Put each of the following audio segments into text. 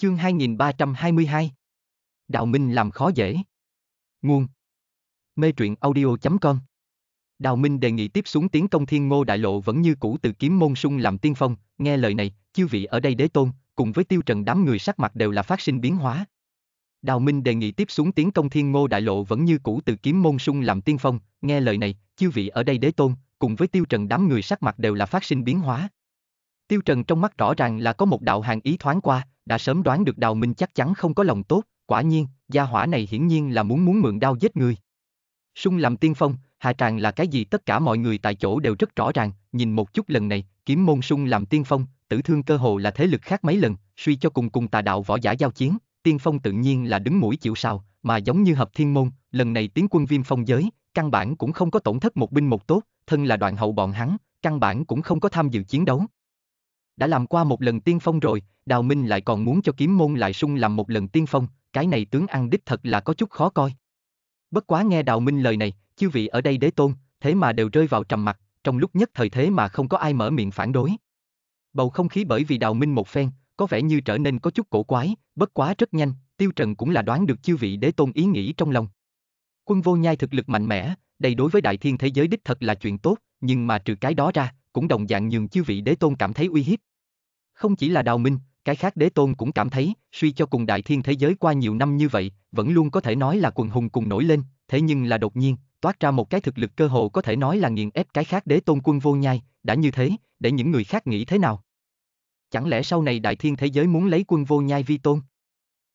Chương 2322 Đạo Minh làm khó dễ Nguồn Mê truyện audio.com Đào Minh đề nghị tiếp xuống tiến công thiên ngô đại lộ vẫn như cũ từ kiếm môn sung làm tiên phong, nghe lời này, chư vị ở đây đế tôn, cùng với tiêu trần đám người sắc mặt đều là phát sinh biến hóa. Đào Minh đề nghị tiếp xuống tiến công thiên ngô đại lộ vẫn như cũ từ kiếm môn sung làm tiên phong, nghe lời này, chư vị ở đây đế tôn, cùng với tiêu trần đám người sắc mặt đều là phát sinh biến hóa. Tiêu trần trong mắt rõ ràng là có một đạo hàng ý thoáng qua, đã sớm đoán được Đào Minh chắc chắn không có lòng tốt, quả nhiên, gia hỏa này hiển nhiên là muốn muốn mượn đao giết người. Sung làm tiên phong, hạ tràng là cái gì tất cả mọi người tại chỗ đều rất rõ ràng, nhìn một chút lần này, kiếm môn sung làm tiên phong, tử thương cơ hồ là thế lực khác mấy lần, suy cho cùng cùng tà đạo võ giả giao chiến, tiên phong tự nhiên là đứng mũi chịu sào, mà giống như hợp thiên môn, lần này tiến quân viêm phong giới, căn bản cũng không có tổn thất một binh một tốt, thân là đoạn hậu bọn hắn, căn bản cũng không có tham dự chiến đấu đã làm qua một lần tiên phong rồi, Đào Minh lại còn muốn cho kiếm môn lại sung làm một lần tiên phong, cái này tướng ăn đích thật là có chút khó coi. Bất quá nghe Đào Minh lời này, chư vị ở đây đế tôn, thế mà đều rơi vào trầm mặt, trong lúc nhất thời thế mà không có ai mở miệng phản đối. Bầu không khí bởi vì Đào Minh một phen, có vẻ như trở nên có chút cổ quái, bất quá rất nhanh, Tiêu Trần cũng là đoán được chư vị đế tôn ý nghĩ trong lòng. Quân vô nhai thực lực mạnh mẽ, đây đối với đại thiên thế giới đích thật là chuyện tốt, nhưng mà trừ cái đó ra, cũng đồng dạng nhường chư vị đế tôn cảm thấy uy hiếp. Không chỉ là Đào Minh, cái khác đế tôn cũng cảm thấy, suy cho cùng đại thiên thế giới qua nhiều năm như vậy, vẫn luôn có thể nói là quần hùng cùng nổi lên, thế nhưng là đột nhiên, toát ra một cái thực lực cơ hồ có thể nói là nghiền ép cái khác đế tôn quân vô nhai, đã như thế, để những người khác nghĩ thế nào? Chẳng lẽ sau này đại thiên thế giới muốn lấy quân vô nhai vi tôn?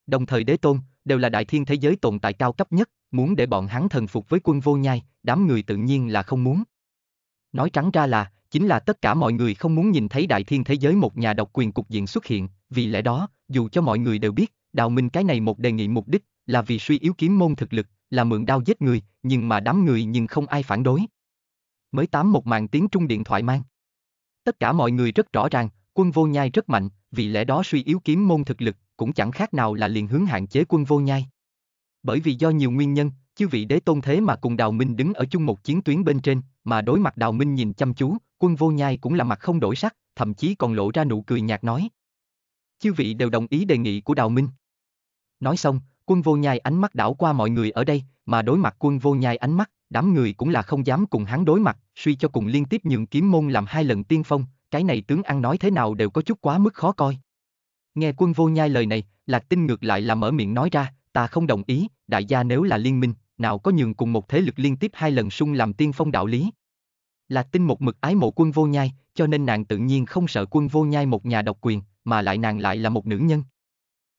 Đồng thời đế tôn, đều là đại thiên thế giới tồn tại cao cấp nhất, muốn để bọn hắn thần phục với quân vô nhai, đám người tự nhiên là không muốn. Nói trắng ra là, chính là tất cả mọi người không muốn nhìn thấy đại thiên thế giới một nhà độc quyền cục diện xuất hiện, vì lẽ đó, dù cho mọi người đều biết, đào minh cái này một đề nghị mục đích, là vì suy yếu kiếm môn thực lực, là mượn đao giết người, nhưng mà đám người nhưng không ai phản đối. Mới tám một màn tiếng trung điện thoại mang. Tất cả mọi người rất rõ ràng, quân vô nhai rất mạnh, vì lẽ đó suy yếu kiếm môn thực lực, cũng chẳng khác nào là liền hướng hạn chế quân vô nhai. Bởi vì do nhiều nguyên nhân, chư vị đế tôn thế mà cùng đào minh đứng ở chung một chiến tuyến bên trên, mà đối mặt Đào Minh nhìn chăm chú, quân vô nhai cũng là mặt không đổi sắc, thậm chí còn lộ ra nụ cười nhạt nói. Chư vị đều đồng ý đề nghị của Đào Minh. Nói xong, quân vô nhai ánh mắt đảo qua mọi người ở đây, mà đối mặt quân vô nhai ánh mắt, đám người cũng là không dám cùng hắn đối mặt, suy cho cùng liên tiếp nhường kiếm môn làm hai lần tiên phong, cái này tướng ăn nói thế nào đều có chút quá mức khó coi. Nghe quân vô nhai lời này, Lạc Tinh ngược lại là mở miệng nói ra, ta không đồng ý, đại gia nếu là liên minh, nào có nhường cùng một thế lực liên tiếp hai lần sung làm tiên phong đạo lý. Là tin một mực ái mộ quân vô nhai, cho nên nàng tự nhiên không sợ quân vô nhai một nhà độc quyền, mà lại nàng lại là một nữ nhân.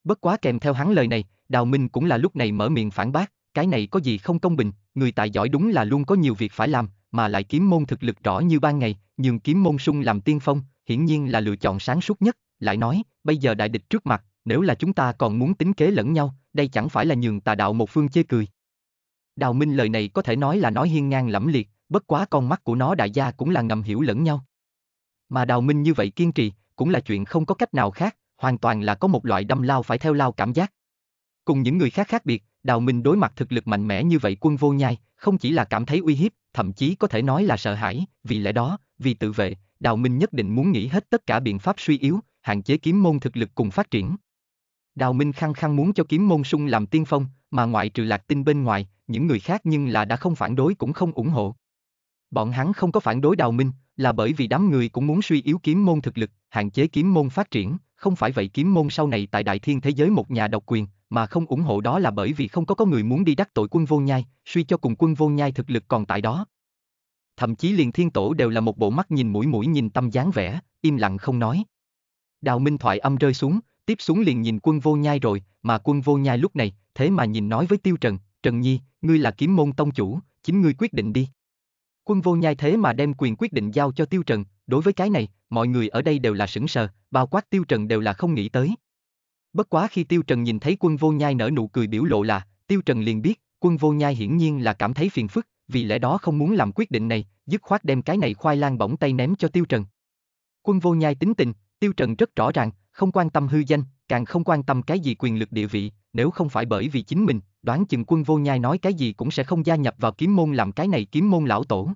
Bất quá kèm theo hắn lời này, Đào Minh cũng là lúc này mở miệng phản bác, cái này có gì không công bình, người tài giỏi đúng là luôn có nhiều việc phải làm, mà lại kiếm môn thực lực rõ như ban ngày, nhường kiếm môn sung làm tiên phong, hiển nhiên là lựa chọn sáng suốt nhất, lại nói, bây giờ đại địch trước mặt, nếu là chúng ta còn muốn tính kế lẫn nhau, đây chẳng phải là nhường tà đạo một phương chê cười. Đào Minh lời này có thể nói là nói hiên ngang lẫm liệt, bất quá con mắt của nó đại gia cũng là ngầm hiểu lẫn nhau. Mà Đào Minh như vậy kiên trì, cũng là chuyện không có cách nào khác, hoàn toàn là có một loại đâm lao phải theo lao cảm giác. Cùng những người khác khác biệt, Đào Minh đối mặt thực lực mạnh mẽ như vậy quân vô nhai, không chỉ là cảm thấy uy hiếp, thậm chí có thể nói là sợ hãi, vì lẽ đó, vì tự vệ, Đào Minh nhất định muốn nghĩ hết tất cả biện pháp suy yếu, hạn chế kiếm môn thực lực cùng phát triển. Đào Minh khăng khăng muốn cho kiếm môn sung làm tiên phong, mà ngoại trừ lạc tinh bên ngoài, những người khác nhưng là đã không phản đối cũng không ủng hộ. Bọn hắn không có phản đối đào minh, là bởi vì đám người cũng muốn suy yếu kiếm môn thực lực, hạn chế kiếm môn phát triển, không phải vậy kiếm môn sau này tại đại thiên thế giới một nhà độc quyền, mà không ủng hộ đó là bởi vì không có có người muốn đi đắc tội quân vô nhai, suy cho cùng quân vô nhai thực lực còn tại đó. Thậm chí liền thiên tổ đều là một bộ mắt nhìn mũi mũi nhìn tâm dáng vẻ, im lặng không nói. Đào Minh thoại âm rơi xuống, tiếp xuống liền nhìn quân vô nhai rồi, mà quân vô nhai lúc này, thế mà nhìn nói với Tiêu Trần, Trần Nhi, ngươi là kiếm môn tông chủ, chính ngươi quyết định đi. Quân vô nhai thế mà đem quyền quyết định giao cho Tiêu Trần, đối với cái này, mọi người ở đây đều là sững sờ, bao quát Tiêu Trần đều là không nghĩ tới. Bất quá khi Tiêu Trần nhìn thấy quân vô nhai nở nụ cười biểu lộ là, Tiêu Trần liền biết, quân vô nhai hiển nhiên là cảm thấy phiền phức, vì lẽ đó không muốn làm quyết định này, dứt khoát đem cái này khoai lang bỏng tay ném cho Tiêu Trần. Quân vô nhai tính tình, Tiêu Trần rất rõ ràng, không quan tâm hư danh, càng không quan tâm cái gì quyền lực địa vị, nếu không phải bởi vì chính mình, đoán chừng quân vô nhai nói cái gì cũng sẽ không gia nhập vào kiếm môn làm cái này kiếm môn lão tổ.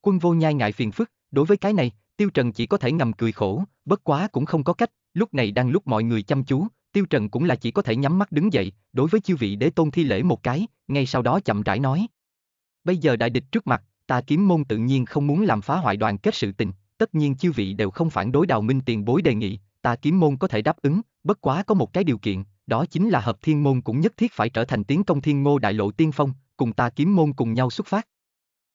Quân vô nhai ngại phiền phức, đối với cái này, Tiêu Trần chỉ có thể ngầm cười khổ, bất quá cũng không có cách, lúc này đang lúc mọi người chăm chú, Tiêu Trần cũng là chỉ có thể nhắm mắt đứng dậy, đối với chư vị đế tôn thi lễ một cái, ngay sau đó chậm rãi nói. Bây giờ đại địch trước mặt, ta kiếm môn tự nhiên không muốn làm phá hoại đoàn kết sự tình, tất nhiên chư vị đều không phản đối đào minh tiền bối đề nghị, ta kiếm môn có thể đáp ứng, bất quá có một cái điều kiện, đó chính là hợp thiên môn cũng nhất thiết phải trở thành tiến công thiên ngô đại lộ tiên phong, cùng ta kiếm môn cùng nhau xuất phát.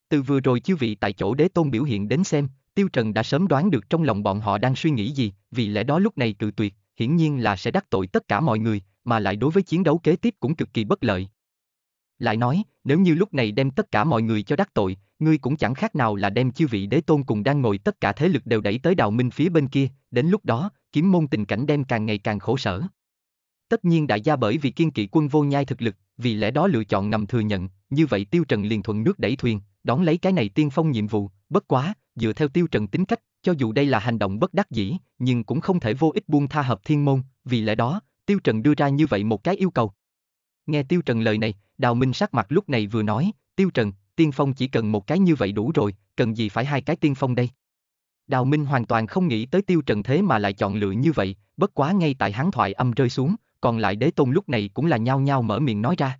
Từ vừa rồi chư vị tại chỗ đế tôn biểu hiện đến xem, Tiêu Trần đã sớm đoán được trong lòng bọn họ đang suy nghĩ gì, vì lẽ đó lúc này cự tuyệt, hiển nhiên là sẽ đắc tội tất cả mọi người, mà lại đối với chiến đấu kế tiếp cũng cực kỳ bất lợi. Lại nói, nếu như lúc này đem tất cả mọi người cho đắc tội, ngươi cũng chẳng khác nào là đem chư vị đế tôn cùng đang ngồi tất cả thế lực đều đẩy tới đào minh phía bên kia, đến lúc đó, kiếm môn tình cảnh đem càng ngày càng khổ sở. Tất nhiên đại gia bởi vì kiên kỵ quân vô nhai thực lực, vì lẽ đó lựa chọn nằm thừa nhận, như vậy Tiêu Trần liền thuận nước đẩy thuyền, đón lấy cái này tiên phong nhiệm vụ, bất quá, dựa theo Tiêu Trần tính cách, cho dù đây là hành động bất đắc dĩ, nhưng cũng không thể vô ích buông tha hợp thiên môn, vì lẽ đó, Tiêu Trần đưa ra như vậy một cái yêu cầu. Nghe Tiêu Trần lời này, Đào Minh sắc mặt lúc này vừa nói, Tiêu Trần, tiên phong chỉ cần một cái như vậy đủ rồi, cần gì phải hai cái tiên phong đây. Đào Minh hoàn toàn không nghĩ tới Tiêu Trần thế mà lại chọn lựa như vậy, bất quá ngay tại hắn thoại âm rơi xuống, còn lại đế tôn lúc này cũng là nhao nhao mở miệng nói ra.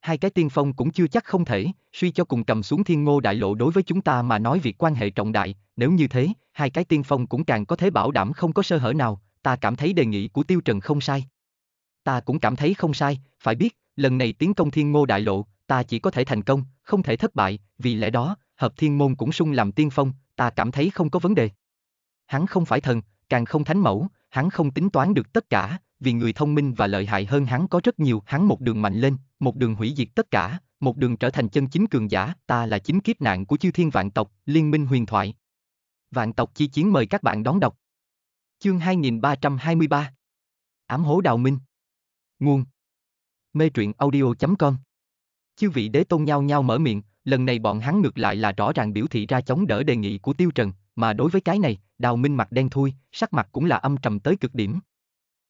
Hai cái tiên phong cũng chưa chắc không thể, suy cho cùng cầm xuống thiên ngô đại lộ đối với chúng ta mà nói việc quan hệ trọng đại, nếu như thế, hai cái tiên phong cũng càng có thể bảo đảm không có sơ hở nào, ta cảm thấy đề nghị của Tiêu Trần không sai. Ta cũng cảm thấy không sai, phải biết, lần này tiến công thiên ngô đại lộ, ta chỉ có thể thành công, không thể thất bại, vì lẽ đó, hợp thiên môn cũng sung làm tiên phong, ta cảm thấy không có vấn đề. Hắn không phải thần, càng không thánh mẫu, hắn không tính toán được tất cả, vì người thông minh và lợi hại hơn hắn có rất nhiều, hắn một đường mạnh lên, một đường hủy diệt tất cả, một đường trở thành chân chính cường giả, ta là chính kiếp nạn của chư thiên vạn tộc, liên minh huyền thoại. Vạn tộc chi chiến mời các bạn đón đọc. Chương 2323 Ám hố đào minh Nguồn Mê truyện audio.com Chư vị đế tôn nhau nhau mở miệng, lần này bọn hắn ngược lại là rõ ràng biểu thị ra chống đỡ đề nghị của Tiêu Trần, mà đối với cái này, đào minh mặt đen thui, sắc mặt cũng là âm trầm tới cực điểm,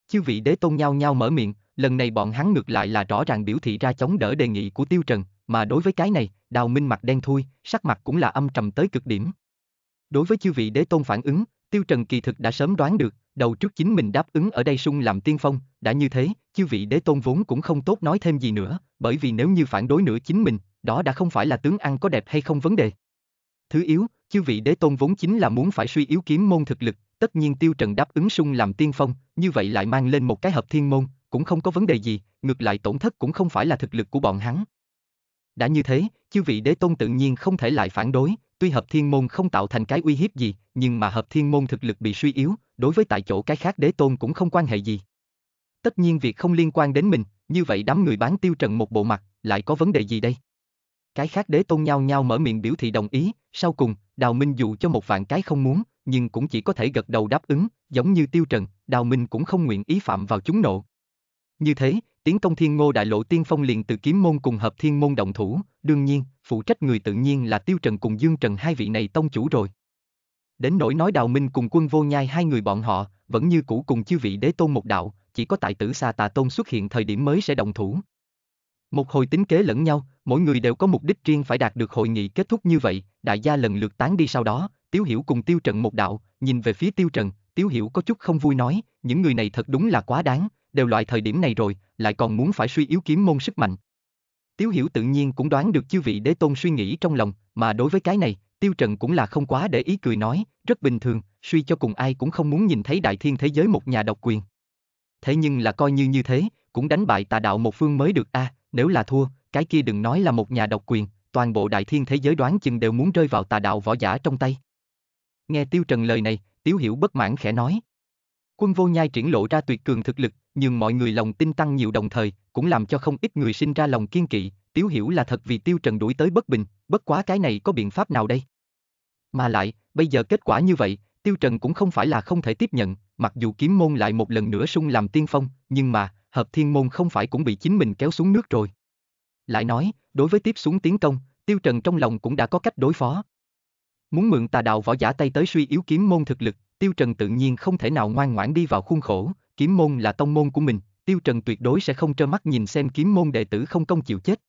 chư vị đế tôn nhau nhau mở miệng, lần này bọn hắn ngược lại là rõ ràng biểu thị ra chống đỡ đề nghị của Tiêu Trần, mà đối với cái này, đào minh mặt đen thui, sắc mặt cũng là âm trầm tới cực điểm. Đối với chư vị đế tôn phản ứng, Tiêu Trần kỳ thực đã sớm đoán được, đầu trước chính mình đáp ứng ở đây sung làm tiên phong, đã như thế, chư vị đế tôn vốn cũng không tốt nói thêm gì nữa, bởi vì nếu như phản đối nữa chính mình, đó đã không phải là tướng ăn có đẹp hay không vấn đề. Thứ yếu, chư vị đế tôn vốn chính là muốn phải suy yếu kiếm môn thực lực, tất nhiên Tiêu Trần đáp ứng sung làm tiên phong, như vậy lại mang lên một cái hợp thiên môn, cũng không có vấn đề gì, ngược lại tổn thất cũng không phải là thực lực của bọn hắn. Đã như thế, chư vị đế tôn tự nhiên không thể lại phản đối, tuy hợp thiên môn không tạo thành cái uy hiếp gì, nhưng mà hợp thiên môn thực lực bị suy yếu, đối với tại chỗ cái khác đế tôn cũng không quan hệ gì. Tất nhiên việc không liên quan đến mình, như vậy đám người bán tiêu trần một bộ mặt, lại có vấn đề gì đây? Cái khác đế tôn nhau nhau mở miệng biểu thị đồng ý, sau cùng, đào minh dù cho một vạn cái không muốn, nhưng cũng chỉ có thể gật đầu đáp ứng, giống như tiêu trần, đào minh cũng không nguyện ý phạm vào chúng nộ. Như thế, tiến công thiên ngô đại lộ tiên phong liền từ kiếm môn cùng hợp thiên môn động thủ, đương nhiên, phụ trách người tự nhiên là tiêu trần cùng dương trần hai vị này tông chủ rồi. Đến nỗi nói đào minh cùng quân vô nhai hai người bọn họ, vẫn như cũ cùng chư vị đế tôn một đạo, chỉ có tại tử xa tà tôn xuất hiện thời điểm mới sẽ động thủ. Một hồi tính kế lẫn nhau, mỗi người đều có mục đích riêng phải đạt được hội nghị kết thúc như vậy, đại gia lần lượt tán đi sau đó, Tiếu Hiểu cùng Tiêu Trần một đạo, nhìn về phía Tiêu Trần, Tiếu Hiểu có chút không vui nói, những người này thật đúng là quá đáng, đều loại thời điểm này rồi, lại còn muốn phải suy yếu kiếm môn sức mạnh. Tiếu Hiểu tự nhiên cũng đoán được chư vị đế tôn suy nghĩ trong lòng, mà đối với cái này, Tiêu Trần cũng là không quá để ý cười nói, rất bình thường, suy cho cùng ai cũng không muốn nhìn thấy đại thiên thế giới một nhà độc quyền. Thế nhưng là coi như như thế, cũng đánh bại tà đạo một phương mới được a, à, nếu là thua, cái kia đừng nói là một nhà độc quyền, toàn bộ đại thiên thế giới đoán chừng đều muốn rơi vào tà đạo võ giả trong tay. Nghe Tiêu Trần lời này, Tiếu Hiểu bất mãn khẽ nói. Quân vô nhai triển lộ ra tuyệt cường thực lực, nhưng mọi người lòng tin tăng nhiều đồng thời, cũng làm cho không ít người sinh ra lòng kiên kỵ, Tiếu Hiểu là thật vì Tiêu Trần đuổi tới bất bình, bất quá cái này có biện pháp nào đây? Mà lại, bây giờ kết quả như vậy, Tiêu Trần cũng không phải là không thể tiếp nhận, mặc dù kiếm môn lại một lần nữa sung làm tiên phong, nhưng mà, hợp thiên môn không phải cũng bị chính mình kéo xuống nước rồi. Lại nói, đối với tiếp xuống tiến công, Tiêu Trần trong lòng cũng đã có cách đối phó. Muốn mượn tà đạo võ giả tay tới suy yếu kiếm môn thực lực, Tiêu Trần tự nhiên không thể nào ngoan ngoãn đi vào khuôn khổ, kiếm môn là tông môn của mình, Tiêu Trần tuyệt đối sẽ không trơ mắt nhìn xem kiếm môn đệ tử không công chịu chết.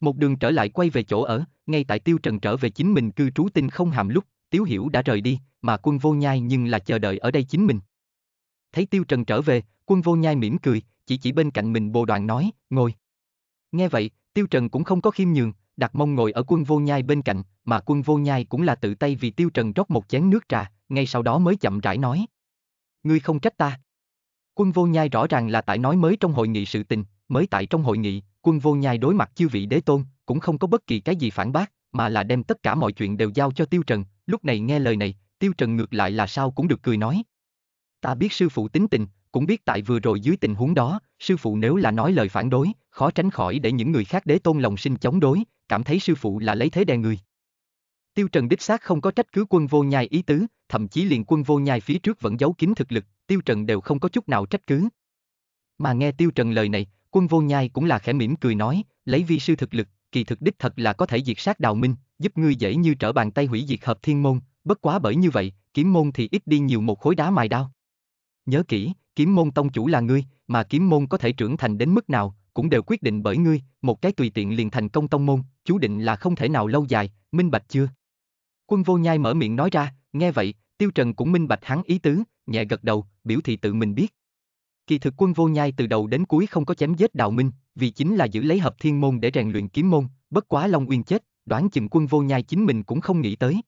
Một đường trở lại quay về chỗ ở, ngay tại Tiêu Trần trở về chính mình cư trú tinh không hàm lúc, Tiếu Hiểu đã rời đi, mà quân vô nhai nhưng là chờ đợi ở đây chính mình. Thấy Tiêu Trần trở về, quân vô nhai mỉm cười, chỉ chỉ bên cạnh mình bồ đoạn nói, ngồi. Nghe vậy, Tiêu Trần cũng không có khiêm nhường, đặt mông ngồi ở quân vô nhai bên cạnh, mà quân vô nhai cũng là tự tay vì tiêu trần rót một chén nước trà, ngay sau đó mới chậm rãi nói. Ngươi không trách ta. Quân vô nhai rõ ràng là tại nói mới trong hội nghị sự tình, mới tại trong hội nghị, quân vô nhai đối mặt chư vị đế tôn, cũng không có bất kỳ cái gì phản bác, mà là đem tất cả mọi chuyện đều giao cho tiêu trần, lúc này nghe lời này, tiêu trần ngược lại là sao cũng được cười nói. Ta biết sư phụ tính tình, cũng biết tại vừa rồi dưới tình huống đó, sư phụ nếu là nói lời phản đối, khó tránh khỏi để những người khác đế tôn lòng sinh chống đối, cảm thấy sư phụ là lấy thế đè người. Tiêu Trần đích xác không có trách cứ quân vô nhai ý tứ, thậm chí liền quân vô nhai phía trước vẫn giấu kín thực lực, Tiêu Trần đều không có chút nào trách cứ. Mà nghe Tiêu Trần lời này, quân vô nhai cũng là khẽ mỉm cười nói, lấy vi sư thực lực, kỳ thực đích thật là có thể diệt sát đào minh, giúp ngươi dễ như trở bàn tay hủy diệt hợp thiên môn, bất quá bởi như vậy, kiếm môn thì ít đi nhiều một khối đá mài đao. Nhớ kỹ, kiếm môn tông chủ là ngươi, mà kiếm môn có thể trưởng thành đến mức nào, cũng đều quyết định bởi ngươi, một cái tùy tiện liền thành công tông môn, chú định là không thể nào lâu dài, minh bạch chưa? Quân vô nhai mở miệng nói ra, nghe vậy, Tiêu Trần cũng minh bạch hắn ý tứ, nhẹ gật đầu, biểu thị tự mình biết. Kỳ thực quân vô nhai từ đầu đến cuối không có chém giết đạo minh, vì chính là giữ lấy hợp thiên môn để rèn luyện kiếm môn, bất quá Long Uyên chết, đoán chừng quân vô nhai chính mình cũng không nghĩ tới.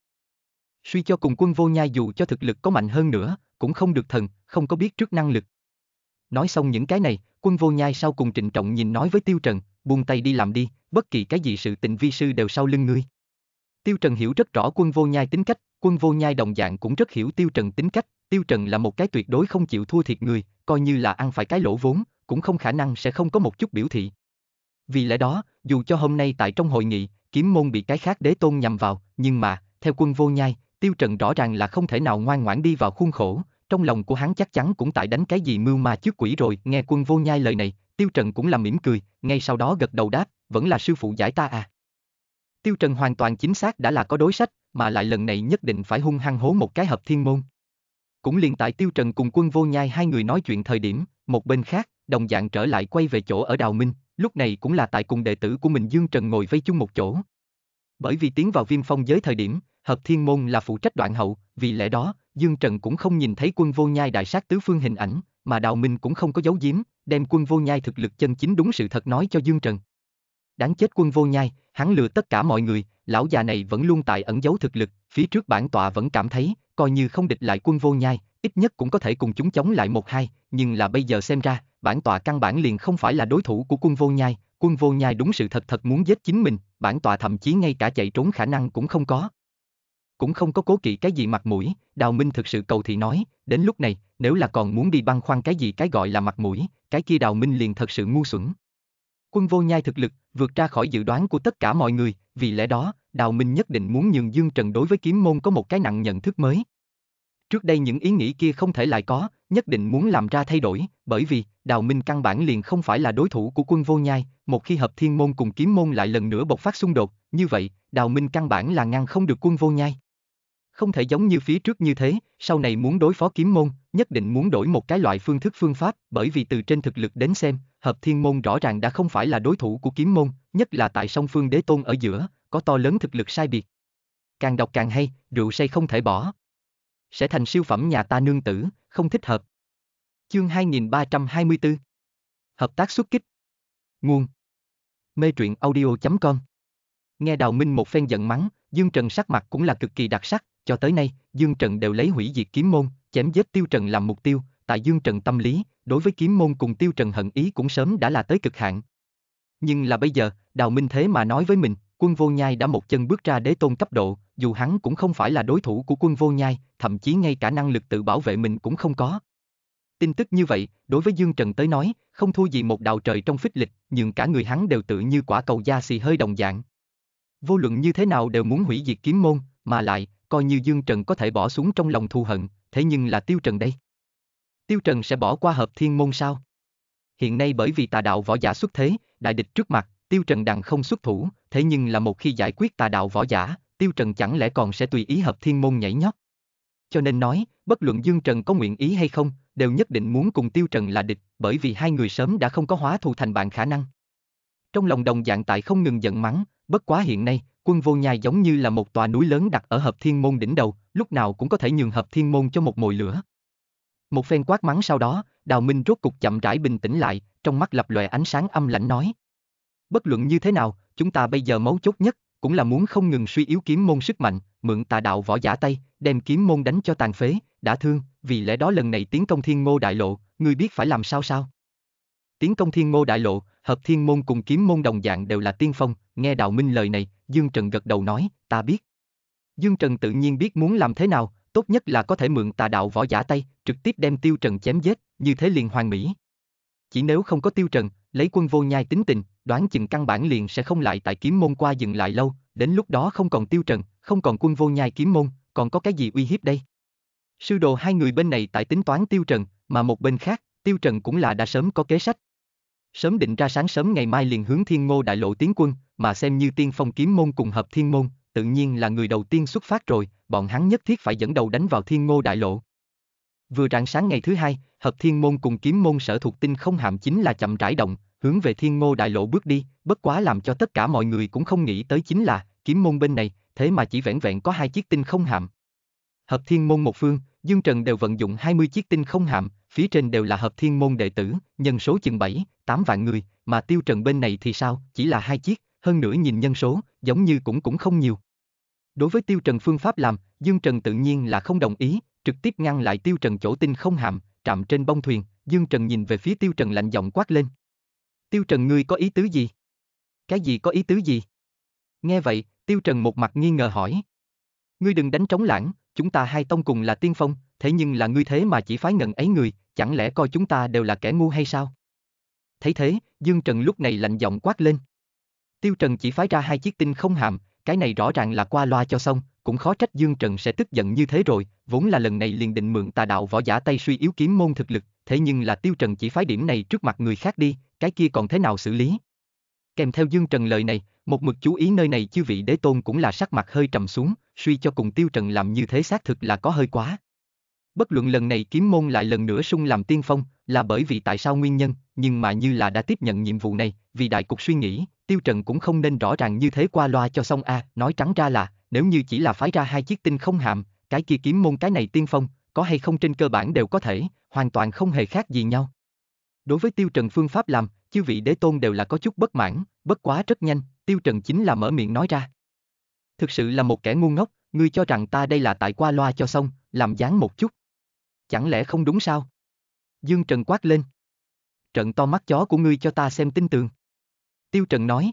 Suy cho cùng quân vô nhai dù cho thực lực có mạnh hơn nữa, cũng không được thần, không có biết trước năng lực. Nói xong những cái này, quân vô nhai sau cùng trịnh trọng nhìn nói với Tiêu Trần, buông tay đi làm đi, bất kỳ cái gì sự tình vi sư đều sau lưng ngươi. Tiêu Trần hiểu rất rõ quân vô nhai tính cách, quân vô nhai đồng dạng cũng rất hiểu Tiêu Trần tính cách, Tiêu Trần là một cái tuyệt đối không chịu thua thiệt người, coi như là ăn phải cái lỗ vốn, cũng không khả năng sẽ không có một chút biểu thị. Vì lẽ đó, dù cho hôm nay tại trong hội nghị, kiếm môn bị cái khác đế tôn nhằm vào, nhưng mà, theo quân vô nhai, Tiêu Trần rõ ràng là không thể nào ngoan ngoãn đi vào khuôn khổ, trong lòng của hắn chắc chắn cũng tại đánh cái gì mưu ma trước quỷ rồi, nghe quân vô nhai lời này, Tiêu Trần cũng là mỉm cười, ngay sau đó gật đầu đáp, vẫn là sư phụ giải ta à. Tiêu Trần hoàn toàn chính xác đã là có đối sách, mà lại lần này nhất định phải hung hăng hố một cái hợp thiên môn. Cũng liền tại Tiêu Trần cùng quân vô nhai hai người nói chuyện thời điểm, một bên khác, đồng dạng trở lại quay về chỗ ở Đào Minh, lúc này cũng là tại cùng đệ tử của mình Dương Trần ngồi vây chung một chỗ. Bởi vì tiến vào viêm phong giới thời điểm, hợp thiên môn là phụ trách đoạn hậu, vì lẽ đó, Dương Trần cũng không nhìn thấy quân vô nhai đại sát tứ phương hình ảnh, mà Đào Minh cũng không có giấu giếm, đem quân vô nhai thực lực chân chính đúng sự thật nói cho Dương Trần. Đáng chết quân vô nhai, Hắn lừa tất cả mọi người, lão già này vẫn luôn tại ẩn giấu thực lực, phía trước bản tọa vẫn cảm thấy, coi như không địch lại quân vô nhai, ít nhất cũng có thể cùng chúng chống lại một hai, nhưng là bây giờ xem ra, bản tọa căn bản liền không phải là đối thủ của quân vô nhai, quân vô nhai đúng sự thật thật muốn giết chính mình, bản tọa thậm chí ngay cả chạy trốn khả năng cũng không có. Cũng không có cố kỵ cái gì mặt mũi, Đào Minh thực sự cầu thì nói, đến lúc này, nếu là còn muốn đi băng khoăn cái gì cái gọi là mặt mũi, cái kia Đào Minh liền thật sự ngu xuẩn. Quân vô nhai thực lực vượt ra khỏi dự đoán của tất cả mọi người, vì lẽ đó, Đào Minh nhất định muốn nhường Dương Trần đối với kiếm môn có một cái nặng nhận thức mới. Trước đây những ý nghĩ kia không thể lại có, nhất định muốn làm ra thay đổi, bởi vì, Đào Minh căn bản liền không phải là đối thủ của quân vô nhai, một khi hợp thiên môn cùng kiếm môn lại lần nữa bộc phát xung đột, như vậy, Đào Minh căn bản là ngăn không được quân vô nhai. Không thể giống như phía trước như thế, sau này muốn đối phó kiếm môn, nhất định muốn đổi một cái loại phương thức phương pháp, bởi vì từ trên thực lực đến xem, hợp thiên môn rõ ràng đã không phải là đối thủ của kiếm môn, nhất là tại song phương đế tôn ở giữa, có to lớn thực lực sai biệt. Càng đọc càng hay, rượu say không thể bỏ. Sẽ thành siêu phẩm nhà ta nương tử, không thích hợp. Chương 2324 Hợp tác xuất kích Nguồn Mê truyện audio.com Nghe Đào Minh một phen giận mắng, Dương Trần sắc mặt cũng là cực kỳ đặc sắc, cho tới nay, Dương Trần đều lấy hủy diệt kiếm môn, chém giết Tiêu Trần làm mục tiêu, tại Dương Trần tâm lý, đối với kiếm môn cùng Tiêu Trần hận ý cũng sớm đã là tới cực hạn. Nhưng là bây giờ, Đào Minh thế mà nói với mình, quân vô nhai đã một chân bước ra đế tôn cấp độ, dù hắn cũng không phải là đối thủ của quân vô nhai, thậm chí ngay cả năng lực tự bảo vệ mình cũng không có. Tin tức như vậy, đối với Dương Trần tới nói, không thua gì một đạo trời trong phích lịch, nhưng cả người hắn đều tự như quả cầu da xì hơi đồng dạng. Vô luận như thế nào đều muốn hủy diệt kiếm môn, mà lại, coi như Dương Trần có thể bỏ xuống trong lòng thù hận, thế nhưng là Tiêu Trần đây. Tiêu Trần sẽ bỏ qua hợp thiên môn sao? Hiện nay bởi vì tà đạo võ giả xuất thế, đại địch trước mặt, Tiêu Trần đằng không xuất thủ, thế nhưng là một khi giải quyết tà đạo võ giả, Tiêu Trần chẳng lẽ còn sẽ tùy ý hợp thiên môn nhảy nhót? Cho nên nói, bất luận Dương Trần có nguyện ý hay không, đều nhất định muốn cùng Tiêu Trần là địch, bởi vì hai người sớm đã không có hóa thù thành bạn khả năng. Trong lòng đồng dạng tại không ngừng giận mắng, bất quá hiện nay, quân vô nhai giống như là một tòa núi lớn đặt ở hợp thiên môn đỉnh đầu, lúc nào cũng có thể nhường hợp thiên môn cho một mồi lửa. Một phen quát mắng sau đó, Đào Minh rốt cục chậm rãi bình tĩnh lại, trong mắt lập lòe ánh sáng âm lãnh nói. Bất luận như thế nào, chúng ta bây giờ mấu chốt nhất, cũng là muốn không ngừng suy yếu kiếm môn sức mạnh, mượn tà đạo võ giả tay, đem kiếm môn đánh cho tàn phế, đã thương, vì lẽ đó lần này tiến công thiên ngô đại lộ, ngươi biết phải làm sao sao? Tiến công thiên ngô đại lộ, hợp thiên môn cùng kiếm môn đồng dạng đều là tiên phong, nghe Đào Minh lời này, Dương Trần gật đầu nói, ta biết. Dương Trần tự nhiên biết muốn làm thế nào, tốt nhất là có thể mượn tà đạo võ giả tay, trực tiếp đem tiêu trần chém giết, như thế liền hoàn mỹ. Chỉ nếu không có tiêu trần, lấy quân vô nhai tính tình, đoán chừng căn bản liền sẽ không lại tại kiếm môn qua dừng lại lâu, đến lúc đó không còn tiêu trần, không còn quân vô nhai kiếm môn, còn có cái gì uy hiếp đây? Sư đồ hai người bên này tại tính toán tiêu trần, mà một bên khác, tiêu trần cũng là đã sớm có kế sách. Sớm định ra sáng sớm ngày mai liền hướng thiên ngô đại lộ tiến quân, mà xem như tiên phong kiếm môn cùng hợp thiên môn, tự nhiên là người đầu tiên xuất phát rồi, bọn hắn nhất thiết phải dẫn đầu đánh vào thiên ngô đại lộ. Vừa rạng sáng ngày thứ hai, hợp thiên môn cùng kiếm môn sở thuộc tinh không hàm chính là chậm rãi động, hướng về thiên ngô đại lộ bước đi, bất quá làm cho tất cả mọi người cũng không nghĩ tới chính là, kiếm môn bên này, thế mà chỉ vẹn vẹn có hai chiếc tinh không hàm. Hợp thiên môn một phương, Dương Trần đều vận dụng 20 chiếc tinh không hàm, phía trên đều là hợp thiên môn đệ tử, nhân số chừng 7, 8 vạn người, mà Tiêu Trần bên này thì sao, chỉ là hai chiếc, hơn nữa nhìn nhân số, giống như cũng cũng không nhiều. Đối với Tiêu Trần phương pháp làm, Dương Trần tự nhiên là không đồng ý, trực tiếp ngăn lại Tiêu Trần chỗ tinh không hàm, trạm trên bông thuyền, Dương Trần nhìn về phía Tiêu Trần lạnh giọng quát lên. Tiêu Trần ngươi có ý tứ gì? Cái gì có ý tứ gì? Nghe vậy, Tiêu Trần một mặt nghi ngờ hỏi. Ngươi đừng đánh trống lãng, chúng ta hai tông cùng là tiên phong, thế nhưng là ngươi thế mà chỉ phái ngần ấy người, chẳng lẽ coi chúng ta đều là kẻ ngu hay sao? Thấy thế, Dương Trần lúc này lạnh giọng quát lên. Tiêu Trần chỉ phái ra hai chiếc tinh không hàm, cái này rõ ràng là qua loa cho xong, cũng khó trách Dương Trần sẽ tức giận như thế rồi, vốn là lần này liền định mượn tà đạo võ giả tay suy yếu kiếm môn thực lực, thế nhưng là Tiêu Trần chỉ phái điểm này trước mặt người khác đi, cái kia còn thế nào xử lý. Kèm theo Dương Trần lời này, một mực chú ý nơi này chư vị đế tôn cũng là sắc mặt hơi trầm xuống, suy cho cùng Tiêu Trần làm như thế xác thực là có hơi quá. Bất luận lần này kiếm môn lại lần nữa sung làm tiên phong, là bởi vì tại sao nguyên nhân, nhưng mà như là đã tiếp nhận nhiệm vụ này, vì đại cục suy nghĩ, Tiêu Trần cũng không nên rõ ràng như thế qua loa cho xong a, à, nói trắng ra là, nếu như chỉ là phái ra hai chiếc tinh không hạm, cái kia kiếm môn cái này tiên phong, có hay không trên cơ bản đều có thể, hoàn toàn không hề khác gì nhau. Đối với Tiêu Trần phương pháp làm, chư vị đế tôn đều là có chút bất mãn, bất quá rất nhanh, Tiêu Trần chính là mở miệng nói ra. Thực sự là một kẻ ngu ngốc, ngươi cho rằng ta đây là tại qua loa cho xong, làm dáng một chút. Chẳng lẽ không đúng sao? Dương Trần quát lên. Trận to mắt chó của ngươi cho ta xem tin tường. Tiêu Trần nói.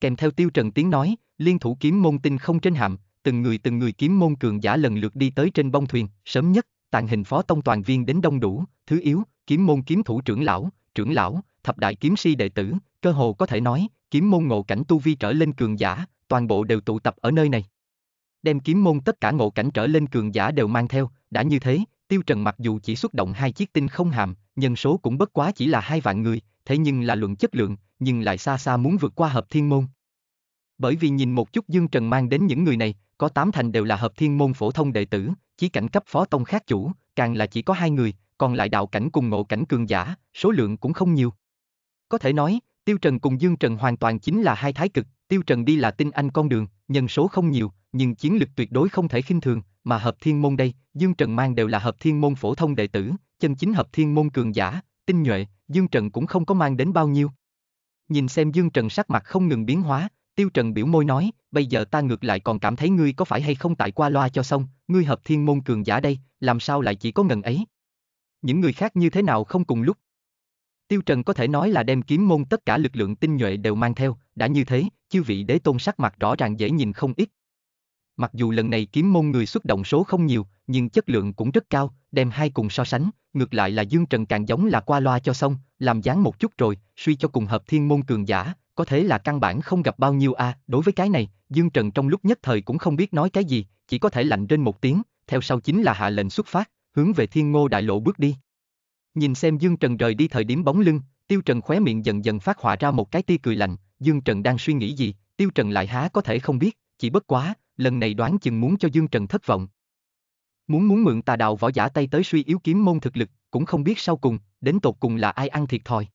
Kèm theo Tiêu Trần tiếng nói, liên thủ kiếm môn tinh không trên hạm, từng người từng người kiếm môn cường giả lần lượt đi tới trên bông thuyền, sớm nhất, tàn hình phó tông toàn viên đến đông đủ, thứ yếu, kiếm môn kiếm thủ trưởng lão, trưởng lão, thập đại kiếm si đệ tử, cơ hồ có thể nói, kiếm môn ngộ cảnh tu vi trở lên cường giả, toàn bộ đều tụ tập ở nơi này. Đem kiếm môn tất cả ngộ cảnh trở lên cường giả đều mang theo, đã như thế, Tiêu Trần mặc dù chỉ xuất động hai chiếc tinh không hàm, nhân số cũng bất quá chỉ là hai vạn người, thế nhưng là luận chất lượng, nhưng lại xa xa muốn vượt qua hợp thiên môn. Bởi vì nhìn một chút Dương Trần mang đến những người này, có tám thành đều là hợp thiên môn phổ thông đệ tử, chỉ cảnh cấp phó tông khác chủ, càng là chỉ có hai người, còn lại đạo cảnh cùng ngộ cảnh cường giả, số lượng cũng không nhiều. Có thể nói, Tiêu Trần cùng Dương Trần hoàn toàn chính là hai thái cực, Tiêu Trần đi là tinh anh con đường, nhân số không nhiều, nhưng chiến lực tuyệt đối không thể khinh thường, mà hợp thiên môn đây, Dương Trần mang đều là hợp thiên môn phổ thông đệ tử, chân chính hợp thiên môn cường giả, tinh nhuệ, Dương Trần cũng không có mang đến bao nhiêu nhìn xem Dương Trần sắc mặt không ngừng biến hóa, Tiêu Trần biểu môi nói, bây giờ ta ngược lại còn cảm thấy ngươi có phải hay không tại qua loa cho xong, ngươi hợp thiên môn cường giả đây, làm sao lại chỉ có ngần ấy. Những người khác như thế nào không cùng lúc. Tiêu Trần có thể nói là đem kiếm môn tất cả lực lượng tinh nhuệ đều mang theo, đã như thế, chư vị đế tôn sắc mặt rõ ràng dễ nhìn không ít. Mặc dù lần này kiếm môn người xuất động số không nhiều, nhưng chất lượng cũng rất cao, đem hai cùng so sánh, ngược lại là Dương Trần càng giống là qua loa cho xong, làm dáng một chút rồi, suy cho cùng hợp thiên môn cường giả, có thể là căn bản không gặp bao nhiêu a, à. đối với cái này, Dương Trần trong lúc nhất thời cũng không biết nói cái gì, chỉ có thể lạnh trên một tiếng, theo sau chính là hạ lệnh xuất phát, hướng về Thiên Ngô đại lộ bước đi. Nhìn xem Dương Trần rời đi thời điểm bóng lưng, Tiêu Trần khóe miệng dần dần phát họa ra một cái tia cười lạnh, Dương Trần đang suy nghĩ gì, Tiêu Trần lại há có thể không biết, chỉ bất quá, lần này đoán chừng muốn cho Dương Trần thất vọng. Muốn muốn mượn tà đạo võ giả tay tới suy yếu kiếm môn thực lực, cũng không biết sau cùng, đến tột cùng là ai ăn thiệt thòi.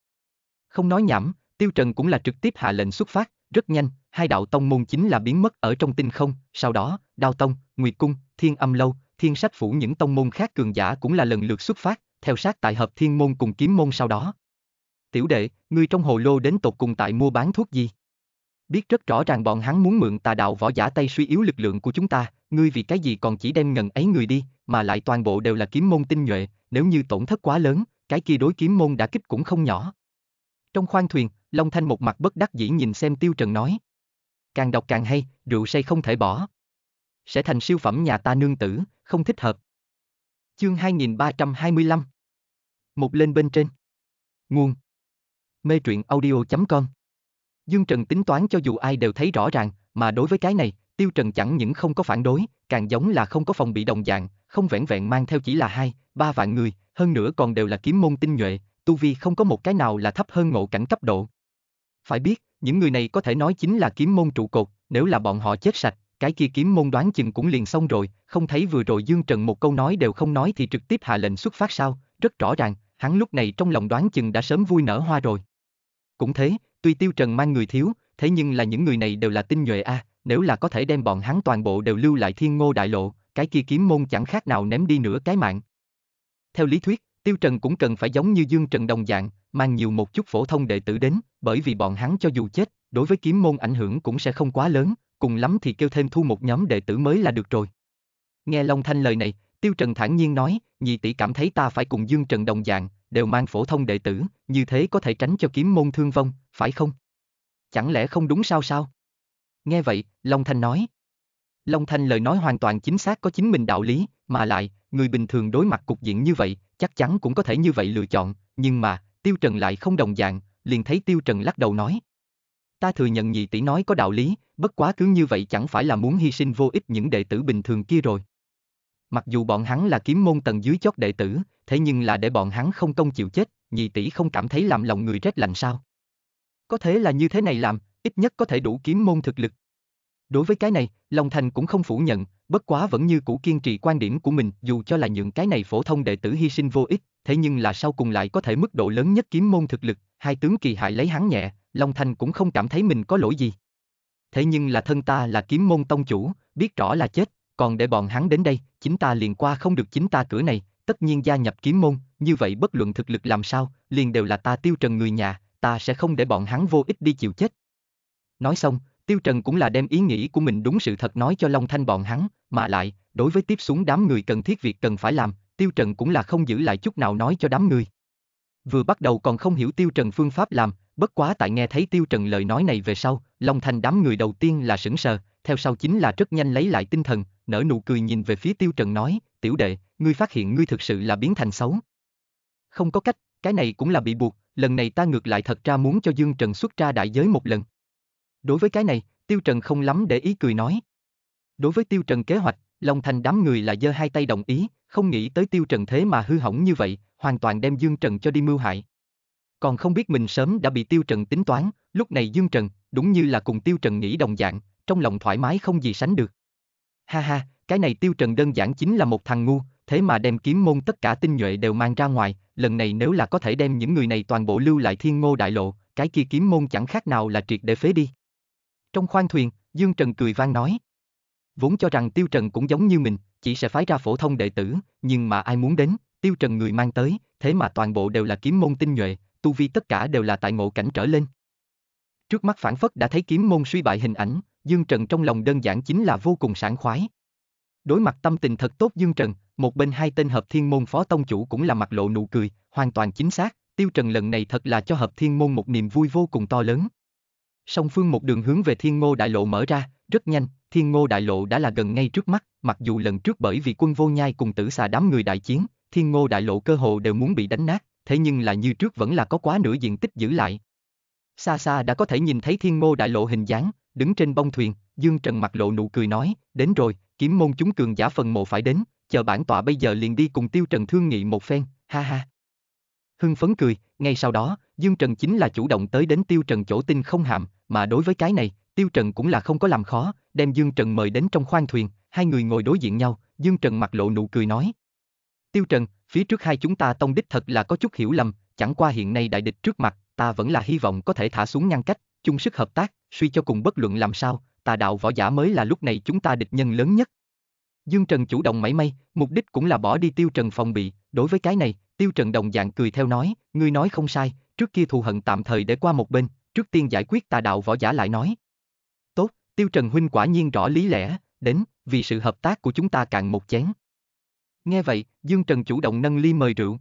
Không nói nhảm, Tiêu Trần cũng là trực tiếp hạ lệnh xuất phát, rất nhanh, hai đạo tông môn chính là biến mất ở trong tinh không, sau đó, Đao Tông, Nguyệt Cung, Thiên Âm Lâu, Thiên Sách Phủ những tông môn khác cường giả cũng là lần lượt xuất phát, theo sát tại hợp thiên môn cùng kiếm môn sau đó. Tiểu đệ, người trong hồ lô đến tột cùng tại mua bán thuốc gì? Biết rất rõ ràng bọn hắn muốn mượn tà đạo võ giả tay suy yếu lực lượng của chúng ta, ngươi vì cái gì còn chỉ đem ngần ấy người đi, mà lại toàn bộ đều là kiếm môn tinh nhuệ, nếu như tổn thất quá lớn, cái kia đối kiếm môn đã kích cũng không nhỏ. Trong khoang thuyền, Long Thanh một mặt bất đắc dĩ nhìn xem Tiêu Trần nói. Càng đọc càng hay, rượu say không thể bỏ. Sẽ thành siêu phẩm nhà ta nương tử, không thích hợp. Chương 2325 Một lên bên trên Nguồn Mê truyện audio.com Dương Trần tính toán cho dù ai đều thấy rõ ràng, mà đối với cái này, Tiêu Trần chẳng những không có phản đối, càng giống là không có phòng bị đồng dạng, không vẹn vẹn mang theo chỉ là hai, ba vạn người, hơn nữa còn đều là kiếm môn tinh nhuệ, tu vi không có một cái nào là thấp hơn ngộ cảnh cấp độ. Phải biết, những người này có thể nói chính là kiếm môn trụ cột, nếu là bọn họ chết sạch, cái kia kiếm môn đoán chừng cũng liền xong rồi, không thấy vừa rồi Dương Trần một câu nói đều không nói thì trực tiếp hạ lệnh xuất phát sao, rất rõ ràng, hắn lúc này trong lòng đoán chừng đã sớm vui nở hoa rồi. Cũng thế, Tuy Tiêu Trần mang người thiếu, thế nhưng là những người này đều là tinh nhuệ a, à, nếu là có thể đem bọn hắn toàn bộ đều lưu lại thiên ngô đại lộ, cái kia kiếm môn chẳng khác nào ném đi nửa cái mạng. Theo lý thuyết, Tiêu Trần cũng cần phải giống như Dương Trần đồng dạng, mang nhiều một chút phổ thông đệ tử đến, bởi vì bọn hắn cho dù chết, đối với kiếm môn ảnh hưởng cũng sẽ không quá lớn, cùng lắm thì kêu thêm thu một nhóm đệ tử mới là được rồi. Nghe Long Thanh lời này, Tiêu Trần thản nhiên nói, nhị tỷ cảm thấy ta phải cùng Dương Trần đồng dạng, đều mang phổ thông đệ tử, như thế có thể tránh cho kiếm môn thương vong, phải không? Chẳng lẽ không đúng sao sao? Nghe vậy, Long Thanh nói. Long Thanh lời nói hoàn toàn chính xác có chính mình đạo lý, mà lại, người bình thường đối mặt cục diện như vậy, chắc chắn cũng có thể như vậy lựa chọn, nhưng mà, Tiêu Trần lại không đồng dạng, liền thấy Tiêu Trần lắc đầu nói. Ta thừa nhận nhị tỷ nói có đạo lý, bất quá cứ như vậy chẳng phải là muốn hy sinh vô ích những đệ tử bình thường kia rồi. Mặc dù bọn hắn là kiếm môn tầng dưới chót đệ tử, thế nhưng là để bọn hắn không công chịu chết, nhị tỷ không cảm thấy làm lòng người rét lạnh sao? Có thế là như thế này làm, ít nhất có thể đủ kiếm môn thực lực. Đối với cái này, Long Thành cũng không phủ nhận, bất quá vẫn như cũ kiên trì quan điểm của mình, dù cho là những cái này phổ thông đệ tử hy sinh vô ích, thế nhưng là sau cùng lại có thể mức độ lớn nhất kiếm môn thực lực, hai tướng kỳ hại lấy hắn nhẹ, Long Thành cũng không cảm thấy mình có lỗi gì. Thế nhưng là thân ta là kiếm môn tông chủ, biết rõ là chết, còn để bọn hắn đến đây, chính ta liền qua không được chính ta cửa này, tất nhiên gia nhập kiếm môn, như vậy bất luận thực lực làm sao, liền đều là ta tiêu trần người nhà, ta sẽ không để bọn hắn vô ích đi chịu chết. Nói xong, Tiêu Trần cũng là đem ý nghĩ của mình đúng sự thật nói cho Long Thanh bọn hắn, mà lại, đối với tiếp xuống đám người cần thiết việc cần phải làm, Tiêu Trần cũng là không giữ lại chút nào nói cho đám người. Vừa bắt đầu còn không hiểu Tiêu Trần phương pháp làm, bất quá tại nghe thấy Tiêu Trần lời nói này về sau, Long Thanh đám người đầu tiên là sững sờ, theo sau chính là rất nhanh lấy lại tinh thần, nở nụ cười nhìn về phía Tiêu Trần nói, tiểu đệ, ngươi phát hiện ngươi thực sự là biến thành xấu. Không có cách, cái này cũng là bị buộc, lần này ta ngược lại thật ra muốn cho Dương Trần xuất ra đại giới một lần. Đối với cái này, Tiêu Trần không lắm để ý cười nói. Đối với Tiêu Trần kế hoạch, Long Thành đám người là giơ hai tay đồng ý, không nghĩ tới Tiêu Trần thế mà hư hỏng như vậy, hoàn toàn đem Dương Trần cho đi mưu hại. Còn không biết mình sớm đã bị Tiêu Trần tính toán, lúc này Dương Trần, đúng như là cùng Tiêu Trần nghĩ đồng dạng, trong lòng thoải mái không gì sánh được. Ha ha, cái này Tiêu Trần đơn giản chính là một thằng ngu, thế mà đem kiếm môn tất cả tinh nhuệ đều mang ra ngoài, lần này nếu là có thể đem những người này toàn bộ lưu lại thiên ngô đại lộ, cái kia kiếm môn chẳng khác nào là triệt để phế đi. Trong khoang thuyền, Dương Trần cười vang nói. Vốn cho rằng Tiêu Trần cũng giống như mình, chỉ sẽ phái ra phổ thông đệ tử, nhưng mà ai muốn đến, Tiêu Trần người mang tới, thế mà toàn bộ đều là kiếm môn tinh nhuệ, tu vi tất cả đều là tại ngộ cảnh trở lên. Trước mắt phản phất đã thấy kiếm môn suy bại hình ảnh, Dương Trần trong lòng đơn giản chính là vô cùng sảng khoái. Đối mặt tâm tình thật tốt Dương Trần, một bên hai tên hợp thiên môn phó tông chủ cũng là mặt lộ nụ cười, hoàn toàn chính xác, tiêu trần lần này thật là cho hợp thiên môn một niềm vui vô cùng to lớn. Song phương một đường hướng về thiên ngô đại lộ mở ra, rất nhanh, thiên ngô đại lộ đã là gần ngay trước mắt, mặc dù lần trước bởi vì quân vô nhai cùng tử xà đám người đại chiến, thiên ngô đại lộ cơ hồ đều muốn bị đánh nát, thế nhưng là như trước vẫn là có quá nửa diện tích giữ lại. Xa xa đã có thể nhìn thấy thiên ngô đại lộ hình dáng, đứng trên bông thuyền, Dương Trần mặt lộ nụ cười nói, đến rồi, kiếm môn chúng cường giả phần mộ phải đến, chờ bản tọa bây giờ liền đi cùng Tiêu Trần thương nghị một phen, ha ha. Hưng phấn cười, ngay sau đó, Dương Trần chính là chủ động tới đến Tiêu Trần chỗ tinh không hạm, mà đối với cái này, Tiêu Trần cũng là không có làm khó, đem Dương Trần mời đến trong khoang thuyền, hai người ngồi đối diện nhau, Dương Trần mặt lộ nụ cười nói. Tiêu Trần, phía trước hai chúng ta tông đích thật là có chút hiểu lầm, chẳng qua hiện nay đại địch trước mặt, ta vẫn là hy vọng có thể thả xuống ngăn cách, chung sức hợp tác, suy cho cùng bất luận làm sao, ta đạo võ giả mới là lúc này chúng ta địch nhân lớn nhất, Dương Trần chủ động mảy may, mục đích cũng là bỏ đi Tiêu Trần phòng bị, đối với cái này, Tiêu Trần đồng dạng cười theo nói, ngươi nói không sai, trước kia thù hận tạm thời để qua một bên, trước tiên giải quyết tà đạo võ giả lại nói. Tốt, Tiêu Trần huynh quả nhiên rõ lý lẽ, đến, vì sự hợp tác của chúng ta càng một chén. Nghe vậy, Dương Trần chủ động nâng ly mời rượu.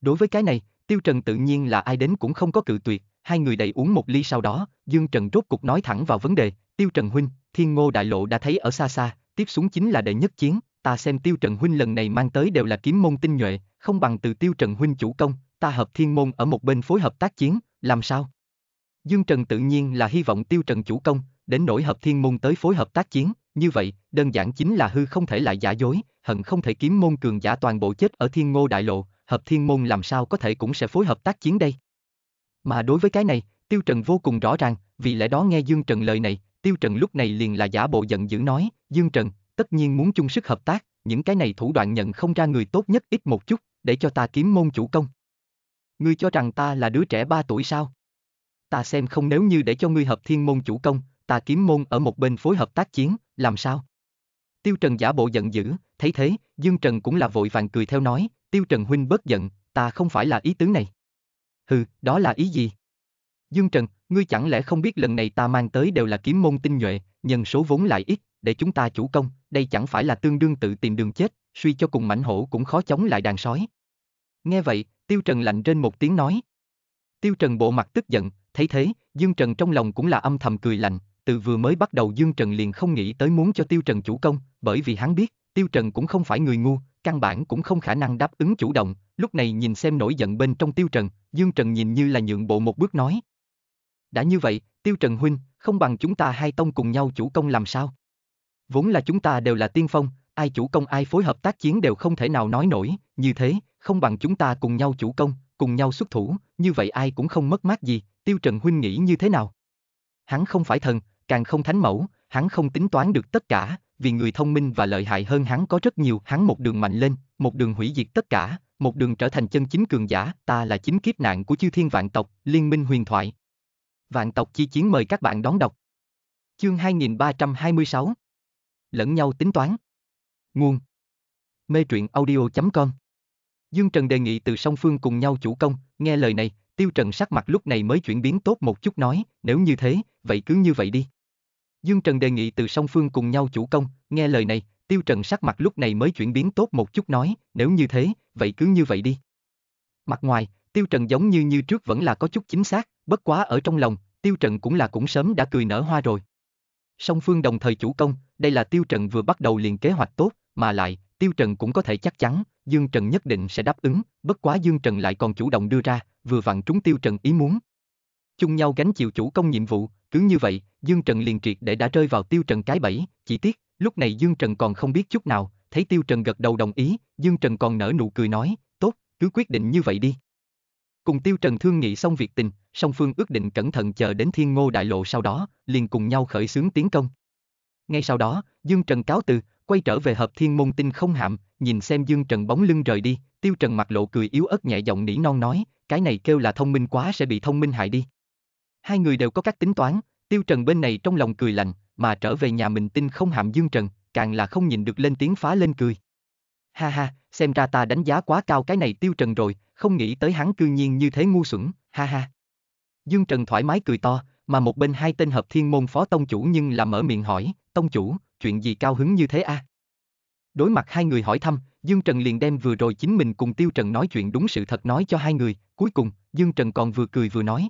Đối với cái này, Tiêu Trần tự nhiên là ai đến cũng không có cự tuyệt, hai người đầy uống một ly sau đó, Dương Trần rốt cục nói thẳng vào vấn đề, Tiêu Trần huynh, Thiên Ngô Đại Lộ đã thấy ở xa xa, tiếp xuống chính là đệ nhất chiến, ta xem Tiêu Trần Huynh lần này mang tới đều là kiếm môn tinh nhuệ, không bằng từ Tiêu Trần Huynh chủ công, ta hợp thiên môn ở một bên phối hợp tác chiến, làm sao? Dương Trần tự nhiên là hy vọng Tiêu Trần chủ công, đến nổi hợp thiên môn tới phối hợp tác chiến, như vậy, đơn giản chính là hư không thể lại giả dối, hận không thể kiếm môn cường giả toàn bộ chết ở thiên ngô đại lộ, hợp thiên môn làm sao có thể cũng sẽ phối hợp tác chiến đây. Mà đối với cái này, Tiêu Trần vô cùng rõ ràng, vì lẽ đó nghe Dương Trần lời này, Tiêu Trần lúc này liền là giả bộ giận dữ nói, Dương Trần, tất nhiên muốn chung sức hợp tác, những cái này thủ đoạn nhận không ra người tốt nhất ít một chút, để cho ta kiếm môn chủ công. Ngươi cho rằng ta là đứa trẻ 3 tuổi sao? Ta xem không nếu như để cho ngươi hợp thiên môn chủ công, ta kiếm môn ở một bên phối hợp tác chiến, làm sao? Tiêu Trần giả bộ giận dữ, thấy thế, Dương Trần cũng là vội vàng cười theo nói, Tiêu Trần huynh bớt giận, ta không phải là ý tứ này. Hừ, đó là ý gì? Dương Trần, ngươi chẳng lẽ không biết lần này ta mang tới đều là kiếm môn tinh nhuệ, nhân số vốn lại ít, để chúng ta chủ công, đây chẳng phải là tương đương tự tìm đường chết, suy cho cùng mảnh hổ cũng khó chống lại đàn sói. Nghe vậy, Tiêu Trần lạnh trên một tiếng nói. Tiêu Trần bộ mặt tức giận, thấy thế, Dương Trần trong lòng cũng là âm thầm cười lạnh, từ vừa mới bắt đầu Dương Trần liền không nghĩ tới muốn cho Tiêu Trần chủ công, bởi vì hắn biết, Tiêu Trần cũng không phải người ngu, căn bản cũng không khả năng đáp ứng chủ động, lúc này nhìn xem nổi giận bên trong Tiêu Trần, Dương Trần nhìn như là nhượng bộ một bước nói. Đã như vậy, Tiêu Trần huynh, không bằng chúng ta hai tông cùng nhau chủ công làm sao? Vốn là chúng ta đều là tiên phong, ai chủ công ai phối hợp tác chiến đều không thể nào nói nổi, như thế, không bằng chúng ta cùng nhau chủ công, cùng nhau xuất thủ, như vậy ai cũng không mất mát gì, Tiêu Trần Huynh nghĩ như thế nào? Hắn không phải thần, càng không thánh mẫu, hắn không tính toán được tất cả, vì người thông minh và lợi hại hơn hắn có rất nhiều, hắn một đường mạnh lên, một đường hủy diệt tất cả, một đường trở thành chân chính cường giả, ta là chính kiếp nạn của chư thiên vạn tộc, liên minh huyền thoại. Vạn tộc chi chiến mời các bạn đón đọc. Chương 2326, lẫn nhau tính toán. Nguồn Mê truyện audio.com Dương Trần đề nghị từ song phương cùng nhau chủ công, nghe lời này, Tiêu Trần sắc mặt lúc này mới chuyển biến tốt một chút nói, nếu như thế, vậy cứ như vậy đi. Dương Trần đề nghị từ song phương cùng nhau chủ công, nghe lời này, Tiêu Trần sắc mặt lúc này mới chuyển biến tốt một chút nói, nếu như thế, vậy cứ như vậy đi. Mặt ngoài, Tiêu Trần giống như như trước vẫn là có chút chính xác, bất quá ở trong lòng, Tiêu Trần cũng là cũng sớm đã cười nở hoa rồi. Song phương đồng thời chủ công, đây là Tiêu Trần vừa bắt đầu liền kế hoạch tốt, mà lại, Tiêu Trần cũng có thể chắc chắn, Dương Trần nhất định sẽ đáp ứng, bất quá Dương Trần lại còn chủ động đưa ra, vừa vặn trúng Tiêu Trần ý muốn. Chung nhau gánh chịu chủ công nhiệm vụ, cứ như vậy, Dương Trần liền triệt để đã rơi vào Tiêu Trần cái bẫy, chỉ tiếc, lúc này Dương Trần còn không biết chút nào, thấy Tiêu Trần gật đầu đồng ý, Dương Trần còn nở nụ cười nói, tốt, cứ quyết định như vậy đi. Cùng Tiêu Trần thương nghị xong việc tình, song phương ước định cẩn thận chờ đến Thiên Ngô Đại Lộ sau đó, liền cùng nhau khởi xướng tiến công. Ngay sau đó, Dương Trần cáo từ, quay trở về hợp thiên môn tinh không hạm, nhìn xem Dương Trần bóng lưng rời đi, Tiêu Trần mặt lộ cười yếu ớt nhẹ giọng nỉ non nói, cái này kêu là thông minh quá sẽ bị thông minh hại đi. Hai người đều có các tính toán, Tiêu Trần bên này trong lòng cười lạnh, mà trở về nhà mình tinh không hạm Dương Trần, càng là không nhìn được lên tiếng phá lên cười. Ha ha, xem ra ta đánh giá quá cao cái này Tiêu Trần rồi, không nghĩ tới hắn cư nhiên như thế ngu xuẩn, ha ha. Dương Trần thoải mái cười to, mà một bên hai tên hợp thiên môn phó tông chủ nhưng là mở miệng hỏi, tông chủ, chuyện gì cao hứng như thế a? À? Đối mặt hai người hỏi thăm, Dương Trần liền đem vừa rồi chính mình cùng Tiêu Trần nói chuyện đúng sự thật nói cho hai người, cuối cùng, Dương Trần còn vừa cười vừa nói.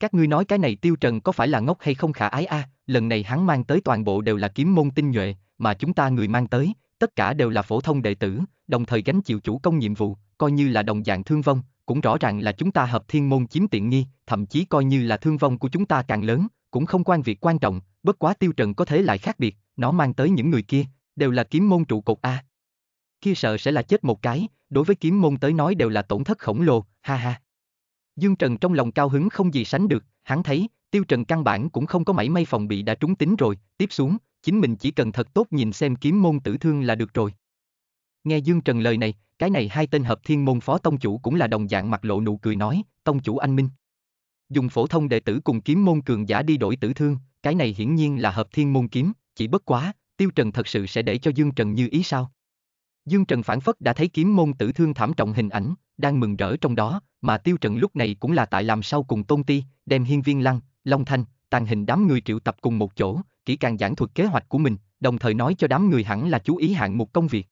Các ngươi nói cái này Tiêu Trần có phải là ngốc hay không khả ái a, à? lần này hắn mang tới toàn bộ đều là kiếm môn tinh nhuệ, mà chúng ta người mang tới, tất cả đều là phổ thông đệ tử, đồng thời gánh chịu chủ công nhiệm vụ, coi như là đồng dạng thương vong, cũng rõ ràng là chúng ta hợp thiên môn chiếm tiện nghi, thậm chí coi như là thương vong của chúng ta càng lớn, cũng không quan việc quan trọng, bất quá tiêu trần có thế lại khác biệt, nó mang tới những người kia, đều là kiếm môn trụ cột A. Kia sợ sẽ là chết một cái, đối với kiếm môn tới nói đều là tổn thất khổng lồ, ha ha. Dương Trần trong lòng cao hứng không gì sánh được, hắn thấy, tiêu trần căn bản cũng không có mảy may phòng bị đã trúng tính rồi, tiếp xuống, chính mình chỉ cần thật tốt nhìn xem kiếm môn tử thương là được rồi. Nghe Dương Trần lời này, cái này hai tên hợp thiên môn phó tông chủ cũng là đồng dạng mặt lộ nụ cười nói, tông chủ anh Minh dùng phổ thông đệ tử cùng kiếm môn cường giả đi đổi tử thương, cái này hiển nhiên là hợp thiên môn kiếm, chỉ bất quá, Tiêu Trần thật sự sẽ để cho Dương Trần như ý sao? Dương Trần phản phất đã thấy kiếm môn tử thương thảm trọng hình ảnh, đang mừng rỡ trong đó, mà Tiêu Trần lúc này cũng là tại làm sao cùng Tôn Ti, đem Hiên Viên Lăng, Long Thanh, tàn hình đám người triệu tập cùng một chỗ, kỹ càng giảng thuật kế hoạch của mình, đồng thời nói cho đám người hẳn là chú ý hạng mục công việc.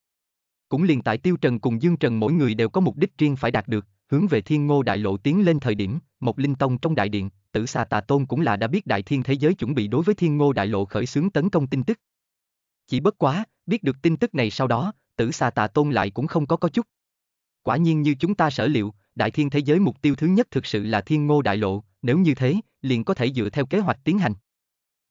Cũng liền tại Tiêu Trần cùng Dương Trần mỗi người đều có mục đích riêng phải đạt được, Hướng về thiên ngô đại lộ tiến lên thời điểm, Mộc Linh Tông trong đại điện, tử xà tà tôn cũng là đã biết đại thiên thế giới chuẩn bị đối với thiên ngô đại lộ khởi xướng tấn công tin tức. Chỉ bất quá, biết được tin tức này sau đó, tử xà tà tôn lại cũng không có có chút. Quả nhiên như chúng ta sở liệu, đại thiên thế giới mục tiêu thứ nhất thực sự là thiên ngô đại lộ, nếu như thế, liền có thể dựa theo kế hoạch tiến hành.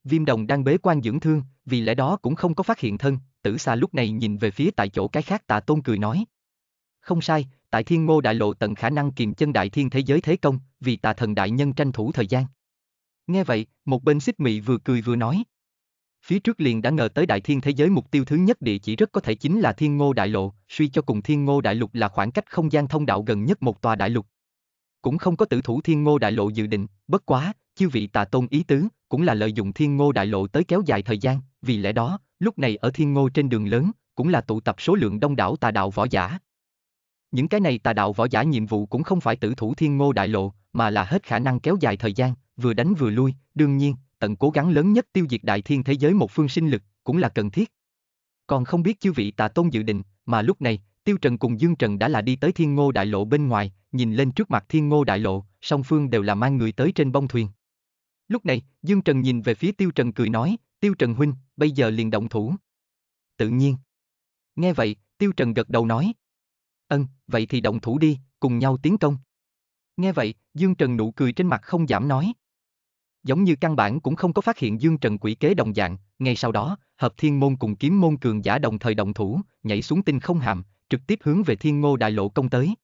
Viêm đồng đang bế quan dưỡng thương, vì lẽ đó cũng không có phát hiện thân, tử xà lúc này nhìn về phía tại chỗ cái khác tà tôn cười nói. Không sai, tại thiên ngô đại lộ tận khả năng kiềm chân đại thiên thế giới thế công, vì tà thần đại nhân tranh thủ thời gian. Nghe vậy, một bên xích mị vừa cười vừa nói. Phía trước liền đã ngờ tới đại thiên thế giới mục tiêu thứ nhất địa chỉ rất có thể chính là thiên ngô đại lộ, suy cho cùng thiên ngô đại lục là khoảng cách không gian thông đạo gần nhất một tòa đại lục. Cũng không có tử thủ thiên ngô đại lộ dự định, bất quá, chư vị tà tôn ý tứ, cũng là lợi dụng thiên ngô đại lộ tới kéo dài thời gian, vì lẽ đó, lúc này ở thiên ngô trên đường lớn, cũng là tụ tập số lượng đông đảo tà đạo võ giả, những cái này tà đạo võ giả nhiệm vụ cũng không phải tử thủ thiên ngô đại lộ, mà là hết khả năng kéo dài thời gian, vừa đánh vừa lui, đương nhiên, tận cố gắng lớn nhất tiêu diệt đại thiên thế giới một phương sinh lực, cũng là cần thiết. Còn không biết chư vị tà tôn dự định, mà lúc này, Tiêu Trần cùng Dương Trần đã là đi tới thiên ngô đại lộ bên ngoài, nhìn lên trước mặt thiên ngô đại lộ, song phương đều là mang người tới trên bông thuyền. Lúc này, Dương Trần nhìn về phía Tiêu Trần cười nói, Tiêu Trần huynh, bây giờ liền động thủ. Tự nhiên. Nghe vậy, Tiêu Trần gật đầu nói, Ân, vậy thì động thủ đi, cùng nhau tiến công. Nghe vậy, Dương Trần nụ cười trên mặt không giảm nói. Giống như căn bản cũng không có phát hiện Dương Trần quỷ kế đồng dạng, ngay sau đó, hợp thiên môn cùng kiếm môn cường giả đồng thời động thủ, nhảy xuống tinh không hàm, trực tiếp hướng về thiên ngô đại lộ công tới.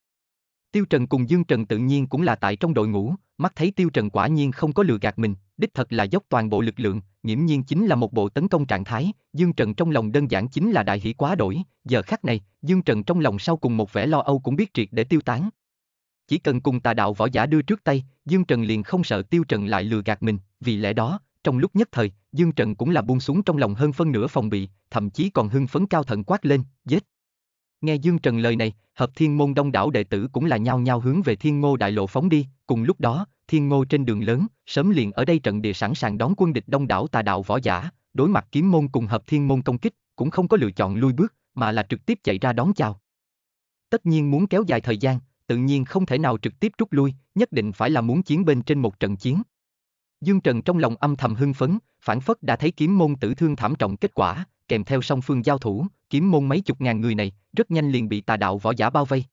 Tiêu Trần cùng Dương Trần tự nhiên cũng là tại trong đội ngũ, mắt thấy Tiêu Trần quả nhiên không có lừa gạt mình, đích thật là dốc toàn bộ lực lượng, nhiễm nhiên chính là một bộ tấn công trạng thái, Dương Trần trong lòng đơn giản chính là đại hỷ quá đổi, giờ khắc này, Dương Trần trong lòng sau cùng một vẻ lo âu cũng biết triệt để tiêu tán. Chỉ cần cùng tà đạo võ giả đưa trước tay, Dương Trần liền không sợ Tiêu Trần lại lừa gạt mình, vì lẽ đó, trong lúc nhất thời, Dương Trần cũng là buông xuống trong lòng hơn phân nửa phòng bị, thậm chí còn hưng phấn cao thận quát lên, giết. Nghe Dương Trần lời này, hợp thiên môn đông đảo đệ tử cũng là nhao nhao hướng về thiên ngô đại lộ phóng đi, cùng lúc đó, thiên ngô trên đường lớn, sớm liền ở đây trận địa sẵn sàng đón quân địch đông đảo tà đạo võ giả, đối mặt kiếm môn cùng hợp thiên môn công kích, cũng không có lựa chọn lui bước, mà là trực tiếp chạy ra đón chào. Tất nhiên muốn kéo dài thời gian, tự nhiên không thể nào trực tiếp rút lui, nhất định phải là muốn chiến bên trên một trận chiến. Dương Trần trong lòng âm thầm hưng phấn, phản phất đã thấy kiếm môn tử thương thảm trọng kết quả, kèm theo song phương giao thủ, kiếm môn mấy chục ngàn người này, rất nhanh liền bị tà đạo võ giả bao vây.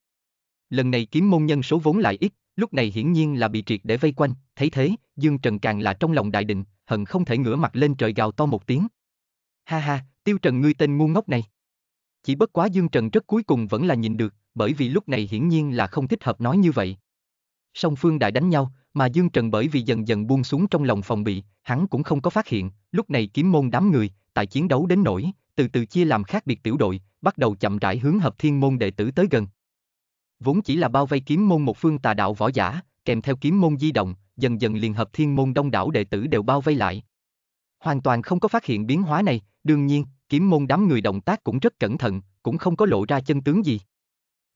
Lần này kiếm môn nhân số vốn lại ít, lúc này hiển nhiên là bị triệt để vây quanh, thấy thế, Dương Trần càng là trong lòng đại định, hận không thể ngửa mặt lên trời gào to một tiếng. Ha ha, Tiêu Trần ngươi tên ngu ngốc này. Chỉ bất quá Dương Trần rất cuối cùng vẫn là nhìn được, bởi vì lúc này hiển nhiên là không thích hợp nói như vậy. Song phương đại đánh nhau, mà Dương Trần bởi vì dần dần buông xuống trong lòng phòng bị, hắn cũng không có phát hiện, lúc này kiếm môn đám người, tại chiến đấu đến nổi, từ từ chia làm khác biệt tiểu đội, bắt đầu chậm rãi hướng hợp thiên môn đệ tử tới gần, Vốn chỉ là bao vây kiếm môn một phương tà đạo võ giả, kèm theo kiếm môn di động, dần dần liền hợp thiên môn đông đảo đệ tử đều bao vây lại. Hoàn toàn không có phát hiện biến hóa này, đương nhiên, kiếm môn đám người động tác cũng rất cẩn thận, cũng không có lộ ra chân tướng gì.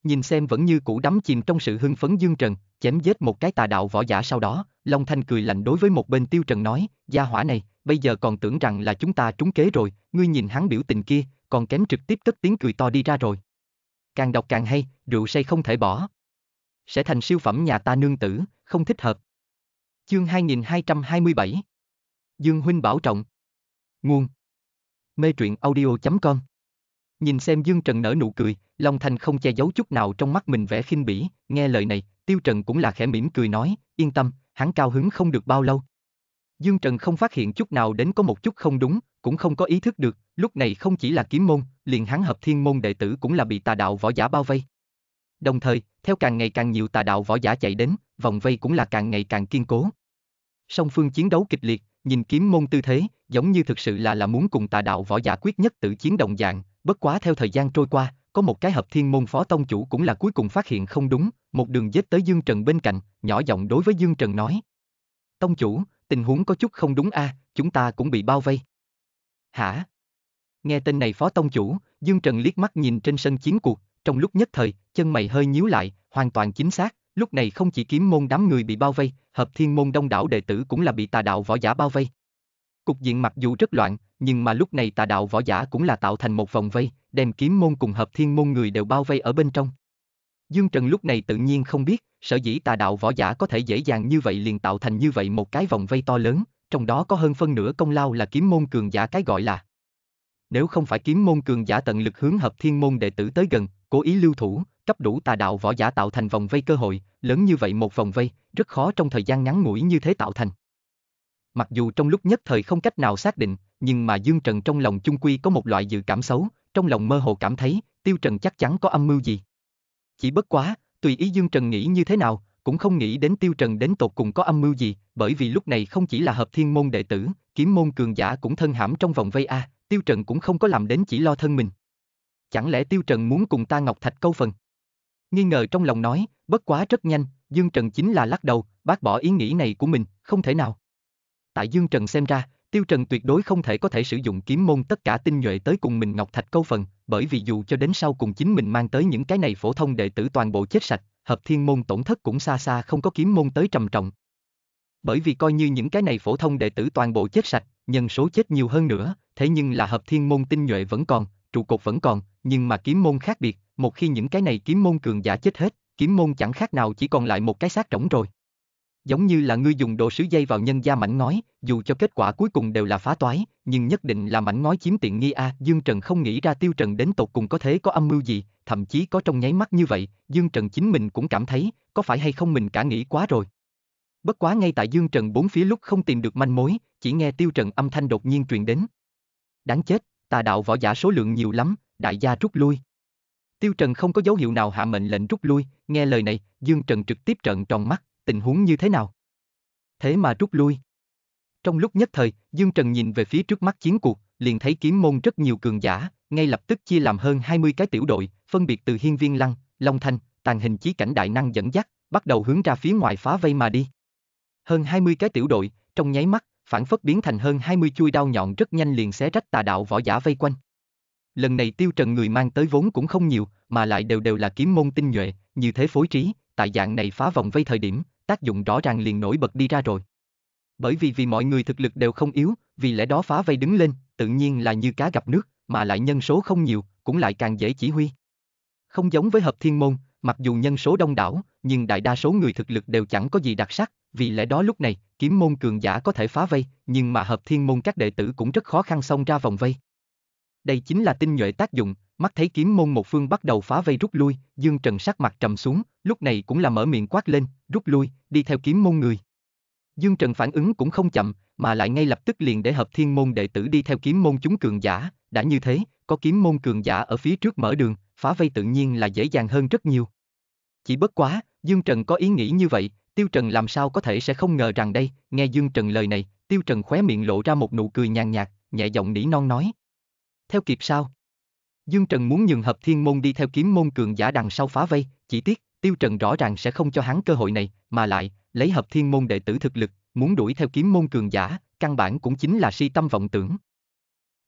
Nhìn xem vẫn như cũ đắm chìm trong sự hưng phấn Dương Trần, chém giết một cái tà đạo võ giả sau đó, Long Thanh cười lạnh đối với một bên Tiêu Trần nói, gia hỏa này, bây giờ còn tưởng rằng là chúng ta trúng kế rồi, ngươi nhìn hắn biểu tình kia, còn kém trực tiếp cất tiếng cười to đi ra rồi càng đọc càng hay, rượu say không thể bỏ. Sẽ thành siêu phẩm nhà ta nương tử, không thích hợp. Chương 2227 Dương Huynh Bảo Trọng Nguồn Mê truyện audio.com Nhìn xem Dương Trần nở nụ cười, Long Thành không che giấu chút nào trong mắt mình vẻ khinh bỉ, nghe lời này, Tiêu Trần cũng là khẽ mỉm cười nói, yên tâm, hắn cao hứng không được bao lâu. Dương Trần không phát hiện chút nào đến có một chút không đúng, cũng không có ý thức được, lúc này không chỉ là kiếm môn, liền hắn hợp thiên môn đệ tử cũng là bị tà đạo võ giả bao vây. Đồng thời, theo càng ngày càng nhiều tà đạo võ giả chạy đến, vòng vây cũng là càng ngày càng kiên cố. Song phương chiến đấu kịch liệt, nhìn kiếm môn tư thế, giống như thực sự là là muốn cùng tà đạo võ giả quyết nhất tử chiến đồng dạng, bất quá theo thời gian trôi qua, có một cái hợp thiên môn phó tông chủ cũng là cuối cùng phát hiện không đúng, một đường giết tới Dương Trần bên cạnh, nhỏ giọng đối với Dương Trần nói. Tông chủ, tình huống có chút không đúng a, à, chúng ta cũng bị bao vây hả? Nghe tên này phó tông chủ, Dương Trần liếc mắt nhìn trên sân chiến cuộc, trong lúc nhất thời, chân mày hơi nhíu lại, hoàn toàn chính xác, lúc này không chỉ kiếm môn đám người bị bao vây, hợp thiên môn đông đảo đệ tử cũng là bị tà đạo võ giả bao vây. Cục diện mặc dù rất loạn, nhưng mà lúc này tà đạo võ giả cũng là tạo thành một vòng vây, đem kiếm môn cùng hợp thiên môn người đều bao vây ở bên trong. Dương Trần lúc này tự nhiên không biết, sở dĩ tà đạo võ giả có thể dễ dàng như vậy liền tạo thành như vậy một cái vòng vây to lớn, trong đó có hơn phân nửa công lao là kiếm môn cường giả cái gọi là. Nếu không phải kiếm môn cường giả tận lực hướng hợp thiên môn đệ tử tới gần, cố ý lưu thủ, cấp đủ tà đạo võ giả tạo thành vòng vây cơ hội, lớn như vậy một vòng vây, rất khó trong thời gian ngắn ngủi như thế tạo thành. Mặc dù trong lúc nhất thời không cách nào xác định, nhưng mà Dương Trần trong lòng chung quy có một loại dự cảm xấu, trong lòng mơ hồ cảm thấy, Tiêu Trần chắc chắn có âm mưu gì. Chỉ bất quá, tùy ý Dương Trần nghĩ như thế nào, cũng không nghĩ đến Tiêu Trần đến tột cùng có âm mưu gì, bởi vì lúc này không chỉ là hợp thiên môn đệ tử, kiếm môn cường giả cũng thân hãm trong vòng vây A, Tiêu Trần cũng không có làm đến chỉ lo thân mình. Chẳng lẽ Tiêu Trần muốn cùng ta Ngọc Thạch câu phần? Nghi ngờ trong lòng nói, bất quá rất nhanh, Dương Trần chính là lắc đầu, bác bỏ ý nghĩ này của mình, không thể nào. Tại Dương Trần xem ra, Tiêu Trần tuyệt đối không thể có thể sử dụng kiếm môn tất cả tinh nhuệ tới cùng mình Ngọc Thạch câu phần, bởi vì dù cho đến sau cùng chính mình mang tới những cái này phổ thông đệ tử toàn bộ chết sạch, hợp thiên môn tổn thất cũng xa xa không có kiếm môn tới trầm trọng. Bởi vì coi như những cái này phổ thông đệ tử toàn bộ chết sạch, nhân số chết nhiều hơn nữa, thế nhưng là hợp thiên môn tinh nhuệ vẫn còn, trụ cột vẫn còn, nhưng mà kiếm môn khác biệt, một khi những cái này kiếm môn cường giả chết hết, kiếm môn chẳng khác nào chỉ còn lại một cái xác trống rồi. Giống như là ngươi dùng đồ sứ dây vào nhân gia mảnh ngói, dù cho kết quả cuối cùng đều là phá toái, nhưng nhất định là mảnh ngói chiếm tiện nghi a. À. Dương Trần không nghĩ ra Tiêu Trần đến tột cùng có thế có âm mưu gì, thậm chí có trong nháy mắt như vậy, Dương Trần chính mình cũng cảm thấy, có phải hay không mình cả nghĩ quá rồi. Bất quá ngay tại Dương Trần bốn phía lúc không tìm được manh mối, chỉ nghe Tiêu Trần âm thanh đột nhiên truyền đến. Đáng chết, tà đạo võ giả số lượng nhiều lắm, đại gia rút lui. Tiêu Trần không có dấu hiệu nào hạ mệnh lệnh rút lui, nghe lời này, Dương Trần trực tiếp trợn tròn mắt tình huống như thế nào. Thế mà rút lui. Trong lúc nhất thời, Dương Trần nhìn về phía trước mắt chiến cuộc, liền thấy kiếm môn rất nhiều cường giả, ngay lập tức chia làm hơn 20 cái tiểu đội, phân biệt từ Hiên Viên Lăng, Long Thanh, tàn hình chí cảnh đại năng dẫn dắt, bắt đầu hướng ra phía ngoài phá vây mà đi. Hơn 20 cái tiểu đội, trong nháy mắt, phản phất biến thành hơn 20 chuôi đao nhọn rất nhanh liền xé rách tà đạo võ giả vây quanh. Lần này tiêu trần người mang tới vốn cũng không nhiều, mà lại đều đều là kiếm môn tinh nhuệ, như thế phối trí, tại dạng này phá vòng vây thời điểm, tác dụng rõ ràng liền nổi bật đi ra rồi. Bởi vì vì mọi người thực lực đều không yếu, vì lẽ đó phá vây đứng lên, tự nhiên là như cá gặp nước, mà lại nhân số không nhiều, cũng lại càng dễ chỉ huy. Không giống với hợp thiên môn, mặc dù nhân số đông đảo, nhưng đại đa số người thực lực đều chẳng có gì đặc sắc, vì lẽ đó lúc này, kiếm môn cường giả có thể phá vây, nhưng mà hợp thiên môn các đệ tử cũng rất khó khăn xông ra vòng vây. Đây chính là tinh nhuệ tác dụng, mắt thấy kiếm môn một phương bắt đầu phá vây rút lui, Dương Trần sắc mặt trầm xuống, lúc này cũng là mở miệng quát lên, rút lui, đi theo kiếm môn người. Dương Trần phản ứng cũng không chậm, mà lại ngay lập tức liền để hợp thiên môn đệ tử đi theo kiếm môn chúng cường giả, đã như thế, có kiếm môn cường giả ở phía trước mở đường, phá vây tự nhiên là dễ dàng hơn rất nhiều. Chỉ bất quá, Dương Trần có ý nghĩ như vậy, Tiêu Trần làm sao có thể sẽ không ngờ rằng đây, nghe Dương Trần lời này, Tiêu Trần khóe miệng lộ ra một nụ cười nhàn nhạt, nhẹ giọng nỉ non nói. Theo kịp sao? Dương Trần muốn nhường hợp thiên môn đi theo kiếm môn cường giả đằng sau phá vây, chỉ tiếc, Tiêu Trần rõ ràng sẽ không cho hắn cơ hội này, mà lại, lấy hợp thiên môn đệ tử thực lực, muốn đuổi theo kiếm môn cường giả, căn bản cũng chính là si tâm vọng tưởng.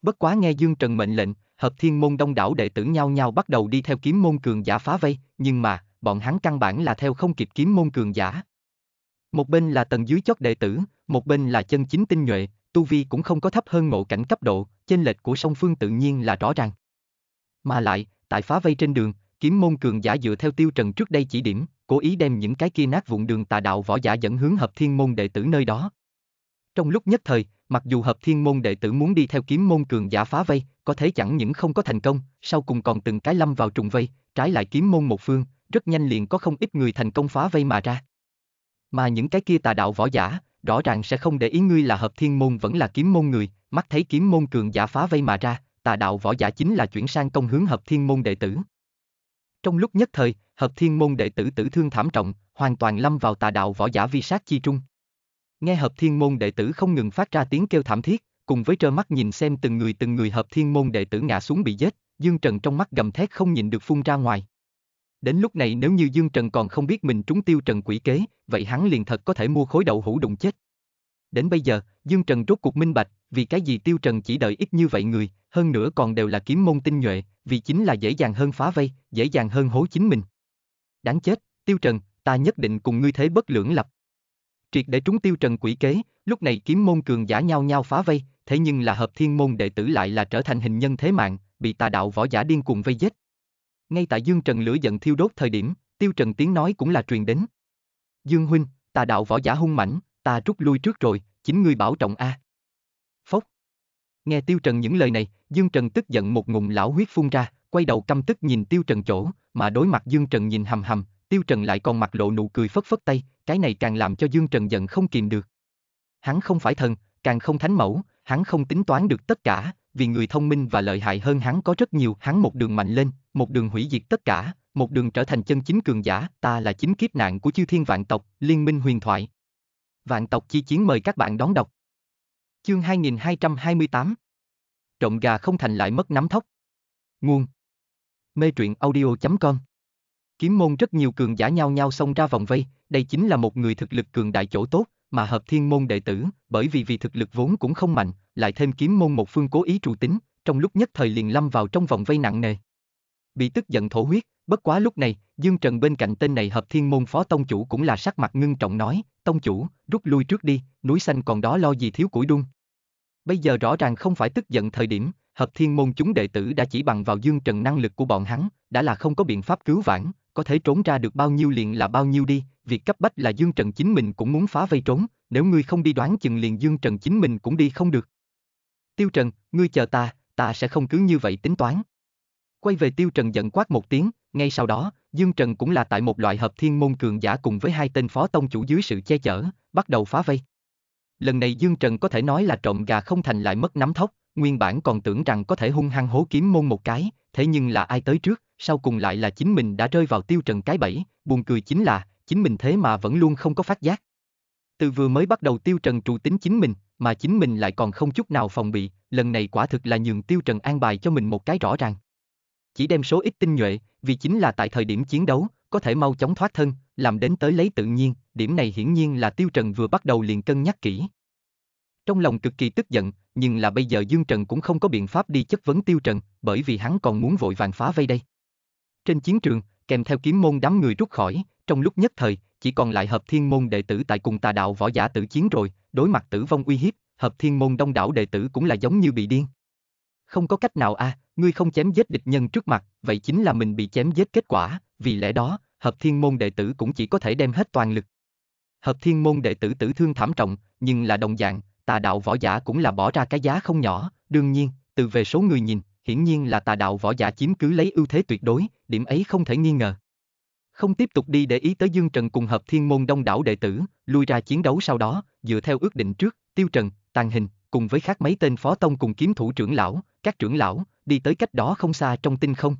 Bất quá nghe Dương Trần mệnh lệnh, hợp thiên môn đông đảo đệ tử nhau nhau bắt đầu đi theo kiếm môn cường giả phá vây, nhưng mà, bọn hắn căn bản là theo không kịp kiếm môn cường giả. Một bên là tầng dưới chót đệ tử, một bên là chân chính tinh nhuệ, tu vi cũng không có thấp hơn ngộ cảnh cấp độ, chênh lệch của song phương tự nhiên là rõ ràng. Mà lại, tại phá vây trên đường, kiếm môn cường giả dựa theo tiêu trần trước đây chỉ điểm, cố ý đem những cái kia nát vụn đường tà đạo võ giả dẫn hướng hợp thiên môn đệ tử nơi đó. Trong lúc nhất thời, mặc dù hợp thiên môn đệ tử muốn đi theo kiếm môn cường giả phá vây, có thể chẳng những không có thành công, sau cùng còn từng cái lâm vào trùng vây, trái lại kiếm môn một phương, rất nhanh liền có không ít người thành công phá vây mà ra. Mà những cái kia tà đạo võ giả, rõ ràng sẽ không để ý ngươi là hợp thiên môn vẫn là kiếm môn người, mắt thấy kiếm môn cường giả phá vây mà ra, tà đạo võ giả chính là chuyển sang công hướng hợp thiên môn đệ tử. Trong lúc nhất thời, hợp thiên môn đệ tử tử thương thảm trọng, hoàn toàn lâm vào tà đạo võ giả vi sát chi trung. Nghe hợp thiên môn đệ tử không ngừng phát ra tiếng kêu thảm thiết, cùng với trơ mắt nhìn xem từng người từng người hợp thiên môn đệ tử ngã xuống bị giết, Dương Trần trong mắt gầm thét không nhìn được phun ra ngoài. Đến lúc này nếu như Dương Trần còn không biết mình trúng tiêu Trần quỷ kế, vậy hắn liền thật có thể mua khối đậu hũ đụng chết đến bây giờ, Dương Trần rốt cuộc minh bạch, vì cái gì Tiêu Trần chỉ đợi ít như vậy người, hơn nữa còn đều là kiếm môn tinh nhuệ, vì chính là dễ dàng hơn phá vây, dễ dàng hơn hố chính mình. Đáng chết, Tiêu Trần, ta nhất định cùng ngươi thế bất lưỡng lập. Triệt để trúng Tiêu Trần quỷ kế, lúc này kiếm môn cường giả nhau nhau phá vây, thế nhưng là hợp thiên môn đệ tử lại là trở thành hình nhân thế mạng, bị tà đạo võ giả điên cuồng vây giết. Ngay tại Dương Trần lửa giận thiêu đốt thời điểm, Tiêu Trần tiếng nói cũng là truyền đến. Dương huynh, tà đạo võ giả hung mãnh, ta rút lui trước rồi, chính ngươi bảo trọng a. À. Phốc. Nghe Tiêu Trần những lời này, Dương Trần tức giận một ngụm lão huyết phun ra, quay đầu căm tức nhìn Tiêu Trần chỗ, mà đối mặt Dương Trần nhìn hầm hầm, Tiêu Trần lại còn mặt lộ nụ cười phất phất tay, cái này càng làm cho Dương Trần giận không kìm được. Hắn không phải thần, càng không thánh mẫu, hắn không tính toán được tất cả, vì người thông minh và lợi hại hơn hắn có rất nhiều, hắn một đường mạnh lên, một đường hủy diệt tất cả, một đường trở thành chân chính cường giả, ta là chính kiếp nạn của chư thiên vạn tộc, liên minh huyền thoại. Vạn tộc chi chiến mời các bạn đón đọc. Chương 2228 Trộm gà không thành lại mất nắm thóc. Nguồn Mê truyện audio.com Kiếm môn rất nhiều cường giả nhau nhau xông ra vòng vây, đây chính là một người thực lực cường đại chỗ tốt, mà hợp thiên môn đệ tử, bởi vì vì thực lực vốn cũng không mạnh, lại thêm kiếm môn một phương cố ý trụ tính, trong lúc nhất thời liền lâm vào trong vòng vây nặng nề. Bị tức giận thổ huyết, Bất quá lúc này, Dương Trần bên cạnh tên này hợp thiên môn phó tông chủ cũng là sắc mặt ngưng trọng nói, tông chủ, rút lui trước đi, núi xanh còn đó lo gì thiếu củi đun. Bây giờ rõ ràng không phải tức giận thời điểm, hợp thiên môn chúng đệ tử đã chỉ bằng vào Dương Trần năng lực của bọn hắn, đã là không có biện pháp cứu vãn, có thể trốn ra được bao nhiêu liền là bao nhiêu đi, việc cấp bách là Dương Trần chính mình cũng muốn phá vây trốn, nếu ngươi không đi đoán chừng liền Dương Trần chính mình cũng đi không được. Tiêu Trần, ngươi chờ ta, ta sẽ không cứ như vậy tính toán. Quay về Tiêu Trần giận quát một tiếng, ngay sau đó, Dương Trần cũng là tại một loại hợp thiên môn cường giả cùng với hai tên phó tông chủ dưới sự che chở, bắt đầu phá vây. Lần này Dương Trần có thể nói là trộm gà không thành lại mất nắm thóc, nguyên bản còn tưởng rằng có thể hung hăng hố kiếm môn một cái, thế nhưng là ai tới trước, sau cùng lại là chính mình đã rơi vào tiêu trần cái bẫy, buồn cười chính là, chính mình thế mà vẫn luôn không có phát giác. Từ vừa mới bắt đầu tiêu trần trụ tính chính mình, mà chính mình lại còn không chút nào phòng bị, lần này quả thực là nhường tiêu trần an bài cho mình một cái rõ ràng chỉ đem số ít tinh nhuệ, vì chính là tại thời điểm chiến đấu, có thể mau chóng thoát thân, làm đến tới lấy tự nhiên, điểm này hiển nhiên là Tiêu Trần vừa bắt đầu liền cân nhắc kỹ. Trong lòng cực kỳ tức giận, nhưng là bây giờ Dương Trần cũng không có biện pháp đi chất vấn Tiêu Trần, bởi vì hắn còn muốn vội vàng phá vây đây. Trên chiến trường, kèm theo kiếm môn đám người rút khỏi, trong lúc nhất thời, chỉ còn lại hợp thiên môn đệ tử tại cùng tà đạo võ giả tử chiến rồi, đối mặt tử vong uy hiếp, hợp thiên môn đông đảo đệ tử cũng là giống như bị điên. Không có cách nào a, à, ngươi không chém giết địch nhân trước mặt, vậy chính là mình bị chém giết kết quả, vì lẽ đó, hợp thiên môn đệ tử cũng chỉ có thể đem hết toàn lực. Hợp thiên môn đệ tử tử thương thảm trọng, nhưng là đồng dạng, tà đạo võ giả cũng là bỏ ra cái giá không nhỏ, đương nhiên, từ về số người nhìn, hiển nhiên là tà đạo võ giả chiếm cứ lấy ưu thế tuyệt đối, điểm ấy không thể nghi ngờ. Không tiếp tục đi để ý tới Dương Trần cùng hợp thiên môn đông đảo đệ tử, lui ra chiến đấu sau đó, dựa theo ước định trước, Tiêu Trần, Tàn Hình, cùng với khác mấy tên phó tông cùng kiếm thủ trưởng lão, các trưởng lão, đi tới cách đó không xa trong tinh không.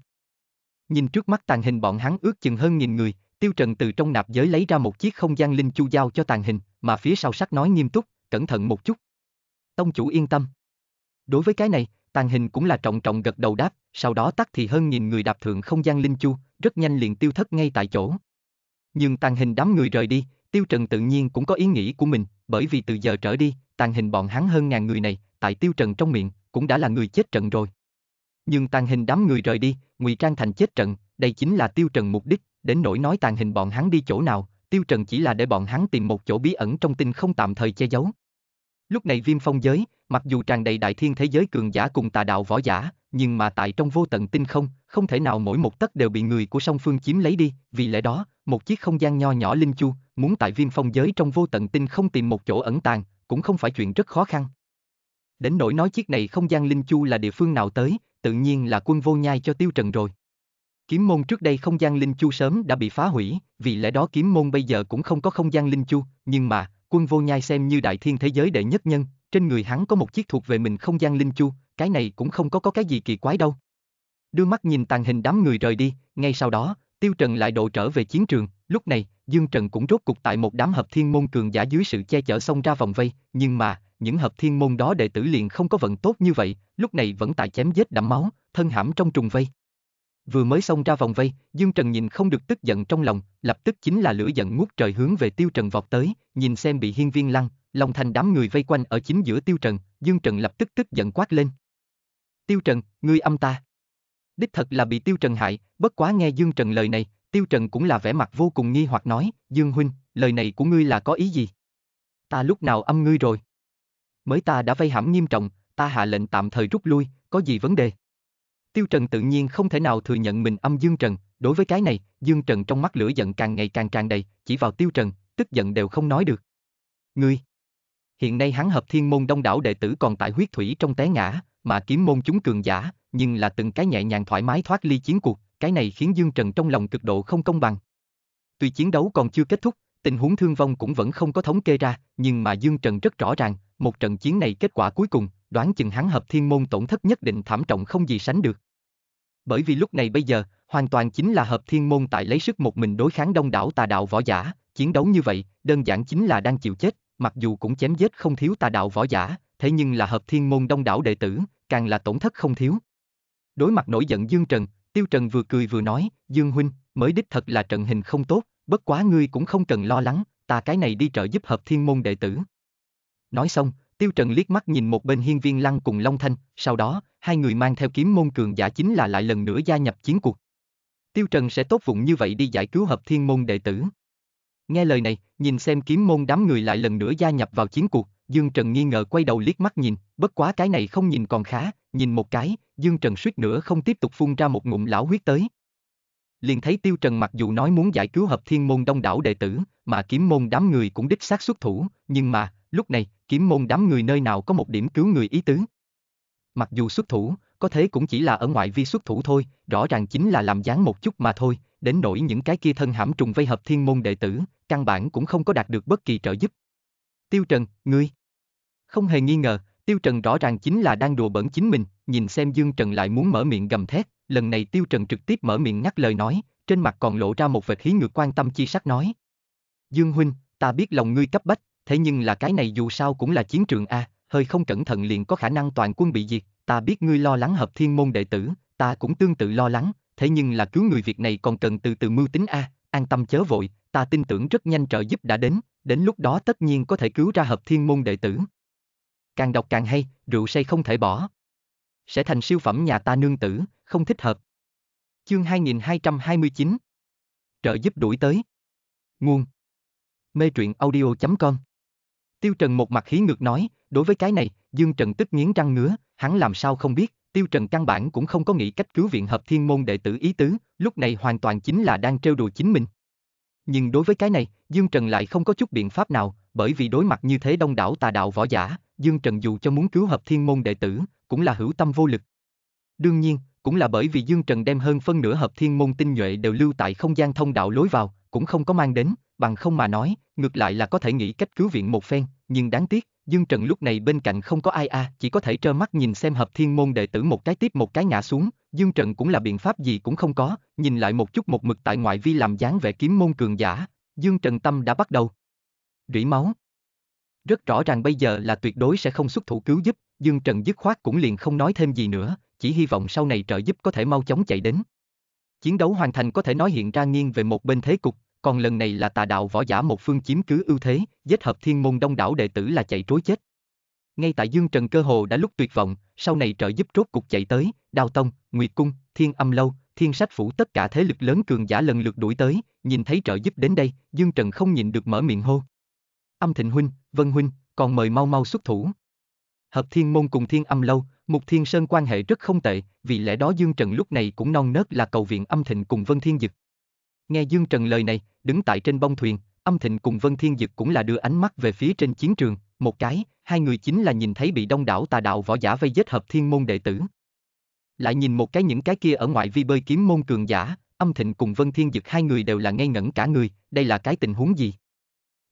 Nhìn trước mắt tàn hình bọn hắn ước chừng hơn nghìn người, Tiêu Trần từ trong nạp giới lấy ra một chiếc không gian linh chu giao cho tàn hình, mà phía sau sắc nói nghiêm túc, cẩn thận một chút. Tông chủ yên tâm. Đối với cái này, tàn hình cũng là trọng trọng gật đầu đáp, sau đó tắt thì hơn nghìn người đạp thượng không gian linh chu, rất nhanh liền tiêu thất ngay tại chỗ. Nhưng tàn hình đám người rời đi, Tiêu Trần tự nhiên cũng có ý nghĩ của mình, bởi vì từ giờ trở đi, tàn hình bọn hắn hơn ngàn người này, tại tiêu trần trong miệng, cũng đã là người chết trận rồi. Nhưng tàn hình đám người rời đi, ngụy trang thành chết trận, đây chính là tiêu trần mục đích, đến nỗi nói tàn hình bọn hắn đi chỗ nào, tiêu trần chỉ là để bọn hắn tìm một chỗ bí ẩn trong tinh không tạm thời che giấu. Lúc này viêm phong giới, mặc dù tràn đầy đại thiên thế giới cường giả cùng tà đạo võ giả, nhưng mà tại trong vô tận tinh không, không thể nào mỗi một tấc đều bị người của song phương chiếm lấy đi, vì lẽ đó, một chiếc không gian nho nhỏ linh chu, muốn tại viêm phong giới trong vô tận tinh không tìm một chỗ ẩn tàng, cũng không phải chuyện rất khó khăn. Đến nỗi nói chiếc này không gian linh chu là địa phương nào tới, tự nhiên là quân vô nhai cho tiêu trần rồi. Kiếm môn trước đây không gian linh chu sớm đã bị phá hủy, vì lẽ đó kiếm môn bây giờ cũng không có không gian linh chu, nhưng mà, quân vô nhai xem như đại thiên thế giới đệ nhất nhân, trên người hắn có một chiếc thuộc về mình không gian linh chu, cái này cũng không có có cái gì kỳ quái đâu. Đưa mắt nhìn tàn hình đám người rời đi, ngay sau đó, Tiêu Trần lại độ trở về chiến trường, lúc này, Dương Trần cũng rốt cục tại một đám hợp thiên môn cường giả dưới sự che chở xông ra vòng vây, nhưng mà, những hợp thiên môn đó đệ tử liền không có vận tốt như vậy, lúc này vẫn tại chém giết đẫm máu, thân hãm trong trùng vây. Vừa mới xông ra vòng vây, Dương Trần nhìn không được tức giận trong lòng, lập tức chính là lửa giận ngút trời hướng về Tiêu Trần vọt tới, nhìn xem bị hiên viên lăng, lòng thành đám người vây quanh ở chính giữa Tiêu Trần, Dương Trần lập tức tức giận quát lên. Tiêu Trần, ngươi âm ta. Đích thật là bị Tiêu Trần hại, bất quá nghe Dương Trần lời này, Tiêu Trần cũng là vẻ mặt vô cùng nghi hoặc nói, Dương Huynh, lời này của ngươi là có ý gì? Ta lúc nào âm ngươi rồi? Mới ta đã vây hãm nghiêm trọng, ta hạ lệnh tạm thời rút lui, có gì vấn đề? Tiêu Trần tự nhiên không thể nào thừa nhận mình âm Dương Trần, đối với cái này, Dương Trần trong mắt lửa giận càng ngày càng tràn đầy, chỉ vào Tiêu Trần, tức giận đều không nói được. Ngươi! Hiện nay hắn hợp thiên môn đông đảo đệ tử còn tại huyết thủy trong té ngã, mà kiếm môn chúng cường giả, nhưng là từng cái nhẹ nhàng thoải mái thoát ly chiến cuộc, cái này khiến Dương Trần trong lòng cực độ không công bằng. Tuy chiến đấu còn chưa kết thúc, tình huống thương vong cũng vẫn không có thống kê ra, nhưng mà Dương Trần rất rõ ràng, một trận chiến này kết quả cuối cùng, đoán chừng hắn hợp thiên môn tổn thất nhất định thảm trọng không gì sánh được. Bởi vì lúc này bây giờ, hoàn toàn chính là hợp thiên môn tại lấy sức một mình đối kháng đông đảo tà đạo võ giả, chiến đấu như vậy, đơn giản chính là đang chịu chết, mặc dù cũng chém giết không thiếu tà đạo võ giả, thế nhưng là hợp thiên môn đông đảo đệ tử, càng là tổn thất không thiếu. Đối mặt nổi giận Dương Trần, Tiêu Trần vừa cười vừa nói, Dương Huynh, mới đích thật là trận hình không tốt, bất quá ngươi cũng không cần lo lắng, ta cái này đi trợ giúp hợp thiên môn đệ tử. Nói xong, Tiêu Trần liếc mắt nhìn một bên hiên viên lăng cùng Long Thanh, sau đó, hai người mang theo kiếm môn cường giả chính là lại lần nữa gia nhập chiến cuộc. Tiêu Trần sẽ tốt vụng như vậy đi giải cứu hợp thiên môn đệ tử. Nghe lời này, nhìn xem kiếm môn đám người lại lần nữa gia nhập vào chiến cuộc, Dương Trần nghi ngờ quay đầu liếc mắt nhìn, bất quá cái này không nhìn còn khá, nhìn một cái, Dương Trần suýt nữa không tiếp tục phun ra một ngụm lão huyết tới. Liền thấy Tiêu Trần mặc dù nói muốn giải cứu hợp thiên môn đông đảo đệ tử, mà kiếm môn đám người cũng đích xác xuất thủ, nhưng mà, lúc này, kiếm môn đám người nơi nào có một điểm cứu người ý tứ. Mặc dù xuất thủ, có thế cũng chỉ là ở ngoại vi xuất thủ thôi, rõ ràng chính là làm dáng một chút mà thôi, đến nỗi những cái kia thân hãm trùng vây hợp thiên môn đệ tử, căn bản cũng không có đạt được bất kỳ trợ giúp. Tiêu Trần, ngươi. Không hề nghi ngờ, Tiêu Trần rõ ràng chính là đang đùa bẩn chính mình, nhìn xem Dương Trần lại muốn mở miệng gầm thét, lần này Tiêu Trần trực tiếp mở miệng ngắt lời nói, trên mặt còn lộ ra một vệt khí ngược quan tâm chi sắc nói. Dương Huynh, ta biết lòng ngươi cấp bách, thế nhưng là cái này dù sao cũng là chiến trường A, hơi không cẩn thận liền có khả năng toàn quân bị diệt, ta biết ngươi lo lắng hợp thiên môn đệ tử, ta cũng tương tự lo lắng, thế nhưng là cứu người việc này còn cần từ từ mưu tính A, an tâm chớ vội, ta tin tưởng rất nhanh trợ giúp đã đến, đến lúc đó tất nhiên có thể cứu ra hợp thiên môn đệ tử. Càng đọc càng hay, rượu say không thể bỏ. Sẽ thành siêu phẩm nhà ta nương tử, không thích hợp. Chương 2229 Trợ giúp đuổi tới Nguồn Mê truyện audio.com Tiêu Trần một mặt hí ngược nói, đối với cái này, Dương Trần tức nghiến răng ngứa, hắn làm sao không biết, Tiêu Trần căn bản cũng không có nghĩ cách cứu viện hợp thiên môn đệ tử ý tứ, lúc này hoàn toàn chính là đang trêu đùa chính mình. Nhưng đối với cái này, Dương Trần lại không có chút biện pháp nào, bởi vì đối mặt như thế đông đảo tà đạo võ giả, Dương Trần dù cho muốn cứu hợp thiên môn đệ tử, cũng là hữu tâm vô lực. Đương nhiên, cũng là bởi vì Dương Trần đem hơn phân nửa hợp thiên môn tinh nhuệ đều lưu tại không gian thông đạo lối vào, cũng không có mang đến, bằng không mà nói, ngược lại là có thể nghĩ cách cứu viện một phen, nhưng đáng tiếc, Dương Trần lúc này bên cạnh không có ai a, chỉ có thể trơ mắt nhìn xem hợp thiên môn đệ tử một cái tiếp một cái ngã xuống, Dương Trần cũng là biện pháp gì cũng không có, nhìn lại một chút một mực tại ngoại vi làm dáng vẻ kiếm môn cường giả, Dương Trần tâm đã bắt đầu rỉ máu. Rất rõ ràng bây giờ là tuyệt đối sẽ không xuất thủ cứu giúp, Dương Trần dứt khoát cũng liền không nói thêm gì nữa, chỉ hy vọng sau này trợ giúp có thể mau chóng chạy đến. Chiến đấu hoàn thành có thể nói hiện ra nghiêng về một bên thế cục, còn lần này là tà đạo võ giả một phương chiếm cứ ưu thế, giết hợp thiên môn đông đảo đệ tử là chạy trối chết. Ngay tại Dương Trần cơ hồ đã lúc tuyệt vọng, sau này trợ giúp rốt cục chạy tới, Đao Tông, Nguyệt Cung, Thiên Âm Lâu, Thiên Sách Phủ tất cả thế lực lớn cường giả lần lượt đuổi tới, nhìn thấy trợ giúp đến đây, Dương Trần không nhìn được mở miệng hô. Âm Thịnh Huynh, Vân Huynh, còn mời mau mau xuất thủ. Hợp thiên môn cùng thiên âm lâu, mục thiên sơn quan hệ rất không tệ, vì lẽ đó Dương Trần lúc này cũng non nớt là cầu viện âm thịnh cùng Vân Thiên Dực. Nghe Dương Trần lời này, đứng tại trên bông thuyền, âm thịnh cùng Vân Thiên Dực cũng là đưa ánh mắt về phía trên chiến trường, một cái, hai người chính là nhìn thấy bị đông đảo tà đạo võ giả vây giết hợp thiên môn đệ tử. Lại nhìn một cái những cái kia ở ngoại vi bơi kiếm môn cường giả, âm thịnh cùng Vân Thiên Dực hai người đều là ngây ngẩn cả người, đây là cái tình huống gì?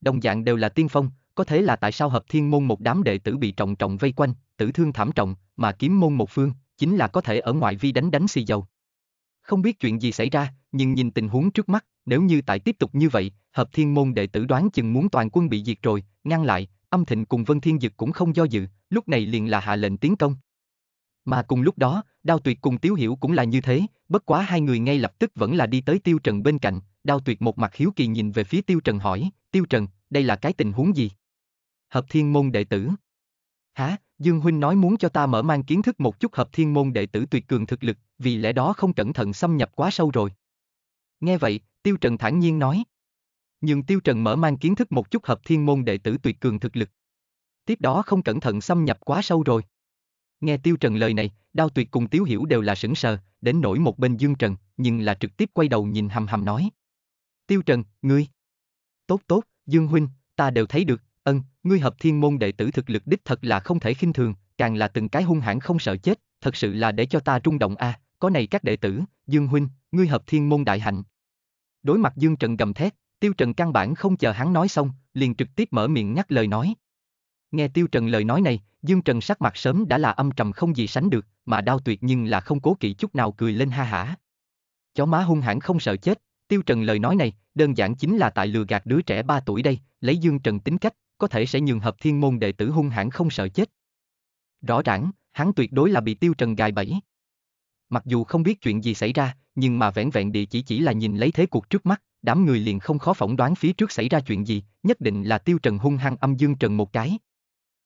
Đồng dạng đều là tiên phong, có thể là tại sao hợp thiên môn một đám đệ tử bị trọng trọng vây quanh, tử thương thảm trọng, mà kiếm môn một phương, chính là có thể ở ngoại vi đánh đánh xì dầu. Không biết chuyện gì xảy ra, nhưng nhìn tình huống trước mắt, nếu như tại tiếp tục như vậy, hợp thiên môn đệ tử đoán chừng muốn toàn quân bị diệt rồi, ngăn lại, âm thịnh cùng vân thiên dực cũng không do dự, lúc này liền là hạ lệnh tiến công. Mà cùng lúc đó, Đao Tuyệt cùng Tiếu Hiểu cũng là như thế, bất quá hai người ngay lập tức vẫn là đi tới Tiêu Trần bên cạnh, Đao Tuyệt một mặt hiếu kỳ nhìn về phía Tiêu Trần hỏi, Tiêu Trần, đây là cái tình huống gì? hợp thiên môn đệ tử. Hả, Dương Huynh nói muốn cho ta mở mang kiến thức một chút hợp thiên môn đệ tử tuyệt cường thực lực, vì lẽ đó không cẩn thận xâm nhập quá sâu rồi. Nghe vậy, Tiêu Trần thản nhiên nói. Nhưng Tiêu Trần mở mang kiến thức một chút hợp thiên môn đệ tử tuyệt cường thực lực. Tiếp đó không cẩn thận xâm nhập quá sâu rồi. Nghe Tiêu Trần lời này, Đao Tuyệt cùng Tiếu Hiểu đều là sững sờ, đến nổi một bên Dương Trần, nhưng là trực tiếp quay đầu nhìn hầm hầm nói. Tiêu Trần, ngươi. Tốt tốt, Dương Huynh, ta đều thấy được, ngươi hợp thiên môn đệ tử thực lực đích thật là không thể khinh thường, càng là từng cái hung hãn không sợ chết, thật sự là để cho ta rung động a, à, có này các đệ tử, Dương huynh, ngươi hợp thiên môn đại hạnh. Đối mặt Dương Trần gầm thét, Tiêu Trần căn bản không chờ hắn nói xong, liền trực tiếp mở miệng nhắc lời nói. Nghe Tiêu Trần lời nói này, Dương Trần sắc mặt sớm đã là âm trầm không gì sánh được, mà đau tuyệt nhưng là không cố kỵ chút nào cười lên ha hả. Chó má hung hãn không sợ chết, Tiêu Trần lời nói này, đơn giản chính là tại lừa gạt đứa trẻ 3 tuổi đây, lấy Dương Trần tính cách, có thể sẽ nhường hợp thiên môn đệ tử hung hãn không sợ chết. Rõ ràng, hắn tuyệt đối là bị tiêu trần gài bẫy. Mặc dù không biết chuyện gì xảy ra, nhưng mà vẻn vẹn địa chỉ chỉ là nhìn lấy thế cuộc trước mắt, đám người liền không khó phỏng đoán phía trước xảy ra chuyện gì, nhất định là tiêu trần hung hăng âm dương trần một cái.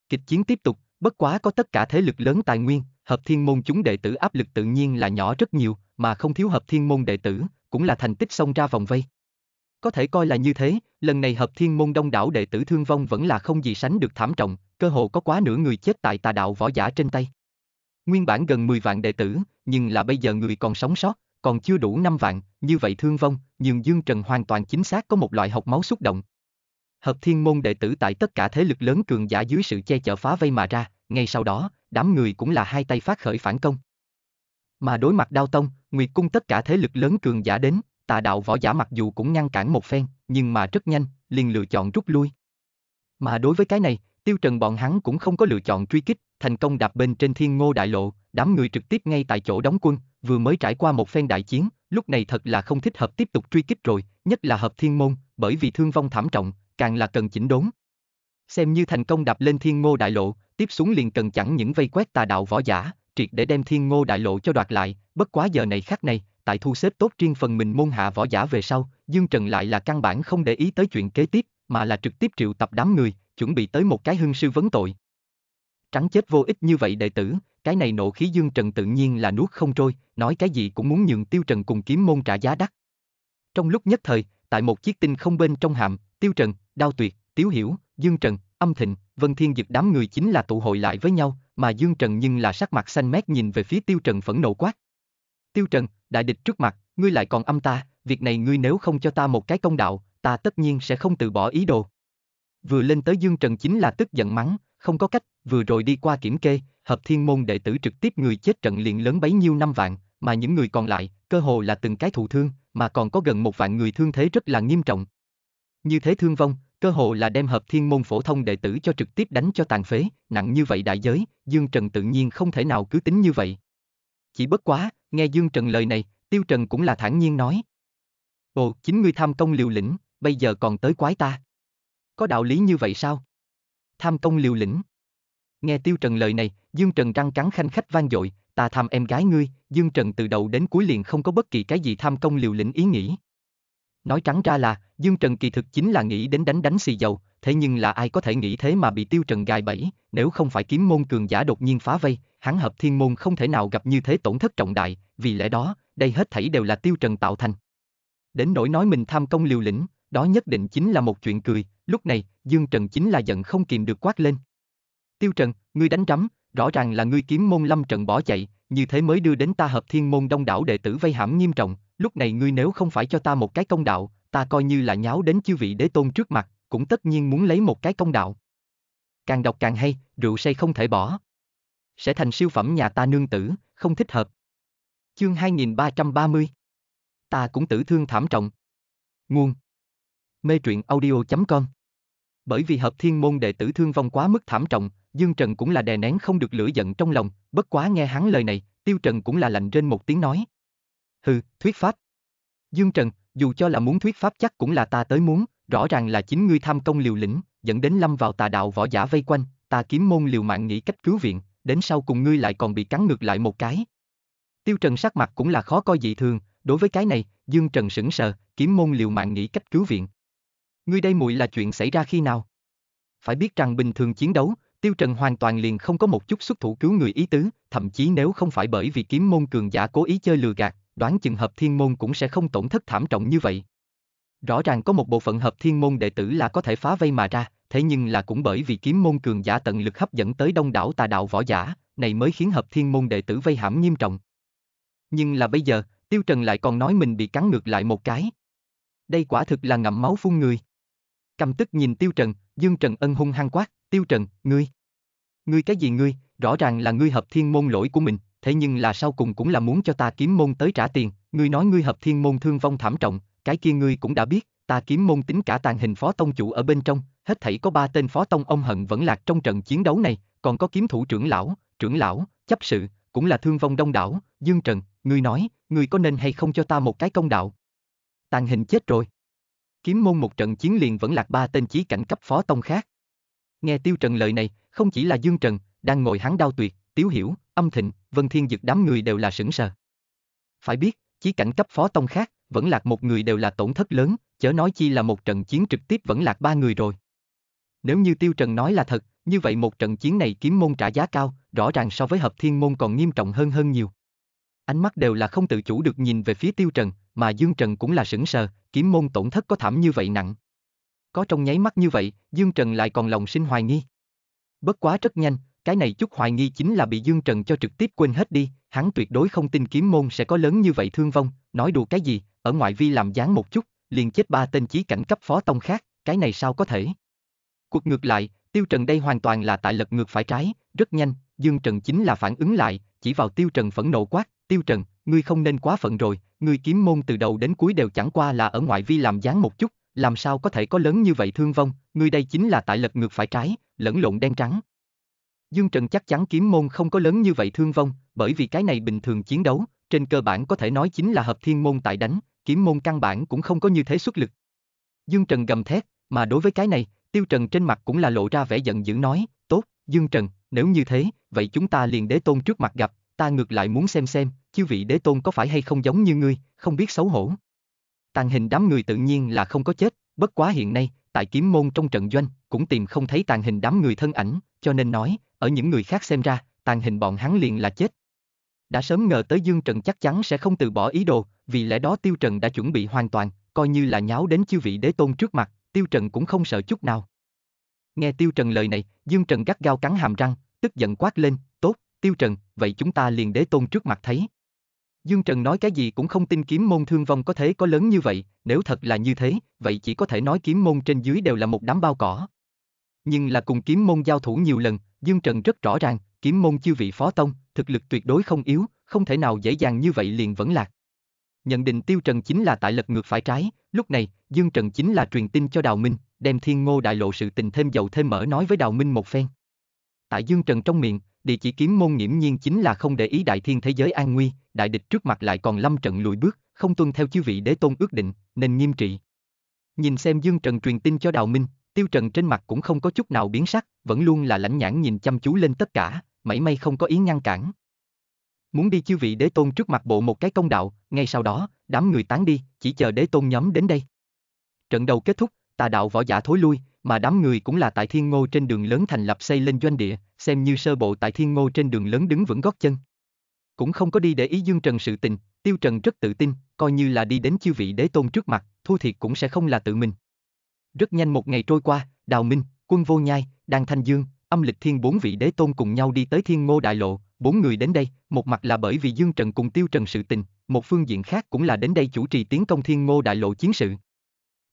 Kịch chiến tiếp tục, bất quá có tất cả thế lực lớn tài nguyên, hợp thiên môn chúng đệ tử áp lực tự nhiên là nhỏ rất nhiều, mà không thiếu hợp thiên môn đệ tử, cũng là thành tích xông ra vòng vây. Có thể coi là như thế, lần này hợp thiên môn đông đảo đệ tử thương vong vẫn là không gì sánh được thảm trọng, cơ hồ có quá nửa người chết tại tà đạo võ giả trên tay. Nguyên bản gần 10 vạn đệ tử, nhưng là bây giờ người còn sống sót, còn chưa đủ 5 vạn, như vậy thương vong, nhường Dương Trần hoàn toàn chính xác có một loại học máu xúc động. Hợp thiên môn đệ tử tại tất cả thế lực lớn cường giả dưới sự che chở phá vây mà ra, ngay sau đó, đám người cũng là hai tay phát khởi phản công. Mà đối mặt Đao Tông, Nguyệt Cung tất cả thế lực lớn cường giả đến, tà đạo võ giả mặc dù cũng ngăn cản một phen, nhưng mà rất nhanh, liền lựa chọn rút lui. Mà đối với cái này, tiêu trần bọn hắn cũng không có lựa chọn truy kích, thành công đạp bên trên thiên ngô đại lộ, đám người trực tiếp ngay tại chỗ đóng quân, vừa mới trải qua một phen đại chiến, lúc này thật là không thích hợp tiếp tục truy kích rồi, nhất là hợp thiên môn, bởi vì thương vong thảm trọng, càng là cần chỉnh đốn. Xem như thành công đạp lên thiên ngô đại lộ, tiếp xuống liền cần chẳng những vây quét tà đạo võ giả, triệt để đem thiên ngô đại lộ cho đoạt lại, bất quá giờ này khác này, tại thu xếp tốt riêng phần mình môn hạ võ giả về sau, Dương Trần lại là căn bản không để ý tới chuyện kế tiếp, mà là trực tiếp triệu tập đám người, chuẩn bị tới một cái hưng sư vấn tội. Trắng chết vô ích như vậy đệ tử, cái này nộ khí Dương Trần tự nhiên là nuốt không trôi, nói cái gì cũng muốn nhường Tiêu Trần cùng kiếm môn trả giá đắt. Trong lúc nhất thời, tại một chiếc tinh không bên trong hạm, Tiêu Trần, Đao Tuyệt, Tiếu Hiểu, Dương Trần, Âm Thịnh, Vân Thiên Dực đám người chính là tụ hội lại với nhau, mà Dương Trần nhưng là sắc mặt xanh mét nhìn về phía Tiêu Trần phẫn nộ quát, Tiêu Trần, đại địch trước mặt, ngươi lại còn âm ta, việc này ngươi nếu không cho ta một cái công đạo, ta tất nhiên sẽ không từ bỏ ý đồ. Vừa lên tới Dương Trần chính là tức giận mắng, không có cách, vừa rồi đi qua kiểm kê, hợp thiên môn đệ tử trực tiếp người chết trận liền lớn bấy nhiêu năm vạn, mà những người còn lại, cơ hồ là từng cái thụ thương, mà còn có gần một vạn người thương thế rất là nghiêm trọng. Như thế thương vong, cơ hồ là đem hợp thiên môn phổ thông đệ tử cho trực tiếp đánh cho tàn phế, nặng như vậy đại giới, Dương Trần tự nhiên không thể nào cứ tính như vậy. Chỉ bất quá, Nghe Dương Trần lời này, Tiêu Trần cũng là thản nhiên nói. Ồ, chính ngươi tham công liều lĩnh, bây giờ còn tới quái ta. Có đạo lý như vậy sao? Tham công liều lĩnh. Nghe Tiêu Trần lời này, Dương Trần răng cắn khanh khách vang dội, ta tham em gái ngươi, Dương Trần từ đầu đến cuối liền không có bất kỳ cái gì tham công liều lĩnh ý nghĩ. Nói trắng ra là, Dương Trần kỳ thực chính là nghĩ đến đánh đánh xì dầu, thế nhưng là ai có thể nghĩ thế mà bị Tiêu Trần gài bẫy, nếu không phải kiếm môn cường giả đột nhiên phá vây, hắn hợp thiên môn không thể nào gặp như thế tổn thất trọng đại, vì lẽ đó, đây hết thảy đều là tiêu trần tạo thành. Đến nỗi nói mình tham công liều lĩnh, đó nhất định chính là một chuyện cười, lúc này, Dương Trần chính là giận không kìm được quát lên. Tiêu Trần, ngươi đánh rắm, rõ ràng là ngươi kiếm môn lâm trận bỏ chạy, như thế mới đưa đến ta hợp thiên môn đông đảo đệ tử vây hãm nghiêm trọng, lúc này ngươi nếu không phải cho ta một cái công đạo, ta coi như là nháo đến chư vị đế tôn trước mặt, cũng tất nhiên muốn lấy một cái công đạo. Càng đọc càng hay, rượu say không thể bỏ. Sẽ thành siêu phẩm nhà ta nương tử, không thích hợp. Chương 2330 Ta cũng tử thương thảm trọng. Nguồn Mê truyện audio.com Bởi vì hợp thiên môn đệ tử thương vong quá mức thảm trọng, Dương Trần cũng là đè nén không được lửa giận trong lòng, bất quá nghe hắn lời này, Tiêu Trần cũng là lạnh trên một tiếng nói. Hừ, thuyết pháp. Dương Trần, dù cho là muốn thuyết pháp chắc cũng là ta tới muốn, rõ ràng là chính ngươi tham công liều lĩnh, dẫn đến lâm vào tà đạo võ giả vây quanh, ta kiếm môn liều mạng nghĩ cách cứu viện, đến sau cùng ngươi lại còn bị cắn ngược lại một cái, Tiêu Trần sắc mặt cũng là khó coi dị thường, đối với cái này, Dương Trần sững sờ, kiếm môn liều mạng nghĩ cách cứu viện. Ngươi đây muội là chuyện xảy ra khi nào? Phải biết rằng bình thường chiến đấu, Tiêu Trần hoàn toàn liền không có một chút xuất thủ cứu người ý tứ, thậm chí nếu không phải bởi vì kiếm môn cường giả cố ý chơi lừa gạt, đoán chừng hợp thiên môn cũng sẽ không tổn thất thảm trọng như vậy. Rõ ràng có một bộ phận hợp thiên môn đệ tử là có thể phá vây mà ra, thế nhưng là cũng bởi vì kiếm môn cường giả tận lực hấp dẫn tới đông đảo tà đạo võ giả, này mới khiến hợp thiên môn đệ tử vây hãm nghiêm trọng. Nhưng là bây giờ, Tiêu Trần lại còn nói mình bị cắn ngược lại một cái. Đây quả thực là ngậm máu phun người. Cầm tức nhìn Tiêu Trần, Dương Trần ân hung hăng quát, Tiêu Trần, ngươi. Ngươi cái gì ngươi, rõ ràng là ngươi hợp thiên môn lỗi của mình, thế nhưng là sau cùng cũng là muốn cho ta kiếm môn tới trả tiền, ngươi nói ngươi hợp thiên môn thương vong thảm trọng, cái kia ngươi cũng đã biết, ta kiếm môn tính cả tàn hình phó tông chủ ở bên trong, hết thảy có ba tên phó tông ông hận vẫn lạc trong trận chiến đấu này, còn có kiếm thủ trưởng lão, trưởng lão, chấp sự, cũng là thương vong đông đảo, Dương Trần, ngươi nói, ngươi có nên hay không cho ta một cái công đạo? Tàn hình chết rồi. Kiếm môn một trận chiến liền vẫn lạc ba tên chí cảnh cấp phó tông khác. Nghe Tiêu Trần lời này, không chỉ là Dương Trần, đang ngồi hắn đau tuyệt, Tiếu Hiểu, Âm Thịnh, Vân Thiên Dực đám người đều là sững sờ. Phải biết, chí cảnh cấp phó tông khác, vẫn lạc một người đều là tổn thất lớn, chớ nói chi là một trận chiến trực tiếp vẫn lạc ba người rồi. Nếu như Tiêu Trần nói là thật, như vậy một trận chiến này kiếm môn trả giá cao, rõ ràng so với hợp thiên môn còn nghiêm trọng hơn hơn nhiều. Ánh mắt đều là không tự chủ được nhìn về phía tiêu trần, mà dương trần cũng là sững sờ, kiếm môn tổn thất có thảm như vậy nặng. Có trong nháy mắt như vậy, dương trần lại còn lòng sinh hoài nghi. Bất quá rất nhanh, cái này chút hoài nghi chính là bị Dương Trần cho trực tiếp quên hết đi, hắn tuyệt đối không tin kiếm môn sẽ có lớn như vậy thương vong, nói đùa cái gì, ở ngoại vi làm dáng một chút, liền chết ba tên chí cảnh cấp phó tông khác, cái này sao có thể. Cuộc ngược lại, Tiêu Trần đây hoàn toàn là tại lật ngược phải trái, rất nhanh, Dương Trần chính là phản ứng lại, chỉ vào Tiêu Trần phẫn nộ quát, Tiêu Trần, ngươi không nên quá phận rồi, ngươi kiếm môn từ đầu đến cuối đều chẳng qua là ở ngoại vi làm dáng một chút, làm sao có thể có lớn như vậy thương vong, ngươi đây chính là tại lật ngược phải trái, lẫn lộn đen trắng. Dương Trần chắc chắn kiếm môn không có lớn như vậy thương vong, bởi vì cái này bình thường chiến đấu, trên cơ bản có thể nói chính là hợp thiên môn tại đánh, kiếm môn căn bản cũng không có như thế xuất lực. Dương Trần gầm thét, mà đối với cái này, Tiêu Trần trên mặt cũng là lộ ra vẻ giận dữ nói, tốt, Dương Trần, nếu như thế, vậy chúng ta liền đế tôn trước mặt gặp, ta ngược lại muốn xem xem, chư vị đế tôn có phải hay không giống như ngươi, không biết xấu hổ. Tàn hình đám người tự nhiên là không có chết, bất quá hiện nay, tại kiếm môn trong trận doanh, cũng tìm không thấy tàn hình đám người thân ảnh, cho nên nói, ở những người khác xem ra, tàn hình bọn hắn liền là chết. Đã sớm ngờ tới Dương Trần chắc chắn sẽ không từ bỏ ý đồ, vì lẽ đó Tiêu Trần đã chuẩn bị hoàn toàn, coi như là nháo đến chư vị đế tôn trước mặt, Tiêu Trần cũng không sợ chút nào. Nghe Tiêu Trần lời này, Dương Trần gắt gao cắn hàm răng, tức giận quát lên, tốt, Tiêu Trần, vậy chúng ta liền đế tôn trước mặt thấy. Dương Trần nói cái gì cũng không tin kiếm môn thương vong có thế có lớn như vậy, nếu thật là như thế, vậy chỉ có thể nói kiếm môn trên dưới đều là một đám bao cỏ. Nhưng là cùng kiếm môn giao thủ nhiều lần, Dương Trần rất rõ ràng, kiếm môn chư vị phó tông, thực lực tuyệt đối không yếu, không thể nào dễ dàng như vậy liền vẫn lạc nhận định Tiêu Trần chính là tại lật ngược phải trái, lúc này, Dương Trần chính là truyền tin cho Đào Minh, đem Thiên Ngô Đại Lộ sự tình thêm dầu thêm mỡ nói với Đào Minh một phen. Tại Dương Trần trong miệng, địa chỉ kiếm môn nghiễm nhiên chính là không để ý đại thiên thế giới an nguy, đại địch trước mặt lại còn lâm trận lùi bước, không tuân theo chư vị đế tôn ước định, nên nghiêm trị. Nhìn xem Dương Trần truyền tin cho Đào Minh, Tiêu Trần trên mặt cũng không có chút nào biến sắc, vẫn luôn là lãnh nhãn nhìn chăm chú lên tất cả, mảy may không có ý ngăn cản. Muốn đi chư vị đế tôn trước mặt bộ một cái công đạo, ngay sau đó, đám người tán đi, chỉ chờ đế tôn nhóm đến đây. Trận đầu kết thúc, tà đạo võ giả thối lui, mà đám người cũng là tại thiên ngô trên đường lớn thành lập xây lên doanh địa, xem như sơ bộ tại thiên ngô trên đường lớn đứng vững gót chân. Cũng không có đi để ý Dương Trần sự tình, Tiêu Trần rất tự tin, coi như là đi đến chiêu vị đế tôn trước mặt, thu thiệt cũng sẽ không là tự mình. Rất nhanh một ngày trôi qua, Đào Minh, Quân Vô Nhai, Đan Thanh Dương, Âm Lịch Thiên bốn vị đế tôn cùng nhau đi tới Thiên Ngô Đại Lộ, bốn người đến đây, một mặt là bởi vì Dương Trần cùng Tiêu Trần sự tình, một phương diện khác cũng là đến đây chủ trì tiến công Thiên Ngô Đại Lộ chiến sự.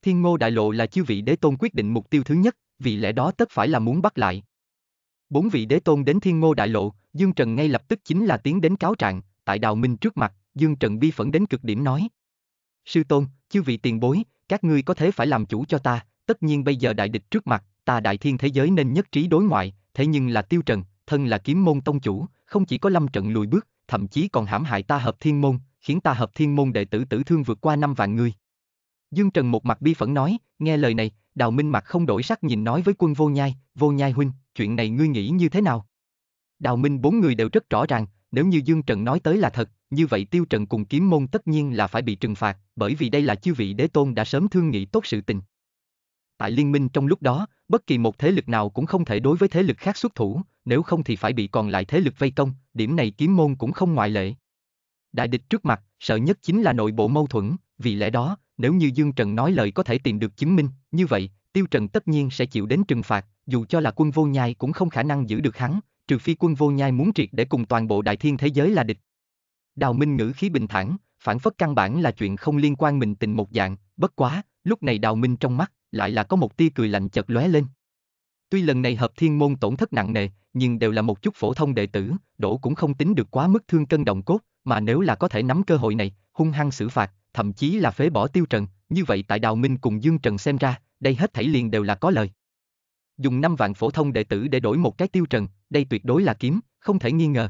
Thiên Ngô Đại Lộ là chư vị đế tôn quyết định mục tiêu thứ nhất, vì lẽ đó tất phải là muốn bắt lại. Bốn vị đế tôn đến Thiên Ngô Đại Lộ, Dương Trần ngay lập tức chính là tiến đến cáo trạng, tại Đào Minh trước mặt, Dương Trần bi phẫn đến cực điểm nói. Sư tôn, chư vị tiền bối, các ngươi có thể phải làm chủ cho ta, tất nhiên bây giờ đại địch trước mặt, ta đại thiên thế giới nên nhất trí đối ngoại, thế nhưng là tiêu trần, thân là kiếm môn tông chủ, không chỉ có lâm trận lùi bước, thậm chí còn hãm hại ta hợp thiên môn, khiến ta hợp thiên môn đệ tử tử thương vượt qua năm vạn người. Dương Trần một mặt bi phẫn nói, nghe lời này, Đào Minh mặt không đổi sắc nhìn nói với quân vô nhai, vô nhai huynh, chuyện này ngươi nghĩ như thế nào? Đào Minh bốn người đều rất rõ ràng, nếu như Dương Trần nói tới là thật, như vậy Tiêu Trần cùng kiếm môn tất nhiên là phải bị trừng phạt, bởi vì đây là chư vị đế tôn đã sớm thương nghị tốt sự tình. Tại liên minh trong lúc đó, bất kỳ một thế lực nào cũng không thể đối với thế lực khác xuất thủ, nếu không thì phải bị còn lại thế lực vây công, điểm này kiếm môn cũng không ngoại lệ. Đại địch trước mặt, sợ nhất chính là nội bộ mâu thuẫn, vì lẽ đó, nếu như Dương Trần nói lời có thể tìm được chứng minh, như vậy, Tiêu Trần tất nhiên sẽ chịu đến trừng phạt, dù cho là quân vô nhai cũng không khả năng giữ được hắn, trừ phi quân vô nhai muốn triệt để cùng toàn bộ đại thiên thế giới là địch. Đào Minh ngữ khí bình thản, phản phất căn bản là chuyện không liên quan mình tình một dạng, bất quá, lúc này Đào Minh trong mắt lại là có một tia cười lạnh chợt lóe lên. Tuy lần này hợp thiên môn tổn thất nặng nề, nhưng đều là một chút phổ thông đệ tử, đổ cũng không tính được quá mức thương cân động cốt, mà nếu là có thể nắm cơ hội này, hung hăng xử phạt, thậm chí là phế bỏ tiêu trần, như vậy tại Đào Minh cùng Dương Trần xem ra, đây hết thảy liền đều là có lời. Dùng 5 vạn phổ thông đệ tử để đổi một cái tiêu trần, đây tuyệt đối là kiếm, không thể nghi ngờ.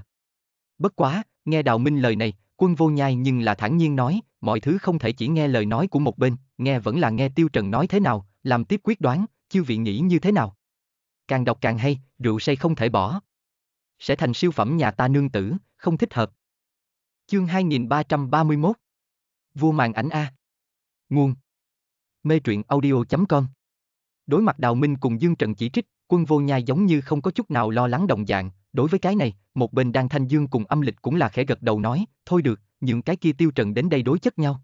Bất quá, nghe Đào Minh lời này, quân vô nhai nhưng là thản nhiên nói, mọi thứ không thể chỉ nghe lời nói của một bên, nghe vẫn là nghe tiêu trần nói thế nào, làm tiếp quyết đoán, chư vị nghĩ như thế nào. Càng đọc càng hay, rượu say không thể bỏ. Sẽ thành siêu phẩm nhà ta nương tử, không thích hợp. Chương 2331 Vua màn ảnh A Nguồn Mê truyện audio.com Đối mặt Đào Minh cùng Dương Trần chỉ trích, quân vô nhai giống như không có chút nào lo lắng đồng dạng, đối với cái này, một bên đang thanh dương cùng âm lịch cũng là khẽ gật đầu nói, thôi được, những cái kia tiêu trần đến đây đối chất nhau.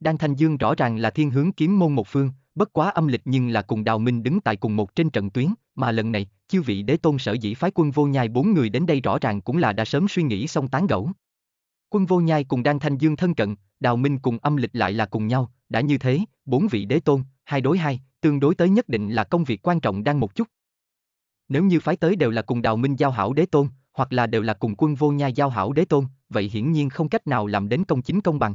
Đang thanh dương rõ ràng là thiên hướng kiếm môn một phương, bất quá âm lịch nhưng là cùng Đào Minh đứng tại cùng một trên trận tuyến, mà lần này, chiêu vị đế tôn sở dĩ phái quân vô nhai bốn người đến đây rõ ràng cũng là đã sớm suy nghĩ xong tán gẫu. Quân vô nhai cùng Đan thanh dương thân cận, đào minh cùng âm lịch lại là cùng nhau, đã như thế, bốn vị đế tôn, hai đối hai, tương đối tới nhất định là công việc quan trọng đang một chút. Nếu như phái tới đều là cùng đào minh giao hảo đế tôn, hoặc là đều là cùng quân vô nhai giao hảo đế tôn, vậy hiển nhiên không cách nào làm đến công chính công bằng.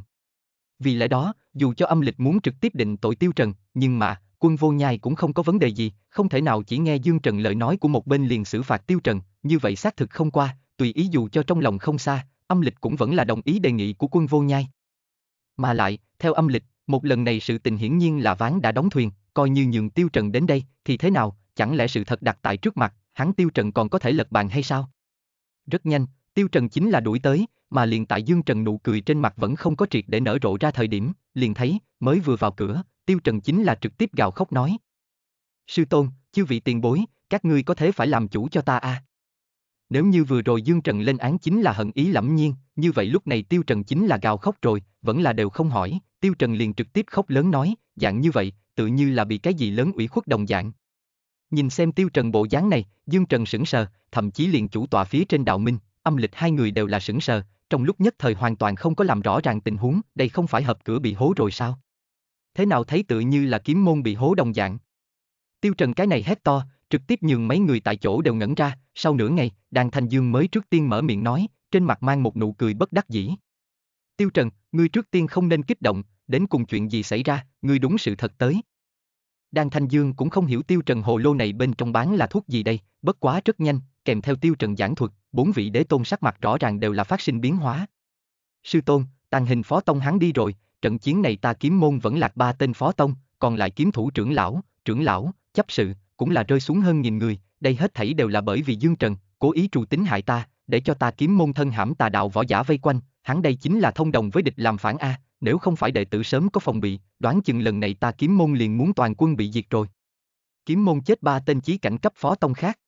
Vì lẽ đó, dù cho âm lịch muốn trực tiếp định tội tiêu trần, nhưng mà, quân vô nhai cũng không có vấn đề gì, không thể nào chỉ nghe Dương Trần lời nói của một bên liền xử phạt tiêu trần, như vậy xác thực không qua, tùy ý dù cho trong lòng không xa, âm lịch cũng vẫn là đồng ý đề nghị của quân vô nhai. Mà lại, theo âm lịch, một lần này sự tình hiển nhiên là ván đã đóng thuyền, coi như nhường Tiêu Trần đến đây, thì thế nào, chẳng lẽ sự thật đặt tại trước mặt, hắn Tiêu Trần còn có thể lật bàn hay sao? Rất nhanh, Tiêu Trần chính là đuổi tới, mà liền tại Dương Trần nụ cười trên mặt vẫn không có triệt để nở rộ ra thời điểm, liền thấy, mới vừa vào cửa, Tiêu Trần chính là trực tiếp gào khóc nói. Sư Tôn, chư vị tiền bối, các ngươi có thế phải làm chủ cho ta a à? Nếu như vừa rồi Dương Trần lên án chính là hận ý lẫm nhiên, như vậy lúc này Tiêu Trần chính là gào khóc rồi, vẫn là đều không hỏi, Tiêu Trần liền trực tiếp khóc lớn nói, dạng như vậy, tự như là bị cái gì lớn ủy khuất đồng dạng. Nhìn xem Tiêu Trần bộ dáng này, Dương Trần sững sờ, thậm chí liền chủ tọa phía trên đạo minh, âm lịch hai người đều là sững sờ, trong lúc nhất thời hoàn toàn không có làm rõ ràng tình huống, đây không phải hợp cửa bị hố rồi sao? Thế nào thấy tự như là kiếm môn bị hố đồng dạng? Tiêu Trần cái này hét to, trực tiếp nhường mấy người tại chỗ đều ngẩn ra, sau nửa ngày, đàn thanh dương mới trước tiên mở miệng nói, trên mặt mang một nụ cười bất đắc dĩ. Tiêu Trần, ngươi trước tiên không nên kích động, đến cùng chuyện gì xảy ra, ngươi đúng sự thật tới. Đan Thanh Dương cũng không hiểu Tiêu Trần hồ lô này bên trong bán là thuốc gì đây, bất quá rất nhanh, kèm theo Tiêu Trần giảng thuật, bốn vị đế tôn sắc mặt rõ ràng đều là phát sinh biến hóa. Sư tôn, tàn hình phó tông hắn đi rồi, trận chiến này ta kiếm môn vẫn lạc ba tên phó tông, còn lại kiếm thủ trưởng lão, trưởng lão, chấp sự, cũng là rơi xuống hơn nghìn người, đây hết thảy đều là bởi vì Dương Trần, cố ý trù tính hại ta, để cho ta kiếm môn thân hãm tà đạo võ giả vây quanh, hắn đây chính là thông đồng với địch làm phản A, nếu không phải đệ tử sớm có phòng bị, đoán chừng lần này ta kiếm môn liền muốn toàn quân bị diệt rồi. Kiếm môn chết ba tên chí cảnh cấp phó tông khác.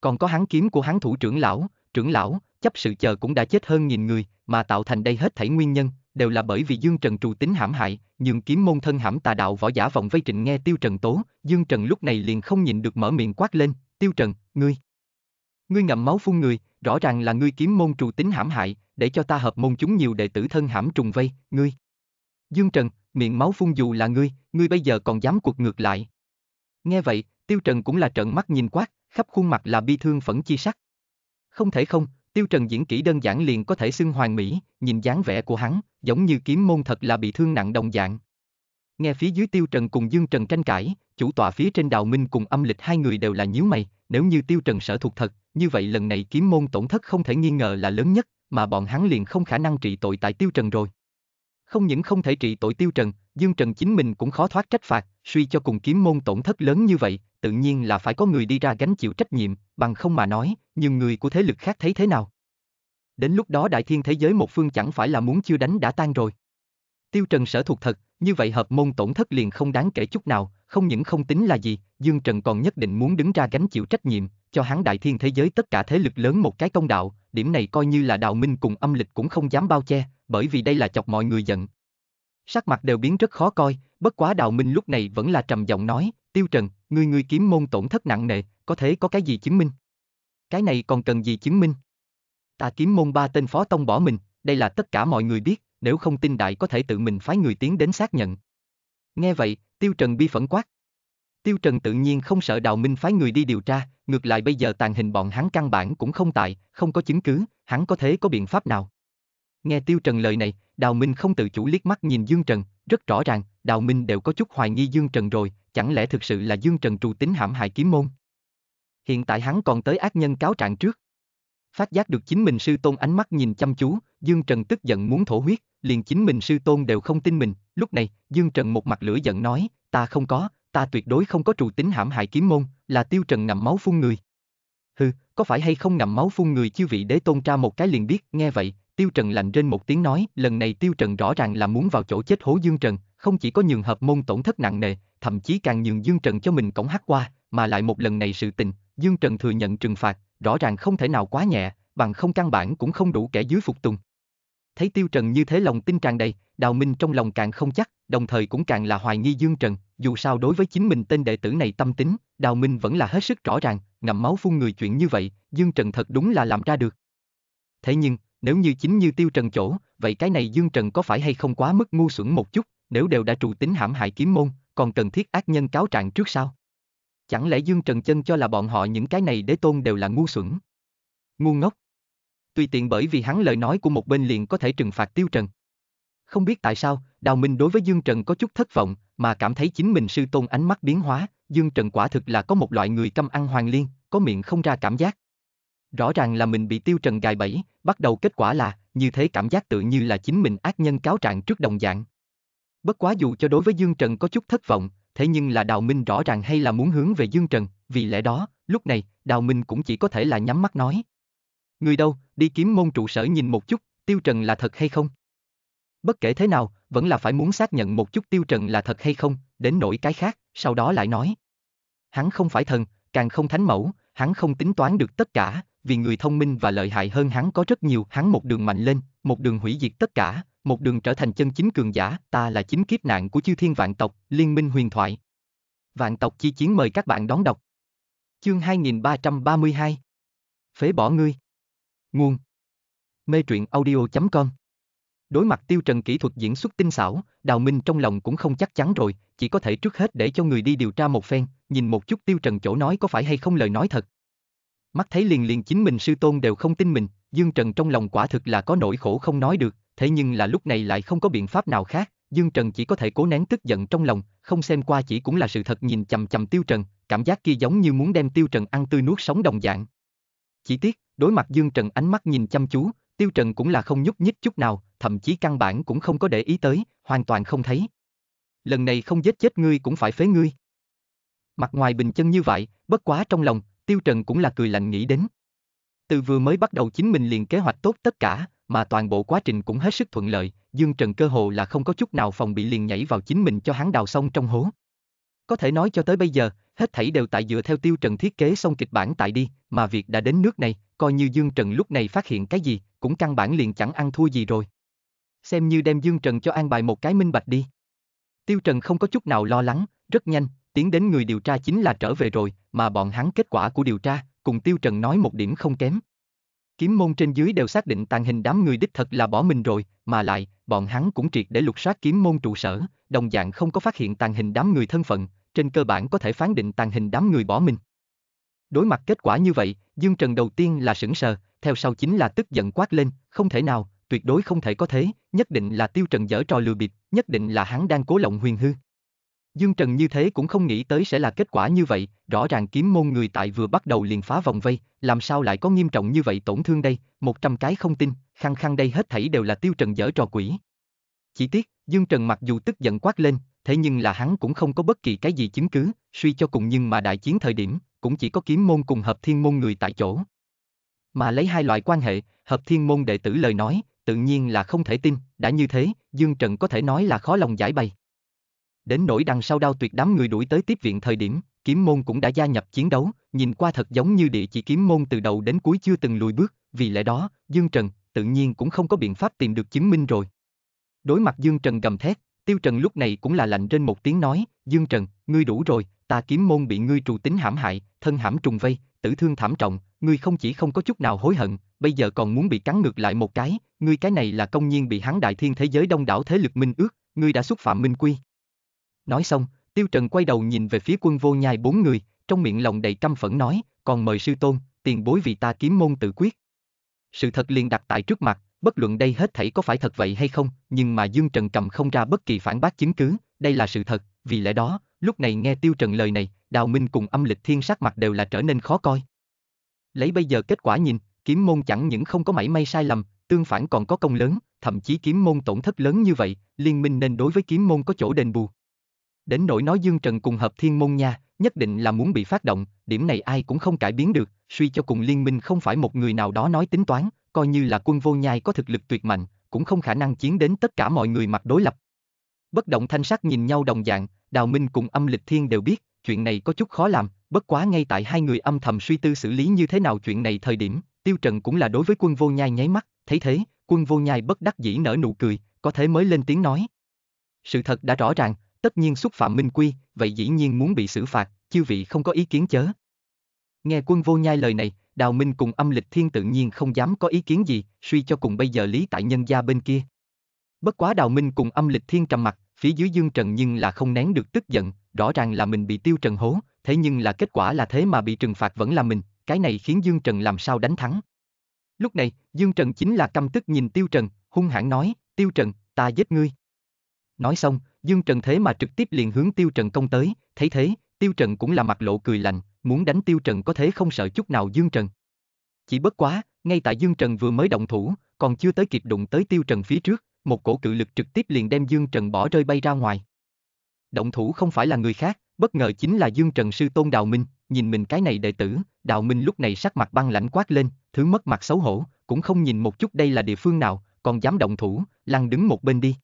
Còn có hắn kiếm của hắn thủ trưởng lão, trưởng lão, chấp sự chờ cũng đã chết hơn nghìn người, mà tạo thành đây hết thảy nguyên nhân, đều là bởi vì Dương Trần trù tính hãm hại, nhường kiếm môn thân hãm tà đạo võ giả vòng vây trịnh nghe Tiêu Trần tố, Dương Trần lúc này liền không nhịn được mở miệng quát lên, Tiêu Trần, ngươi. Ngươi ngậm máu phun người, rõ ràng là ngươi kiếm môn trù tính hãm hại, để cho ta hợp môn chúng nhiều đệ tử thân hãm trùng vây, ngươi. Dương Trần, miệng máu phun dù là ngươi, ngươi bây giờ còn dám cuộc ngược lại. Nghe vậy, Tiêu Trần cũng là trợn mắt nhìn quát, khắp khuôn mặt là bi thương phẫn chi sắc. Không thể không, Tiêu Trần diễn kỹ đơn giản liền có thể xưng hoàng mỹ, nhìn dáng vẻ của hắn, giống như kiếm môn thật là bị thương nặng đồng dạng. Nghe phía dưới Tiêu Trần cùng Dương Trần tranh cãi, chủ tọa phía trên Đào Minh cùng âm lịch hai người đều là nhíu mày, nếu như Tiêu Trần sở thuộc thật, như vậy lần này kiếm môn tổn thất không thể nghi ngờ là lớn nhất, mà bọn hắn liền không khả năng trị tội tại Tiêu Trần rồi. Không những không thể trị tội Tiêu Trần, Dương Trần chính mình cũng khó thoát trách phạt, suy cho cùng kiếm môn tổn thất lớn như vậy, tự nhiên là phải có người đi ra gánh chịu trách nhiệm, bằng không mà nói, nhưng người của thế lực khác thấy thế nào? Đến lúc đó đại thiên thế giới một phương chẳng phải là muốn chưa đánh đã tan rồi. Tiêu Trần sở thuộc thật, như vậy hợp môn tổn thất liền không đáng kể chút nào, không những không tính là gì, Dương Trần còn nhất định muốn đứng ra gánh chịu trách nhiệm, cho hắn đại thiên thế giới tất cả thế lực lớn một cái công đạo, điểm này coi như là đạo minh cùng âm lịch cũng không dám bao che, bởi vì đây là chọc mọi người giận. Sắc mặt đều biến rất khó coi, bất quá đạo minh lúc này vẫn là trầm giọng nói, Tiêu Trần, ngươi ngươi kiếm môn tổn thất nặng nề, có thể có cái gì chứng minh? cái này còn cần gì chứng minh? ta kiếm môn ba tên phó tông bỏ mình, đây là tất cả mọi người biết, nếu không tin đại có thể tự mình phái người tiến đến xác nhận. Nghe vậy, Tiêu Trần bi phẫn quát. Tiêu Trần tự nhiên không sợ Đào Minh phái người đi điều tra, ngược lại bây giờ tàn hình bọn hắn căn bản cũng không tại, không có chứng cứ, hắn có thế có biện pháp nào. Nghe Tiêu Trần lời này, Đào Minh không tự chủ liếc mắt nhìn Dương Trần, rất rõ ràng, Đào Minh đều có chút hoài nghi Dương Trần rồi, chẳng lẽ thực sự là Dương Trần trù tính hãm hại kiếm môn hiện tại hắn còn tới ác nhân cáo trạng trước. Phát giác được chính mình sư tôn ánh mắt nhìn chăm chú, Dương Trần tức giận muốn thổ huyết, liền chính mình sư tôn đều không tin mình, lúc này, Dương Trần một mặt lửa giận nói, ta không có, ta tuyệt đối không có trù tính hãm hại kiếm môn, là tiêu trần ngậm máu phun người. Hừ, có phải hay không ngậm máu phun người chứ vị đế tôn tra một cái liền biết, nghe vậy, tiêu trần lạnh trên một tiếng nói, lần này tiêu trần rõ ràng là muốn vào chỗ chết hố Dương Trần, không chỉ có nhường hợp môn tổn thất nặng nề, thậm chí càng nhường Dương Trần cho mình cổng hát qua, mà lại một lần này sự tình, Dương Trần thừa nhận trừng phạt, rõ ràng không thể nào quá nhẹ, bằng không căn bản cũng không đủ kẻ dưới phục tùng. Thấy Tiêu Trần như thế lòng tin tràn đầy, Đào Minh trong lòng càng không chắc, đồng thời cũng càng là hoài nghi Dương Trần, dù sao đối với chính mình tên đệ tử này tâm tính, Đào Minh vẫn là hết sức rõ ràng, ngậm máu phun người chuyện như vậy, Dương Trần thật đúng là làm ra được. Thế nhưng, nếu như chính như Tiêu Trần chỗ, vậy cái này Dương Trần có phải hay không quá mức ngu xuẩn một chút, nếu đều đã trụ tính hãm hại kiếm môn, còn cần thiết ác nhân cáo trạng trước sao? Chẳng lẽ Dương Trần Chân cho là bọn họ những cái này đế tôn đều là ngu xuẩn? Ngu ngốc. Tùy tiện bởi vì hắn lời nói của một bên liền có thể trừng phạt Tiêu Trần. Không biết tại sao, Đào Minh đối với Dương Trần có chút thất vọng, mà cảm thấy chính mình sư tôn ánh mắt biến hóa, Dương Trần quả thực là có một loại người căm ăn hoàng liên, có miệng không ra cảm giác. Rõ ràng là mình bị Tiêu Trần gài bẫy, bắt đầu kết quả là, như thế cảm giác tự như là chính mình ác nhân cáo trạng trước đồng dạng. Bất quá dù cho đối với Dương Trần có chút thất vọng, thế nhưng là Đào Minh rõ ràng hay là muốn hướng về Dương Trần, vì lẽ đó, lúc này, Đào Minh cũng chỉ có thể là nhắm mắt nói. Người đâu, đi kiếm môn trụ sở nhìn một chút, Tiêu Trần là thật hay không? Bất kể thế nào, vẫn là phải muốn xác nhận một chút Tiêu Trần là thật hay không, đến nỗi cái khác, sau đó lại nói. Hắn không phải thần, càng không thánh mẫu, hắn không tính toán được tất cả, vì người thông minh và lợi hại hơn hắn có rất nhiều, hắn một đường mạnh lên, một đường hủy diệt tất cả, một đường trở thành chân chính cường giả, ta là chính kiếp nạn của chư thiên vạn tộc, liên minh huyền thoại. Vạn tộc chi chiến mời các bạn đón đọc. Chương 2332 Phế bỏ ngươi Nguồn Mê truyện audio.com Đối mặt tiêu trần kỹ thuật diễn xuất tinh xảo, Đào Minh trong lòng cũng không chắc chắn rồi, chỉ có thể trước hết để cho người đi điều tra một phen, nhìn một chút tiêu trần chỗ nói có phải hay không lời nói thật. Mắt thấy liền liền chính mình sư tôn đều không tin mình, Dương Trần trong lòng quả thực là có nỗi khổ không nói được, thế nhưng là lúc này lại không có biện pháp nào khác, Dương Trần chỉ có thể cố nén tức giận trong lòng, không xem qua chỉ cũng là sự thật nhìn chầm chầm Tiêu Trần, cảm giác kia giống như muốn đem Tiêu Trần ăn tươi nuốt sống đồng dạng. Chỉ tiếc, đối mặt Dương Trần ánh mắt nhìn chăm chú, Tiêu Trần cũng là không nhúc nhích chút nào, thậm chí căn bản cũng không có để ý tới, hoàn toàn không thấy. Lần này không giết chết ngươi cũng phải phế ngươi. Mặt ngoài bình chân như vậy, bất quá trong lòng, Tiêu Trần cũng là cười lạnh nghĩ đến. Từ vừa mới bắt đầu chính mình liền kế hoạch tốt tất cả, mà toàn bộ quá trình cũng hết sức thuận lợi, Dương Trần cơ hồ là không có chút nào phòng bị liền nhảy vào chính mình cho hắn đào xong trong hố. Có thể nói cho tới bây giờ, hết thảy đều tại dựa theo tiêu Trần thiết kế xong kịch bản tại đi, mà việc đã đến nước này, coi như Dương Trần lúc này phát hiện cái gì, cũng căn bản liền chẳng ăn thua gì rồi. Xem như đem Dương Trần cho an bài một cái minh bạch đi. Tiêu Trần không có chút nào lo lắng, rất nhanh, tiến đến người điều tra chính là trở về rồi, mà bọn hắn kết quả của điều tra, cùng Tiêu Trần nói một điểm không kém kiếm môn trên dưới đều xác định tàn hình đám người đích thật là bỏ mình rồi, mà lại, bọn hắn cũng triệt để lục soát kiếm môn trụ sở, đồng dạng không có phát hiện tàn hình đám người thân phận, trên cơ bản có thể phán định tàn hình đám người bỏ mình. Đối mặt kết quả như vậy, Dương Trần đầu tiên là sững sờ, theo sau chính là tức giận quát lên, không thể nào, tuyệt đối không thể có thế, nhất định là Tiêu Trần dở trò lừa bịp, nhất định là hắn đang cố lộng huyền hư. Dương Trần như thế cũng không nghĩ tới sẽ là kết quả như vậy, rõ ràng kiếm môn người tại vừa bắt đầu liền phá vòng vây, làm sao lại có nghiêm trọng như vậy tổn thương đây, 100 cái không tin, khăng khăng đây hết thảy đều là tiêu trần dở trò quỷ. Chỉ tiếc, Dương Trần mặc dù tức giận quát lên, thế nhưng là hắn cũng không có bất kỳ cái gì chứng cứ, suy cho cùng nhưng mà đại chiến thời điểm, cũng chỉ có kiếm môn cùng hợp thiên môn người tại chỗ. Mà lấy hai loại quan hệ, hợp thiên môn đệ tử lời nói, tự nhiên là không thể tin, đã như thế, Dương Trần có thể nói là khó lòng giải bày đến nỗi đằng sau đao tuyệt đám người đuổi tới tiếp viện thời điểm, kiếm môn cũng đã gia nhập chiến đấu, nhìn qua thật giống như địa chỉ kiếm môn từ đầu đến cuối chưa từng lùi bước, vì lẽ đó, Dương Trần tự nhiên cũng không có biện pháp tìm được chứng minh rồi. Đối mặt Dương Trần gầm thét, Tiêu Trần lúc này cũng là lạnh trên một tiếng nói, Dương Trần, ngươi đủ rồi, ta kiếm môn bị ngươi trù tính hãm hại, thân hãm trùng vây, tử thương thảm trọng, ngươi không chỉ không có chút nào hối hận, bây giờ còn muốn bị cắn ngược lại một cái, ngươi cái này là công nhiên bị hắn đại thiên thế giới đông đảo thế lực minh ước, ngươi đã xúc phạm minh quy. Nói xong, Tiêu Trần quay đầu nhìn về phía quân vô nhai bốn người, trong miệng lòng đầy căm phẫn nói, còn mời sư tôn, tiền bối vì ta kiếm môn tự quyết. Sự thật liền đặt tại trước mặt, bất luận đây hết thảy có phải thật vậy hay không, nhưng mà Dương Trần cầm không ra bất kỳ phản bác chứng cứ, đây là sự thật, vì lẽ đó, lúc này nghe Tiêu Trần lời này, Đào Minh cùng âm lịch thiên sắc mặt đều là trở nên khó coi. Lấy bây giờ kết quả nhìn, kiếm môn chẳng những không có mảy may sai lầm, tương phản còn có công lớn, thậm chí kiếm môn tổn thất lớn như vậy, liên minh nên đối với kiếm môn có chỗ đền bù đến nỗi nói Dương Trần cùng hợp thiên môn nha, nhất định là muốn bị phát động, điểm này ai cũng không cải biến được, suy cho cùng liên minh không phải một người nào đó nói tính toán, coi như là quân vô nhai có thực lực tuyệt mạnh, cũng không khả năng chiến đến tất cả mọi người mặt đối lập. Bất động thanh sắc nhìn nhau đồng dạng, Đào Minh cùng âm lịch thiên đều biết, chuyện này có chút khó làm, bất quá ngay tại hai người âm thầm suy tư xử lý như thế nào chuyện này thời điểm, Tiêu Trần cũng là đối với quân vô nhai nháy mắt, thấy thế, quân vô nhai bất đắc dĩ nở nụ cười, có thể mới lên tiếng nói. Sự thật đã rõ ràng, tất nhiên xúc phạm minh quy, vậy dĩ nhiên muốn bị xử phạt, chư vị không có ý kiến chớ. Nghe quân vô nhai lời này, Đào Minh cùng âm lịch thiên tự nhiên không dám có ý kiến gì, suy cho cùng bây giờ lý tại nhân gia bên kia. Bất quá Đào Minh cùng âm lịch thiên trầm mặt, phía dưới Dương Trần nhưng là không nén được tức giận, rõ ràng là mình bị tiêu trần hố, thế nhưng là kết quả là thế mà bị trừng phạt vẫn là mình, cái này khiến Dương Trần làm sao đánh thắng. Lúc này, Dương Trần chính là căm tức nhìn Tiêu Trần, hung hãn nói, Tiêu Trần, ta giết ngươi. Nói xong, Dương Trần thế mà trực tiếp liền hướng Tiêu Trần công tới, thấy thế, Tiêu Trần cũng là mặt lộ cười lạnh, muốn đánh Tiêu Trần có thế không sợ chút nào Dương Trần. Chỉ bất quá, ngay tại Dương Trần vừa mới động thủ, còn chưa tới kịp đụng tới Tiêu Trần phía trước, một cổ cự lực trực tiếp liền đem Dương Trần bỏ rơi bay ra ngoài. Động thủ không phải là người khác, bất ngờ chính là Dương Trần sư tôn Đào Minh, nhìn mình cái này đệ tử, Đào Minh lúc này sắc mặt băng lãnh quát lên, thứ mất mặt xấu hổ, cũng không nhìn một chút đây là địa phương nào, còn dám động thủ, lăn đứng một bên đi.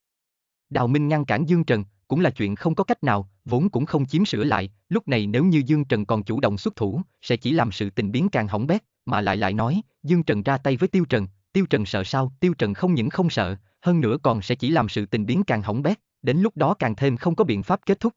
Đào Minh ngăn cản Dương Trần, cũng là chuyện không có cách nào, vốn cũng không chiếm sửa lại, lúc này nếu như Dương Trần còn chủ động xuất thủ, sẽ chỉ làm sự tình biến càng hỏng bét, mà lại lại nói, Dương Trần ra tay với Tiêu Trần, Tiêu Trần sợ sao, Tiêu Trần không những không sợ, hơn nữa còn sẽ chỉ làm sự tình biến càng hỏng bét, đến lúc đó càng thêm không có biện pháp kết thúc.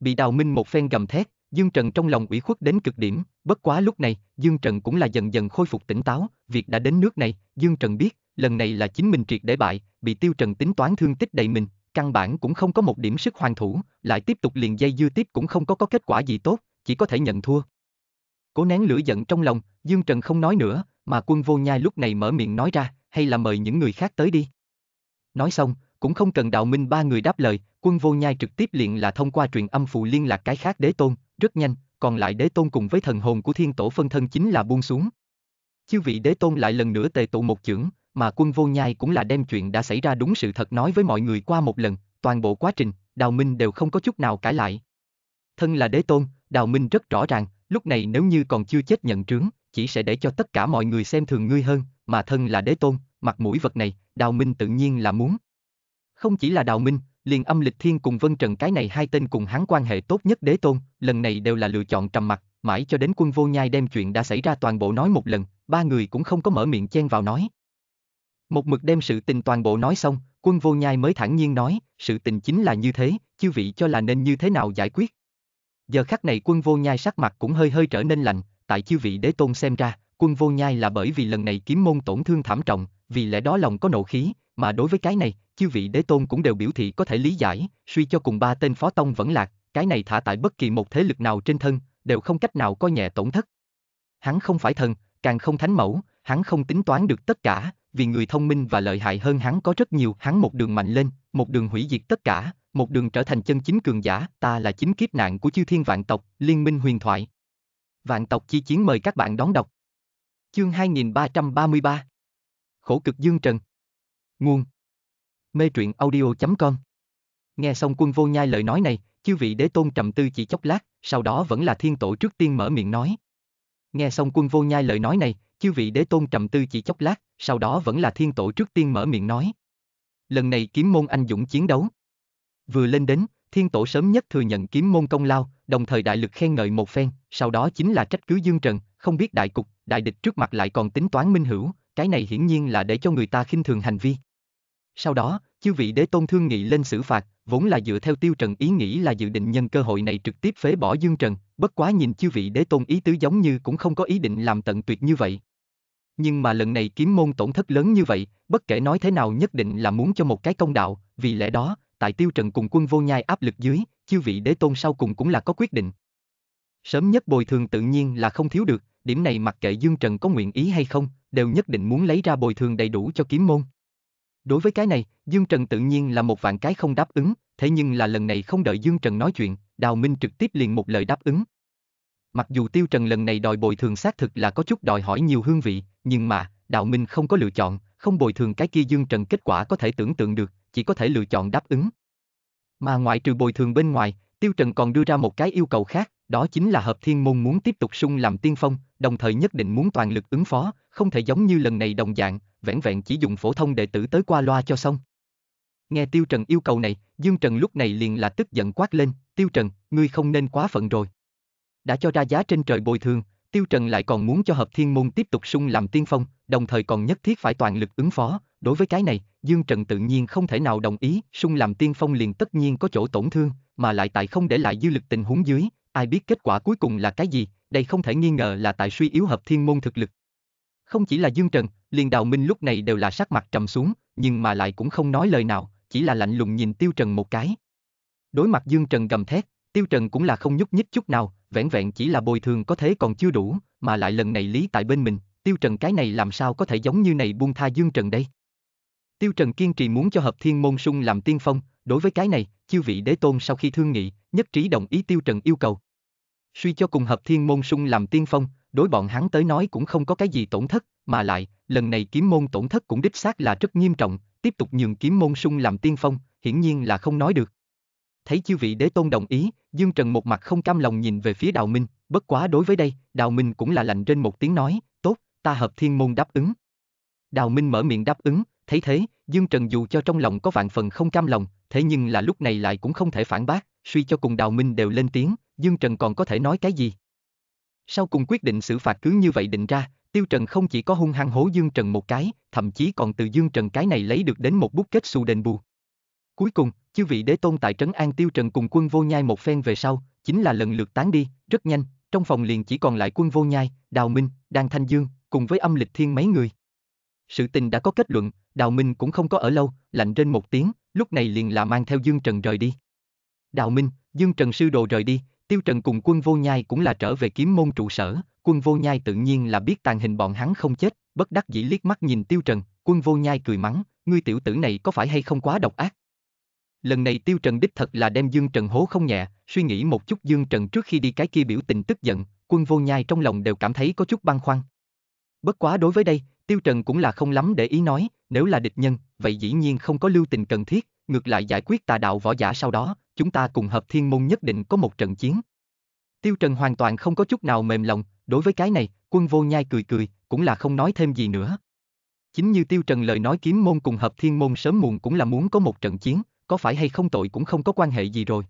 Bị Đào Minh một phen gầm thét, Dương Trần trong lòng ủy khuất đến cực điểm, bất quá lúc này, Dương Trần cũng là dần dần khôi phục tỉnh táo, việc đã đến nước này, Dương Trần biết, lần này là chính mình triệt để bại, bị tiêu trần tính toán thương tích đầy mình, căn bản cũng không có một điểm sức hoàn thủ, lại tiếp tục liền dây dưa tiếp cũng không có có kết quả gì tốt, chỉ có thể nhận thua. Cố nén lửa giận trong lòng, Dương Trần không nói nữa, mà quân vô nhai lúc này mở miệng nói ra, hay là mời những người khác tới đi. Nói xong, cũng không cần đạo minh ba người đáp lời, quân vô nhai trực tiếp liền là thông qua truyền âm phù liên lạc cái khác đế tôn, rất nhanh, còn lại đế tôn cùng với thần hồn của thiên tổ phân thân chính là buông xuống. Chư vị đế tôn lại lần nữa tề tụ một chưởng, mà quân vô nhai cũng là đem chuyện đã xảy ra đúng sự thật nói với mọi người qua một lần, toàn bộ quá trình, Đào Minh đều không có chút nào cãi lại. Thân là đế tôn, Đào Minh rất rõ ràng, lúc này nếu như còn chưa chết nhận trướng, chỉ sẽ để cho tất cả mọi người xem thường ngươi hơn, mà thân là đế tôn, mặt mũi vật này, Đào Minh tự nhiên là muốn. Không chỉ là Đào Minh, liền âm lịch thiên cùng Vân Trần cái này hai tên cùng hắn quan hệ tốt nhất đế tôn, lần này đều là lựa chọn trầm mặt, mãi cho đến quân vô nhai đem chuyện đã xảy ra toàn bộ nói một lần, ba người cũng không có mở miệng chen vào nói. Một mực đem sự tình toàn bộ nói xong, quân vô nhai mới thản nhiên nói, sự tình chính là như thế, chư vị cho là nên như thế nào giải quyết. Giờ khắc này quân vô nhai sắc mặt cũng hơi hơi trở nên lạnh, tại chư vị đế tôn xem ra, quân vô nhai là bởi vì lần này kiếm môn tổn thương thảm trọng, vì lẽ đó lòng có nộ khí, mà đối với cái này, chư vị đế tôn cũng đều biểu thị có thể lý giải, suy cho cùng ba tên phó tông vẫn lạc, cái này thả tại bất kỳ một thế lực nào trên thân, đều không cách nào coi nhẹ tổn thất. Hắn không phải thần, càng không thánh mẫu, hắn không tính toán được tất cả, vì người thông minh và lợi hại hơn hắn có rất nhiều, hắn một đường mạnh lên, một đường hủy diệt tất cả, một đường trở thành chân chính cường giả, ta là chính kiếp nạn của chư thiên vạn tộc, liên minh huyền thoại. Vạn tộc chi chiến mời các bạn đón đọc. Chương 2333 Khổ cực Dương Trần Nguồn Mê truyện audio.com Nghe xong quân vô nhai lời nói này, chư vị đế tôn trầm tư chỉ chốc lát, sau đó vẫn là thiên tổ trước tiên mở miệng nói. Nghe xong quân vô nhai lời nói này, chư vị đế tôn trầm tư chỉ chốc lát, sau đó vẫn là thiên tổ trước tiên mở miệng nói. Lần này kiếm môn anh dũng chiến đấu. Vừa lên đến, thiên tổ sớm nhất thừa nhận kiếm môn công lao, đồng thời đại lực khen ngợi một phen, sau đó chính là trách cứ Dương Trần, không biết đại cục, đại địch trước mặt lại còn tính toán minh hữu, cái này hiển nhiên là để cho người ta khinh thường hành vi. Sau đó, chư vị đế tôn thương nghị lên xử phạt, vốn là dựa theo tiêu trần ý nghĩ là dự định nhân cơ hội này trực tiếp phế bỏ Dương Trần, bất quá nhìn chư vị đế tôn ý tứ giống như cũng không có ý định làm tận tuyệt như vậy, nhưng mà lần này kiếm môn tổn thất lớn như vậy, bất kể nói thế nào nhất định là muốn cho một cái công đạo, vì lẽ đó, tại tiêu trần cùng quân vô nhai áp lực dưới, chư vị đế tôn sau cùng cũng là có quyết định. Sớm nhất bồi thường tự nhiên là không thiếu được, điểm này mặc kệ Dương Trần có nguyện ý hay không, đều nhất định muốn lấy ra bồi thường đầy đủ cho kiếm môn. Đối với cái này, Dương Trần tự nhiên là một vạn cái không đáp ứng, thế nhưng là lần này không đợi Dương Trần nói chuyện, Đào Minh trực tiếp liền một lời đáp ứng, Mặc dù Tiêu Trần lần này đòi bồi thường xác thực là có chút đòi hỏi nhiều hương vị, nhưng mà, đạo minh không có lựa chọn, không bồi thường cái kia Dương Trần kết quả có thể tưởng tượng được, chỉ có thể lựa chọn đáp ứng. Mà ngoại trừ bồi thường bên ngoài, Tiêu Trần còn đưa ra một cái yêu cầu khác, đó chính là hợp thiên môn muốn tiếp tục sung làm tiên phong, đồng thời nhất định muốn toàn lực ứng phó, không thể giống như lần này đồng dạng, vẻn vẹn chỉ dùng phổ thông đệ tử tới qua loa cho xong. Nghe Tiêu Trần yêu cầu này, Dương Trần lúc này liền là tức giận quát lên, Tiêu Trần, ngươi không nên quá phận rồi đã cho ra giá trên trời bồi thường, Tiêu Trần lại còn muốn cho hợp thiên môn tiếp tục sung làm tiên phong, đồng thời còn nhất thiết phải toàn lực ứng phó. Đối với cái này, Dương Trần tự nhiên không thể nào đồng ý, sung làm tiên phong liền tất nhiên có chỗ tổn thương, mà lại tại không để lại dư lực tình huống dưới, ai biết kết quả cuối cùng là cái gì, đây không thể nghi ngờ là tại suy yếu hợp thiên môn thực lực. Không chỉ là Dương Trần, liền đào minh lúc này đều là sắc mặt trầm xuống, nhưng mà lại cũng không nói lời nào, chỉ là lạnh lùng nhìn Tiêu Trần một cái. Đối mặt Dương Trần gầm thét, Tiêu Trần cũng là không nhúc nhích chút nào, vẻn vẹn chỉ là bồi thường có thế còn chưa đủ, mà lại lần này lý tại bên mình, Tiêu Trần cái này làm sao có thể giống như này buông tha Dương Trần đây. Tiêu Trần kiên trì muốn cho hợp thiên môn sung làm tiên phong, đối với cái này, chư vị đế tôn sau khi thương nghị, nhất trí đồng ý Tiêu Trần yêu cầu. Suy cho cùng hợp thiên môn sung làm tiên phong, đối bọn hắn tới nói cũng không có cái gì tổn thất, mà lại, lần này kiếm môn tổn thất cũng đích xác là rất nghiêm trọng, tiếp tục nhường kiếm môn sung làm tiên phong, hiển nhiên là không nói được thấy chiêu vị đế tôn đồng ý, Dương Trần một mặt không cam lòng nhìn về phía Đào Minh, bất quá đối với đây, Đào Minh cũng là lạnh trên một tiếng nói, tốt, ta hợp thiên môn đáp ứng. Đào Minh mở miệng đáp ứng, thấy thế, Dương Trần dù cho trong lòng có vạn phần không cam lòng, thế nhưng là lúc này lại cũng không thể phản bác, suy cho cùng Đào Minh đều lên tiếng, Dương Trần còn có thể nói cái gì. Sau cùng quyết định xử phạt cứ như vậy định ra, Tiêu Trần không chỉ có hung hăng hố Dương Trần một cái, thậm chí còn từ Dương Trần cái này lấy được đến một bút kết xu đền bù. Cuối cùng, Chư vị đế tôn tại trấn An Tiêu Trần cùng quân vô nhai một phen về sau, chính là lần lượt tán đi, rất nhanh, trong phòng liền chỉ còn lại quân vô nhai, Đào Minh, Đan Thanh Dương, cùng với âm lịch thiên mấy người. Sự tình đã có kết luận, Đào Minh cũng không có ở lâu, lạnh trên một tiếng, lúc này liền là mang theo Dương Trần rời đi. Đào Minh, Dương Trần sư đồ rời đi, Tiêu Trần cùng quân vô nhai cũng là trở về kiếm môn trụ sở, quân vô nhai tự nhiên là biết tàn hình bọn hắn không chết, bất đắc dĩ liếc mắt nhìn Tiêu Trần, quân vô nhai cười mắng, ngươi tiểu tử này có phải hay không quá độc ác? lần này Tiêu Trần đích thật là đem Dương Trần hố không nhẹ, suy nghĩ một chút Dương Trần trước khi đi cái kia biểu tình tức giận, quân vô nhai trong lòng đều cảm thấy có chút băn khoăn. Bất quá đối với đây, Tiêu Trần cũng là không lắm để ý nói, nếu là địch nhân, vậy dĩ nhiên không có lưu tình cần thiết, ngược lại giải quyết tà đạo võ giả sau đó, chúng ta cùng hợp thiên môn nhất định có một trận chiến. Tiêu Trần hoàn toàn không có chút nào mềm lòng, đối với cái này, quân vô nhai cười cười, cũng là không nói thêm gì nữa. Chính như Tiêu Trần lời nói kiếm môn cùng hợp thiên môn sớm muộn cũng là muốn có một trận chiến, có phải hay không tội cũng không có quan hệ gì rồi.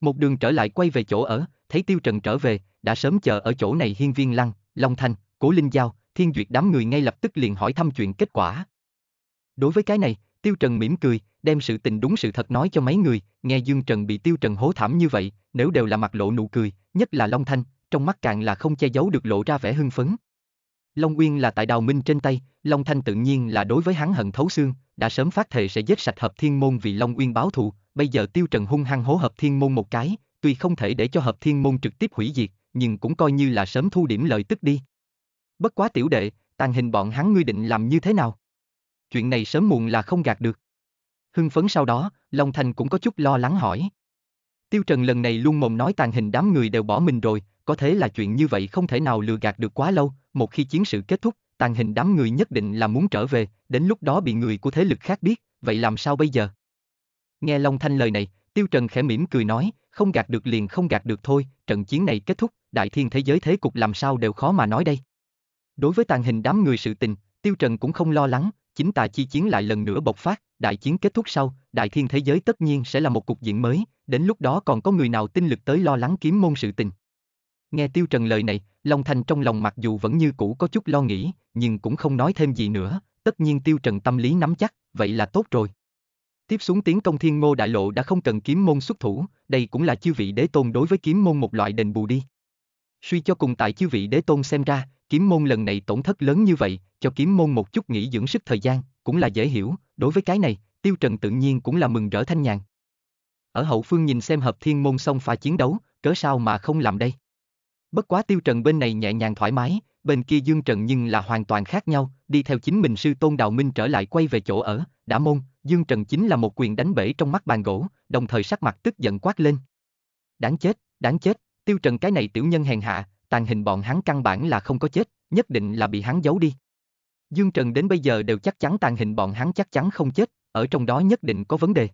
Một đường trở lại quay về chỗ ở, thấy Tiêu Trần trở về, đã sớm chờ ở chỗ này Hiên Viên Lăng, Long Thanh, Cố Linh Giao, Thiên Duyệt đám người ngay lập tức liền hỏi thăm chuyện kết quả. Đối với cái này, Tiêu Trần mỉm cười, đem sự tình đúng sự thật nói cho mấy người, nghe Dương Trần bị Tiêu Trần hố thảm như vậy, nếu đều là mặt lộ nụ cười, nhất là Long Thanh, trong mắt càng là không che giấu được lộ ra vẻ hưng phấn. Long Uyên là tại Đào Minh trên tay, Long Thanh tự nhiên là đối với hắn hận thấu xương, đã sớm phát thệ sẽ giết sạch hợp thiên môn vì Long Uyên báo thù, bây giờ Tiêu Trần hung hăng hố hợp thiên môn một cái, tuy không thể để cho hợp thiên môn trực tiếp hủy diệt, nhưng cũng coi như là sớm thu điểm lợi tức đi. Bất quá tiểu đệ, tàn hình bọn hắn ngươi định làm như thế nào? Chuyện này sớm muộn là không gạt được. Hưng phấn sau đó, Long Thành cũng có chút lo lắng hỏi. Tiêu Trần lần này luôn mồm nói tàn hình đám người đều bỏ mình rồi, có thế là chuyện như vậy không thể nào lừa gạt được quá lâu, một khi chiến sự kết thúc, tàn hình đám người nhất định là muốn trở về, đến lúc đó bị người của thế lực khác biết, vậy làm sao bây giờ? Nghe Long Thanh lời này, Tiêu Trần khẽ mỉm cười nói, không gạt được liền không gạt được thôi, trận chiến này kết thúc, đại thiên thế giới thế cục làm sao đều khó mà nói đây. Đối với tàn hình đám người sự tình, Tiêu Trần cũng không lo lắng, chính tà chi chiến lại lần nữa bộc phát, đại chiến kết thúc sau, đại thiên thế giới tất nhiên sẽ là một cục diện mới, đến lúc đó còn có người nào tinh lực tới lo lắng kiếm môn sự tình. Nghe Tiêu Trần lời này, Long Thành trong lòng mặc dù vẫn như cũ có chút lo nghĩ, nhưng cũng không nói thêm gì nữa, tất nhiên Tiêu Trần tâm lý nắm chắc, vậy là tốt rồi. Tiếp xuống tiến công thiên ngô đại lộ đã không cần kiếm môn xuất thủ, đây cũng là chư vị đế tôn đối với kiếm môn một loại đền bù đi. Suy cho cùng tại chư vị đế tôn xem ra, kiếm môn lần này tổn thất lớn như vậy, cho kiếm môn một chút nghỉ dưỡng sức thời gian, cũng là dễ hiểu, đối với cái này, Tiêu Trần tự nhiên cũng là mừng rỡ thanh nhàn. Ở hậu phương nhìn xem hợp thiên môn xong pha chiến đấu, cớ sao mà không làm đây? Bất quá Tiêu Trần bên này nhẹ nhàng thoải mái, bên kia Dương Trần nhưng là hoàn toàn khác nhau, đi theo chính mình sư Tôn Đào Minh trở lại quay về chỗ ở, đã môn, Dương Trần chính là một quyền đánh bể trong mắt bàn gỗ, đồng thời sắc mặt tức giận quát lên. Đáng chết, đáng chết, Tiêu Trần cái này tiểu nhân hèn hạ, tàn hình bọn hắn căn bản là không có chết, nhất định là bị hắn giấu đi. Dương Trần đến bây giờ đều chắc chắn tàn hình bọn hắn chắc chắn không chết, ở trong đó nhất định có vấn đề.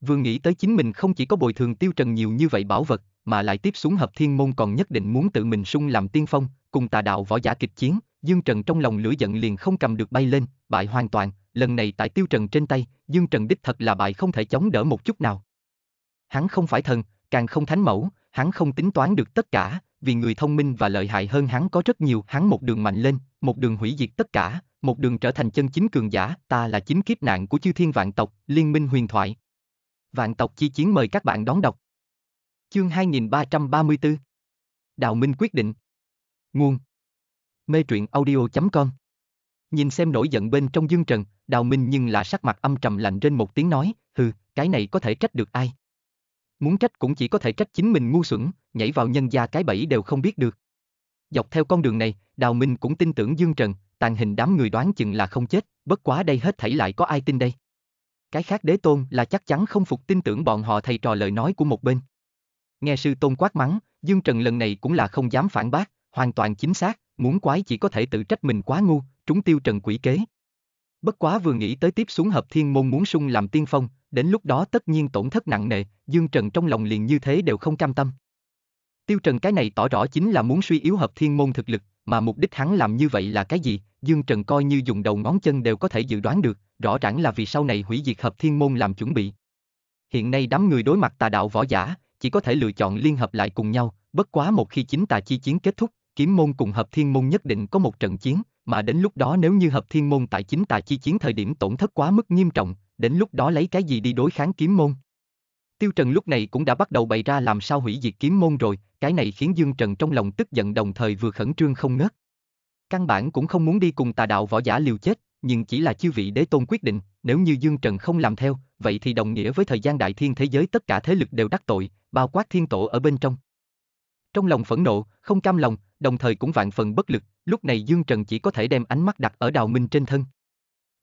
Vừa nghĩ tới chính mình không chỉ có bồi thường Tiêu Trần nhiều như vậy bảo vật, mà lại tiếp xuống hợp thiên môn còn nhất định muốn tự mình sung làm tiên phong, cùng tà đạo võ giả kịch chiến, Dương Trần trong lòng lửa giận liền không cầm được bay lên, bại hoàn toàn, lần này tại Tiêu Trần trên tay, Dương Trần đích thật là bại không thể chống đỡ một chút nào. Hắn không phải thần, càng không thánh mẫu, hắn không tính toán được tất cả, vì người thông minh và lợi hại hơn hắn có rất nhiều, hắn một đường mạnh lên, một đường hủy diệt tất cả, một đường trở thành chân chính cường giả, ta là chính kiếp nạn của chư thiên vạn tộc, liên minh huyền thoại. Vạn tộc chi chiến mời các bạn đón đọc. Chương 2334 Đạo Minh quyết định Nguồn Mê truyện audio.com Nhìn xem nổi giận bên trong dương trần, Đào Minh nhưng là sắc mặt âm trầm lạnh trên một tiếng nói, hừ, cái này có thể trách được ai. Muốn trách cũng chỉ có thể trách chính mình ngu xuẩn, nhảy vào nhân gia cái bẫy đều không biết được. Dọc theo con đường này, Đào Minh cũng tin tưởng Dương Trần, tàn hình đám người đoán chừng là không chết, bất quá đây hết thảy lại có ai tin đây. Cái khác đế tôn là chắc chắn không phục tin tưởng bọn họ thầy trò lời nói của một bên. Nghe sư tôn quát mắng, Dương Trần lần này cũng là không dám phản bác, hoàn toàn chính xác, muốn quái chỉ có thể tự trách mình quá ngu, trúng tiêu trần quỷ kế. Bất quá vừa nghĩ tới tiếp xuống hợp thiên môn muốn sung làm tiên phong, đến lúc đó tất nhiên tổn thất nặng nề, Dương Trần trong lòng liền như thế đều không cam tâm. Tiêu Trần cái này tỏ rõ chính là muốn suy yếu hợp thiên môn thực lực, mà mục đích hắn làm như vậy là cái gì, Dương Trần coi như dùng đầu ngón chân đều có thể dự đoán được, rõ ràng là vì sau này hủy diệt hợp thiên môn làm chuẩn bị. Hiện nay đám người đối mặt tà đạo võ giả, chỉ có thể lựa chọn liên hợp lại cùng nhau, bất quá một khi chính tà chi chiến kết thúc, kiếm môn cùng hợp thiên môn nhất định có một trận chiến, mà đến lúc đó nếu như hợp thiên môn tại chính tà chi chiến thời điểm tổn thất quá mức nghiêm trọng, đến lúc đó lấy cái gì đi đối kháng kiếm môn. Tiêu Trần lúc này cũng đã bắt đầu bày ra làm sao hủy diệt kiếm môn rồi, cái này khiến Dương Trần trong lòng tức giận đồng thời vừa khẩn trương không ngớt. Căn bản cũng không muốn đi cùng tà đạo võ giả liều chết, nhưng chỉ là chư vị đế tôn quyết định, nếu như Dương Trần không làm theo, vậy thì đồng nghĩa với thời gian đại thiên thế giới tất cả thế lực đều đắc tội, bao quát thiên tổ ở bên trong. Trong lòng phẫn nộ, không cam lòng, đồng thời cũng vạn phần bất lực, lúc này Dương Trần chỉ có thể đem ánh mắt đặt ở Đào Minh trên thân.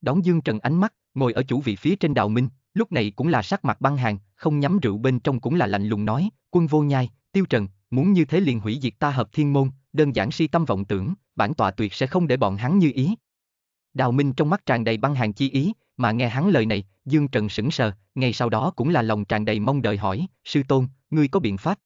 Đón Dương Trần ánh mắt, ngồi ở chủ vị phía trên Đào Minh, lúc này cũng là sắc mặt băng hàng, không nhắm rượu bên trong cũng là lạnh lùng nói, quân vô nhai, tiêu trần, muốn như thế liền hủy diệt ta hợp thiên môn, đơn giản si tâm vọng tưởng, bản tọa tuyệt sẽ không để bọn hắn như ý. Đào Minh trong mắt tràn đầy băng hàng chi ý, mà nghe hắn lời này, Dương Trần sững sờ, ngay sau đó cũng là lòng tràn đầy mong đợi hỏi, sư tôn, ngươi có biện pháp?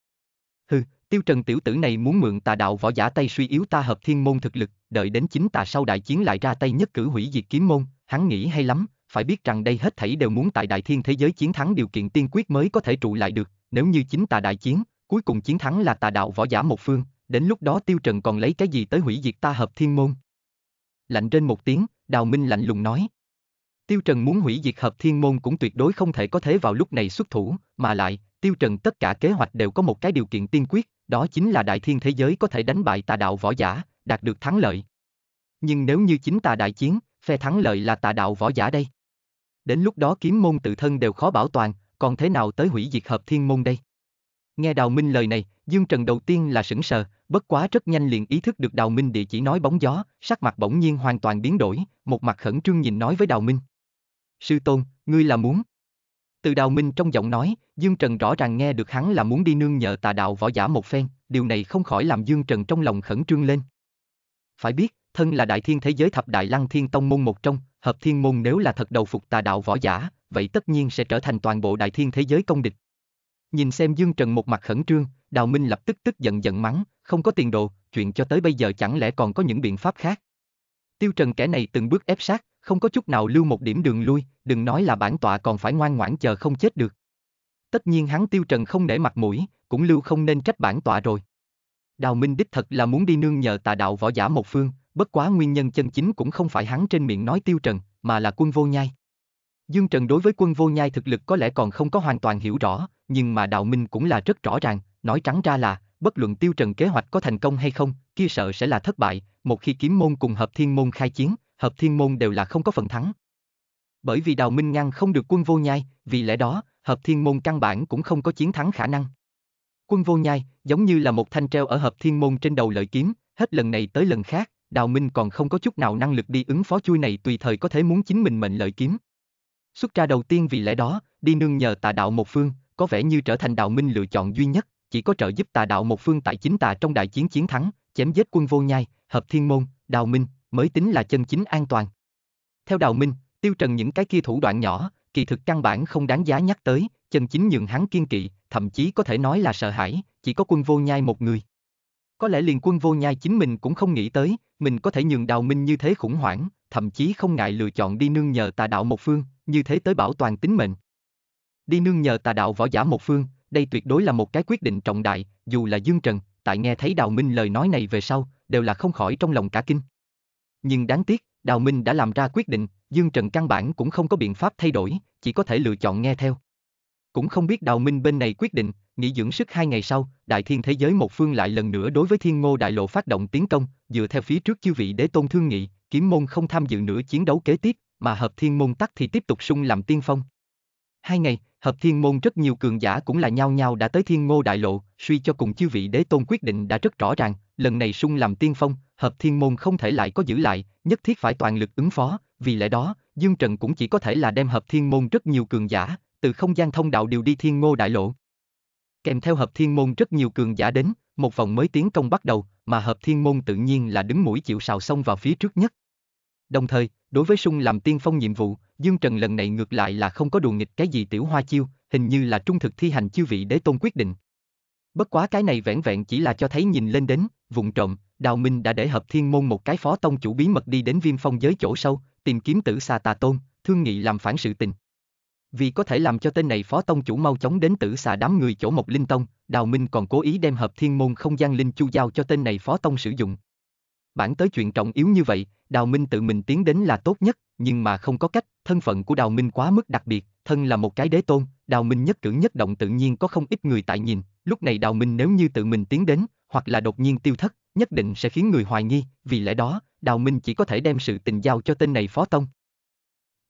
Hừ, tiêu trần tiểu tử này muốn mượn tà đạo võ giả tay suy yếu ta hợp thiên môn thực lực, đợi đến chính tà sau đại chiến lại ra tay nhất cử hủy diệt kiếm môn, hắn nghĩ hay lắm, phải biết rằng đây hết thảy đều muốn tại đại thiên thế giới chiến thắng điều kiện tiên quyết mới có thể trụ lại được, nếu như chính tà đại chiến, cuối cùng chiến thắng là tà đạo võ giả một phương, đến lúc đó tiêu trần còn lấy cái gì tới hủy diệt ta hợp thiên môn? Lạnh trên một tiếng, đào minh lạnh lùng nói, Tiêu Trần muốn hủy diệt hợp thiên môn cũng tuyệt đối không thể có thế vào lúc này xuất thủ, mà lại, Tiêu Trần tất cả kế hoạch đều có một cái điều kiện tiên quyết, đó chính là đại thiên thế giới có thể đánh bại tà đạo võ giả, đạt được thắng lợi. Nhưng nếu như chính tà đại chiến, phe thắng lợi là tà đạo võ giả đây. Đến lúc đó kiếm môn tự thân đều khó bảo toàn, còn thế nào tới hủy diệt hợp thiên môn đây? Nghe Đào Minh lời này, Dương Trần đầu tiên là sững sờ, bất quá rất nhanh liền ý thức được Đào Minh địa chỉ nói bóng gió, sắc mặt bỗng nhiên hoàn toàn biến đổi, một mặt khẩn trương nhìn nói với Đào Minh. Sư Tôn, ngươi là muốn... Từ đào minh trong giọng nói, Dương Trần rõ ràng nghe được hắn là muốn đi nương nhờ tà đạo võ giả một phen, điều này không khỏi làm Dương Trần trong lòng khẩn trương lên. Phải biết, thân là đại thiên thế giới thập đại lăng thiên tông môn một trong, hợp thiên môn nếu là thật đầu phục tà đạo võ giả, vậy tất nhiên sẽ trở thành toàn bộ đại thiên thế giới công địch. Nhìn xem Dương Trần một mặt khẩn trương, Đào Minh lập tức tức giận giận mắng, không có tiền đồ, chuyện cho tới bây giờ chẳng lẽ còn có những biện pháp khác. Tiêu Trần kẻ này từng bước ép sát, không có chút nào lưu một điểm đường lui, đừng nói là bản tọa còn phải ngoan ngoãn chờ không chết được. Tất nhiên hắn tiêu trần không để mặt mũi, cũng lưu không nên trách bản tọa rồi. Đào Minh đích thật là muốn đi nương nhờ tà đạo võ giả một phương, bất quá nguyên nhân chân chính cũng không phải hắn trên miệng nói tiêu trần, mà là quân vô nhai. Dương Trần đối với quân vô nhai thực lực có lẽ còn không có hoàn toàn hiểu rõ, nhưng mà Đào minh cũng là rất rõ ràng, nói trắng ra là, bất luận tiêu trần kế hoạch có thành công hay không, kia sợ sẽ là thất bại, một khi kiếm môn cùng hợp thiên môn khai chiến, hợp thiên môn đều là không có phần thắng. Bởi vì Đào Minh ngăn không được quân vô nhai, vì lẽ đó, hợp thiên môn căn bản cũng không có chiến thắng khả năng. Quân vô nhai, giống như là một thanh treo ở hợp thiên môn trên đầu lợi kiếm, hết lần này tới lần khác, Đào Minh còn không có chút nào năng lực đi ứng phó chui này tùy thời có thể muốn chính mình mệnh lợi kiếm. Xuất ra đầu tiên vì lẽ đó, đi nương nhờ tà đạo một phương, có vẻ như trở thành Đào Minh lựa chọn duy nhất, chỉ có trợ giúp tà đạo một phương tại chính tà trong đại chiến chiến thắng, chém giết quân vô nhai, hợp thiên môn, Đào Minh, mới tính là chân chính an toàn. Theo Đào Minh, Tiêu Trần những cái kia thủ đoạn nhỏ, kỳ thực căn bản không đáng giá nhắc tới, chân chính nhường hắn kiên kỵ, thậm chí có thể nói là sợ hãi, chỉ có quân vô nhai một người. Có lẽ liền quân vô nhai chính mình cũng không nghĩ tới, mình có thể nhường Đào Minh như thế khủng hoảng, thậm chí không ngại lựa chọn đi nương nhờ tà đạo một phương, như thế tới bảo toàn tính mệnh. Đi nương nhờ tà đạo võ giả một phương, đây tuyệt đối là một cái quyết định trọng đại, dù là Dương Trần, tại nghe thấy Đào Minh lời nói này về sau, đều là không khỏi trong lòng cả kinh. Nhưng đáng tiếc, Đào Minh đã làm ra quyết định, Dương Trần căn bản cũng không có biện pháp thay đổi, chỉ có thể lựa chọn nghe theo. Cũng không biết Đào Minh bên này quyết định, nghỉ dưỡng sức hai ngày sau, Đại Thiên Thế Giới một phương lại lần nữa đối với Thiên Ngô Đại Lộ phát động tiến công, dựa theo phía trước chư vị đế tôn thương nghị, kiếm môn không tham dự nữa chiến đấu kế tiếp, mà hợp thiên môn tắc thì tiếp tục sung làm tiên phong. Hai ngày, hợp thiên môn rất nhiều cường giả cũng là nhau nhau đã tới Thiên Ngô Đại Lộ, suy cho cùng chư vị đế tôn quyết định đã rất rõ ràng, lần này sung làm tiên phong, hợp thiên môn không thể lại có giữ lại, nhất thiết phải toàn lực ứng phó, vì lẽ đó, Dương Trần cũng chỉ có thể là đem hợp thiên môn rất nhiều cường giả, từ không gian thông đạo điều đi thiên ngô đại lộ. Kèm theo hợp thiên môn rất nhiều cường giả đến, một vòng mới tiến công bắt đầu, mà hợp thiên môn tự nhiên là đứng mũi chịu sào xông vào phía trước nhất. Đồng thời, đối với sung làm tiên phong nhiệm vụ, Dương Trần lần này ngược lại là không có đùa nghịch cái gì tiểu hoa chiêu, hình như là trung thực thi hành chiêu vị đế tôn quyết định bất quá cái này vẹn vẹn chỉ là cho thấy nhìn lên đến, vụng trộm, Đào Minh đã để hợp thiên môn một cái phó tông chủ bí mật đi đến viêm phong giới chỗ sâu, tìm kiếm tử xà tà tôn, thương nghị làm phản sự tình. Vì có thể làm cho tên này phó tông chủ mau chóng đến tử xà đám người chỗ một linh tông, Đào Minh còn cố ý đem hợp thiên môn không gian linh chu giao cho tên này phó tông sử dụng. Bản tới chuyện trọng yếu như vậy, Đào Minh tự mình tiến đến là tốt nhất, nhưng mà không có cách, thân phận của Đào Minh quá mức đặc biệt, thân là một cái đế tôn, Đào Minh nhất cử nhất động tự nhiên có không ít người tại nhìn, Lúc này Đào Minh nếu như tự mình tiến đến, hoặc là đột nhiên tiêu thất, nhất định sẽ khiến người hoài nghi, vì lẽ đó, Đào Minh chỉ có thể đem sự tình giao cho tên này phó tông.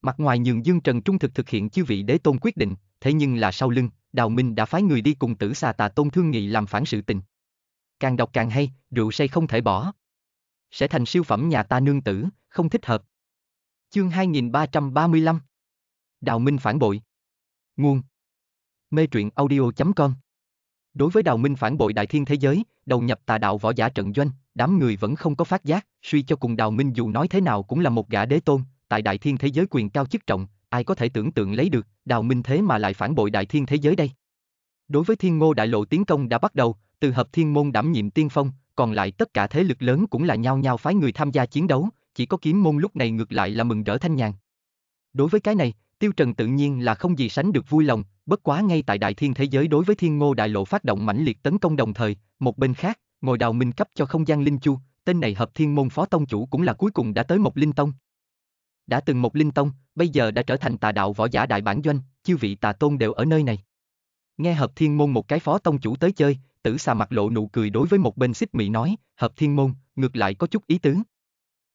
Mặt ngoài nhường Dương Trần Trung thực thực hiện chư vị đế tôn quyết định, thế nhưng là sau lưng, Đào Minh đã phái người đi cùng tử xà tà tôn thương nghị làm phản sự tình. Càng đọc càng hay, rượu say không thể bỏ. Sẽ thành siêu phẩm nhà ta nương tử, không thích hợp. Chương 2335 Đào Minh phản bội Nguồn Mê truyện audio.com Đối với Đào Minh phản bội đại thiên thế giới, đầu nhập tà đạo võ giả trận doanh, đám người vẫn không có phát giác, suy cho cùng Đào Minh dù nói thế nào cũng là một gã đế tôn, tại đại thiên thế giới quyền cao chức trọng, ai có thể tưởng tượng lấy được, Đào Minh thế mà lại phản bội đại thiên thế giới đây. Đối với Thiên Ngô đại lộ tiến công đã bắt đầu, từ hợp thiên môn đảm nhiệm tiên phong, còn lại tất cả thế lực lớn cũng là nhau nhau phái người tham gia chiến đấu, chỉ có kiếm môn lúc này ngược lại là mừng rỡ thanh nhàn. Đối với cái này, Tiêu Trần tự nhiên là không gì sánh được vui lòng, Bất quá ngay tại đại thiên thế giới đối với thiên ngô đại lộ phát động mãnh liệt tấn công đồng thời, một bên khác, ngồi đào minh cấp cho không gian linh chu, tên này hợp thiên môn phó tông chủ cũng là cuối cùng đã tới một linh tông. Đã từng một linh tông, bây giờ đã trở thành tà đạo võ giả đại bản doanh, chư vị tà tôn đều ở nơi này. Nghe hợp thiên môn một cái phó tông chủ tới chơi, tử xà mặt lộ nụ cười đối với một bên xích mị nói, hợp thiên môn, ngược lại có chút ý tứ.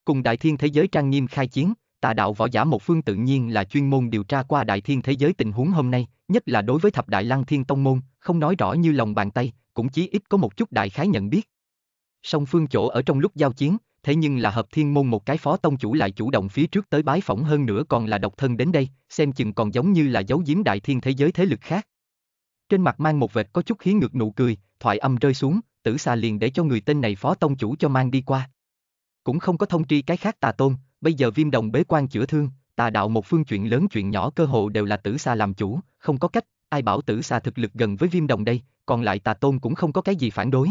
Cùng đại thiên thế giới trang nghiêm khai chiến, tà đạo võ giả một phương tự nhiên là chuyên môn điều tra qua đại thiên thế giới tình huống hôm nay, nhất là đối với thập đại lăng thiên tông môn, không nói rõ như lòng bàn tay, cũng chí ít có một chút đại khái nhận biết. Song phương chỗ ở trong lúc giao chiến, thế nhưng là hợp thiên môn một cái phó tông chủ lại chủ động phía trước tới bái phỏng hơn nữa còn là độc thân đến đây, xem chừng còn giống như là giấu giếm đại thiên thế giới thế lực khác. Trên mặt mang một vệt có chút khí ngược nụ cười, thoại âm rơi xuống, tử xà liền để cho người tên này phó tông chủ cho mang đi qua. Cũng không có thông tri cái khác tà tôn, Bây giờ viêm đồng bế quan chữa thương, tà đạo một phương chuyện lớn chuyện nhỏ cơ hồ đều là tử xa làm chủ, không có cách, ai bảo tử xa thực lực gần với viêm đồng đây, còn lại tà tôn cũng không có cái gì phản đối.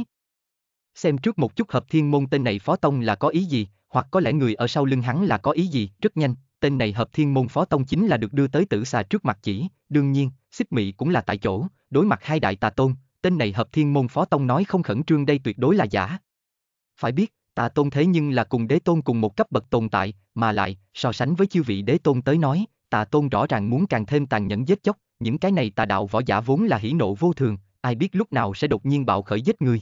Xem trước một chút hợp thiên môn tên này phó tông là có ý gì, hoặc có lẽ người ở sau lưng hắn là có ý gì, rất nhanh, tên này hợp thiên môn phó tông chính là được đưa tới tử xa trước mặt chỉ, đương nhiên, xích mị cũng là tại chỗ, đối mặt hai đại tà tôn, tên này hợp thiên môn phó tông nói không khẩn trương đây tuyệt đối là giả. Phải biết, Tà tôn thế nhưng là cùng đế tôn cùng một cấp bậc tồn tại, mà lại, so sánh với chư vị đế tôn tới nói, tà tôn rõ ràng muốn càng thêm tàn nhẫn giết chóc, những cái này tà đạo võ giả vốn là hỉ nộ vô thường, ai biết lúc nào sẽ đột nhiên bạo khởi giết người.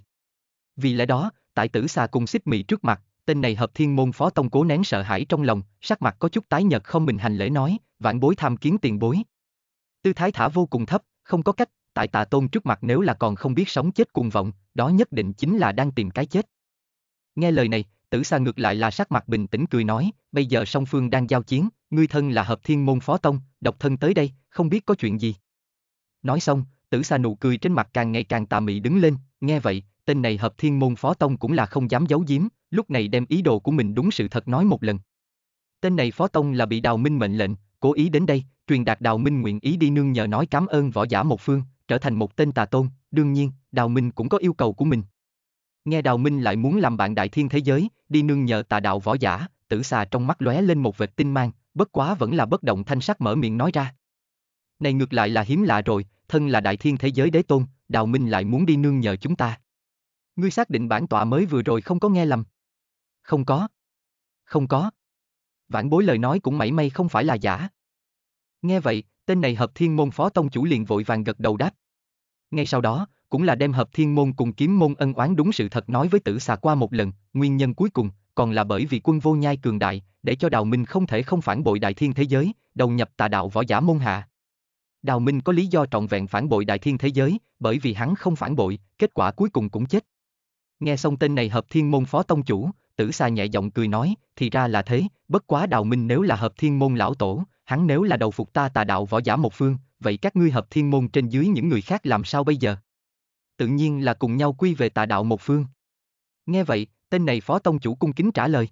Vì lẽ đó, tại tử xà cùng xích mị trước mặt, tên này hợp thiên môn phó tông cố nén sợ hãi trong lòng, sắc mặt có chút tái nhợt không mình hành lễ nói, vãn bối tham kiến tiền bối. Tư thái thả vô cùng thấp, không có cách, tại tà tôn trước mặt nếu là còn không biết sống chết cuồng vọng, đó nhất định chính là đang tìm cái chết. Nghe lời này, tử xa ngược lại là sắc mặt bình tĩnh cười nói, bây giờ song phương đang giao chiến, ngươi thân là hợp thiên môn phó tông, độc thân tới đây, không biết có chuyện gì. Nói xong, tử xa nụ cười trên mặt càng ngày càng tà mị đứng lên, nghe vậy, tên này hợp thiên môn phó tông cũng là không dám giấu giếm, lúc này đem ý đồ của mình đúng sự thật nói một lần. Tên này phó tông là bị đào minh mệnh lệnh, cố ý đến đây, truyền đạt đào minh nguyện ý đi nương nhờ nói cảm ơn võ giả một phương, trở thành một tên tà tôn, đương nhiên, đào minh cũng có yêu cầu của mình, Nghe Đào Minh lại muốn làm bạn đại thiên thế giới, đi nương nhờ tà đạo võ giả, tử xà trong mắt lóe lên một vệt tinh mang, bất quá vẫn là bất động thanh sắc mở miệng nói ra. Này ngược lại là hiếm lạ rồi, thân là đại thiên thế giới đế tôn, Đào Minh lại muốn đi nương nhờ chúng ta. Ngươi xác định bản tọa mới vừa rồi không có nghe lầm. Không có. Không có. Vãn bối lời nói cũng mảy may không phải là giả. Nghe vậy, tên này hợp thiên môn phó tông chủ liền vội vàng gật đầu đáp. Ngay sau đó, cũng là đem hợp thiên môn cùng kiếm môn ân oán đúng sự thật nói với tử xà qua một lần, nguyên nhân cuối cùng, còn là bởi vì quân vô nhai cường đại, để cho đào minh không thể không phản bội đại thiên thế giới, đầu nhập tà đạo võ giả môn hạ. Đào minh có lý do trọn vẹn phản bội đại thiên thế giới, bởi vì hắn không phản bội, kết quả cuối cùng cũng chết. Nghe xong tên này hợp thiên môn phó tông chủ, tử xa nhẹ giọng cười nói, thì ra là thế, bất quá đào minh nếu là hợp thiên môn lão tổ, hắn nếu là đầu phục ta tà đạo võ giả một phương, vậy các ngươi hợp thiên môn trên dưới những người khác làm sao bây giờ? tự nhiên là cùng nhau quy về tà đạo một phương. Nghe vậy, tên này phó tông chủ cung kính trả lời.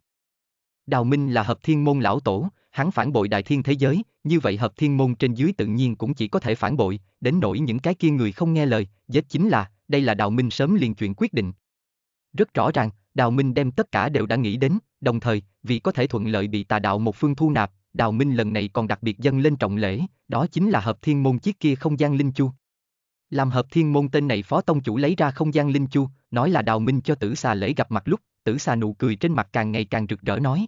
Đào Minh là hợp thiên môn lão tổ, hắn phản bội đại thiên thế giới, như vậy hợp thiên môn trên dưới tự nhiên cũng chỉ có thể phản bội, đến nỗi những cái kia người không nghe lời, dết chính là, đây là Đào Minh sớm liền chuyện quyết định. Rất rõ ràng, Đào Minh đem tất cả đều đã nghĩ đến, đồng thời, vì có thể thuận lợi bị tà đạo một phương thu nạp, Đào Minh lần này còn đặc biệt dâng lên trọng lễ, đó chính là hợp thiên môn chiếc kia không gian linh chu. Làm hợp thiên môn tên này phó tông chủ lấy ra không gian linh chu, nói là đào minh cho tử xà lễ gặp mặt lúc, tử xà nụ cười trên mặt càng ngày càng rực rỡ nói.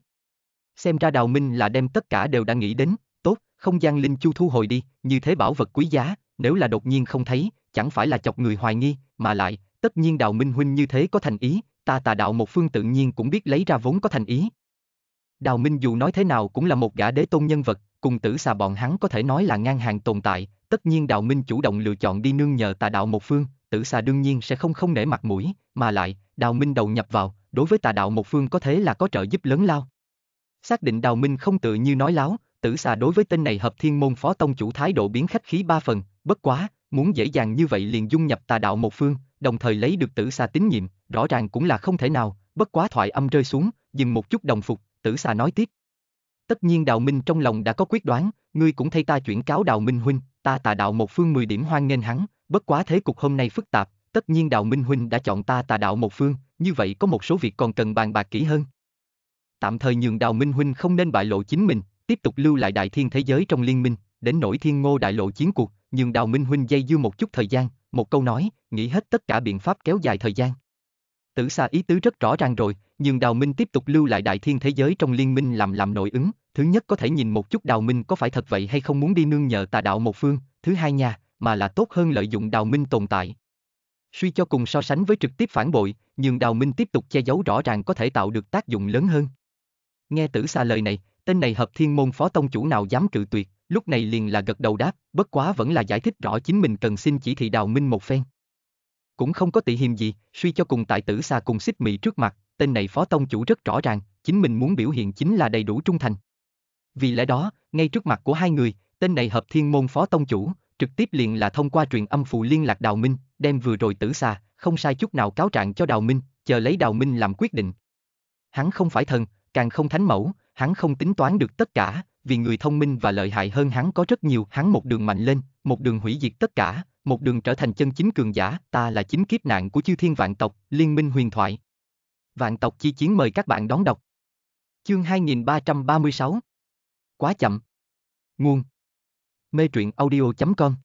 Xem ra đào minh là đem tất cả đều đã nghĩ đến, tốt, không gian linh chu thu hồi đi, như thế bảo vật quý giá, nếu là đột nhiên không thấy, chẳng phải là chọc người hoài nghi, mà lại, tất nhiên đào minh huynh như thế có thành ý, ta tà đạo một phương tự nhiên cũng biết lấy ra vốn có thành ý. Đào Minh dù nói thế nào cũng là một gã đế tôn nhân vật, cùng tử xà bọn hắn có thể nói là ngang hàng tồn tại, Tất nhiên đạo minh chủ động lựa chọn đi nương nhờ tà đạo một phương, tử xà đương nhiên sẽ không không nể mặt mũi, mà lại, đào minh đầu nhập vào, đối với tà đạo một phương có thế là có trợ giúp lớn lao. Xác định đào minh không tự như nói láo, tử xà đối với tên này hợp thiên môn phó tông chủ thái độ biến khách khí ba phần, bất quá, muốn dễ dàng như vậy liền dung nhập tà đạo một phương, đồng thời lấy được tử xà tín nhiệm, rõ ràng cũng là không thể nào, bất quá thoại âm rơi xuống, dừng một chút đồng phục, tử xà nói tiếp. Tất nhiên Đào Minh trong lòng đã có quyết đoán, ngươi cũng thay ta chuyển cáo Đào Minh huynh, ta tà đạo một phương 10 điểm hoan nghênh hắn, bất quá thế cục hôm nay phức tạp, tất nhiên đạo Minh Huynh đã chọn ta tà đạo một phương, như vậy có một số việc còn cần bàn bạc kỹ hơn. Tạm thời nhường đạo Minh Huynh không nên bại lộ chính mình, tiếp tục lưu lại đại thiên thế giới trong liên minh, đến nổi thiên ngô đại lộ chiến cuộc, nhường đạo Minh Huynh dây dưa một chút thời gian, một câu nói, nghĩ hết tất cả biện pháp kéo dài thời gian. Tử xa ý tứ rất rõ ràng rồi, nhưng Đào Minh tiếp tục lưu lại đại thiên thế giới trong liên minh làm làm nội ứng, thứ nhất có thể nhìn một chút Đào Minh có phải thật vậy hay không muốn đi nương nhờ tà đạo một phương, thứ hai nha, mà là tốt hơn lợi dụng Đào Minh tồn tại. Suy cho cùng so sánh với trực tiếp phản bội, nhưng Đào Minh tiếp tục che giấu rõ ràng có thể tạo được tác dụng lớn hơn. Nghe tử xa lời này, tên này hợp thiên môn phó tông chủ nào dám cự tuyệt, lúc này liền là gật đầu đáp, bất quá vẫn là giải thích rõ chính mình cần xin chỉ thị Đào Minh một phen. Cũng không có tị hiềm gì, suy cho cùng tại tử xa cùng xích mị trước mặt, tên này phó tông chủ rất rõ ràng, chính mình muốn biểu hiện chính là đầy đủ trung thành. Vì lẽ đó, ngay trước mặt của hai người, tên này hợp thiên môn phó tông chủ, trực tiếp liền là thông qua truyền âm phụ liên lạc Đào Minh, đem vừa rồi tử xa, không sai chút nào cáo trạng cho Đào Minh, chờ lấy Đào Minh làm quyết định. Hắn không phải thần, càng không thánh mẫu, hắn không tính toán được tất cả, vì người thông minh và lợi hại hơn hắn có rất nhiều, hắn một đường mạnh lên, một đường hủy diệt tất cả, một đường trở thành chân chính cường giả, ta là chính kiếp nạn của chư thiên vạn tộc, liên minh huyền thoại. Vạn tộc chi chiến mời các bạn đón đọc. Chương 2336 quá chậm. Nguồn Mê truyện audio.com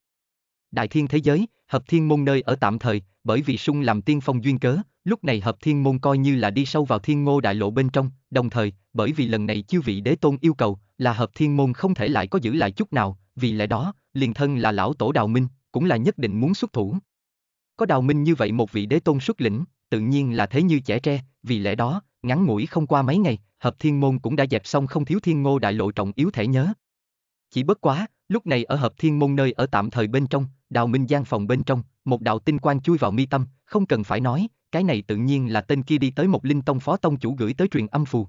Đại thiên thế giới, hợp thiên môn nơi ở tạm thời, bởi vì sung làm tiên phong duyên cớ, lúc này hợp thiên môn coi như là đi sâu vào thiên ngô đại lộ bên trong, đồng thời, bởi vì lần này chư vị đế tôn yêu cầu, là hợp thiên môn không thể lại có giữ lại chút nào, vì lẽ đó, liền thân là lão tổ đào minh, cũng là nhất định muốn xuất thủ. Có đào minh như vậy một vị đế tôn xuất lĩnh, tự nhiên là thế như trẻ tre, vì lẽ đó, ngắn ngủi không qua mấy ngày, hợp thiên môn cũng đã dẹp xong không thiếu thiên ngô đại lộ trọng yếu thể nhớ. Chỉ bất quá, lúc này ở hợp thiên môn nơi ở tạm thời bên trong, đào minh giang phòng bên trong, một đạo tinh quang chui vào mi tâm, không cần phải nói, cái này tự nhiên là tên kia đi tới một linh tông phó tông chủ gửi tới truyền âm phù.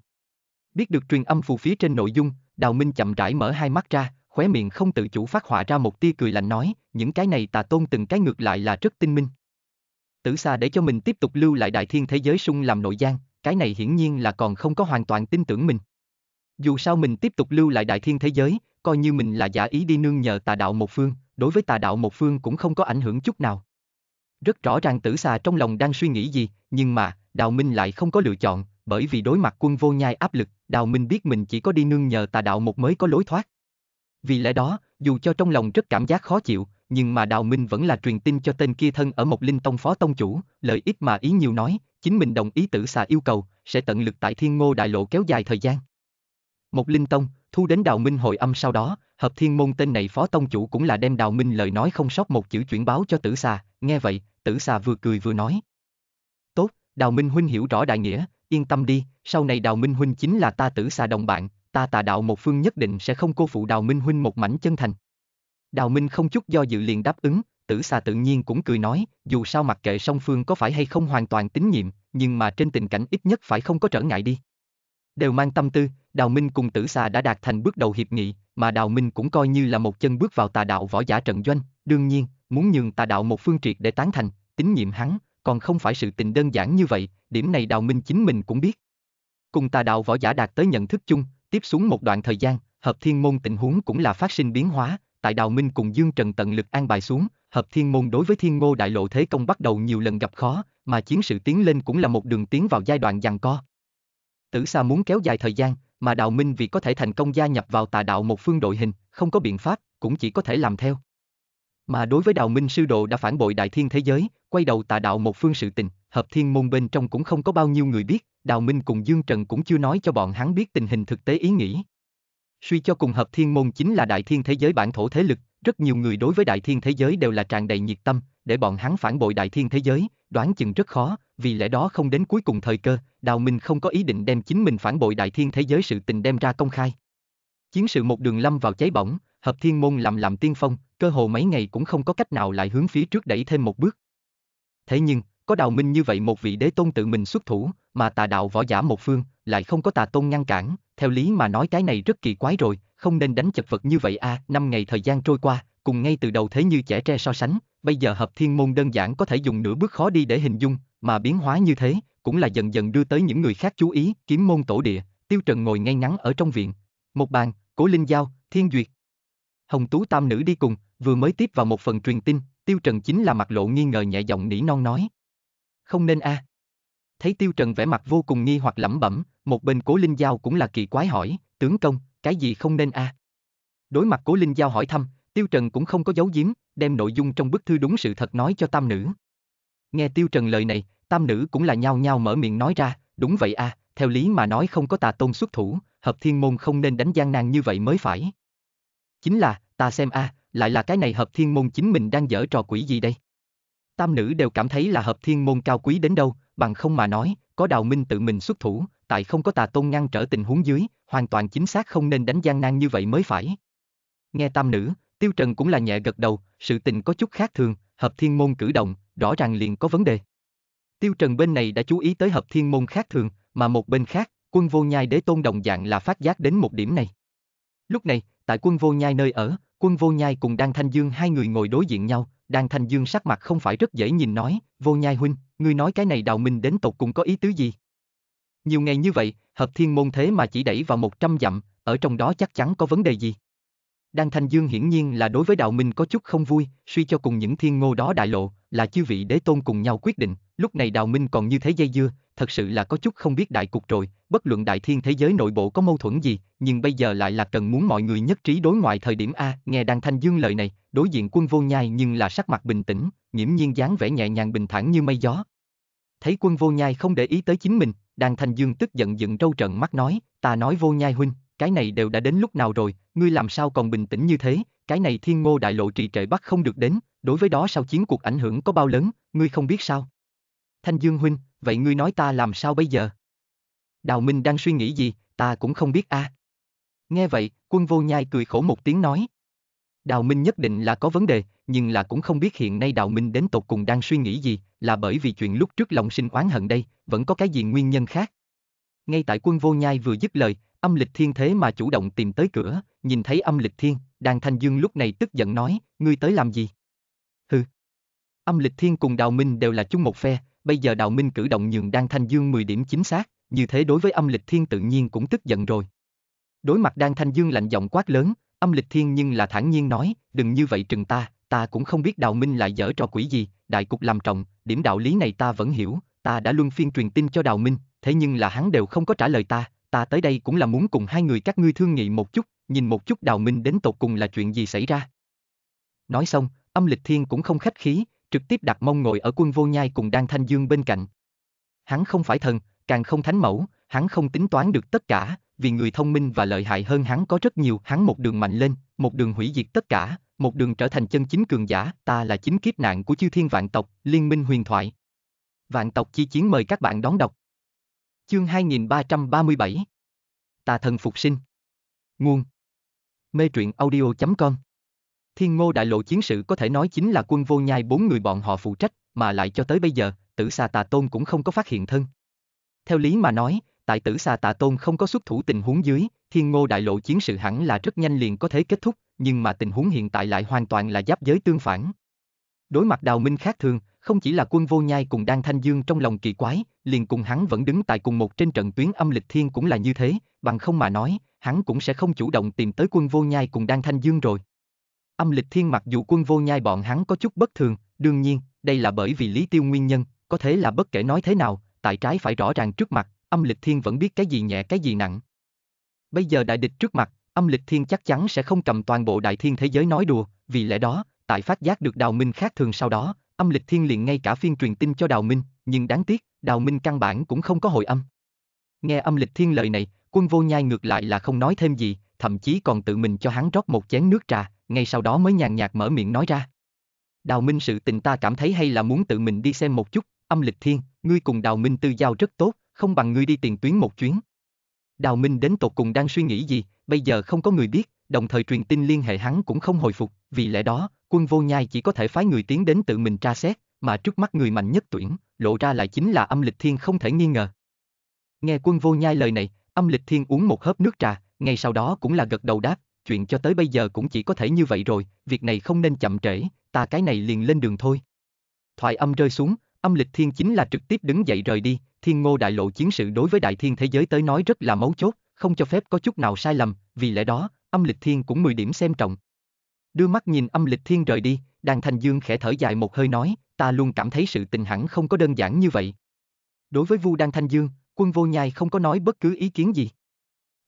Biết được truyền âm phù phía trên nội dung, đào minh chậm rãi mở hai mắt ra, khóe miệng không tự chủ phát họa ra một tia cười lạnh nói, những cái này tà tôn từng cái ngược lại là rất tinh minh. Tử xa để cho mình tiếp tục lưu lại đại thiên thế giới sung làm nội gian, cái này hiển nhiên là còn không có hoàn toàn tin tưởng mình. Dù sao mình tiếp tục lưu lại đại thiên thế giới, coi như mình là giả ý đi nương nhờ tà đạo một phương, đối với tà đạo một phương cũng không có ảnh hưởng chút nào. Rất rõ ràng tử xà trong lòng đang suy nghĩ gì, nhưng mà, đào minh lại không có lựa chọn, bởi vì đối mặt quân vô nhai áp lực, đào minh biết mình chỉ có đi nương nhờ tà đạo một mới có lối thoát. Vì lẽ đó, dù cho trong lòng rất cảm giác khó chịu, nhưng mà Đào Minh vẫn là truyền tin cho tên kia thân ở một linh tông phó tông chủ, lợi ích mà ý nhiều nói, chính mình đồng ý tử xà yêu cầu, sẽ tận lực tại thiên ngô đại lộ kéo dài thời gian. Một linh tông, thu đến đào minh hội âm sau đó, hợp thiên môn tên này phó tông chủ cũng là đem đào minh lời nói không sót một chữ chuyển báo cho tử xà, nghe vậy, tử xà vừa cười vừa nói. Tốt, đào minh huynh hiểu rõ đại nghĩa, yên tâm đi, sau này đào minh huynh chính là ta tử xà đồng bạn, ta tà đạo một phương nhất định sẽ không cô phụ đào minh huynh một mảnh chân thành. Đào minh không chút do dự liền đáp ứng, tử xà tự nhiên cũng cười nói, dù sao mặc kệ song phương có phải hay không hoàn toàn tín nhiệm, nhưng mà trên tình cảnh ít nhất phải không có trở ngại đi. Đều mang tâm tư, Đào Minh cùng tử xà đã đạt thành bước đầu hiệp nghị, mà Đào Minh cũng coi như là một chân bước vào tà đạo võ giả trận doanh, đương nhiên, muốn nhường tà đạo một phương triệt để tán thành, tín nhiệm hắn, còn không phải sự tình đơn giản như vậy, điểm này Đào Minh chính mình cũng biết. Cùng tà đạo võ giả đạt tới nhận thức chung, tiếp xuống một đoạn thời gian, hợp thiên môn tình huống cũng là phát sinh biến hóa, tại Đào Minh cùng Dương Trần tận lực an bài xuống, hợp thiên môn đối với thiên ngô đại lộ thế công bắt đầu nhiều lần gặp khó, mà chiến sự tiến lên cũng là một đường tiến vào giai đoạn giằng co. Tử Sa muốn kéo dài thời gian, mà Đào Minh vì có thể thành công gia nhập vào tà đạo một phương đội hình, không có biện pháp, cũng chỉ có thể làm theo. Mà đối với Đào Minh sư độ đã phản bội đại thiên thế giới, quay đầu tà đạo một phương sự tình, hợp thiên môn bên trong cũng không có bao nhiêu người biết, Đào Minh cùng Dương Trần cũng chưa nói cho bọn hắn biết tình hình thực tế ý nghĩ. Suy cho cùng hợp thiên môn chính là đại thiên thế giới bản thổ thế lực, rất nhiều người đối với đại thiên thế giới đều là tràn đầy nhiệt tâm, để bọn hắn phản bội đại thiên thế giới, đoán chừng rất khó, vì lẽ đó không đến cuối cùng thời cơ, Đào Minh không có ý định đem chính mình phản bội đại thiên thế giới sự tình đem ra công khai. Chiến sự một đường lâm vào cháy bỏng, hợp thiên môn làm làm tiên phong, cơ hồ mấy ngày cũng không có cách nào lại hướng phía trước đẩy thêm một bước. Thế nhưng, có Đào Minh như vậy một vị đế tôn tự mình xuất thủ, mà tà đạo võ giả một phương, lại không có tà tôn ngăn cản, theo lý mà nói cái này rất kỳ quái rồi, không nên đánh chật vật như vậy a. À. Năm ngày thời gian trôi qua, cùng ngay từ đầu thế như trẻ tre so sánh, bây giờ hợp thiên môn đơn giản có thể dùng nửa bước khó đi để hình dung, mà biến hóa như thế, cũng là dần dần đưa tới những người khác chú ý, kiếm môn tổ địa, tiêu trần ngồi ngay ngắn ở trong viện. Một bàn, cố linh giao, thiên duyệt. Hồng Tú Tam Nữ đi cùng, vừa mới tiếp vào một phần truyền tin, tiêu trần chính là mặt lộ nghi ngờ nhẹ giọng nỉ non nói. Không nên a. À thấy Tiêu Trần vẻ mặt vô cùng nghi hoặc lẩm bẩm, một bên Cố Linh Giao cũng là kỳ quái hỏi, tướng công, cái gì không nên a? À? Đối mặt Cố Linh Giao hỏi thăm, Tiêu Trần cũng không có giấu giếm, đem nội dung trong bức thư đúng sự thật nói cho tam nữ. Nghe Tiêu Trần lời này, tam nữ cũng là nhao nhao mở miệng nói ra, đúng vậy a, à, theo lý mà nói không có tà tôn xuất thủ, hợp thiên môn không nên đánh gian nan như vậy mới phải. Chính là, ta xem a, à, lại là cái này hợp thiên môn chính mình đang dở trò quỷ gì đây? Tam nữ đều cảm thấy là hợp thiên môn cao quý đến đâu, bằng không mà nói, có đào minh tự mình xuất thủ, tại không có tà tôn ngăn trở tình huống dưới, hoàn toàn chính xác không nên đánh gian nan như vậy mới phải. Nghe tam nữ, tiêu trần cũng là nhẹ gật đầu, sự tình có chút khác thường, hợp thiên môn cử động, rõ ràng liền có vấn đề. Tiêu trần bên này đã chú ý tới hợp thiên môn khác thường, mà một bên khác, quân vô nhai đế tôn đồng dạng là phát giác đến một điểm này. Lúc này, tại quân vô nhai nơi ở, quân vô nhai cùng Đan Thanh Dương hai người ngồi đối diện nhau, Đan Thanh Dương sắc mặt không phải rất dễ nhìn nói, vô nhai huynh, ngươi nói cái này đào minh đến tộc cùng có ý tứ gì? Nhiều ngày như vậy, hợp thiên môn thế mà chỉ đẩy vào một trăm dặm, ở trong đó chắc chắn có vấn đề gì. Đan Thanh Dương hiển nhiên là đối với đạo minh có chút không vui, suy cho cùng những thiên ngô đó đại lộ, là chư vị đế tôn cùng nhau quyết định, lúc này đạo minh còn như thế dây dưa, thật sự là có chút không biết đại cục rồi, bất luận đại thiên thế giới nội bộ có mâu thuẫn gì, nhưng bây giờ lại là cần muốn mọi người nhất trí đối ngoại thời điểm A, nghe Đan Thanh Dương lời này, đối diện quân vô nhai nhưng là sắc mặt bình tĩnh, nghiễm nhiên dáng vẻ nhẹ nhàng bình thản như mây gió. Thấy quân vô nhai không để ý tới chính mình, đàn thành dương tức giận dựng râu trận mắt nói, ta nói vô nhai huynh, cái này đều đã đến lúc nào rồi, ngươi làm sao còn bình tĩnh như thế, cái này thiên ngô đại lộ trì trệ bắt không được đến, đối với đó sau chiến cuộc ảnh hưởng có bao lớn, ngươi không biết sao. Thanh dương huynh, vậy ngươi nói ta làm sao bây giờ? Đào Minh đang suy nghĩ gì, ta cũng không biết a. À. Nghe vậy, quân vô nhai cười khổ một tiếng nói, Đào Minh nhất định là có vấn đề, nhưng là cũng không biết hiện nay Đào Minh đến tột cùng đang suy nghĩ gì, là bởi vì chuyện lúc trước lòng sinh oán hận đây, vẫn có cái gì nguyên nhân khác. Ngay tại quân vô nhai vừa dứt lời, âm lịch thiên thế mà chủ động tìm tới cửa, nhìn thấy âm lịch thiên, đàn thanh dương lúc này tức giận nói, ngươi tới làm gì? Hừ. Âm lịch thiên cùng Đào Minh đều là chung một phe, bây giờ Đào Minh cử động nhường đan thanh dương 10 điểm chính xác, như thế đối với âm lịch thiên tự nhiên cũng tức giận rồi. Đối mặt đan thanh dương lạnh giọng quát lớn, Âm lịch thiên nhưng là thản nhiên nói, đừng như vậy trừng ta, ta cũng không biết đạo minh lại dở trò quỷ gì, đại cục làm trọng, điểm đạo lý này ta vẫn hiểu, ta đã luân phiên truyền tin cho đạo minh, thế nhưng là hắn đều không có trả lời ta, ta tới đây cũng là muốn cùng hai người các ngươi thương nghị một chút, nhìn một chút đạo minh đến tột cùng là chuyện gì xảy ra. Nói xong, âm lịch thiên cũng không khách khí, trực tiếp đặt mông ngồi ở quân vô nhai cùng đang thanh dương bên cạnh. Hắn không phải thần, càng không thánh mẫu, hắn không tính toán được tất cả, vì người thông minh và lợi hại hơn hắn có rất nhiều, hắn một đường mạnh lên, một đường hủy diệt tất cả, một đường trở thành chân chính cường giả, ta là chính kiếp nạn của chư thiên vạn tộc, liên minh huyền thoại. Vạn tộc chi chiến mời các bạn đón đọc. Chương 2337 Tà thần phục sinh Nguồn Mê truyện audio.com Thiên ngô đại lộ chiến sự có thể nói chính là quân vô nhai bốn người bọn họ phụ trách, mà lại cho tới bây giờ, tử xa tà tôn cũng không có phát hiện thân. Theo lý mà nói, tại tử xà tạ tôn không có xuất thủ tình huống dưới, thiên ngô đại lộ chiến sự hẳn là rất nhanh liền có thể kết thúc, nhưng mà tình huống hiện tại lại hoàn toàn là giáp giới tương phản. Đối mặt đào minh khác thường, không chỉ là quân vô nhai cùng đang thanh dương trong lòng kỳ quái, liền cùng hắn vẫn đứng tại cùng một trên trận tuyến âm lịch thiên cũng là như thế, bằng không mà nói, hắn cũng sẽ không chủ động tìm tới quân vô nhai cùng đang thanh dương rồi. Âm lịch thiên mặc dù quân vô nhai bọn hắn có chút bất thường, đương nhiên, đây là bởi vì lý tiêu nguyên nhân, có thể là bất kể nói thế nào, tại trái phải rõ ràng trước mặt, âm lịch thiên vẫn biết cái gì nhẹ cái gì nặng. Bây giờ đại địch trước mặt, âm lịch thiên chắc chắn sẽ không cầm toàn bộ đại thiên thế giới nói đùa, vì lẽ đó, tại phát giác được đào minh khác thường sau đó, âm lịch thiên liền ngay cả phiên truyền tin cho đào minh, nhưng đáng tiếc, đào minh căn bản cũng không có hội âm. Nghe âm lịch thiên lời này, quân vô nhai ngược lại là không nói thêm gì, thậm chí còn tự mình cho hắn rót một chén nước trà, ngay sau đó mới nhàn nhạt mở miệng nói ra. Đào Minh sự tình ta cảm thấy hay là muốn tự mình đi xem một chút, âm lịch thiên, ngươi cùng Đào Minh tư giao rất tốt, không bằng ngươi đi tiền tuyến một chuyến. Đào Minh đến tột cùng đang suy nghĩ gì, bây giờ không có người biết, đồng thời truyền tin liên hệ hắn cũng không hồi phục, vì lẽ đó, quân vô nhai chỉ có thể phái người tiến đến tự mình tra xét, mà trước mắt người mạnh nhất tuyển, lộ ra lại chính là âm lịch thiên không thể nghi ngờ. Nghe quân vô nhai lời này, âm lịch thiên uống một hớp nước trà, ngay sau đó cũng là gật đầu đáp, chuyện cho tới bây giờ cũng chỉ có thể như vậy rồi, việc này không nên chậm trễ, ta cái này liền lên đường thôi. Thoại âm rơi xuống, âm lịch thiên chính là trực tiếp đứng dậy rời đi, thiên ngô đại lộ chiến sự đối với đại thiên thế giới tới nói rất là mấu chốt, không cho phép có chút nào sai lầm, vì lẽ đó, âm lịch thiên cũng 10 điểm xem trọng. Đưa mắt nhìn âm lịch thiên rời đi, đàn thành dương khẽ thở dài một hơi nói, ta luôn cảm thấy sự tình hẳn không có đơn giản như vậy. Đối với Vu Đan Thanh Dương, quân vô nhai không có nói bất cứ ý kiến gì.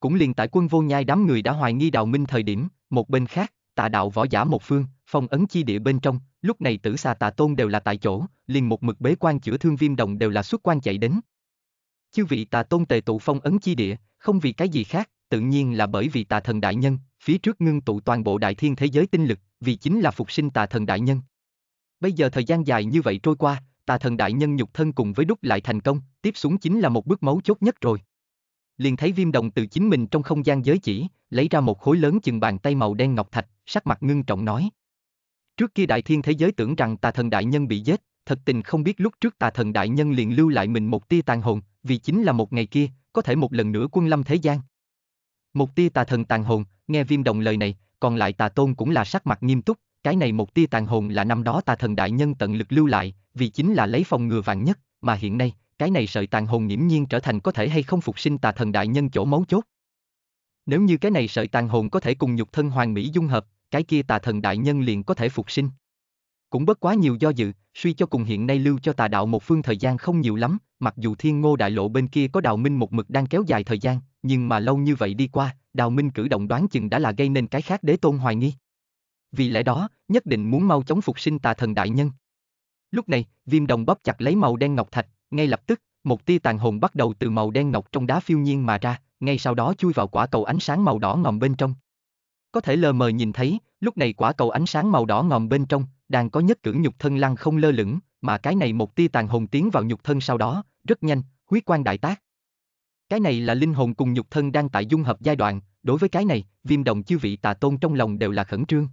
Cũng liền tại quân vô nhai đám người đã hoài nghi Đạo minh thời điểm, một bên khác, tà đạo võ giả một phương, phong ấn chi địa bên trong, lúc này tử xà tạ tôn đều là tại chỗ, liền một mực bế quan chữa thương viêm đồng đều là xuất quan chạy đến. Chư vị tạ tôn tề tụ phong ấn chi địa, không vì cái gì khác, tự nhiên là bởi vì tà thần đại nhân, phía trước ngưng tụ toàn bộ đại thiên thế giới tinh lực, vì chính là phục sinh tà thần đại nhân. Bây giờ thời gian dài như vậy trôi qua, tà thần đại nhân nhục thân cùng với đúc lại thành công, tiếp xuống chính là một bước máu chốt nhất rồi. Liền thấy viêm đồng từ chính mình trong không gian giới chỉ, lấy ra một khối lớn chừng bàn tay màu đen ngọc thạch, sắc mặt ngưng trọng nói, Trước kia đại thiên thế giới tưởng rằng tà thần đại nhân bị giết, thật tình không biết lúc trước tà thần đại nhân liền lưu lại mình một tia tàn hồn, vì chính là một ngày kia, có thể một lần nữa quân lâm thế gian. Một tia tà thần tàn hồn, nghe viêm đồng lời này, còn lại tà tôn cũng là sắc mặt nghiêm túc, cái này một tia tàn hồn là năm đó tà thần đại nhân tận lực lưu lại, vì chính là lấy phòng ngừa vạn nhất, mà hiện nay, cái này sợi tàn hồn nghiễm nhiên trở thành có thể hay không phục sinh tà thần đại nhân chỗ máu chốt. Nếu như cái này sợi tàn hồn có thể cùng nhục thân hoàng mỹ dung hợp, cái kia tà thần đại nhân liền có thể phục sinh. Cũng bất quá nhiều do dự, suy cho cùng hiện nay lưu cho tà đạo một phương thời gian không nhiều lắm, mặc dù thiên ngô đại lộ bên kia có đào minh một mực đang kéo dài thời gian, nhưng mà lâu như vậy đi qua, đào minh cử động đoán chừng đã là gây nên cái khác đế tôn hoài nghi. Vì lẽ đó, nhất định muốn mau chóng phục sinh tà thần đại nhân. Lúc này, viêm đồng bóp chặt lấy màu đen ngọc thạch, ngay lập tức, một tia tàn hồn bắt đầu từ màu đen ngọc trong đá phiêu nhiên mà ra, ngay sau đó chui vào quả cầu ánh sáng màu đỏ ngòm bên trong có thể lờ mờ nhìn thấy, lúc này quả cầu ánh sáng màu đỏ ngòm bên trong, đang có nhất cử nhục thân lăng không lơ lửng, mà cái này một tia tàn hồn tiến vào nhục thân sau đó, rất nhanh, huyết quang đại tác. Cái này là linh hồn cùng nhục thân đang tại dung hợp giai đoạn, đối với cái này, viêm đồng chư vị tà tôn trong lòng đều là khẩn trương.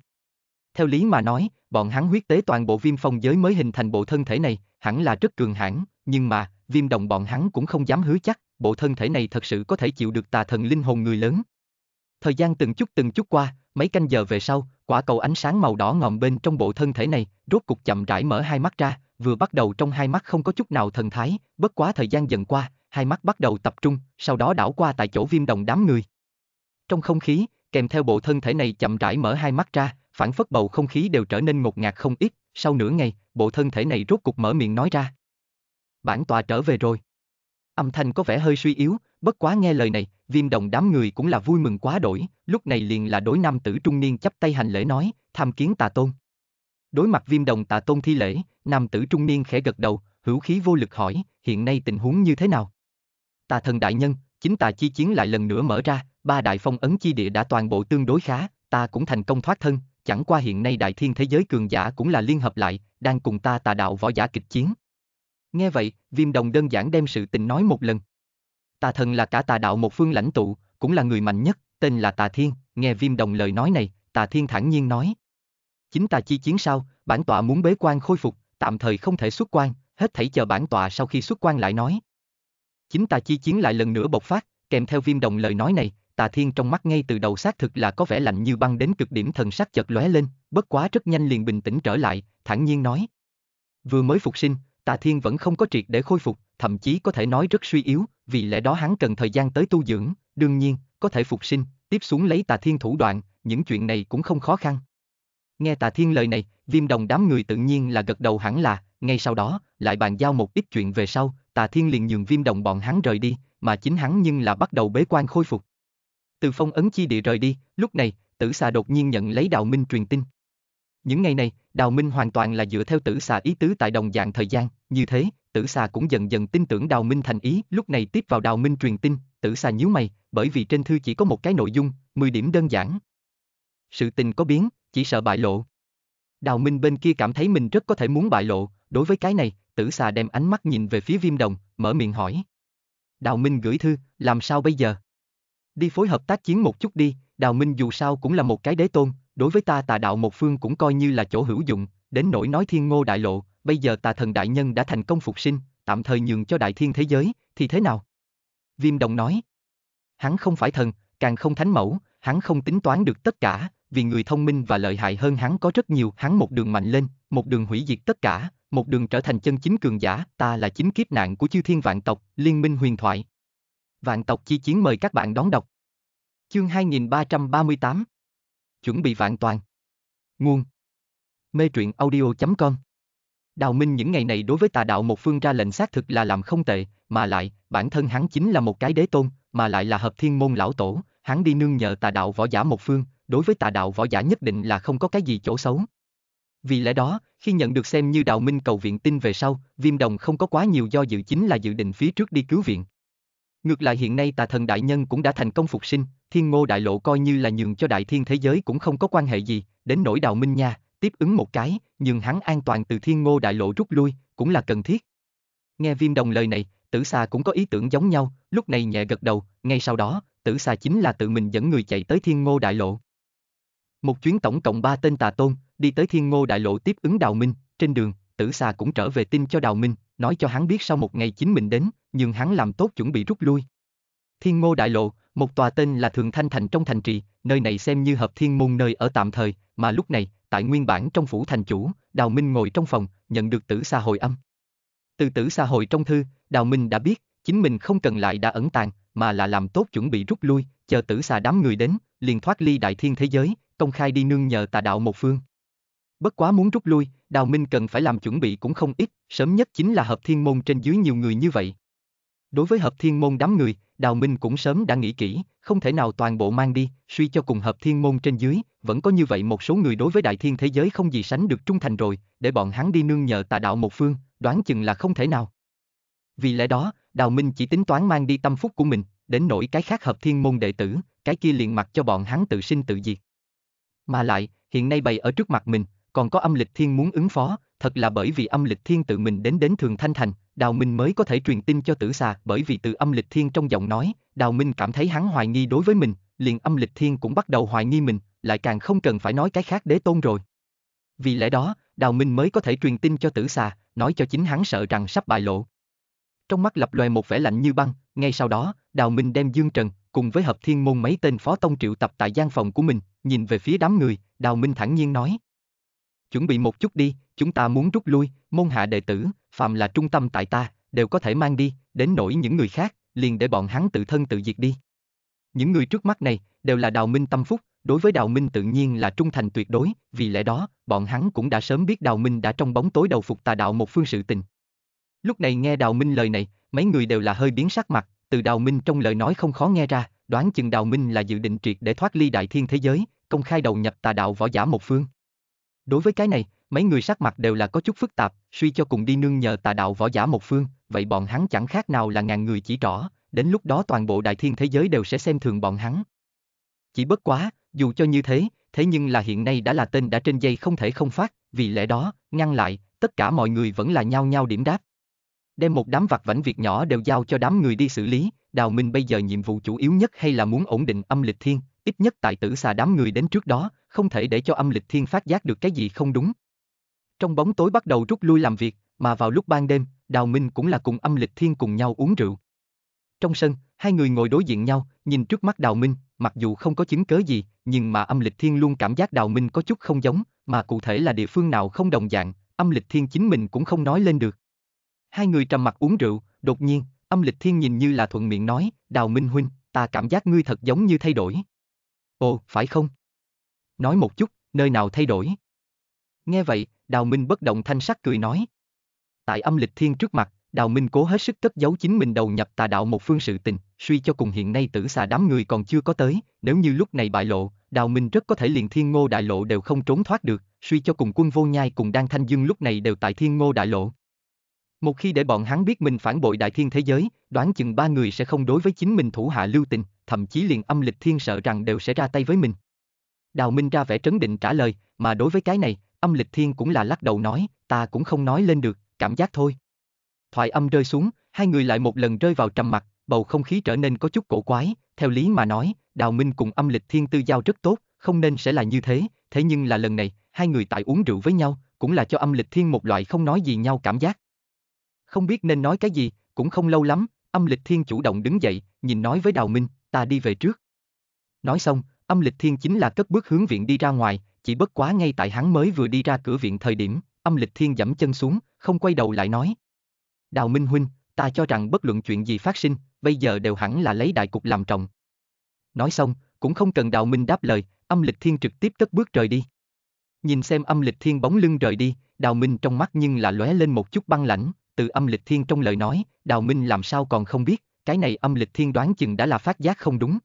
Theo lý mà nói, bọn hắn huyết tế toàn bộ viêm phong giới mới hình thành bộ thân thể này, hẳn là rất cường hãn, nhưng mà, viêm đồng bọn hắn cũng không dám hứa chắc, bộ thân thể này thật sự có thể chịu được tà thần linh hồn người lớn, Thời gian từng chút từng chút qua, mấy canh giờ về sau, quả cầu ánh sáng màu đỏ ngòm bên trong bộ thân thể này, rốt cục chậm rãi mở hai mắt ra, vừa bắt đầu trong hai mắt không có chút nào thần thái, bất quá thời gian dần qua, hai mắt bắt đầu tập trung, sau đó đảo qua tại chỗ viêm đồng đám người. Trong không khí, kèm theo bộ thân thể này chậm rãi mở hai mắt ra, phản phất bầu không khí đều trở nên ngột ngạt không ít, sau nửa ngày, bộ thân thể này rốt cục mở miệng nói ra. Bản tòa trở về rồi. Âm thanh có vẻ hơi suy yếu, bất quá nghe lời này, viêm đồng đám người cũng là vui mừng quá đổi, lúc này liền là đối nam tử trung niên chấp tay hành lễ nói, tham kiến tà tôn. Đối mặt viêm đồng tà tôn thi lễ, nam tử trung niên khẽ gật đầu, hữu khí vô lực hỏi, hiện nay tình huống như thế nào? Tà thần đại nhân, chính tà chi chiến lại lần nữa mở ra, ba đại phong ấn chi địa đã toàn bộ tương đối khá, ta cũng thành công thoát thân, chẳng qua hiện nay đại thiên thế giới cường giả cũng là liên hợp lại, đang cùng ta tà đạo võ giả kịch chiến. Nghe vậy, viêm đồng đơn giản đem sự tình nói một lần. Tà thần là cả tà đạo một phương lãnh tụ, cũng là người mạnh nhất, tên là Tà Thiên, nghe viêm đồng lời nói này, Tà Thiên thản nhiên nói. Chính tà chi chiến sao? bản tọa muốn bế quan khôi phục, tạm thời không thể xuất quan, hết thảy chờ bản tọa sau khi xuất quan lại nói. Chính tà chi chiến lại lần nữa bộc phát, kèm theo viêm đồng lời nói này, Tà Thiên trong mắt ngay từ đầu xác thực là có vẻ lạnh như băng đến cực điểm thần sắc chợt lóe lên, bất quá rất nhanh liền bình tĩnh trở lại, thản nhiên nói: "Vừa mới phục sinh, Tà Thiên vẫn không có triệt để khôi phục, thậm chí có thể nói rất suy yếu, vì lẽ đó hắn cần thời gian tới tu dưỡng, đương nhiên, có thể phục sinh, tiếp xuống lấy Tà Thiên thủ đoạn, những chuyện này cũng không khó khăn. Nghe Tà Thiên lời này, viêm đồng đám người tự nhiên là gật đầu hẳn là, ngay sau đó, lại bàn giao một ít chuyện về sau, Tà Thiên liền nhường viêm đồng bọn hắn rời đi, mà chính hắn nhưng là bắt đầu bế quan khôi phục. Từ phong ấn chi địa rời đi, lúc này, tử xà đột nhiên nhận lấy đạo minh truyền tin. Những ngày này, Đào Minh hoàn toàn là dựa theo tử xà ý tứ tại đồng dạng thời gian, như thế, tử xà cũng dần dần tin tưởng Đào Minh thành ý, lúc này tiếp vào Đào Minh truyền tin, tử xà nhíu mày, bởi vì trên thư chỉ có một cái nội dung, 10 điểm đơn giản. Sự tình có biến, chỉ sợ bại lộ. Đào Minh bên kia cảm thấy mình rất có thể muốn bại lộ, đối với cái này, tử xà đem ánh mắt nhìn về phía viêm đồng, mở miệng hỏi. Đào Minh gửi thư, làm sao bây giờ? Đi phối hợp tác chiến một chút đi, Đào Minh dù sao cũng là một cái đế tôn, đối với ta tà đạo một phương cũng coi như là chỗ hữu dụng, đến nỗi nói thiên ngô đại lộ, bây giờ tà thần đại nhân đã thành công phục sinh, tạm thời nhường cho đại thiên thế giới, thì thế nào? Viêm đồng nói, hắn không phải thần, càng không thánh mẫu, hắn không tính toán được tất cả, vì người thông minh và lợi hại hơn hắn có rất nhiều, hắn một đường mạnh lên, một đường hủy diệt tất cả, một đường trở thành chân chính cường giả, ta là chính kiếp nạn của chư thiên vạn tộc, liên minh huyền thoại. Vạn tộc chi chiến mời các bạn đón đọc. Chương 2338 chuẩn bị vạn toàn. Nguồn Mê truyện audio.com Đào Minh những ngày này đối với tà đạo một phương ra lệnh xác thực là làm không tệ, mà lại, bản thân hắn chính là một cái đế tôn, mà lại là hợp thiên môn lão tổ, hắn đi nương nhờ tà đạo võ giả một phương, đối với tà đạo võ giả nhất định là không có cái gì chỗ xấu. Vì lẽ đó, khi nhận được xem như Đào Minh cầu viện tin về sau, Viêm Đồng không có quá nhiều do dự chính là dự định phía trước đi cứu viện. Ngược lại hiện nay tà thần đại nhân cũng đã thành công phục sinh, thiên ngô đại lộ coi như là nhường cho đại thiên thế giới cũng không có quan hệ gì, đến nỗi đào minh nha, tiếp ứng một cái, nhường hắn an toàn từ thiên ngô đại lộ rút lui, cũng là cần thiết. Nghe viêm đồng lời này, tử xà cũng có ý tưởng giống nhau, lúc này nhẹ gật đầu, ngay sau đó, tử xà chính là tự mình dẫn người chạy tới thiên ngô đại lộ. Một chuyến tổng cộng ba tên tà tôn, đi tới thiên ngô đại lộ tiếp ứng đào minh, trên đường, tử xà cũng trở về tin cho đào minh, nói cho hắn biết sau một ngày chính mình đến, nhưng hắn làm tốt chuẩn bị rút lui. Thiên ngô đại lộ, một tòa tên là Thường Thanh Thành trong thành trì, nơi này xem như hợp thiên môn nơi ở tạm thời, mà lúc này, tại nguyên bản trong phủ thành chủ, Đào Minh ngồi trong phòng, nhận được tử xa hồi âm. Từ tử xa hồi trong thư, Đào Minh đã biết, chính mình không cần lại đã ẩn tàng, mà là làm tốt chuẩn bị rút lui, chờ tử xà đám người đến, liền thoát ly đại thiên thế giới, công khai đi nương nhờ tà đạo một phương. Bất quá muốn rút lui, Đào Minh cần phải làm chuẩn bị cũng không ít, sớm nhất chính là hợp thiên môn trên dưới nhiều người như vậy. Đối với hợp thiên môn đám người, Đào Minh cũng sớm đã nghĩ kỹ, không thể nào toàn bộ mang đi, suy cho cùng hợp thiên môn trên dưới, vẫn có như vậy một số người đối với đại thiên thế giới không gì sánh được trung thành rồi, để bọn hắn đi nương nhờ tà đạo một phương, đoán chừng là không thể nào. Vì lẽ đó, Đào Minh chỉ tính toán mang đi tâm phúc của mình, đến nỗi cái khác hợp thiên môn đệ tử, cái kia liền mặc cho bọn hắn tự sinh tự diệt. Mà lại, hiện nay bày ở trước mặt mình, còn có âm lịch thiên muốn ứng phó, thật là bởi vì âm lịch thiên tự mình đến đến Thường Thanh Thành, Đào Minh mới có thể truyền tin cho tử xà bởi vì từ âm lịch thiên trong giọng nói, Đào Minh cảm thấy hắn hoài nghi đối với mình, liền âm lịch thiên cũng bắt đầu hoài nghi mình, lại càng không cần phải nói cái khác đế tôn rồi. Vì lẽ đó, Đào Minh mới có thể truyền tin cho tử xà, nói cho chính hắn sợ rằng sắp bại lộ. Trong mắt lập loè một vẻ lạnh như băng, ngay sau đó, Đào Minh đem Dương Trần, cùng với hợp thiên môn mấy tên phó tông triệu tập tại gian phòng của mình, nhìn về phía đám người, Đào Minh thản nhiên nói. Chuẩn bị một chút đi, chúng ta muốn rút lui, môn hạ đệ tử, phàm là trung tâm tại ta, đều có thể mang đi, đến nổi những người khác, liền để bọn hắn tự thân tự diệt đi. Những người trước mắt này, đều là đào minh tâm phúc, đối với đào minh tự nhiên là trung thành tuyệt đối, vì lẽ đó, bọn hắn cũng đã sớm biết đào minh đã trong bóng tối đầu phục tà đạo một phương sự tình. Lúc này nghe đào minh lời này, mấy người đều là hơi biến sắc mặt, từ đào minh trong lời nói không khó nghe ra, đoán chừng đào minh là dự định triệt để thoát ly đại thiên thế giới, công khai đầu nhập tà đạo võ giả một phương. Đối với cái này, mấy người sắc mặt đều là có chút phức tạp, suy cho cùng đi nương nhờ tà đạo võ giả một phương, vậy bọn hắn chẳng khác nào là ngàn người chỉ rõ, đến lúc đó toàn bộ đại thiên thế giới đều sẽ xem thường bọn hắn. Chỉ bất quá, dù cho như thế, thế nhưng là hiện nay đã là tên đã trên dây không thể không phát, vì lẽ đó, ngăn lại, tất cả mọi người vẫn là nhau nhau điểm đáp. Đem một đám vặt vảnh việc nhỏ đều giao cho đám người đi xử lý, Đào Minh bây giờ nhiệm vụ chủ yếu nhất hay là muốn ổn định âm lịch thiên, ít nhất tại tử xà đám người đến trước đó, không thể để cho âm lịch thiên phát giác được cái gì không đúng. Trong bóng tối bắt đầu rút lui làm việc, mà vào lúc ban đêm, Đào Minh cũng là cùng âm lịch thiên cùng nhau uống rượu. Trong sân, hai người ngồi đối diện nhau, nhìn trước mắt Đào Minh, mặc dù không có chứng cớ gì, nhưng mà âm lịch thiên luôn cảm giác Đào Minh có chút không giống, mà cụ thể là địa phương nào không đồng dạng, âm lịch thiên chính mình cũng không nói lên được. Hai người trầm mặt uống rượu, đột nhiên, âm lịch thiên nhìn như là thuận miệng nói, Đào Minh huynh, ta cảm giác ngươi thật giống như thay đổi. Ồ, phải không? Nói một chút, nơi nào thay đổi? Nghe vậy, Đào Minh bất động thanh sắc cười nói. Tại âm lịch thiên trước mặt, Đào Minh cố hết sức cất giấu chính mình đầu nhập tà đạo một phương sự tình, suy cho cùng hiện nay tử xà đám người còn chưa có tới, nếu như lúc này bại lộ, Đào Minh rất có thể liền thiên ngô đại lộ đều không trốn thoát được, suy cho cùng quân vô nhai cùng đang thanh dương lúc này đều tại thiên ngô đại lộ. Một khi để bọn hắn biết mình phản bội đại thiên thế giới, đoán chừng ba người sẽ không đối với chính mình thủ hạ lưu tình, thậm chí liền âm lịch thiên sợ rằng đều sẽ ra tay với mình. Đào Minh ra vẻ trấn định trả lời, mà đối với cái này, Âm lịch thiên cũng là lắc đầu nói, ta cũng không nói lên được, cảm giác thôi. Thoại âm rơi xuống, hai người lại một lần rơi vào trầm mặc, bầu không khí trở nên có chút cổ quái, theo lý mà nói, Đào Minh cùng âm lịch thiên tư giao rất tốt, không nên sẽ là như thế, thế nhưng là lần này, hai người tại uống rượu với nhau, cũng là cho âm lịch thiên một loại không nói gì nhau cảm giác. Không biết nên nói cái gì, cũng không lâu lắm, âm lịch thiên chủ động đứng dậy, nhìn nói với Đào Minh, ta đi về trước. Nói xong, âm lịch thiên chính là cất bước hướng viện đi ra ngoài, chỉ bất quá ngay tại hắn mới vừa đi ra cửa viện thời điểm, âm lịch thiên dẫm chân xuống, không quay đầu lại nói. Đào Minh Huynh, ta cho rằng bất luận chuyện gì phát sinh, bây giờ đều hẳn là lấy đại cục làm trọng. Nói xong, cũng không cần Đào Minh đáp lời, âm lịch thiên trực tiếp cất bước rời đi. Nhìn xem âm lịch thiên bóng lưng rời đi, Đào Minh trong mắt nhưng là lóe lên một chút băng lãnh, từ âm lịch thiên trong lời nói, Đào Minh làm sao còn không biết, cái này âm lịch thiên đoán chừng đã là phát giác không đúng.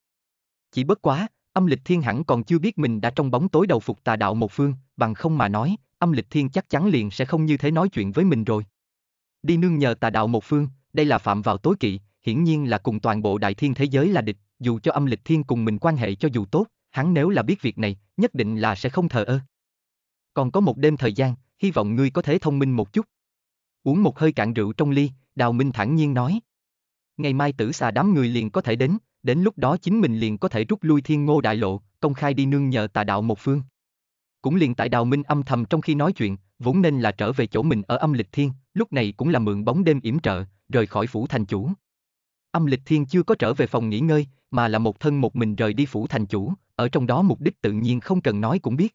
Chỉ bất quá, âm lịch thiên hẳn còn chưa biết mình đã trong bóng tối đầu phục tà đạo một phương, bằng không mà nói, âm lịch thiên chắc chắn liền sẽ không như thế nói chuyện với mình rồi. Đi nương nhờ tà đạo một phương, đây là phạm vào tối kỵ, hiển nhiên là cùng toàn bộ đại thiên thế giới là địch, dù cho âm lịch thiên cùng mình quan hệ cho dù tốt, hắn nếu là biết việc này, nhất định là sẽ không thờ ơ. Còn có một đêm thời gian, hy vọng ngươi có thể thông minh một chút. Uống một hơi cạn rượu trong ly, Đào Minh thẳng nhiên nói. Ngày mai tử xà đám người liền có thể đến, đến lúc đó chính mình liền có thể rút lui thiên ngô đại lộ, công khai đi nương nhờ tà đạo một phương. Cũng liền tại đào minh âm thầm trong khi nói chuyện, vốn nên là trở về chỗ mình ở âm lịch thiên, lúc này cũng là mượn bóng đêm yểm trợ, rời khỏi phủ thành chủ. Âm lịch thiên chưa có trở về phòng nghỉ ngơi, mà là một thân một mình rời đi phủ thành chủ, ở trong đó mục đích tự nhiên không cần nói cũng biết.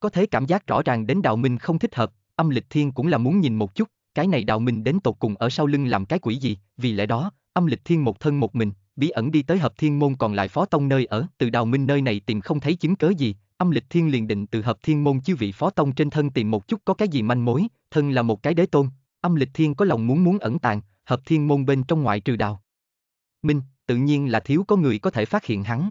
Có thể cảm giác rõ ràng đến Đào minh không thích hợp, âm lịch thiên cũng là muốn nhìn một chút, cái này Đào minh đến tột cùng ở sau lưng làm cái quỷ gì, vì lẽ đó, âm lịch thiên một thân một mình, bí ẩn đi tới hợp thiên môn còn lại phó tông nơi ở, từ đào minh nơi này tìm không thấy chứng cớ gì, âm lịch thiên liền định từ hợp thiên môn chư vị phó tông trên thân tìm một chút có cái gì manh mối, thân là một cái đế tôn, âm lịch thiên có lòng muốn muốn ẩn tàng, hợp thiên môn bên trong ngoại trừ đào. Minh, tự nhiên là thiếu có người có thể phát hiện hắn.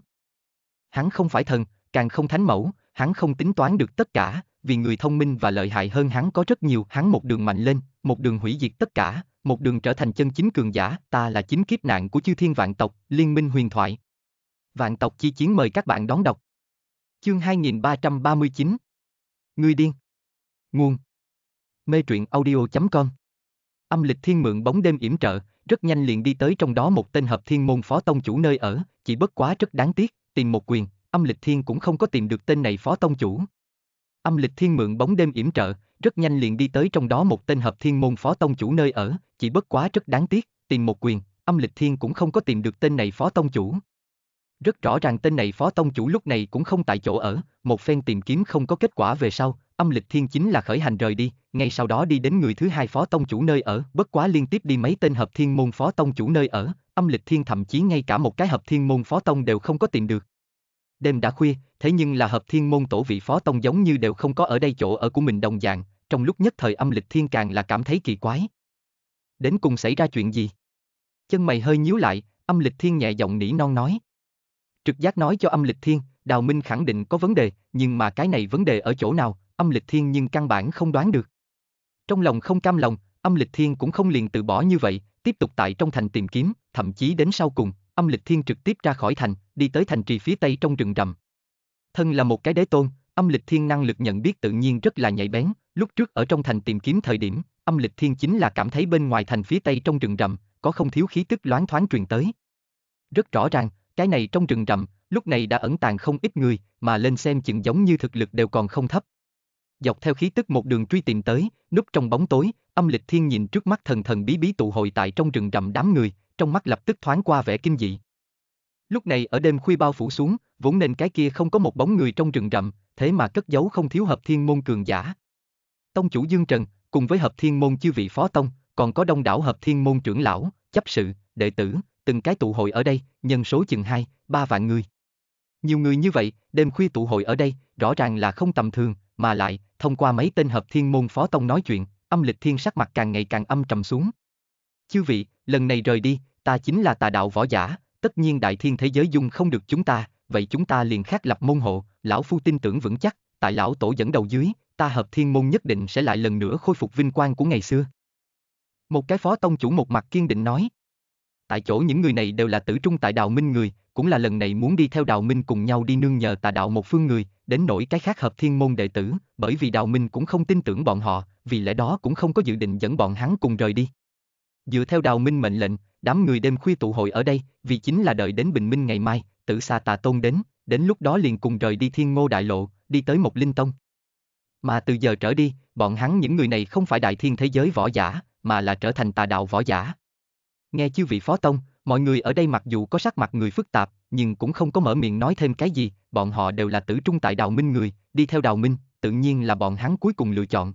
Hắn không phải thần, càng không thánh mẫu, hắn không tính toán được tất cả, vì người thông minh và lợi hại hơn hắn có rất nhiều, hắn một đường mạnh lên, một đường hủy diệt tất cả, một đường trở thành chân chính cường giả, ta là chính kiếp nạn của chư thiên vạn tộc, liên minh huyền thoại. Vạn tộc chi chiến mời các bạn đón đọc. Chương 2339 Người điên Nguồn Mê truyện audio.com Âm lịch thiên mượn bóng đêm yểm trợ, rất nhanh liền đi tới trong đó một tên hợp thiên môn phó tông chủ nơi ở, chỉ bất quá rất đáng tiếc, tìm một quyền, âm lịch thiên cũng không có tìm được tên này phó tông chủ. Âm lịch thiên mượn bóng đêm yểm trợ, rất nhanh liền đi tới trong đó một tên hợp thiên môn phó tông chủ nơi ở, chỉ bất quá rất đáng tiếc, tìm một quyền, âm lịch thiên cũng không có tìm được tên này phó tông chủ. Rất rõ ràng tên này phó tông chủ lúc này cũng không tại chỗ ở, một phen tìm kiếm không có kết quả về sau, âm lịch thiên chính là khởi hành rời đi, ngay sau đó đi đến người thứ hai phó tông chủ nơi ở, bất quá liên tiếp đi mấy tên hợp thiên môn phó tông chủ nơi ở, âm lịch thiên thậm chí ngay cả một cái hợp thiên môn phó tông đều không có tìm được. Đêm đã khuya, thế nhưng là hợp thiên môn tổ vị phó tông giống như đều không có ở đây chỗ ở của mình đồng dạng, trong lúc nhất thời âm lịch thiên càng là cảm thấy kỳ quái. Đến cùng xảy ra chuyện gì? Chân mày hơi nhíu lại, âm lịch thiên nhẹ giọng nỉ non nói. Trực giác nói cho âm lịch thiên, Đào Minh khẳng định có vấn đề, nhưng mà cái này vấn đề ở chỗ nào, âm lịch thiên nhưng căn bản không đoán được. Trong lòng không cam lòng, âm lịch thiên cũng không liền từ bỏ như vậy, tiếp tục tại trong thành tìm kiếm, thậm chí đến sau cùng, âm lịch thiên trực tiếp ra khỏi thành, đi tới thành trì phía tây trong rừng rậm. Thân là một cái đế tôn, Âm lịch thiên năng lực nhận biết tự nhiên rất là nhạy bén, lúc trước ở trong thành tìm kiếm thời điểm, âm lịch thiên chính là cảm thấy bên ngoài thành phía tây trong rừng rậm, có không thiếu khí tức loáng thoáng truyền tới. Rất rõ ràng, cái này trong rừng rậm, lúc này đã ẩn tàng không ít người, mà lên xem chừng giống như thực lực đều còn không thấp. Dọc theo khí tức một đường truy tìm tới, núp trong bóng tối, âm lịch thiên nhìn trước mắt thần thần bí bí tụ hội tại trong rừng rậm đám người, trong mắt lập tức thoáng qua vẻ kinh dị. Lúc này ở đêm khuya bao phủ xuống, vốn nên cái kia không có một bóng người trong rừng rậm, thế mà cất giấu không thiếu hợp thiên môn cường giả. Tông chủ Dương Trần, cùng với hợp thiên môn chư vị phó tông, còn có đông đảo hợp thiên môn trưởng lão, chấp sự, đệ tử, từng cái tụ hội ở đây, nhân số chừng 2, 3 vạn người. Nhiều người như vậy, đêm khuya tụ hội ở đây, rõ ràng là không tầm thường, mà lại, thông qua mấy tên hợp thiên môn phó tông nói chuyện, âm lịch thiên sắc mặt càng ngày càng âm trầm xuống. Chư vị, lần này rời đi, ta chính là tà đạo võ giả, tất nhiên đại thiên thế giới dung không được chúng ta, vậy chúng ta liền khác lập môn hộ, lão phu tin tưởng vững chắc, tại lão tổ dẫn đầu dưới, ta hợp thiên môn nhất định sẽ lại lần nữa khôi phục vinh quang của ngày xưa. Một cái phó tông chủ một mặt kiên định nói. Tại chỗ những người này đều là tử trung tại đạo minh người, cũng là lần này muốn đi theo đạo minh cùng nhau đi nương nhờ tà đạo một phương người, đến nỗi cái khác hợp thiên môn đệ tử, bởi vì đạo minh cũng không tin tưởng bọn họ, vì lẽ đó cũng không có dự định dẫn bọn hắn cùng rời đi. Dựa theo đạo minh mệnh lệnh, đám người đêm khuya tụ hội ở đây, vì chính là đợi đến bình minh ngày mai, tử xa tà tôn đến, đến lúc đó liền cùng rời đi thiên ngô đại lộ, đi tới một linh tông. Mà từ giờ trở đi, bọn hắn những người này không phải đại thiên thế giới võ giả, mà là trở thành tà đạo võ giả. Nghe chư vị phó tông, mọi người ở đây mặc dù có sắc mặt người phức tạp, nhưng cũng không có mở miệng nói thêm cái gì, bọn họ đều là tử trung tại đạo minh người, đi theo đạo minh, tự nhiên là bọn hắn cuối cùng lựa chọn.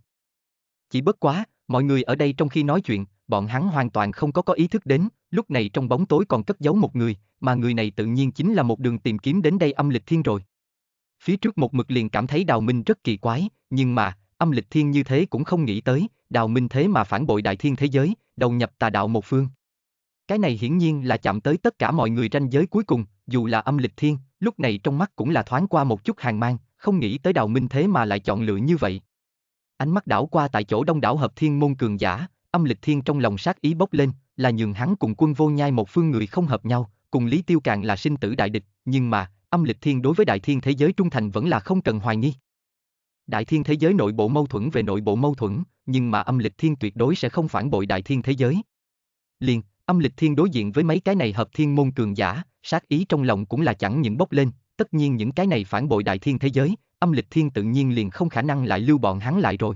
Chỉ bất quá, mọi người ở đây trong khi nói chuyện, bọn hắn hoàn toàn không có có ý thức đến, lúc này trong bóng tối còn cất giấu một người, mà người này tự nhiên chính là một đường tìm kiếm đến đây âm lịch thiên rồi. Phía trước một mực liền cảm thấy Đào Minh rất kỳ quái, nhưng mà, âm lịch thiên như thế cũng không nghĩ tới, Đào Minh thế mà phản bội đại thiên thế giới, đầu nhập tà đạo một phương. Cái này hiển nhiên là chạm tới tất cả mọi người ranh giới cuối cùng, dù là âm lịch thiên, lúc này trong mắt cũng là thoáng qua một chút hàng mang, không nghĩ tới Đào Minh thế mà lại chọn lựa như vậy. Ánh mắt đảo qua tại chỗ đông đảo hợp thiên môn cường giả, âm lịch thiên trong lòng sát ý bốc lên, là nhường hắn cùng quân vô nhai một phương người không hợp nhau, cùng Lý Tiêu càng là sinh tử đại địch, nhưng mà, âm lịch thiên đối với đại thiên thế giới trung thành vẫn là không cần hoài nghi. Đại thiên thế giới nội bộ mâu thuẫn về nội bộ mâu thuẫn, nhưng mà âm lịch thiên tuyệt đối sẽ không phản bội đại thiên thế giới. Liền, âm lịch thiên đối diện với mấy cái này hợp thiên môn cường giả, sát ý trong lòng cũng là chẳng những bốc lên, tất nhiên những cái này phản bội đại thiên thế giới, âm lịch thiên tự nhiên liền không khả năng lại lưu bọn hắn lại rồi.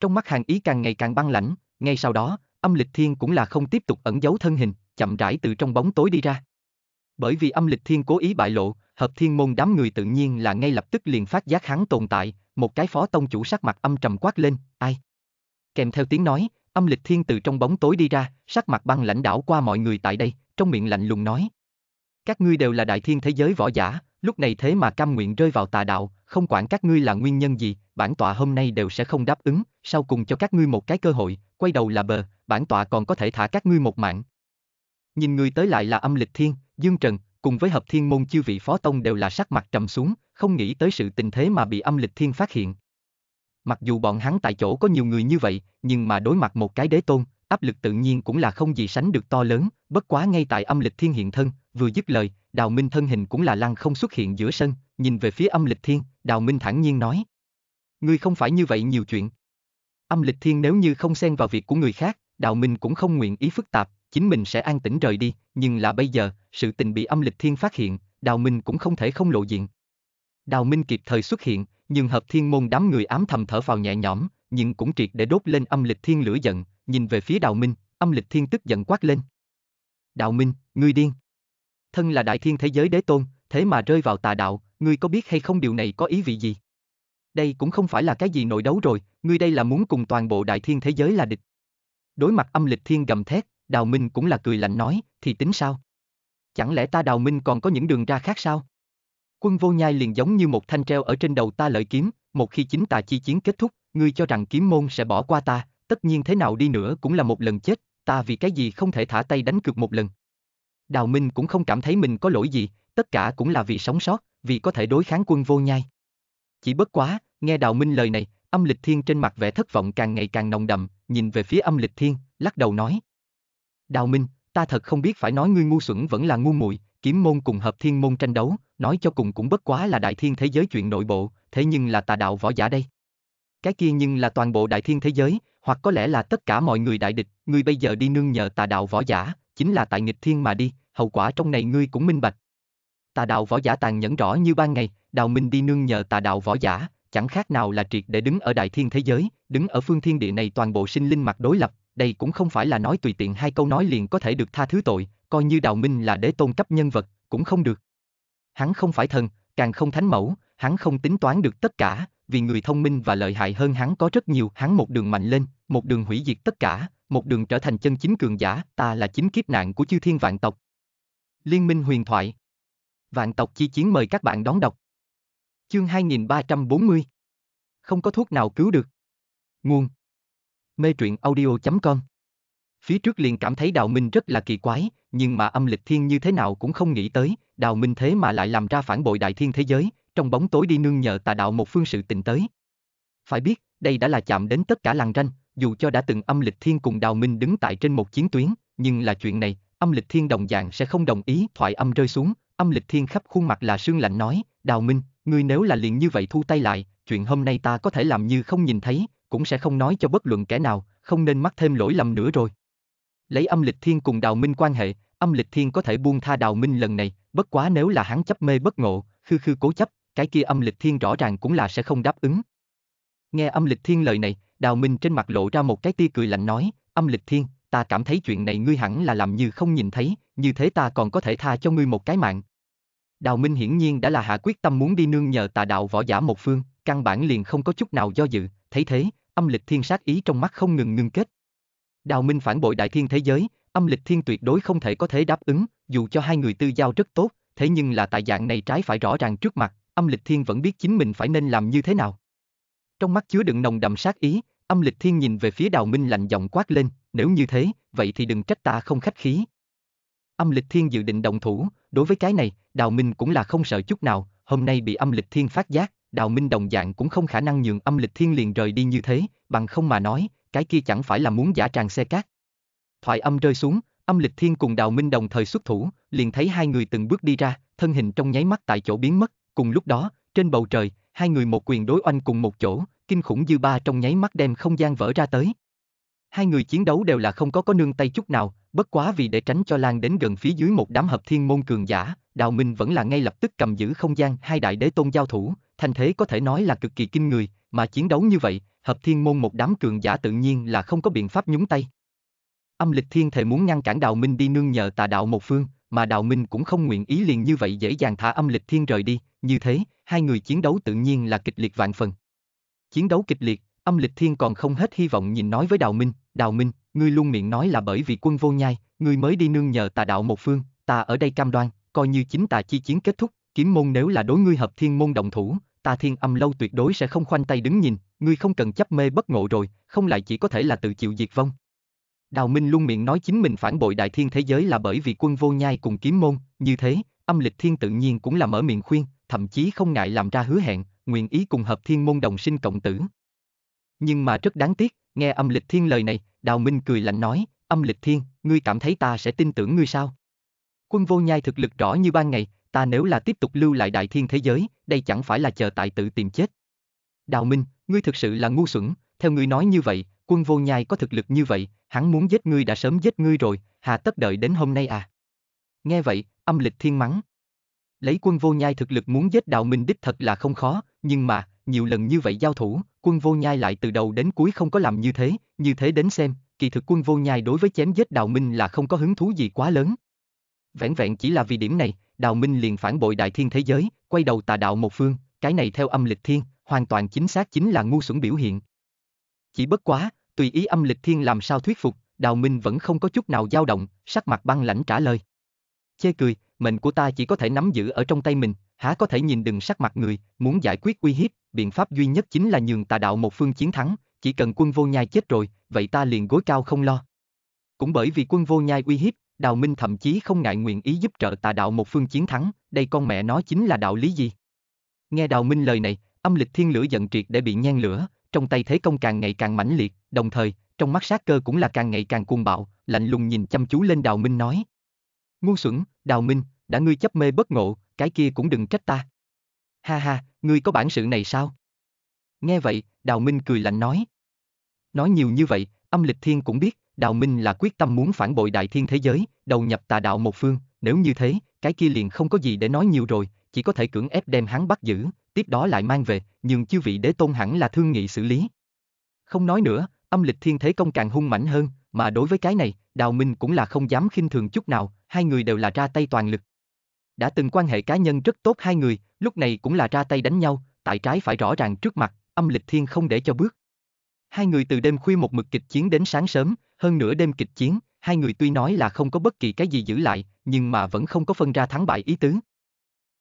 Trong mắt hàng ý càng ngày càng băng lãnh, ngay sau đó, âm lịch thiên cũng là không tiếp tục ẩn giấu thân hình, chậm rãi từ trong bóng tối đi ra. Bởi vì âm lịch thiên cố ý bại lộ, hợp thiên môn đám người tự nhiên là ngay lập tức liền phát giác hắn tồn tại, một cái phó tông chủ sắc mặt âm trầm quát lên, ai? Kèm theo tiếng nói, âm lịch thiên từ trong bóng tối đi ra, sắc mặt băng lãnh đảo qua mọi người tại đây, trong miệng lạnh lùng nói. Các ngươi đều là đại thiên thế giới võ giả, lúc này thế mà cam nguyện rơi vào tà đạo, không quản các ngươi là nguyên nhân gì, bản tọa hôm nay đều sẽ không đáp ứng, sau cùng cho các ngươi một cái cơ hội, quay đầu là bờ, bản tọa còn có thể thả các ngươi một mạng. Nhìn người tới lại là âm lịch thiên, Dương Trần, cùng với hợp thiên môn chư vị phó tông đều là sắc mặt trầm xuống, không nghĩ tới sự tình thế mà bị âm lịch thiên phát hiện. Mặc dù bọn hắn tại chỗ có nhiều người như vậy, nhưng mà đối mặt một cái đế tôn, áp lực tự nhiên cũng là không gì sánh được to lớn, bất quá ngay tại âm lịch thiên hiện thân, vừa dứt lời, đào minh thân hình cũng là lăng không xuất hiện giữa sân, nhìn về phía âm lịch thiên, đào minh thản nhiên nói. Ngươi không phải như vậy nhiều chuyện. Âm lịch thiên nếu như không xen vào việc của người khác, đào minh cũng không nguyện ý phức tạp, chính mình sẽ an tĩnh rời đi, nhưng là bây giờ, sự tình bị âm lịch thiên phát hiện, Đào Minh cũng không thể không lộ diện. Đào Minh kịp thời xuất hiện, nhưng hợp thiên môn đám người ám thầm thở vào nhẹ nhõm, nhưng cũng triệt để đốt lên âm lịch thiên lửa giận, nhìn về phía Đào Minh, âm lịch thiên tức giận quát lên. Đào Minh, ngươi điên. Thân là đại thiên thế giới đế tôn, thế mà rơi vào tà đạo, ngươi có biết hay không điều này có ý vị gì? Đây cũng không phải là cái gì nội đấu rồi, ngươi đây là muốn cùng toàn bộ đại thiên thế giới là địch. Đối mặt âm lịch thiên gầm thét, Đào Minh cũng là cười lạnh nói, thì tính sao? Chẳng lẽ ta Đào Minh còn có những đường ra khác sao? Quân vô nhai liền giống như một thanh treo ở trên đầu ta lợi kiếm, một khi chính tà chi chiến kết thúc, ngươi cho rằng kiếm môn sẽ bỏ qua ta, tất nhiên thế nào đi nữa cũng là một lần chết, ta vì cái gì không thể thả tay đánh cược một lần. Đào Minh cũng không cảm thấy mình có lỗi gì, tất cả cũng là vì sống sót, vì có thể đối kháng quân vô nhai. Chỉ bất quá, nghe Đào Minh lời này, âm lịch thiên trên mặt vẻ thất vọng càng ngày càng nồng đậm, nhìn về phía âm lịch thiên, lắc đầu nói, Đào Minh, ta thật không biết phải nói ngươi ngu xuẩn vẫn là ngu muội, kiếm môn cùng hợp thiên môn tranh đấu, nói cho cùng cũng bất quá là đại thiên thế giới chuyện nội bộ, thế nhưng là tà đạo võ giả đây. Cái kia nhưng là toàn bộ đại thiên thế giới, hoặc có lẽ là tất cả mọi người đại địch, ngươi bây giờ đi nương nhờ tà đạo võ giả, chính là tại nghịch thiên mà đi, hậu quả trong này ngươi cũng minh bạch. Tà đạo võ giả tàn nhẫn rõ như ban ngày, đào minh đi nương nhờ tà đạo võ giả, chẳng khác nào là triệt để đứng ở đại thiên thế giới, đứng ở phương thiên địa này toàn bộ sinh linh mặt đối lập, đây cũng không phải là nói tùy tiện hai câu nói liền có thể được tha thứ tội, coi như Đào Minh là đế tôn cấp nhân vật, cũng không được. Hắn không phải thần, càng không thánh mẫu, hắn không tính toán được tất cả, vì người thông minh và lợi hại hơn hắn có rất nhiều, hắn một đường mạnh lên, một đường hủy diệt tất cả, một đường trở thành chân chính cường giả, ta là chính kiếp nạn của chư thiên vạn tộc. Liên minh huyền thoại Vạn tộc chi chiến mời các bạn đón đọc. Chương 2340 Không có thuốc nào cứu được. Nguồn mê truyện audio.com. Phía trước liền cảm thấy Đào Minh rất là kỳ quái, nhưng mà âm lịch thiên như thế nào cũng không nghĩ tới, Đào Minh thế mà lại làm ra phản bội đại thiên thế giới, trong bóng tối đi nương nhờ tà đạo một phương sự tình tới. Phải biết, đây đã là chạm đến tất cả làng ranh, dù cho đã từng âm lịch thiên cùng Đào Minh đứng tại trên một chiến tuyến, nhưng là chuyện này, âm lịch thiên đồng dạng sẽ không đồng ý thoại âm rơi xuống, âm lịch thiên khắp khuôn mặt là sương lạnh nói, Đào Minh, ngươi nếu là liền như vậy thu tay lại, chuyện hôm nay ta có thể làm như không nhìn thấy, cũng sẽ không nói cho bất luận kẻ nào, không nên mắc thêm lỗi lầm nữa rồi. Lấy âm lịch thiên cùng đào minh quan hệ, âm lịch thiên có thể buông tha đào minh lần này, bất quá nếu là hắn chấp mê bất ngộ, khư khư cố chấp, cái kia âm lịch thiên rõ ràng cũng là sẽ không đáp ứng. Nghe âm lịch thiên lời này, đào minh trên mặt lộ ra một cái tia cười lạnh nói, âm lịch thiên, ta cảm thấy chuyện này ngươi hẳn là làm như không nhìn thấy, như thế ta còn có thể tha cho ngươi một cái mạng. Đào Minh hiển nhiên đã là hạ quyết tâm muốn đi nương nhờ tà đạo võ giả một phương, căn bản liền không có chút nào do dự, thấy thế, âm lịch thiên sát ý trong mắt không ngừng ngưng kết. Đào Minh phản bội đại thiên thế giới, âm lịch thiên tuyệt đối không thể có thể đáp ứng, dù cho hai người tư giao rất tốt, thế nhưng là tại dạng này trái phải rõ ràng trước mặt, âm lịch thiên vẫn biết chính mình phải nên làm như thế nào. Trong mắt chứa đựng nồng đậm sát ý, âm lịch thiên nhìn về phía đào minh lạnh giọng quát lên, nếu như thế, vậy thì đừng trách ta không khách khí. Âm lịch thiên dự định đồng thủ, đối với cái này, đào minh cũng là không sợ chút nào, hôm nay bị âm lịch thiên phát giác, Đào Minh đồng dạng cũng không khả năng nhường âm lịch thiên liền rời đi như thế, bằng không mà nói, cái kia chẳng phải là muốn giả tràng xe cát. Thoại âm rơi xuống, âm lịch thiên cùng Đào Minh đồng thời xuất thủ, liền thấy hai người từng bước đi ra, thân hình trong nháy mắt tại chỗ biến mất, cùng lúc đó, trên bầu trời, hai người một quyền đối oanh cùng một chỗ, kinh khủng dư ba trong nháy mắt đem không gian vỡ ra tới. Hai người chiến đấu đều là không có có nương tay chút nào, bất quá vì để tránh cho lan đến gần phía dưới một đám hợp thiên môn cường giả, Đào Minh vẫn là ngay lập tức cầm giữ không gian hai đại đế tôn giao thủ, thành thế có thể nói là cực kỳ kinh người, mà chiến đấu như vậy, hợp thiên môn một đám cường giả tự nhiên là không có biện pháp nhúng tay. Âm lịch thiên thể muốn ngăn cản đạo minh đi nương nhờ tà đạo một phương, mà đạo minh cũng không nguyện ý liền như vậy dễ dàng thả âm lịch thiên rời đi, như thế, hai người chiến đấu tự nhiên là kịch liệt vạn phần. Chiến đấu kịch liệt, âm lịch thiên còn không hết hy vọng nhìn nói với đào minh, đào minh, ngươi luôn miệng nói là bởi vì quân vô nhai, ngươi mới đi nương nhờ tà đạo một phương, ta ở đây cam đoan, coi như chính tà chi chiến kết thúc, kiếm môn nếu là đối ngươi hợp thiên môn động thủ, ta thiên âm lâu tuyệt đối sẽ không khoanh tay đứng nhìn, ngươi không cần chấp mê bất ngộ rồi, không lại chỉ có thể là tự chịu diệt vong. Đào Minh luôn miệng nói chính mình phản bội đại thiên thế giới là bởi vì quân vô nhai cùng kiếm môn, như thế, âm lịch thiên tự nhiên cũng là mở miệng khuyên, thậm chí không ngại làm ra hứa hẹn, nguyện ý cùng hợp thiên môn đồng sinh cộng tử. Nhưng mà rất đáng tiếc, nghe âm lịch thiên lời này, Đào Minh cười lạnh nói, âm lịch thiên, ngươi cảm thấy ta sẽ tin tưởng ngươi sao? Quân vô nhai thực lực rõ như ban ngày, ta nếu là tiếp tục lưu lại đại thiên thế giới, đây chẳng phải là chờ tại tự tìm chết. Đào Minh, ngươi thực sự là ngu xuẩn, theo ngươi nói như vậy, quân vô nhai có thực lực như vậy, hắn muốn giết ngươi đã sớm giết ngươi rồi, hà tất đợi đến hôm nay à. Nghe vậy, âm lịch thiên mắng. Lấy quân vô nhai thực lực muốn giết Đào minh đích thật là không khó, nhưng mà, nhiều lần như vậy giao thủ, quân vô nhai lại từ đầu đến cuối không có làm như thế, như thế đến xem, kỳ thực quân vô nhai đối với chém giết Đào minh là không có hứng thú gì quá lớn. Vẻn vẹn chỉ là vì điểm này, Đào Minh liền phản bội đại thiên thế giới, quay đầu tà đạo một phương, cái này theo âm lịch thiên, hoàn toàn chính xác chính là ngu xuẩn biểu hiện. Chỉ bất quá, tùy ý âm lịch thiên làm sao thuyết phục, Đào Minh vẫn không có chút nào dao động, sắc mặt băng lãnh trả lời. Chê cười, mệnh của ta chỉ có thể nắm giữ ở trong tay mình, há có thể nhìn đừng sắc mặt người, muốn giải quyết uy hiếp, biện pháp duy nhất chính là nhường tà đạo một phương chiến thắng, chỉ cần quân vô nhai chết rồi, vậy ta liền gối cao không lo. Cũng bởi vì quân vô nhai uy hiếp, Đào Minh thậm chí không ngại nguyện ý giúp trợ tà đạo một phương chiến thắng, đây con mẹ nó chính là đạo lý gì? Nghe Đào Minh lời này, âm lịch thiên lửa giận triệt để bị nhen lửa, trong tay thế công càng ngày càng mãnh liệt, đồng thời, trong mắt sát cơ cũng là càng ngày càng cuồng bạo, lạnh lùng nhìn chăm chú lên Đào Minh nói. Ngu xuẩn, Đào Minh, đã ngươi chấp mê bất ngộ, cái kia cũng đừng trách ta. Ha ha, ngươi có bản sự này sao? Nghe vậy, Đào Minh cười lạnh nói. Nói nhiều như vậy, âm lịch thiên cũng biết, Đào Minh là quyết tâm muốn phản bội đại thiên thế giới, đầu nhập tà đạo một phương, nếu như thế, cái kia liền không có gì để nói nhiều rồi, chỉ có thể cưỡng ép đem hắn bắt giữ, tiếp đó lại mang về, nhưng chư vị đế tôn hẳn là thương nghị xử lý. Không nói nữa, âm lịch thiên thế công càng hung mạnh hơn, mà đối với cái này, Đào Minh cũng là không dám khinh thường chút nào, hai người đều là ra tay toàn lực. Đã từng quan hệ cá nhân rất tốt hai người, lúc này cũng là ra tay đánh nhau, tại trái phải rõ ràng trước mặt, âm lịch thiên không để cho bước. Hai người từ đêm khuya một mực kịch chiến đến sáng sớm, hơn nữa đêm kịch chiến, hai người tuy nói là không có bất kỳ cái gì giữ lại, nhưng mà vẫn không có phân ra thắng bại ý tứ.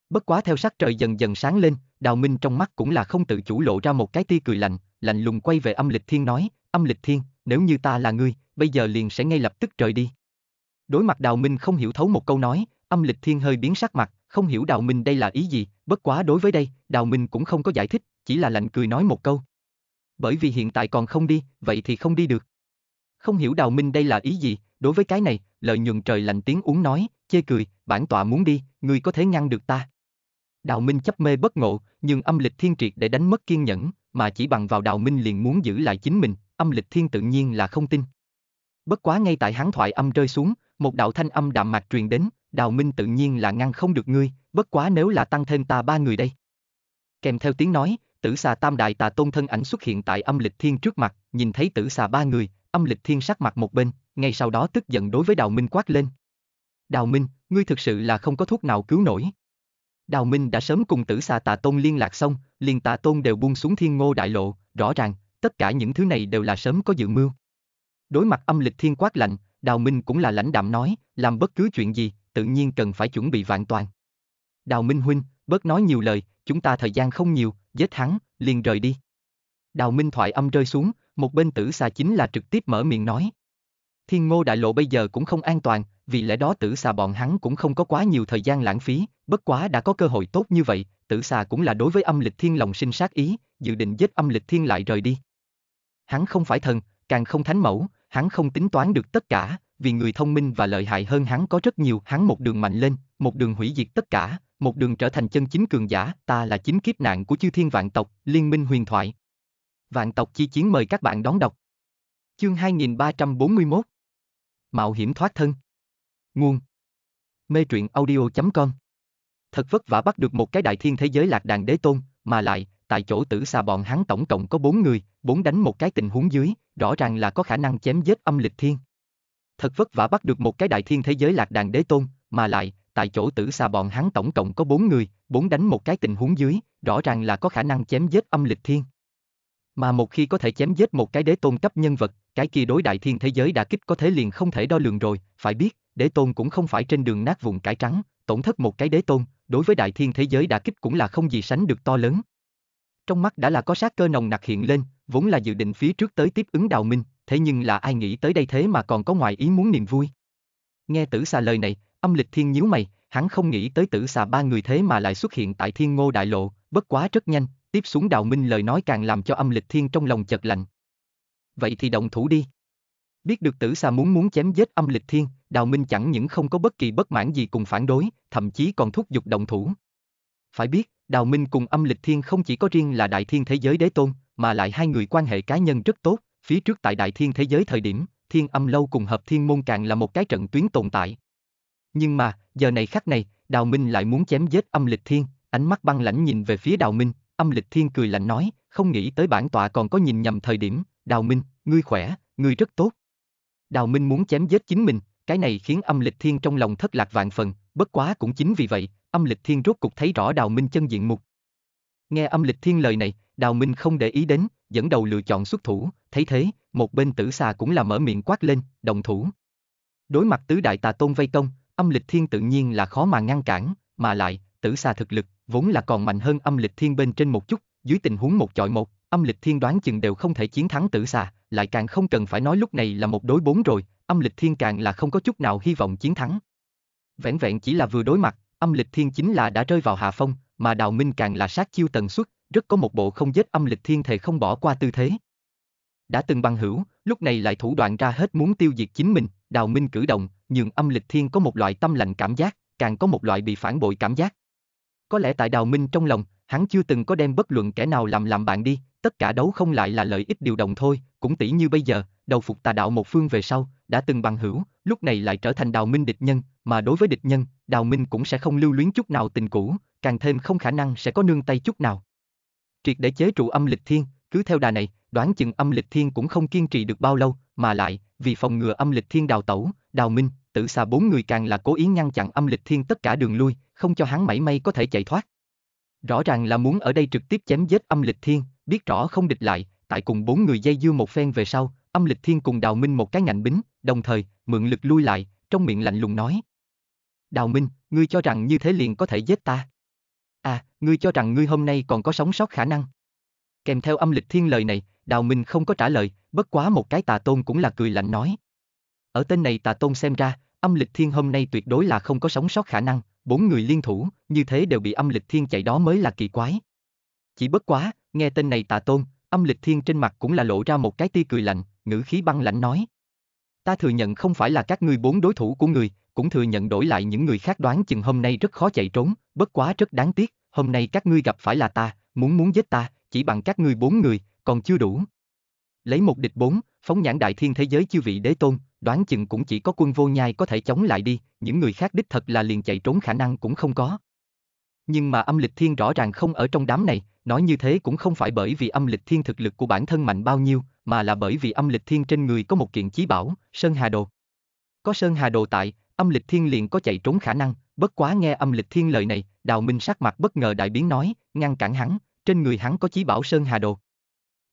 Bất quá theo sắc trời dần dần sáng lên, Đào Minh trong mắt cũng là không tự chủ lộ ra một cái tia cười lạnh, lạnh lùng quay về âm lịch thiên nói, âm lịch thiên, nếu như ta là ngươi, bây giờ liền sẽ ngay lập tức trời đi. Đối mặt Đào Minh không hiểu thấu một câu nói, âm lịch thiên hơi biến sắc mặt, không hiểu Đào Minh đây là ý gì, bất quá đối với đây, Đào Minh cũng không có giải thích, chỉ là lạnh cười nói một câu. Bởi vì hiện tại còn không đi, vậy thì không đi được. Không hiểu Đào Minh đây là ý gì, đối với cái này, lợi nhuận trời lành tiếng uống nói, chê cười, bản tọa muốn đi, ngươi có thể ngăn được ta. Đào Minh chấp mê bất ngộ, nhưng âm lịch thiên triệt để đánh mất kiên nhẫn, mà chỉ bằng vào Đào Minh liền muốn giữ lại chính mình, âm lịch thiên tự nhiên là không tin. Bất quá ngay tại hắn thoại âm rơi xuống, một đạo thanh âm đạm mạc truyền đến, Đào Minh tự nhiên là ngăn không được ngươi, bất quá nếu là tăng thêm ta ba người đây. Kèm theo tiếng nói, tử xà tam đại tà tôn thân ảnh xuất hiện tại âm lịch thiên trước mặt, nhìn thấy tử xà ba người, âm lịch thiên sắc mặt một bên, ngay sau đó tức giận đối với Đào Minh quát lên. Đào Minh, ngươi thực sự là không có thuốc nào cứu nổi. Đào Minh đã sớm cùng tử xà tà tôn liên lạc xong, liền tà tôn đều buông xuống thiên ngô đại lộ, rõ ràng, tất cả những thứ này đều là sớm có dự mưu. Đối mặt âm lịch thiên quát lạnh, Đào Minh cũng là lãnh đạm nói, làm bất cứ chuyện gì, tự nhiên cần phải chuẩn bị vạn toàn. Đào Minh huynh, bớt nói nhiều lời, chúng ta thời gian không nhiều, giết hắn, liền rời đi. Đào Minh thoại âm rơi xuống, một bên tử xà chính là trực tiếp mở miệng nói. Thiên ngô đại lộ bây giờ cũng không an toàn, vì lẽ đó tử xà bọn hắn cũng không có quá nhiều thời gian lãng phí, bất quá đã có cơ hội tốt như vậy, tử xà cũng là đối với âm lịch thiên lòng sinh sát ý, dự định giết âm lịch thiên lại rời đi. Hắn không phải thần, càng không thánh mẫu, hắn không tính toán được tất cả, vì người thông minh và lợi hại hơn hắn có rất nhiều, hắn một đường mạnh lên, một đường hủy diệt tất cả, một đường trở thành chân chính cường giả, ta là chính kiếp nạn của chư thiên vạn tộc, liên minh huyền thoại. Vạn tộc chi chiến mời các bạn đón đọc. Chương 2341 Mạo hiểm thoát thân Nguồn Mê truyện audio.com Thật vất vả bắt được một cái đại thiên thế giới lạc đàn đế tôn, mà lại, tại chỗ tử xà bọn hắn tổng cộng có bốn người, bốn đánh một cái tình huống dưới, rõ ràng là có khả năng chém giết âm lịch thiên. Thật vất vả bắt được một cái đại thiên thế giới lạc đàn đế tôn, mà lại, tại chỗ tử xà bọn hắn tổng cộng có bốn người, bốn đánh một cái tình huống dưới, rõ ràng là có khả năng chém giết âm lịch thiên. Mà một khi có thể chém giết một cái đế tôn cấp nhân vật, cái kỳ đối đại thiên thế giới đã kích có thể liền không thể đo lường rồi, phải biết, đế tôn cũng không phải trên đường nát vùng cải trắng, tổn thất một cái đế tôn, đối với đại thiên thế giới đã kích cũng là không gì sánh được to lớn. Trong mắt đã là có sát cơ nồng nặc hiện lên, vốn là dự định phía trước tới tiếp ứng đào minh, thế nhưng là ai nghĩ tới đây thế mà còn có ngoài ý muốn niềm vui. Nghe tử xà lời này, âm lịch thiên nhíu mày, hắn không nghĩ tới tử xà ba người thế mà lại xuất hiện tại thiên ngô đại lộ, bất quá rất nhanh, Tiếp xuống đạo minh lời nói càng làm cho âm lịch thiên trong lòng chật lạnh. Vậy thì động thủ đi. Biết được tử xa muốn muốn chém giết âm lịch thiên, đào minh chẳng những không có bất kỳ bất mãn gì cùng phản đối, thậm chí còn thúc giục động thủ. Phải biết, đào minh cùng âm lịch thiên không chỉ có riêng là đại thiên thế giới đế tôn, mà lại hai người quan hệ cá nhân rất tốt, phía trước tại đại thiên thế giới thời điểm, thiên âm lâu cùng hợp thiên môn càng là một cái trận tuyến tồn tại. Nhưng mà, giờ này khắc này, đào minh lại muốn chém giết âm lịch thiên, ánh mắt băng lãnh nhìn về phía đào minh, Âm lịch thiên cười lạnh nói, không nghĩ tới bản tọa còn có nhìn nhầm thời điểm, Đào Minh, ngươi khỏe, ngươi rất tốt. Đào Minh muốn chém giết chính mình, cái này khiến âm lịch thiên trong lòng thất lạc vạn phần, bất quá cũng chính vì vậy, âm lịch thiên rốt cục thấy rõ Đào Minh chân diện mục. Nghe âm lịch thiên lời này, Đào Minh không để ý đến, dẫn đầu lựa chọn xuất thủ, thấy thế, một bên tử xà cũng là mở miệng quát lên, đồng thủ. Đối mặt tứ đại tà tôn vây công, âm lịch thiên tự nhiên là khó mà ngăn cản, mà lại, tử xà thực lực vốn là còn mạnh hơn âm lịch thiên bên trên một chút, dưới tình huống một chọi một, âm lịch thiên đoán chừng đều không thể chiến thắng tử xà, lại càng không cần phải nói lúc này là một đối bốn rồi, âm lịch thiên càng là không có chút nào hy vọng chiến thắng. Vẹn vẹn chỉ là vừa đối mặt, âm lịch thiên chính là đã rơi vào hạ phong, mà đào minh càng là sát chiêu tần suất, rất có một bộ không giết âm lịch thiên thề không bỏ qua tư thế. Đã từng băng hữu, lúc này lại thủ đoạn ra hết muốn tiêu diệt chính mình, đào minh cử động, nhường âm lịch thiên có một loại tâm lạnh cảm giác, càng có một loại bị phản bội cảm giác. Có lẽ tại Đào Minh trong lòng, hắn chưa từng có đem bất luận kẻ nào làm làm bạn đi, tất cả đấu không lại là lợi ích điều đồng thôi, cũng tỷ như bây giờ, đầu phục tà đạo một phương về sau, đã từng bằng hữu, lúc này lại trở thành Đào Minh địch nhân, mà đối với địch nhân, Đào Minh cũng sẽ không lưu luyến chút nào tình cũ, càng thêm không khả năng sẽ có nương tay chút nào. Triệt để chế trụ âm lịch thiên, cứ theo đà này, đoán chừng âm lịch thiên cũng không kiên trì được bao lâu, mà lại, vì phòng ngừa âm lịch thiên đào tẩu, Đào Minh, Tử Xà bốn người càng là cố ý ngăn chặn âm lịch thiên tất cả đường lui, không cho hắn mảy may có thể chạy thoát. Rõ ràng là muốn ở đây trực tiếp chém giết âm lịch thiên, biết rõ không địch lại, tại cùng bốn người dây dưa một phen về sau, âm lịch thiên cùng đào minh một cái ngạnh bính, đồng thời, mượn lực lui lại, trong miệng lạnh lùng nói. Đào minh, ngươi cho rằng như thế liền có thể giết ta. À, ngươi cho rằng ngươi hôm nay còn có sống sót khả năng. Kèm theo âm lịch thiên lời này, đào minh không có trả lời, bất quá một cái tà tôn cũng là cười lạnh nói. Ở tên này tà tôn xem ra, âm lịch thiên hôm nay tuyệt đối là không có sống sót khả năng, bốn người liên thủ, như thế đều bị âm lịch thiên chạy đó mới là kỳ quái. Chỉ bất quá, nghe tên này tạ tôn, âm lịch thiên trên mặt cũng là lộ ra một cái tia cười lạnh, ngữ khí băng lãnh nói. Ta thừa nhận không phải là các ngươi bốn đối thủ của người, cũng thừa nhận đổi lại những người khác đoán chừng hôm nay rất khó chạy trốn, bất quá rất đáng tiếc, hôm nay các ngươi gặp phải là ta, muốn muốn giết ta, chỉ bằng các ngươi bốn người, còn chưa đủ lấy một địch bốn, phóng nhãn đại thiên thế giới chư vị đế tôn, đoán chừng cũng chỉ có quân vô nhai có thể chống lại đi, những người khác đích thật là liền chạy trốn khả năng cũng không có. Nhưng mà âm lịch thiên rõ ràng không ở trong đám này, nói như thế cũng không phải bởi vì âm lịch thiên thực lực của bản thân mạnh bao nhiêu, mà là bởi vì âm lịch thiên trên người có một kiện chí bảo, Sơn Hà Đồ. Có Sơn Hà Đồ tại, âm lịch thiên liền có chạy trốn khả năng, bất quá nghe âm lịch thiên lời này, đào minh sắc mặt bất ngờ đại biến nói, ngăn cản hắn, trên người hắn có chí bảo Sơn Hà Đồ.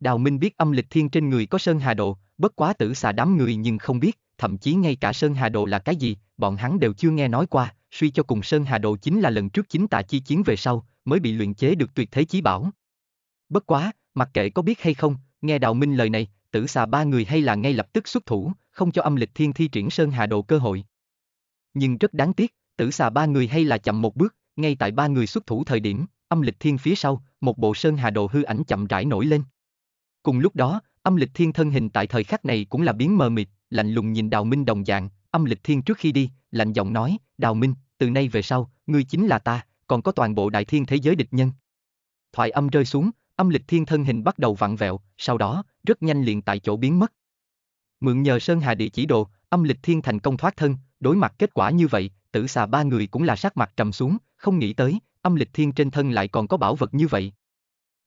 Đào Minh biết âm lịch thiên trên người có Sơn Hà Độ, bất quá tử xà đám người nhưng không biết, thậm chí ngay cả Sơn Hà Độ là cái gì, bọn hắn đều chưa nghe nói qua, suy cho cùng Sơn Hà Độ chính là lần trước chính tạ chi chiến về sau, mới bị luyện chế được tuyệt thế chí bảo. Bất quá, mặc kệ có biết hay không, nghe Đào Minh lời này, tử xà ba người hay là ngay lập tức xuất thủ, không cho âm lịch thiên thi triển Sơn Hà Độ cơ hội. Nhưng rất đáng tiếc, tử xà ba người hay là chậm một bước, ngay tại ba người xuất thủ thời điểm, âm lịch thiên phía sau, một bộ Sơn Hà Độ hư ảnh chậm rãi nổi lên. Cùng lúc đó, âm lịch thiên thân hình tại thời khắc này cũng là biến mờ mịt, lạnh lùng nhìn đào minh đồng dạng, âm lịch thiên trước khi đi, lạnh giọng nói, đào minh, từ nay về sau, ngươi chính là ta, còn có toàn bộ đại thiên thế giới địch nhân. Thoại âm rơi xuống, âm lịch thiên thân hình bắt đầu vặn vẹo, sau đó, rất nhanh liền tại chỗ biến mất. Mượn nhờ Sơn Hà địa chỉ đồ, âm lịch thiên thành công thoát thân, đối mặt kết quả như vậy, tử xà ba người cũng là sát mặt trầm xuống, không nghĩ tới, âm lịch thiên trên thân lại còn có bảo vật như vậy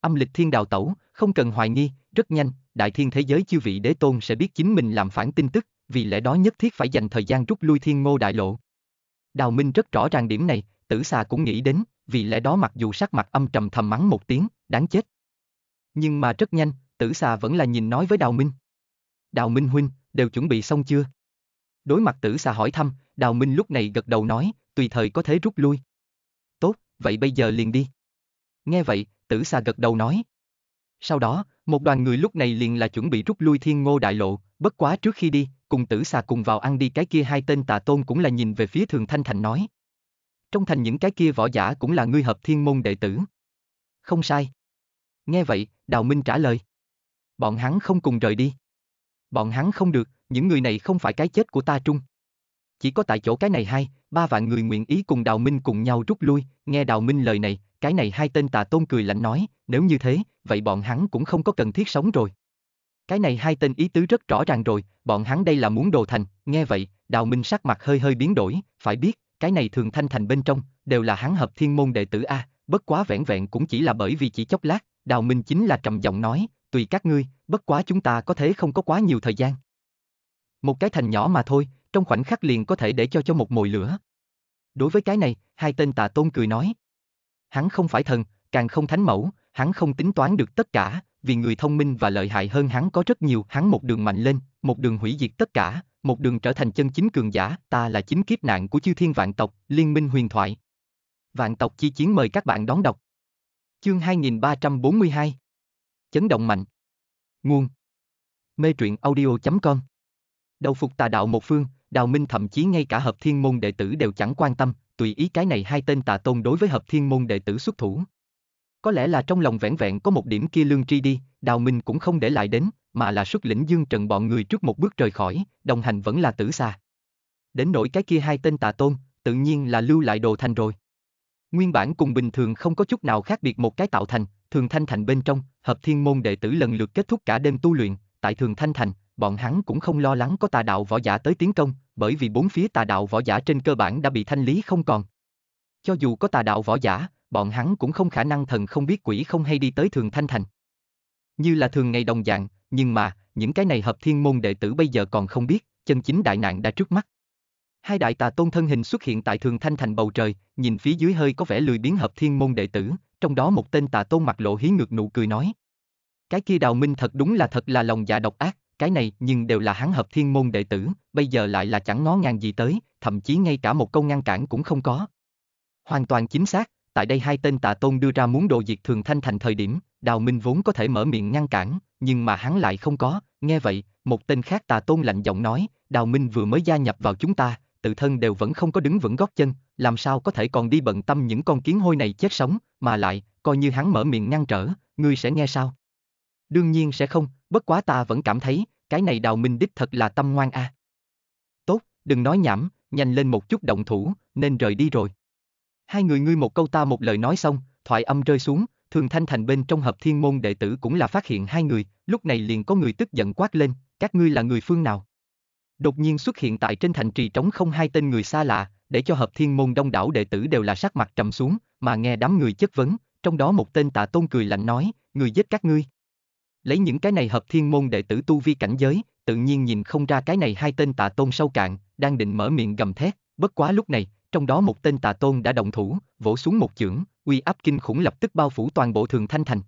âm lịch thiên đào tẩu, không cần hoài nghi, rất nhanh, đại thiên thế giới chư vị đế tôn sẽ biết chính mình làm phản tin tức, vì lẽ đó nhất thiết phải dành thời gian rút lui thiên ngô đại lộ. Đào Minh rất rõ ràng điểm này, tử xà cũng nghĩ đến, vì lẽ đó mặc dù sắc mặt âm trầm thầm mắng một tiếng, đáng chết. Nhưng mà rất nhanh, tử xà vẫn là nhìn nói với Đào Minh. Đào Minh huynh, đều chuẩn bị xong chưa? Đối mặt tử xà hỏi thăm, Đào Minh lúc này gật đầu nói, tùy thời có thể rút lui. Tốt, vậy bây giờ liền đi. Nghe vậy, tử xà gật đầu nói. Sau đó, một đoàn người lúc này liền là chuẩn bị rút lui thiên ngô đại lộ, bất quá trước khi đi, cùng tử xà cùng vào ăn đi cái kia hai tên tà tôn cũng là nhìn về phía thường thanh thành nói. Trong thành những cái kia võ giả cũng là ngươi hợp thiên môn đệ tử. Không sai. Nghe vậy, Đào Minh trả lời. Bọn hắn không cùng rời đi. Bọn hắn không được, những người này không phải cái chết của ta trung. Chỉ có tại chỗ cái này hai, ba vạn người nguyện ý cùng Đào Minh cùng nhau rút lui, nghe Đào Minh lời này, cái này hai tên tà tôn cười lạnh nói, nếu như thế, vậy bọn hắn cũng không có cần thiết sống rồi. Cái này hai tên ý tứ rất rõ ràng rồi, bọn hắn đây là muốn đồ thành, nghe vậy, đào minh sắc mặt hơi hơi biến đổi, phải biết, cái này thường thanh thành bên trong, đều là hắn hợp thiên môn đệ tử A, bất quá vẻn vẹn cũng chỉ là bởi vì chỉ chốc lát, đào minh chính là trầm giọng nói, tùy các ngươi, bất quá chúng ta có thể không có quá nhiều thời gian. Một cái thành nhỏ mà thôi, trong khoảnh khắc liền có thể để cho cho một mồi lửa. Đối với cái này, hai tên tà tôn cười nói hắn không phải thần, càng không thánh mẫu, hắn không tính toán được tất cả, vì người thông minh và lợi hại hơn hắn có rất nhiều, hắn một đường mạnh lên, một đường hủy diệt tất cả, một đường trở thành chân chính cường giả, ta là chính kiếp nạn của chư thiên vạn tộc, liên minh huyền thoại. Vạn tộc chi chiến mời các bạn đón đọc. Chương 2342 Chấn động mạnh Nguồn Mê truyện audio.com Đầu phục tà đạo một phương, đào minh thậm chí ngay cả hợp thiên môn đệ tử đều chẳng quan tâm, tùy ý cái này hai tên tà tôn đối với hợp thiên môn đệ tử xuất thủ. Có lẽ là trong lòng vẻn vẹn có một điểm kia lương tri đi, đào minh cũng không để lại đến, mà là xuất lĩnh dương trần bọn người trước một bước rời khỏi, đồng hành vẫn là tử xa. Đến nỗi cái kia hai tên tà tôn, tự nhiên là lưu lại đồ thành rồi. Nguyên bản cùng bình thường không có chút nào khác biệt một cái tạo thành, thường thanh thành bên trong, hợp thiên môn đệ tử lần lượt kết thúc cả đêm tu luyện, tại thường thanh thành, bọn hắn cũng không lo lắng có tà đạo võ giả tới tiến công, bởi vì bốn phía tà đạo võ giả trên cơ bản đã bị thanh lý không còn. Cho dù có tà đạo võ giả, bọn hắn cũng không khả năng thần không biết quỷ không hay đi tới thường thanh thành. Như là thường ngày đồng dạng, nhưng mà, những cái này hợp thiên môn đệ tử bây giờ còn không biết, chân chính đại nạn đã trước mắt. Hai đại tà tôn thân hình xuất hiện tại thường thanh thành bầu trời, nhìn phía dưới hơi có vẻ lười biến hợp thiên môn đệ tử, trong đó một tên tà tôn mặt lộ hí ngược nụ cười nói. Cái kia đào minh thật đúng là thật là lòng dạ độc ác, cái này nhưng đều là hắn hợp thiên môn đệ tử, bây giờ lại là chẳng ngó ngàng gì tới, thậm chí ngay cả một câu ngăn cản cũng không có. Hoàn toàn chính xác, tại đây hai tên tà tôn đưa ra muốn đồ diệt thường thanh thành thời điểm, đào minh vốn có thể mở miệng ngăn cản, nhưng mà hắn lại không có, nghe vậy, một tên khác tà tôn lạnh giọng nói, đào minh vừa mới gia nhập vào chúng ta, tự thân đều vẫn không có đứng vững gót chân, làm sao có thể còn đi bận tâm những con kiến hôi này chết sống, mà lại, coi như hắn mở miệng ngăn trở, ngươi sẽ nghe sao? Đương nhiên sẽ không, bất quá ta vẫn cảm thấy, cái này đào minh đích thật là tâm ngoan a. À. Tốt, đừng nói nhảm, nhanh lên một chút động thủ, nên rời đi rồi. Hai người ngươi một câu ta một lời nói xong, thoại âm rơi xuống, thường thanh thành bên trong hợp thiên môn đệ tử cũng là phát hiện hai người, lúc này liền có người tức giận quát lên, các ngươi là người phương nào. Đột nhiên xuất hiện tại trên thành trì trống không hai tên người xa lạ, để cho hợp thiên môn đông đảo đệ tử đều là sắc mặt trầm xuống, mà nghe đám người chất vấn, trong đó một tên tạ tôn cười lạnh nói, người giết các ngươi. Lấy những cái này hợp thiên môn đệ tử tu vi cảnh giới, tự nhiên nhìn không ra cái này hai tên tà tôn sâu cạn, đang định mở miệng gầm thét, bất quá lúc này, trong đó một tên tà tôn đã động thủ, vỗ xuống một chưởng, uy áp kinh khủng lập tức bao phủ toàn bộ thường thanh thành.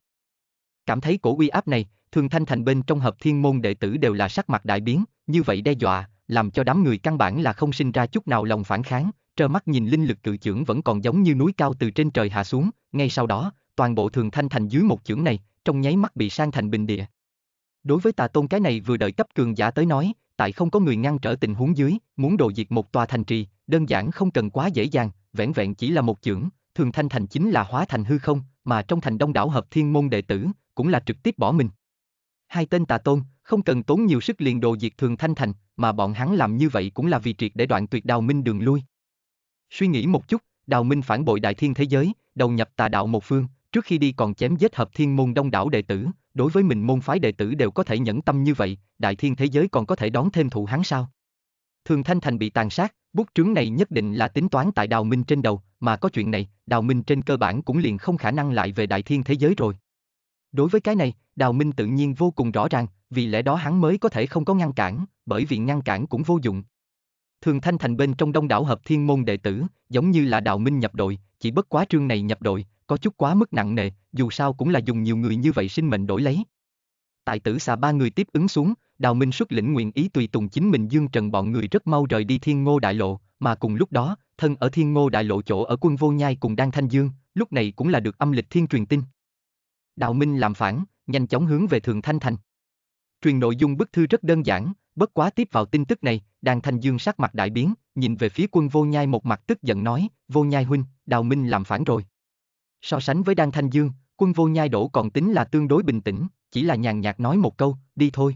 Cảm thấy cổ uy áp này, thường thanh thành bên trong hợp thiên môn đệ tử đều là sắc mặt đại biến, như vậy đe dọa, làm cho đám người căn bản là không sinh ra chút nào lòng phản kháng, trơ mắt nhìn linh lực cự trưởng vẫn còn giống như núi cao từ trên trời hạ xuống, ngay sau đó, toàn bộ thường thanh thành dưới một chưởng này, trong nháy mắt bị sang thành bình địa. Đối với tà tôn cái này vừa đợi cấp cường giả tới nói, tại không có người ngăn trở tình huống dưới, muốn đồ diệt một tòa thành trì, đơn giản không cần quá dễ dàng, vẻn vẹn chỉ là một chưởng, thường thanh thành chính là hóa thành hư không, mà trong thành đông đảo hợp thiên môn đệ tử, cũng là trực tiếp bỏ mình. Hai tên tà tôn, không cần tốn nhiều sức liền đồ diệt thường thanh thành, mà bọn hắn làm như vậy cũng là vì triệt để đoạn tuyệt đào minh đường lui. Suy nghĩ một chút, đào minh phản bội đại thiên thế giới, đầu nhập tà đạo một phương, trước khi đi còn chém giết hợp thiên môn đông đảo đệ tử, đối với mình môn phái đệ tử đều có thể nhẫn tâm như vậy, đại thiên thế giới còn có thể đón thêm thủ hắn sao? Thường Thanh Thành bị tàn sát, bút trướng này nhất định là tính toán tại Đào Minh trên đầu, mà có chuyện này, Đào Minh trên cơ bản cũng liền không khả năng lại về đại thiên thế giới rồi. Đối với cái này, Đào Minh tự nhiên vô cùng rõ ràng, vì lẽ đó hắn mới có thể không có ngăn cản, bởi vì ngăn cản cũng vô dụng. Thường Thanh Thành bên trong đông đảo hợp thiên môn đệ tử, giống như là Đào Minh nhập đội, chỉ bất quá trương này nhập đội, có chút quá mức nặng nề, dù sao cũng là dùng nhiều người như vậy sinh mệnh đổi lấy. Tại tử xà ba người tiếp ứng xuống, Đào Minh xuất lĩnh nguyện ý tùy tùng chính mình Dương Trần bọn người rất mau rời đi Thiên Ngô Đại Lộ, mà cùng lúc đó, thân ở Thiên Ngô Đại Lộ chỗ ở quân vô nhai cùng đang thanh dương, lúc này cũng là được âm lịch thiên truyền tin. Đào Minh làm phản, nhanh chóng hướng về Thường Thanh Thành. Truyền nội dung bức thư rất đơn giản, bất quá tiếp vào tin tức này, Đàng Thanh Dương sắc mặt đại biến, nhìn về phía quân vô nhai một mặt tức giận nói, vô nhai huynh, Đào Minh làm phản rồi. So sánh với Đan Thanh Dương, quân vô nhai đổ còn tính là tương đối bình tĩnh, chỉ là nhàn nhạt nói một câu, đi thôi.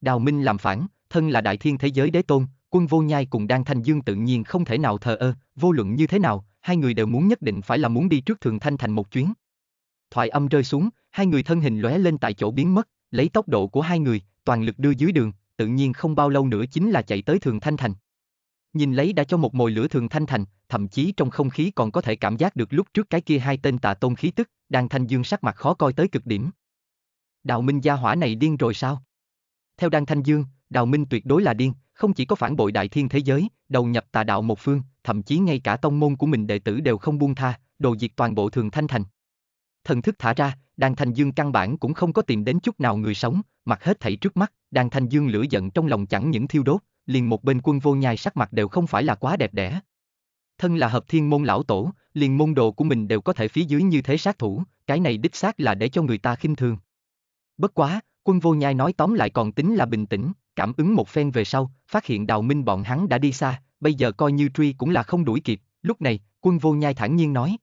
Đào Minh làm phản, thân là đại thiên thế giới đế tôn, quân vô nhai cùng Đan Thanh Dương tự nhiên không thể nào thờ ơ, vô luận như thế nào, hai người đều muốn nhất định phải là muốn đi trước thường thanh thành một chuyến. Thoại âm rơi xuống, hai người thân hình lóe lên tại chỗ biến mất, lấy tốc độ của hai người, toàn lực đưa dưới đường, tự nhiên không bao lâu nữa chính là chạy tới thường thanh thành nhìn lấy đã cho một mồi lửa thường thanh thành, thậm chí trong không khí còn có thể cảm giác được lúc trước cái kia hai tên tà tôn khí tức, đang thanh dương sắc mặt khó coi tới cực điểm. Đào Minh gia hỏa này điên rồi sao? Theo Đan Thanh Dương, Đào Minh tuyệt đối là điên, không chỉ có phản bội đại thiên thế giới, đầu nhập tà đạo một phương, thậm chí ngay cả tông môn của mình đệ tử đều không buông tha, đồ diệt toàn bộ thường thanh thành. Thần thức thả ra, Đan Thanh Dương căn bản cũng không có tìm đến chút nào người sống, mặc hết thảy trước mắt, Đan Thanh Dương lửa giận trong lòng chẳng những thiêu đốt, liền một bên quân vô nhai sắc mặt đều không phải là quá đẹp đẽ. Thân là hợp thiên môn lão tổ, liền môn đồ của mình đều có thể phía dưới như thế sát thủ, cái này đích xác là để cho người ta khinh thường. Bất quá, quân vô nhai nói tóm lại còn tính là bình tĩnh, cảm ứng một phen về sau, phát hiện đào minh bọn hắn đã đi xa, bây giờ coi như truy cũng là không đuổi kịp, lúc này, quân vô nhai thản nhiên nói.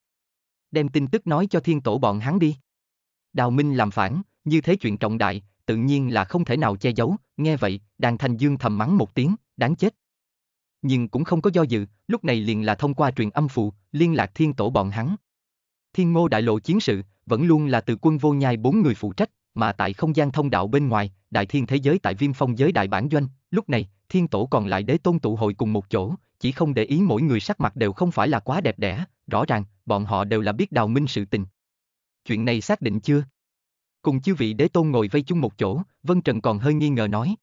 Đem tin tức nói cho thiên tổ bọn hắn đi. Đào minh làm phản, như thế chuyện trọng đại, tự nhiên là không thể nào che giấu, nghe vậy, đàn thanh dương thầm mắng một tiếng, đáng chết. Nhưng cũng không có do dự, lúc này liền là thông qua truyền âm phụ, liên lạc thiên tổ bọn hắn. Thiên ngô đại lộ chiến sự, vẫn luôn là từ quân vô nhai bốn người phụ trách, mà tại không gian thông đạo bên ngoài, đại thiên thế giới tại viêm phong giới đại bản doanh, lúc này, thiên tổ còn lại đế tôn tụ hội cùng một chỗ, chỉ không để ý mỗi người sắc mặt đều không phải là quá đẹp đẽ, rõ ràng, bọn họ đều là biết đào minh sự tình. Chuyện này xác định chưa? Cùng chư vị đế tôn ngồi vây chung một chỗ, Vân Trần còn hơi nghi ngờ nói.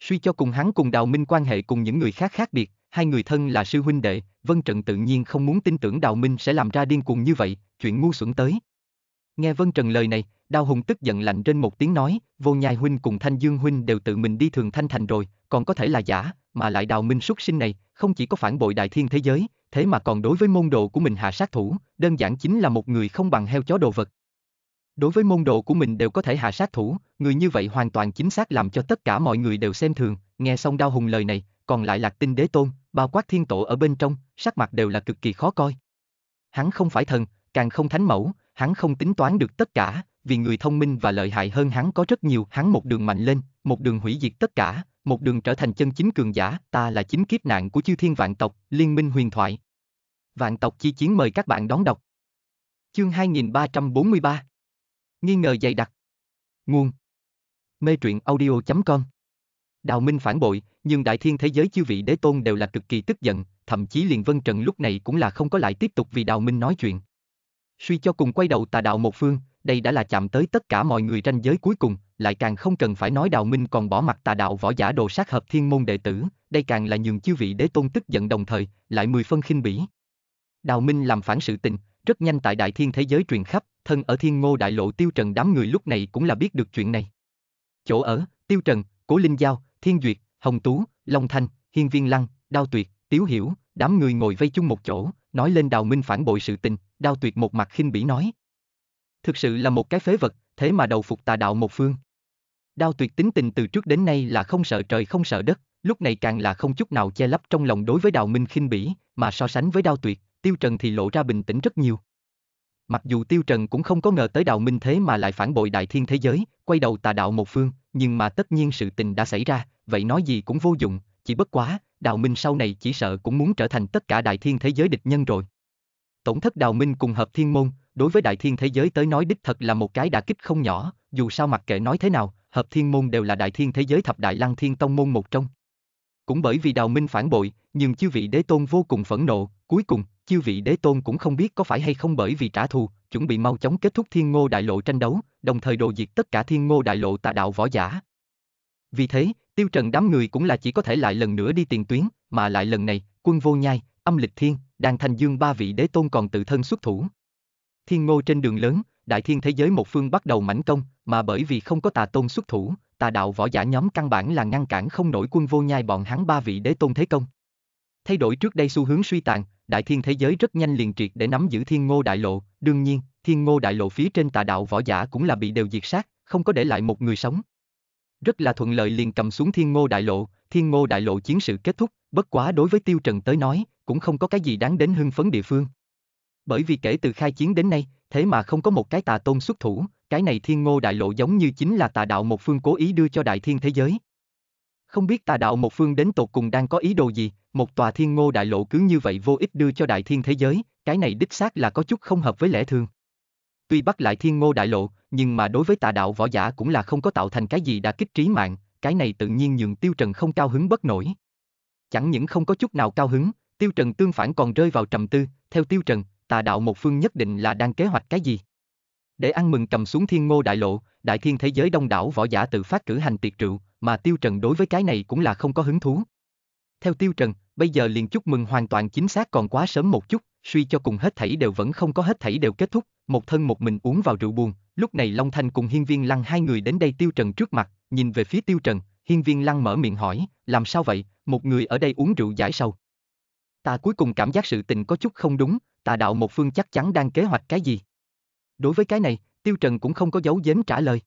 Suy cho cùng hắn cùng Đào Minh quan hệ cùng những người khác khác biệt, hai người thân là sư huynh đệ, Vân Trần tự nhiên không muốn tin tưởng Đào Minh sẽ làm ra điên cuồng như vậy, chuyện ngu xuẩn tới. Nghe Vân Trần lời này, đào Hùng tức giận lạnh trên một tiếng nói, vô nhai huynh cùng Thanh Dương huynh đều tự mình đi thường Thanh Thành rồi, còn có thể là giả, mà lại Đào Minh xuất sinh này, không chỉ có phản bội đại thiên thế giới, thế mà còn đối với môn đồ của mình hạ sát thủ, đơn giản chính là một người không bằng heo chó đồ vật. Đối với môn đồ của mình đều có thể hạ sát thủ, người như vậy hoàn toàn chính xác làm cho tất cả mọi người đều xem thường, nghe xong đao hùng lời này, còn lại lạc tinh đế tôn, bao quát thiên tổ ở bên trong, sắc mặt đều là cực kỳ khó coi. Hắn không phải thần, càng không thánh mẫu, hắn không tính toán được tất cả, vì người thông minh và lợi hại hơn hắn có rất nhiều, hắn một đường mạnh lên, một đường hủy diệt tất cả, một đường trở thành chân chính cường giả, ta là chính kiếp nạn của chư thiên vạn tộc, liên minh huyền thoại. Vạn tộc chi chiến mời các bạn đón đọc. Chương 2343 nghi ngờ dày đặc. Nguồn Mê truyện audio.com Đào Minh phản bội, nhưng đại thiên thế giới chư vị đế tôn đều là cực kỳ tức giận, thậm chí liền Vân Trần lúc này cũng là không có lại tiếp tục vì Đào Minh nói chuyện. Suy cho cùng quay đầu tà đạo một phương, đây đã là chạm tới tất cả mọi người ranh giới cuối cùng, lại càng không cần phải nói Đào Minh còn bỏ mặt tà đạo võ giả đồ sát hợp thiên môn đệ tử, đây càng là nhường chư vị đế tôn tức giận đồng thời, lại mười phân khinh bỉ. Đào Minh làm phản sự tình, rất nhanh tại đại thiên thế giới truyền khắp, thân ở thiên ngô đại lộ tiêu trần đám người lúc này cũng là biết được chuyện này. Chỗ ở, tiêu trần, cố linh giao, thiên duyệt, hồng tú, long thanh, hiên viên lăng, đao tuyệt, tiếu hiểu, đám người ngồi vây chung một chỗ, nói lên đào minh phản bội sự tình, đao tuyệt một mặt khinh bỉ nói. Thực sự là một cái phế vật, thế mà đầu phục tà đạo một phương. Đao tuyệt tính tình từ trước đến nay là không sợ trời không sợ đất, lúc này càng là không chút nào che lấp trong lòng đối với đào minh khinh bỉ, mà so sánh với đao tuyệt, tiêu trần thì lộ ra bình tĩnh rất nhiều. Mặc dù Tiêu Trần cũng không có ngờ tới đạo minh thế mà lại phản bội đại thiên thế giới, quay đầu tà đạo một phương, nhưng mà tất nhiên sự tình đã xảy ra, vậy nói gì cũng vô dụng, chỉ bất quá, đạo minh sau này chỉ sợ cũng muốn trở thành tất cả đại thiên thế giới địch nhân rồi. tổng thất đạo minh cùng hợp thiên môn, đối với đại thiên thế giới tới nói đích thật là một cái đả kích không nhỏ, dù sao mặc kệ nói thế nào, hợp thiên môn đều là đại thiên thế giới thập đại lăng thiên tông môn một trong. Cũng bởi vì đào minh phản bội, nhưng chư vị đế tôn vô cùng phẫn nộ, cuối cùng, chiêu vị đế tôn cũng không biết có phải hay không bởi vì trả thù, chuẩn bị mau chóng kết thúc thiên ngô đại lộ tranh đấu, đồng thời đồ diệt tất cả thiên ngô đại lộ tà đạo võ giả. Vì thế, tiêu trần đám người cũng là chỉ có thể lại lần nữa đi tiền tuyến, mà lại lần này, quân vô nhai, âm lịch thiên, đàn thành dương ba vị đế tôn còn tự thân xuất thủ. Thiên ngô trên đường lớn, đại thiên thế giới một phương bắt đầu mãnh công, mà bởi vì không có tà tôn xuất thủ, tà đạo võ giả nhóm căn bản là ngăn cản không nổi quân vô nhai bọn hắn ba vị đế tôn thế công. Thay đổi trước đây xu hướng suy tàn, đại thiên thế giới rất nhanh liền triệt để nắm giữ thiên ngô đại lộ, đương nhiên, thiên ngô đại lộ phía trên tà đạo võ giả cũng là bị đều diệt sát, không có để lại một người sống. Rất là thuận lợi liền cầm xuống thiên ngô đại lộ, thiên ngô đại lộ chiến sự kết thúc, bất quá đối với tiêu trần tới nói, cũng không có cái gì đáng đến hưng phấn địa phương. Bởi vì kể từ khai chiến đến nay, thế mà không có một cái tà tôn xuất thủ, cái này thiên ngô đại lộ giống như chính là tà đạo một phương cố ý đưa cho đại thiên thế giới. Không biết tà đạo một phương đến tột cùng đang có ý đồ gì, một tòa thiên ngô đại lộ cứ như vậy vô ích đưa cho đại thiên thế giới, cái này đích xác là có chút không hợp với lẽ thường. Tuy bắt lại thiên ngô đại lộ, nhưng mà đối với tà đạo võ giả cũng là không có tạo thành cái gì đã kích trí mạng, cái này tự nhiên nhường tiêu trần không cao hứng bất nổi. Chẳng những không có chút nào cao hứng, tiêu trần tương phản còn rơi vào trầm tư, theo tiêu trần, tà đạo một phương nhất định là đang kế hoạch cái gì. Để ăn mừng cầm xuống thiên ngô đại lộ, đại thiên thế giới đông đảo võ giả tự phát cử hành tiệc rượu, mà Tiêu Trần đối với cái này cũng là không có hứng thú. Theo Tiêu Trần, bây giờ liền chúc mừng hoàn toàn chính xác còn quá sớm một chút, suy cho cùng hết thảy đều vẫn không có hết thảy đều kết thúc, một thân một mình uống vào rượu buồn, lúc này Long Thanh cùng Hiên Viên Lăng hai người đến đây Tiêu Trần trước mặt, nhìn về phía Tiêu Trần, Hiên Viên Lăng mở miệng hỏi, làm sao vậy, một người ở đây uống rượu giải sầu. Ta cuối cùng cảm giác sự tình có chút không đúng, tà đạo một phương chắc chắn đang kế hoạch cái gì. Đối với cái này, Tiêu Trần cũng không có dấu giếm trả lời.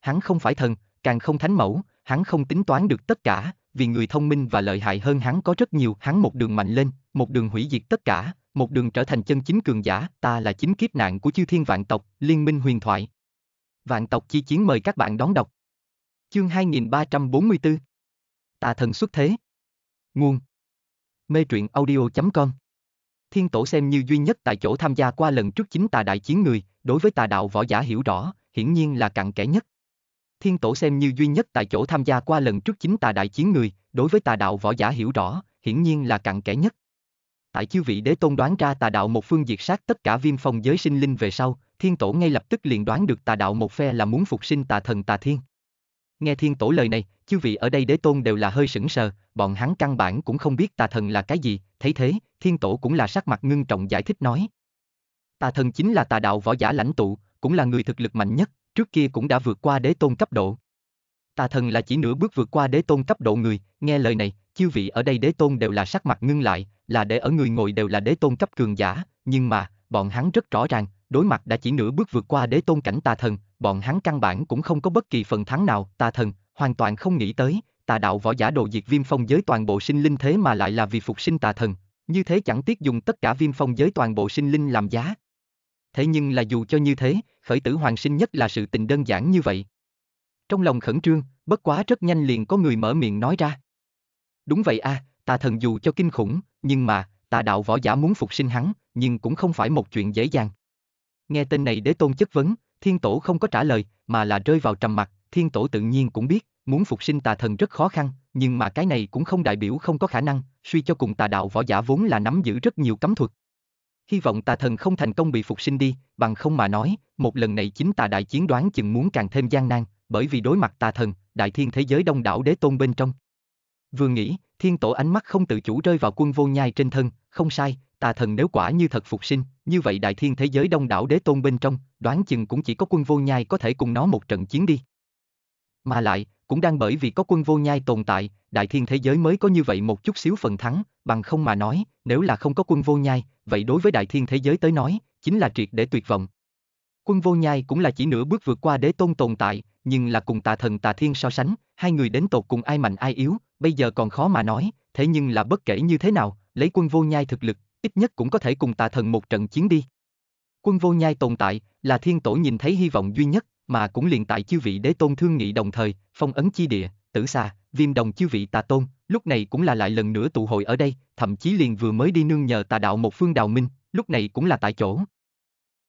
Hắn không phải thần, càng không thánh mẫu, hắn không tính toán được tất cả, vì người thông minh và lợi hại hơn hắn có rất nhiều, hắn một đường mạnh lên, một đường hủy diệt tất cả, một đường trở thành chân chính cường giả, ta là chính kiếp nạn của chư thiên vạn tộc, liên minh huyền thoại. Vạn tộc chi chiến mời các bạn đón đọc. Chương 2344 Tà thần xuất thế Nguồn Mê truyện audio.com Thiên tổ xem như duy nhất tại chỗ tham gia qua lần trước chính tà đại chiến người, đối với tà đạo võ giả hiểu rõ, hiển nhiên là cặn kẽ nhất. Thiên Tổ xem như duy nhất tại chỗ tham gia qua lần trước chính tà đại chiến người, đối với tà đạo võ giả hiểu rõ, hiển nhiên là cặn kẽ nhất. Tại chư vị đế tôn đoán ra tà đạo một phương diệt sát tất cả viêm phong giới sinh linh về sau, Thiên Tổ ngay lập tức liền đoán được tà đạo một phe là muốn phục sinh tà thần tà thiên. Nghe Thiên Tổ lời này, chư vị ở đây đế tôn đều là hơi sững sờ, bọn hắn căn bản cũng không biết tà thần là cái gì, thấy thế, Thiên Tổ cũng là sắc mặt ngưng trọng giải thích nói. Tà thần chính là tà đạo võ giả lãnh tụ, cũng là người thực lực mạnh nhất, trước kia cũng đã vượt qua đế tôn cấp độ. Tà thần là chỉ nửa bước vượt qua đế tôn cấp độ người, nghe lời này, chư vị ở đây đế tôn đều là sắc mặt ngưng lại, là để ở người ngồi đều là đế tôn cấp cường giả, nhưng mà, bọn hắn rất rõ ràng, đối mặt đã chỉ nửa bước vượt qua đế tôn cảnh tà thần, bọn hắn căn bản cũng không có bất kỳ phần thắng nào, tà thần, hoàn toàn không nghĩ tới, tà đạo võ giả đồ diệt viêm phong giới toàn bộ sinh linh thế mà lại là vì phục sinh tà thần, như thế chẳng tiếc dùng tất cả viêm phong giới toàn bộ sinh linh làm giá, Thế nhưng là dù cho như thế, khởi tử hoàng sinh nhất là sự tình đơn giản như vậy. Trong lòng khẩn trương, bất quá rất nhanh liền có người mở miệng nói ra. Đúng vậy a, à, tà thần dù cho kinh khủng, nhưng mà, tà đạo võ giả muốn phục sinh hắn, nhưng cũng không phải một chuyện dễ dàng. Nghe tên này đế tôn chất vấn, thiên tổ không có trả lời, mà là rơi vào trầm mặc, thiên tổ tự nhiên cũng biết, muốn phục sinh tà thần rất khó khăn, nhưng mà cái này cũng không đại biểu không có khả năng, suy cho cùng tà đạo võ giả vốn là nắm giữ rất nhiều cấm thuật hy vọng tà thần không thành công bị phục sinh đi, bằng không mà nói, một lần này chính tà đại chiến đoán chừng muốn càng thêm gian nan, bởi vì đối mặt tà thần, đại thiên thế giới đông đảo đế tôn bên trong. Vừa nghĩ, thiên tổ ánh mắt không tự chủ rơi vào quân vô nhai trên thân, không sai, tà thần nếu quả như thật phục sinh, như vậy đại thiên thế giới đông đảo đế tôn bên trong, đoán chừng cũng chỉ có quân vô nhai có thể cùng nó một trận chiến đi. Mà lại, cũng đang bởi vì có quân vô nhai tồn tại, đại thiên thế giới mới có như vậy một chút xíu phần thắng, bằng không mà nói, nếu là không có quân vô nhai, vậy đối với đại thiên thế giới tới nói, chính là triệt để tuyệt vọng. Quân vô nhai cũng là chỉ nửa bước vượt qua đế tôn tồn tại, nhưng là cùng tà thần tà thiên so sánh, hai người đến tột cùng ai mạnh ai yếu, bây giờ còn khó mà nói, thế nhưng là bất kể như thế nào, lấy quân vô nhai thực lực, ít nhất cũng có thể cùng tà thần một trận chiến đi. Quân vô nhai tồn tại, là thiên tổ nhìn thấy hy vọng duy nhất, mà cũng liền tại chư vị đế tôn thương nghị đồng thời, phong ấn chi địa, tử xa, viêm đồng chư vị tà tôn, lúc này cũng là lại lần nữa tụ hội ở đây, thậm chí liền vừa mới đi nương nhờ tà đạo một phương đào minh, lúc này cũng là tại chỗ.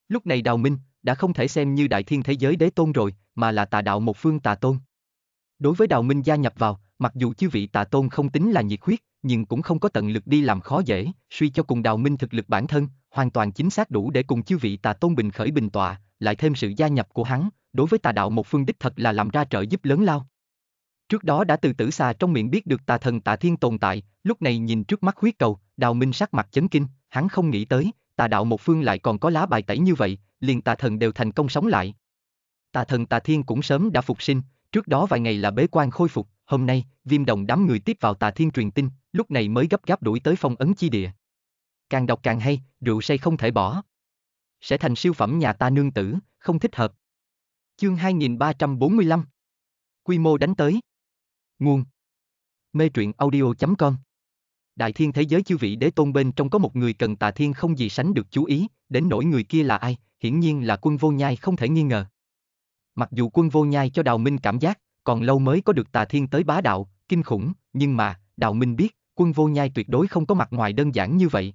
Lúc này đào minh, đã không thể xem như đại thiên thế giới đế tôn rồi, mà là tà đạo một phương tà tôn. Đối với đào minh gia nhập vào, mặc dù chư vị tà tôn không tính là nhiệt huyết, nhưng cũng không có tận lực đi làm khó dễ, suy cho cùng đào minh thực lực bản thân, hoàn toàn chính xác đủ để cùng chư vị tà tôn bình khởi bình tọa, lại thêm sự gia nhập của hắn, đối với tà đạo một phương đích thật là làm ra trợ giúp lớn lao. Trước đó đã từ tử xa trong miệng biết được tà thần tà thiên tồn tại, lúc này nhìn trước mắt huyết cầu, đào minh sắc mặt chấn kinh, hắn không nghĩ tới, tà đạo một phương lại còn có lá bài tẩy như vậy, liền tà thần đều thành công sống lại. Tà thần tà thiên cũng sớm đã phục sinh, trước đó vài ngày là bế quan khôi phục, hôm nay, viêm đồng đám người tiếp vào tà thiên truyền tin, lúc này mới gấp gáp đuổi tới phong ấn chi địa. Càng đọc càng hay, rượu say không thể bỏ. Sẽ thành siêu phẩm nhà ta nương tử, không thích hợp. Chương 2345 Quy mô đánh tới Nguồn Mê truyện audio.com Đại thiên thế giới chư vị đế tôn bên trong có một người cần tà thiên không gì sánh được chú ý, đến nỗi người kia là ai, hiển nhiên là quân vô nhai không thể nghi ngờ. Mặc dù quân vô nhai cho Đào Minh cảm giác, còn lâu mới có được tà thiên tới bá đạo, kinh khủng, nhưng mà, Đào Minh biết, quân vô nhai tuyệt đối không có mặt ngoài đơn giản như vậy.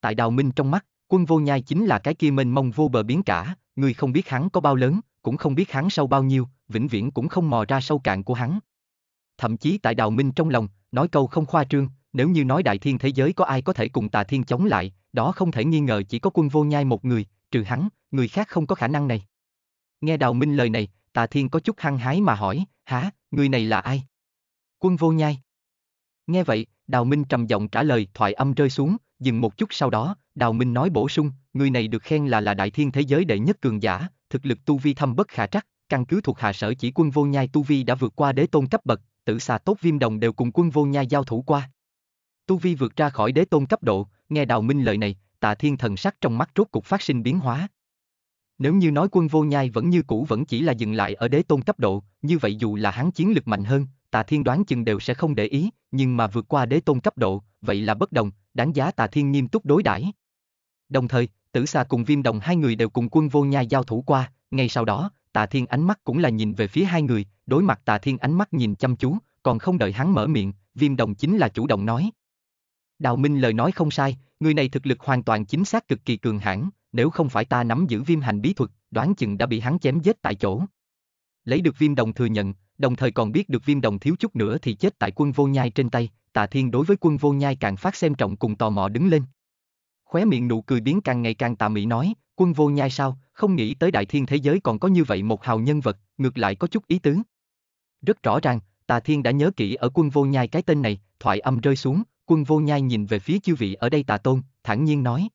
Tại Đào Minh trong mắt, quân vô nhai chính là cái kia mênh mông vô bờ biến cả, người không biết hắn có bao lớn, cũng không biết hắn sâu bao nhiêu, vĩnh viễn cũng không mò ra sâu cạn của hắn. Thậm chí tại Đào Minh trong lòng, nói câu không khoa trương, nếu như nói đại thiên thế giới có ai có thể cùng tà thiên chống lại, đó không thể nghi ngờ chỉ có quân vô nhai một người, trừ hắn, người khác không có khả năng này. Nghe Đào Minh lời này, tà thiên có chút hăng hái mà hỏi, hả, người này là ai? Quân vô nhai. Nghe vậy, Đào Minh trầm giọng trả lời thoại âm rơi xuống, dừng một chút sau đó, Đào Minh nói bổ sung, người này được khen là là đại thiên thế giới đệ nhất cường giả, thực lực tu vi thâm bất khả trắc, căn cứ thuộc hạ sở chỉ quân vô nhai tu vi đã vượt qua đế tôn cấp bậc, tử xà tốt viêm đồng đều cùng quân vô nhai giao thủ qua. Tu vi vượt ra khỏi đế tôn cấp độ, nghe đào minh lời này, tạ thiên thần sắc trong mắt rốt cục phát sinh biến hóa. Nếu như nói quân vô nhai vẫn như cũ vẫn chỉ là dừng lại ở đế tôn cấp độ, như vậy dù là hắn chiến lực mạnh hơn, Tà Thiên đoán chừng đều sẽ không để ý, nhưng mà vượt qua đế tôn cấp độ, vậy là bất đồng, đánh giá Tà Thiên nghiêm túc đối đãi. Đồng thời, Tử xà cùng viêm đồng hai người đều cùng quân vô nhai giao thủ qua, ngay sau đó, Tà Thiên ánh mắt cũng là nhìn về phía hai người, đối mặt Tà Thiên ánh mắt nhìn chăm chú, còn không đợi hắn mở miệng, Viêm Đồng chính là chủ động nói. Đào Minh lời nói không sai, người này thực lực hoàn toàn chính xác cực kỳ cường hãn, nếu không phải ta nắm giữ Viêm Hành bí thuật, đoán chừng đã bị hắn chém giết tại chỗ. Lấy được Viêm Đồng thừa nhận, đồng thời còn biết được Viêm Đồng thiếu chút nữa thì chết tại quân vô nhai trên tay, Tà Thiên đối với quân vô nhai càng phát xem trọng cùng tò mò đứng lên khóe miệng nụ cười biến càng ngày càng tà mị nói, quân vô nhai sao, không nghĩ tới đại thiên thế giới còn có như vậy một hào nhân vật, ngược lại có chút ý tứ. Rất rõ ràng, tà thiên đã nhớ kỹ ở quân vô nhai cái tên này, thoại âm rơi xuống, quân vô nhai nhìn về phía chư vị ở đây tà tôn, thẳng nhiên nói.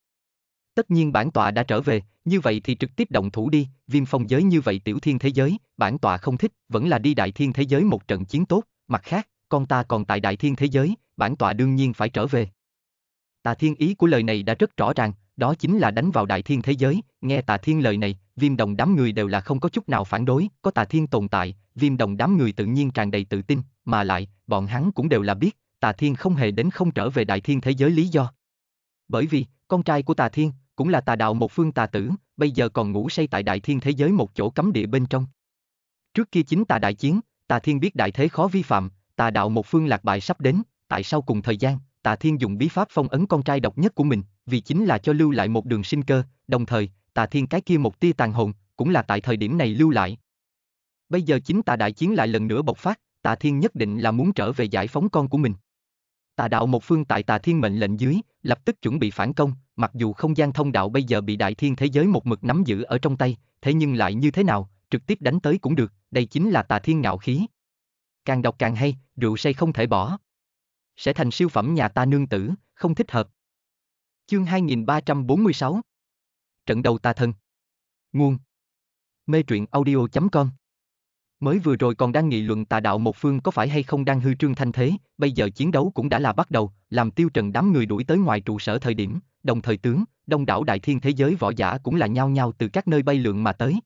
Tất nhiên bản tọa đã trở về, như vậy thì trực tiếp động thủ đi, viêm phong giới như vậy tiểu thiên thế giới, bản tọa không thích, vẫn là đi đại thiên thế giới một trận chiến tốt, mặt khác, con ta còn tại đại thiên thế giới, bản tọa đương nhiên phải trở về. Tà Thiên ý của lời này đã rất rõ ràng, đó chính là đánh vào đại thiên thế giới, nghe Tà Thiên lời này, viêm đồng đám người đều là không có chút nào phản đối, có Tà Thiên tồn tại, viêm đồng đám người tự nhiên tràn đầy tự tin, mà lại, bọn hắn cũng đều là biết, Tà Thiên không hề đến không trở về đại thiên thế giới lý do. Bởi vì, con trai của Tà Thiên, cũng là tà đạo một phương tà tử, bây giờ còn ngủ say tại đại thiên thế giới một chỗ cấm địa bên trong. Trước kia chính tà đại chiến, tà thiên biết đại thế khó vi phạm, tà đạo một phương lạc bại sắp đến, tại sao cùng thời gian, Tạ Thiên dùng bí pháp phong ấn con trai độc nhất của mình, vì chính là cho lưu lại một đường sinh cơ, đồng thời, Tạ Thiên cái kia một tia tàn hồn, cũng là tại thời điểm này lưu lại. Bây giờ chính Tạ Đại Chiến lại lần nữa bộc phát, Tạ Thiên nhất định là muốn trở về giải phóng con của mình. Tà đạo một phương tại Tà Thiên mệnh lệnh dưới, lập tức chuẩn bị phản công, mặc dù không gian thông đạo bây giờ bị Đại Thiên thế giới một mực nắm giữ ở trong tay, thế nhưng lại như thế nào, trực tiếp đánh tới cũng được, đây chính là Tà Thiên ngạo khí. Càng đọc càng hay, rượu say không thể bỏ sẽ thành siêu phẩm nhà ta nương tử, không thích hợp. Chương 2346 Trận đầu ta thân. Nguồn Mê truyện audio.com Mới vừa rồi còn đang nghị luận tà đạo một phương có phải hay không đang hư trương thanh thế, bây giờ chiến đấu cũng đã là bắt đầu, làm tiêu trần đám người đuổi tới ngoài trụ sở thời điểm, đồng thời tướng, đông đảo đại thiên thế giới võ giả cũng là nhao nhao từ các nơi bay lượn mà tới.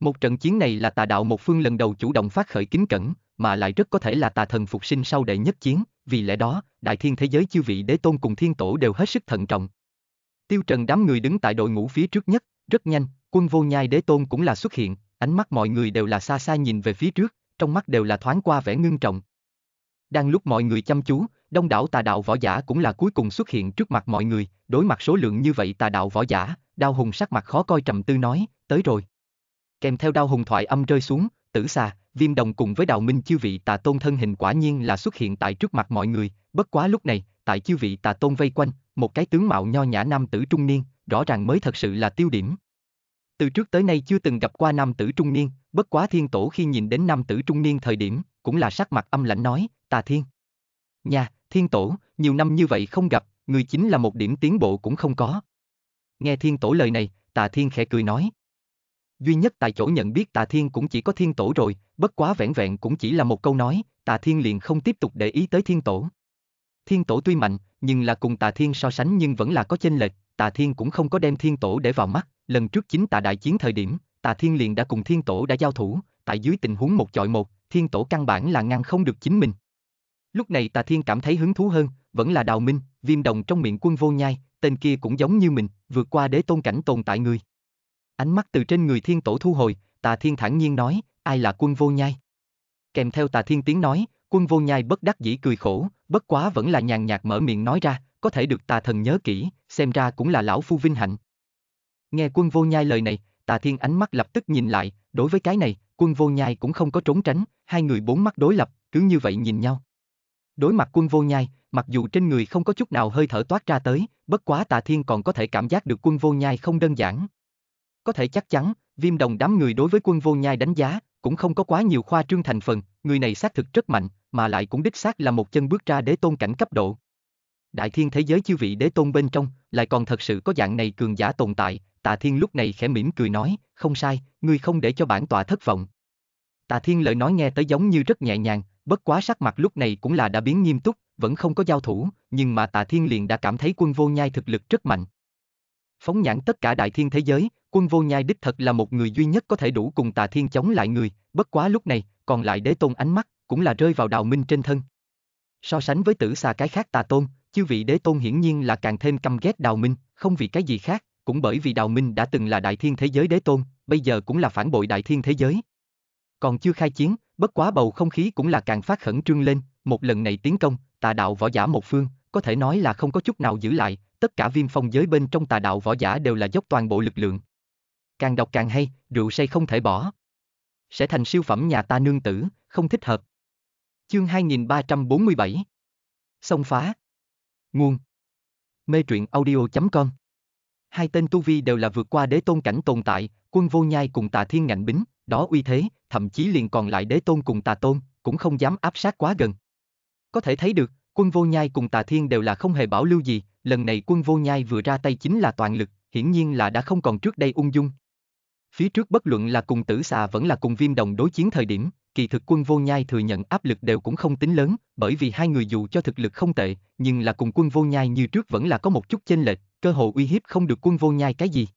Một trận chiến này là tà đạo một phương lần đầu chủ động phát khởi kính cẩn, mà lại rất có thể là tà thần phục sinh sau đệ nhất chiến, vì lẽ đó, đại thiên thế giới chư vị đế tôn cùng thiên tổ đều hết sức thận trọng. Tiêu Trần đám người đứng tại đội ngũ phía trước nhất, rất nhanh, quân vô nhai đế tôn cũng là xuất hiện, ánh mắt mọi người đều là xa xa nhìn về phía trước, trong mắt đều là thoáng qua vẻ ngưng trọng. Đang lúc mọi người chăm chú, đông đảo tà đạo võ giả cũng là cuối cùng xuất hiện trước mặt mọi người, đối mặt số lượng như vậy tà đạo võ giả, đao hùng sắc mặt khó coi trầm tư nói, tới rồi. Kèm theo đao hùng thoại âm rơi xuống, tử xà, Viêm đồng cùng với đào minh chiêu vị tà tôn thân hình quả nhiên là xuất hiện tại trước mặt mọi người, bất quá lúc này, tại chiêu vị tà tôn vây quanh, một cái tướng mạo nho nhã nam tử trung niên, rõ ràng mới thật sự là tiêu điểm. Từ trước tới nay chưa từng gặp qua nam tử trung niên, bất quá thiên tổ khi nhìn đến nam tử trung niên thời điểm, cũng là sắc mặt âm lãnh nói, tà thiên. Nhà, thiên tổ, nhiều năm như vậy không gặp, người chính là một điểm tiến bộ cũng không có. Nghe thiên tổ lời này, tà thiên khẽ cười nói, duy nhất tại chỗ nhận biết Tà Thiên cũng chỉ có Thiên Tổ rồi, bất quá vẻn vẹn cũng chỉ là một câu nói, Tà Thiên liền không tiếp tục để ý tới Thiên Tổ. Thiên Tổ tuy mạnh, nhưng là cùng Tà Thiên so sánh nhưng vẫn là có chênh lệch, Tà Thiên cũng không có đem Thiên Tổ để vào mắt, lần trước chính Tà Đại Chiến thời điểm, Tà Thiên liền đã cùng Thiên Tổ đã giao thủ, tại dưới tình huống một chọi một, Thiên Tổ căn bản là ngăn không được chính mình. Lúc này Tà Thiên cảm thấy hứng thú hơn, vẫn là Đào Minh, viêm đồng trong miệng quân vô nhai, tên kia cũng giống như mình, vượt qua đế tôn cảnh tồn tại người. Ánh mắt từ trên người thiên tổ thu hồi, tà thiên thản nhiên nói, ai là quân vô nhai? Kèm theo tà thiên tiếng nói, quân vô nhai bất đắc dĩ cười khổ, bất quá vẫn là nhàn nhạt mở miệng nói ra, có thể được tà thần nhớ kỹ, xem ra cũng là lão phu vinh hạnh. Nghe quân vô nhai lời này, tà thiên ánh mắt lập tức nhìn lại, đối với cái này, quân vô nhai cũng không có trốn tránh, hai người bốn mắt đối lập, cứ như vậy nhìn nhau. Đối mặt quân vô nhai, mặc dù trên người không có chút nào hơi thở toát ra tới, bất quá tà thiên còn có thể cảm giác được quân vô nhai không đơn giản, có thể chắc chắn, viêm đồng đám người đối với quân vô nhai đánh giá, cũng không có quá nhiều khoa trương thành phần, người này xác thực rất mạnh, mà lại cũng đích xác là một chân bước ra đế tôn cảnh cấp độ. Đại thiên thế giới chư vị đế tôn bên trong, lại còn thật sự có dạng này cường giả tồn tại, Tạ Thiên lúc này khẽ mỉm cười nói, không sai, người không để cho bản tọa thất vọng. Tạ Thiên lời nói nghe tới giống như rất nhẹ nhàng, bất quá sắc mặt lúc này cũng là đã biến nghiêm túc, vẫn không có giao thủ, nhưng mà Tạ Thiên liền đã cảm thấy quân vô nhai thực lực rất mạnh. Phóng nhãn tất cả đại thiên thế giới, quân vô nhai đích thật là một người duy nhất có thể đủ cùng tà thiên chống lại người, bất quá lúc này, còn lại đế tôn ánh mắt, cũng là rơi vào đào minh trên thân. So sánh với tử xà cái khác tà tôn, chư vị đế tôn hiển nhiên là càng thêm căm ghét đào minh, không vì cái gì khác, cũng bởi vì đào minh đã từng là đại thiên thế giới đế tôn, bây giờ cũng là phản bội đại thiên thế giới. Còn chưa khai chiến, bất quá bầu không khí cũng là càng phát khẩn trương lên, một lần này tiến công, tà đạo võ giả một phương, có thể nói là không có chút nào giữ lại, tất cả viêm phong giới bên trong tà đạo võ giả đều là dốc toàn bộ lực lượng. Càng đọc càng hay, rượu say không thể bỏ. Sẽ thành siêu phẩm nhà ta nương tử, không thích hợp. Chương 2347 Sông phá Nguồn Mê truyện audio.com Hai tên Tu Vi đều là vượt qua đế tôn cảnh tồn tại, quân vô nhai cùng tà thiên ngạnh bính, đó uy thế, thậm chí liền còn lại đế tôn cùng tà tôn, cũng không dám áp sát quá gần. Có thể thấy được, quân vô nhai cùng tà thiên đều là không hề bảo lưu gì, lần này quân vô nhai vừa ra tay chính là toàn lực, hiển nhiên là đã không còn trước đây ung dung. Phía trước bất luận là cùng tử xà vẫn là cùng viêm đồng đối chiến thời điểm, kỳ thực quân vô nhai thừa nhận áp lực đều cũng không tính lớn, bởi vì hai người dù cho thực lực không tệ, nhưng là cùng quân vô nhai như trước vẫn là có một chút chênh lệch, cơ hội uy hiếp không được quân vô nhai cái gì.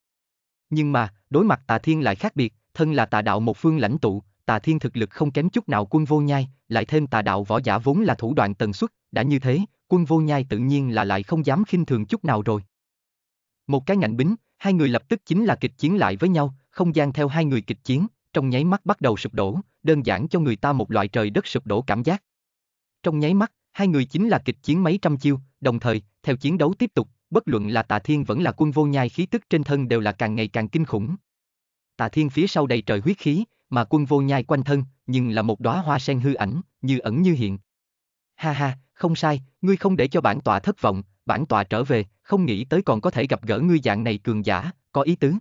Nhưng mà, đối mặt tà thiên lại khác biệt, thân là tà đạo một phương lãnh tụ, tà thiên thực lực không kém chút nào quân vô nhai, lại thêm tà đạo võ giả vốn là thủ đoạn tần suất, đã như thế, quân vô nhai tự nhiên là lại không dám khinh thường chút nào rồi. Một cái ngạnh bính, hai người lập tức chính là kịch chiến lại với nhau, không gian theo hai người kịch chiến, trong nháy mắt bắt đầu sụp đổ, đơn giản cho người ta một loại trời đất sụp đổ cảm giác. Trong nháy mắt, hai người chính là kịch chiến mấy trăm chiêu, đồng thời, theo chiến đấu tiếp tục, bất luận là Tà Thiên vẫn là quân vô nhai khí tức trên thân đều là càng ngày càng kinh khủng. Tà Thiên phía sau đầy trời huyết khí, mà quân vô nhai quanh thân, nhưng là một đóa hoa sen hư ảnh, như ẩn như hiện. Ha ha, không sai, ngươi không để cho bản tọa thất vọng, bản tọa trở về, không nghĩ tới còn có thể gặp gỡ ngươi dạng này cường giả, có ý tứ.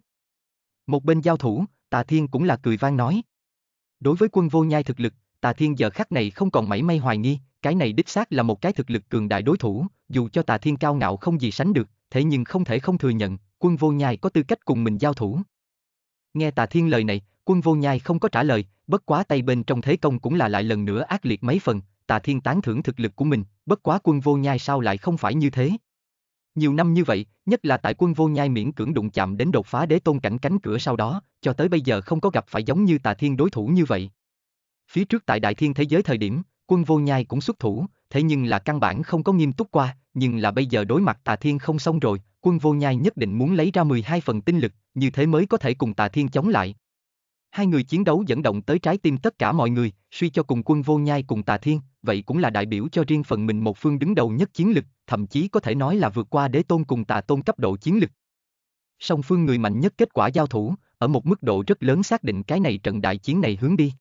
Một bên giao thủ, Tà Thiên cũng là cười vang nói. Đối với quân vô nhai thực lực, Tà Thiên giờ khắc này không còn mảy may hoài nghi, cái này đích xác là một cái thực lực cường đại đối thủ, dù cho Tà Thiên cao ngạo không gì sánh được, thế nhưng không thể không thừa nhận, quân vô nhai có tư cách cùng mình giao thủ. Nghe Tà Thiên lời này, Quân vô nhai không có trả lời, bất quá tay bên trong thế công cũng là lại lần nữa ác liệt mấy phần, tà thiên tán thưởng thực lực của mình, bất quá quân vô nhai sao lại không phải như thế. Nhiều năm như vậy, nhất là tại quân vô nhai miễn cưỡng đụng chạm đến đột phá đế tôn cảnh cánh cửa sau đó, cho tới bây giờ không có gặp phải giống như tà thiên đối thủ như vậy. Phía trước tại đại thiên thế giới thời điểm, quân vô nhai cũng xuất thủ, thế nhưng là căn bản không có nghiêm túc qua, nhưng là bây giờ đối mặt tà thiên không xong rồi, quân vô nhai nhất định muốn lấy ra 12 phần tinh lực, như thế mới có thể cùng tà thiên chống lại. Hai người chiến đấu dẫn động tới trái tim tất cả mọi người, suy cho cùng quân vô nhai cùng tà thiên, vậy cũng là đại biểu cho riêng phần mình một phương đứng đầu nhất chiến lực, thậm chí có thể nói là vượt qua đế tôn cùng tà tôn cấp độ chiến lực. Song phương người mạnh nhất kết quả giao thủ, ở một mức độ rất lớn xác định cái này trận đại chiến này hướng đi.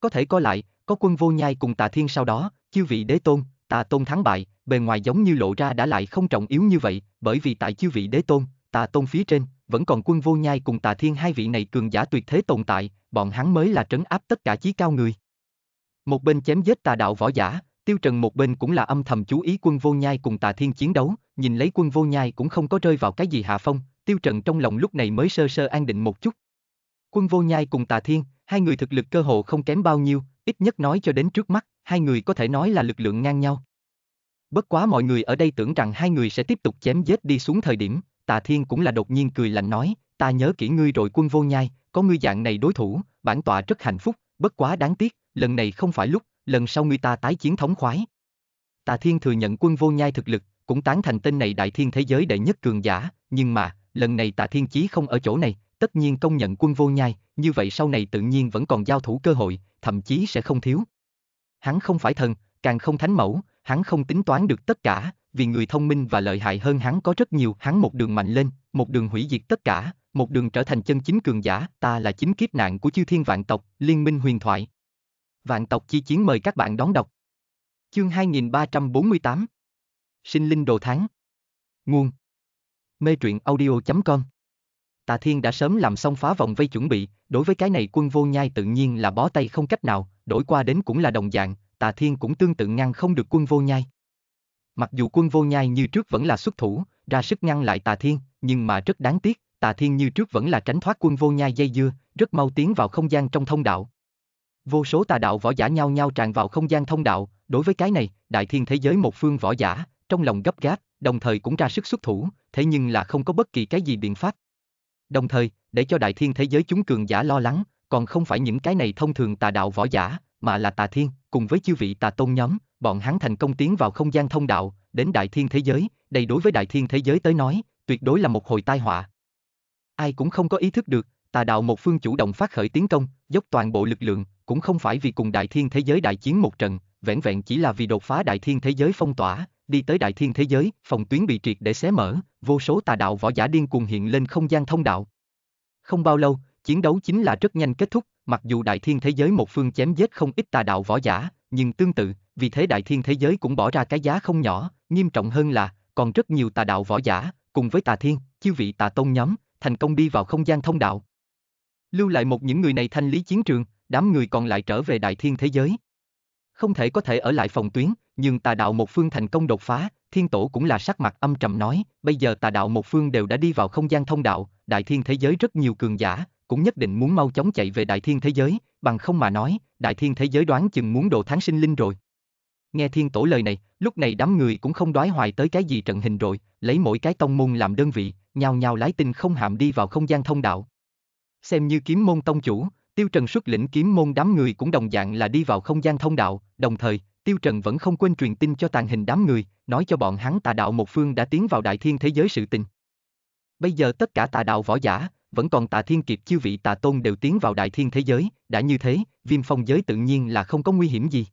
Có thể coi lại, có quân vô nhai cùng tà thiên sau đó, chiêu vị đế tôn, tà tôn thắng bại, bề ngoài giống như lộ ra đã lại không trọng yếu như vậy, bởi vì tại chiêu vị đế tôn, tà tôn phía trên, vẫn còn quân vô nhai cùng tà thiên hai vị này cường giả tuyệt thế tồn tại, bọn hắn mới là trấn áp tất cả chí cao người. Một bên chém giết tà đạo võ giả, tiêu trần một bên cũng là âm thầm chú ý quân vô nhai cùng tà thiên chiến đấu, nhìn lấy quân vô nhai cũng không có rơi vào cái gì hạ phong, tiêu trần trong lòng lúc này mới sơ sơ an định một chút. Quân vô nhai cùng tà thiên, hai người thực lực cơ hồ không kém bao nhiêu, ít nhất nói cho đến trước mắt, hai người có thể nói là lực lượng ngang nhau. Bất quá mọi người ở đây tưởng rằng hai người sẽ tiếp tục chém giết đi xuống thời điểm, Tà Thiên cũng là đột nhiên cười lạnh nói, ta nhớ kỹ ngươi rồi quân vô nhai, có ngươi dạng này đối thủ, bản tọa rất hạnh phúc, bất quá đáng tiếc, lần này không phải lúc, lần sau ngươi ta tái chiến thống khoái. Tà Thiên thừa nhận quân vô nhai thực lực, cũng tán thành tên này đại thiên thế giới đệ nhất cường giả, nhưng mà, lần này Tà Thiên Chí không ở chỗ này, tất nhiên công nhận quân vô nhai, như vậy sau này tự nhiên vẫn còn giao thủ cơ hội, thậm chí sẽ không thiếu. Hắn không phải thần, càng không thánh mẫu, hắn không tính toán được tất cả, vì người thông minh và lợi hại hơn hắn có rất nhiều, hắn một đường mạnh lên, một đường hủy diệt tất cả, một đường trở thành chân chính cường giả, ta là chính kiếp nạn của chư thiên vạn tộc, liên minh huyền thoại. Vạn tộc chi chiến mời các bạn đón đọc. Chương 2348 Sinh linh đồ tháng Nguồn Mê truyện audio.com tà Thiên đã sớm làm xong phá vòng vây chuẩn bị, đối với cái này quân vô nhai tự nhiên là bó tay không cách nào, đổi qua đến cũng là đồng dạng, tà Thiên cũng tương tự ngăn không được quân vô nhai. Mặc dù quân vô nhai như trước vẫn là xuất thủ, ra sức ngăn lại Tà Thiên, nhưng mà rất đáng tiếc, Tà Thiên như trước vẫn là tránh thoát quân vô nhai dây dưa, rất mau tiến vào không gian trong thông đạo. Vô số tà đạo võ giả nhau nhau tràn vào không gian thông đạo, đối với cái này, đại thiên thế giới một phương võ giả, trong lòng gấp gáp, đồng thời cũng ra sức xuất thủ, thế nhưng là không có bất kỳ cái gì biện pháp. Đồng thời, để cho đại thiên thế giới chúng cường giả lo lắng, còn không phải những cái này thông thường tà đạo võ giả, mà là tà thiên, cùng với chư vị tà tôn nhóm, bọn hắn thành công tiến vào không gian thông đạo, đến đại thiên thế giới, đây đối với đại thiên thế giới tới nói, tuyệt đối là một hồi tai họa. Ai cũng không có ý thức được, tà đạo một phương chủ động phát khởi tiến công, dốc toàn bộ lực lượng, cũng không phải vì cùng đại thiên thế giới đại chiến một trận, vẻn vẹn chỉ là vì đột phá đại thiên thế giới phong tỏa, đi tới đại thiên thế giới, phòng tuyến bị triệt để xé mở, vô số tà đạo võ giả điên cuồng hiện lên không gian thông đạo. Không bao lâu, chiến đấu chính là rất nhanh kết thúc, mặc dù đại thiên thế giới một phương chém giết không ít tà đạo võ giả, nhưng tương tự, vì thế đại thiên thế giới cũng bỏ ra cái giá không nhỏ, nghiêm trọng hơn là, còn rất nhiều tà đạo võ giả, cùng với tà thiên, chư vị tà tôn nhóm, thành công đi vào không gian thông đạo. Lưu lại một những người này thanh lý chiến trường, đám người còn lại trở về đại thiên thế giới. Không thể có thể ở lại phòng tuyến, nhưng tà đạo một phương thành công đột phá, thiên tổ cũng là sắc mặt âm trầm nói, bây giờ tà đạo một phương đều đã đi vào không gian thông đạo, đại thiên thế giới rất nhiều cường giả, cũng nhất định muốn mau chóng chạy về đại thiên thế giới, bằng không mà nói, đại thiên thế giới đoán chừng muốn độ tháng sinh linh rồi. Nghe thiên tổ lời này, lúc này đám người cũng không đoái hoài tới cái gì trận hình rồi, lấy mỗi cái tông môn làm đơn vị, nhào nhào lái tinh không hạm đi vào không gian thông đạo. Xem như kiếm môn tông chủ, Tiêu Trần xuất lĩnh kiếm môn đám người cũng đồng dạng là đi vào không gian thông đạo, đồng thời, Tiêu Trần vẫn không quên truyền tin cho tàn hình đám người, nói cho bọn hắn tà đạo một phương đã tiến vào đại thiên thế giới sự tình. Bây giờ tất cả tà đạo võ giả, vẫn còn tà thiên kiệt chư vị tà tôn đều tiến vào đại thiên thế giới, đã như thế, viêm phong giới tự nhiên là không có nguy hiểm gì.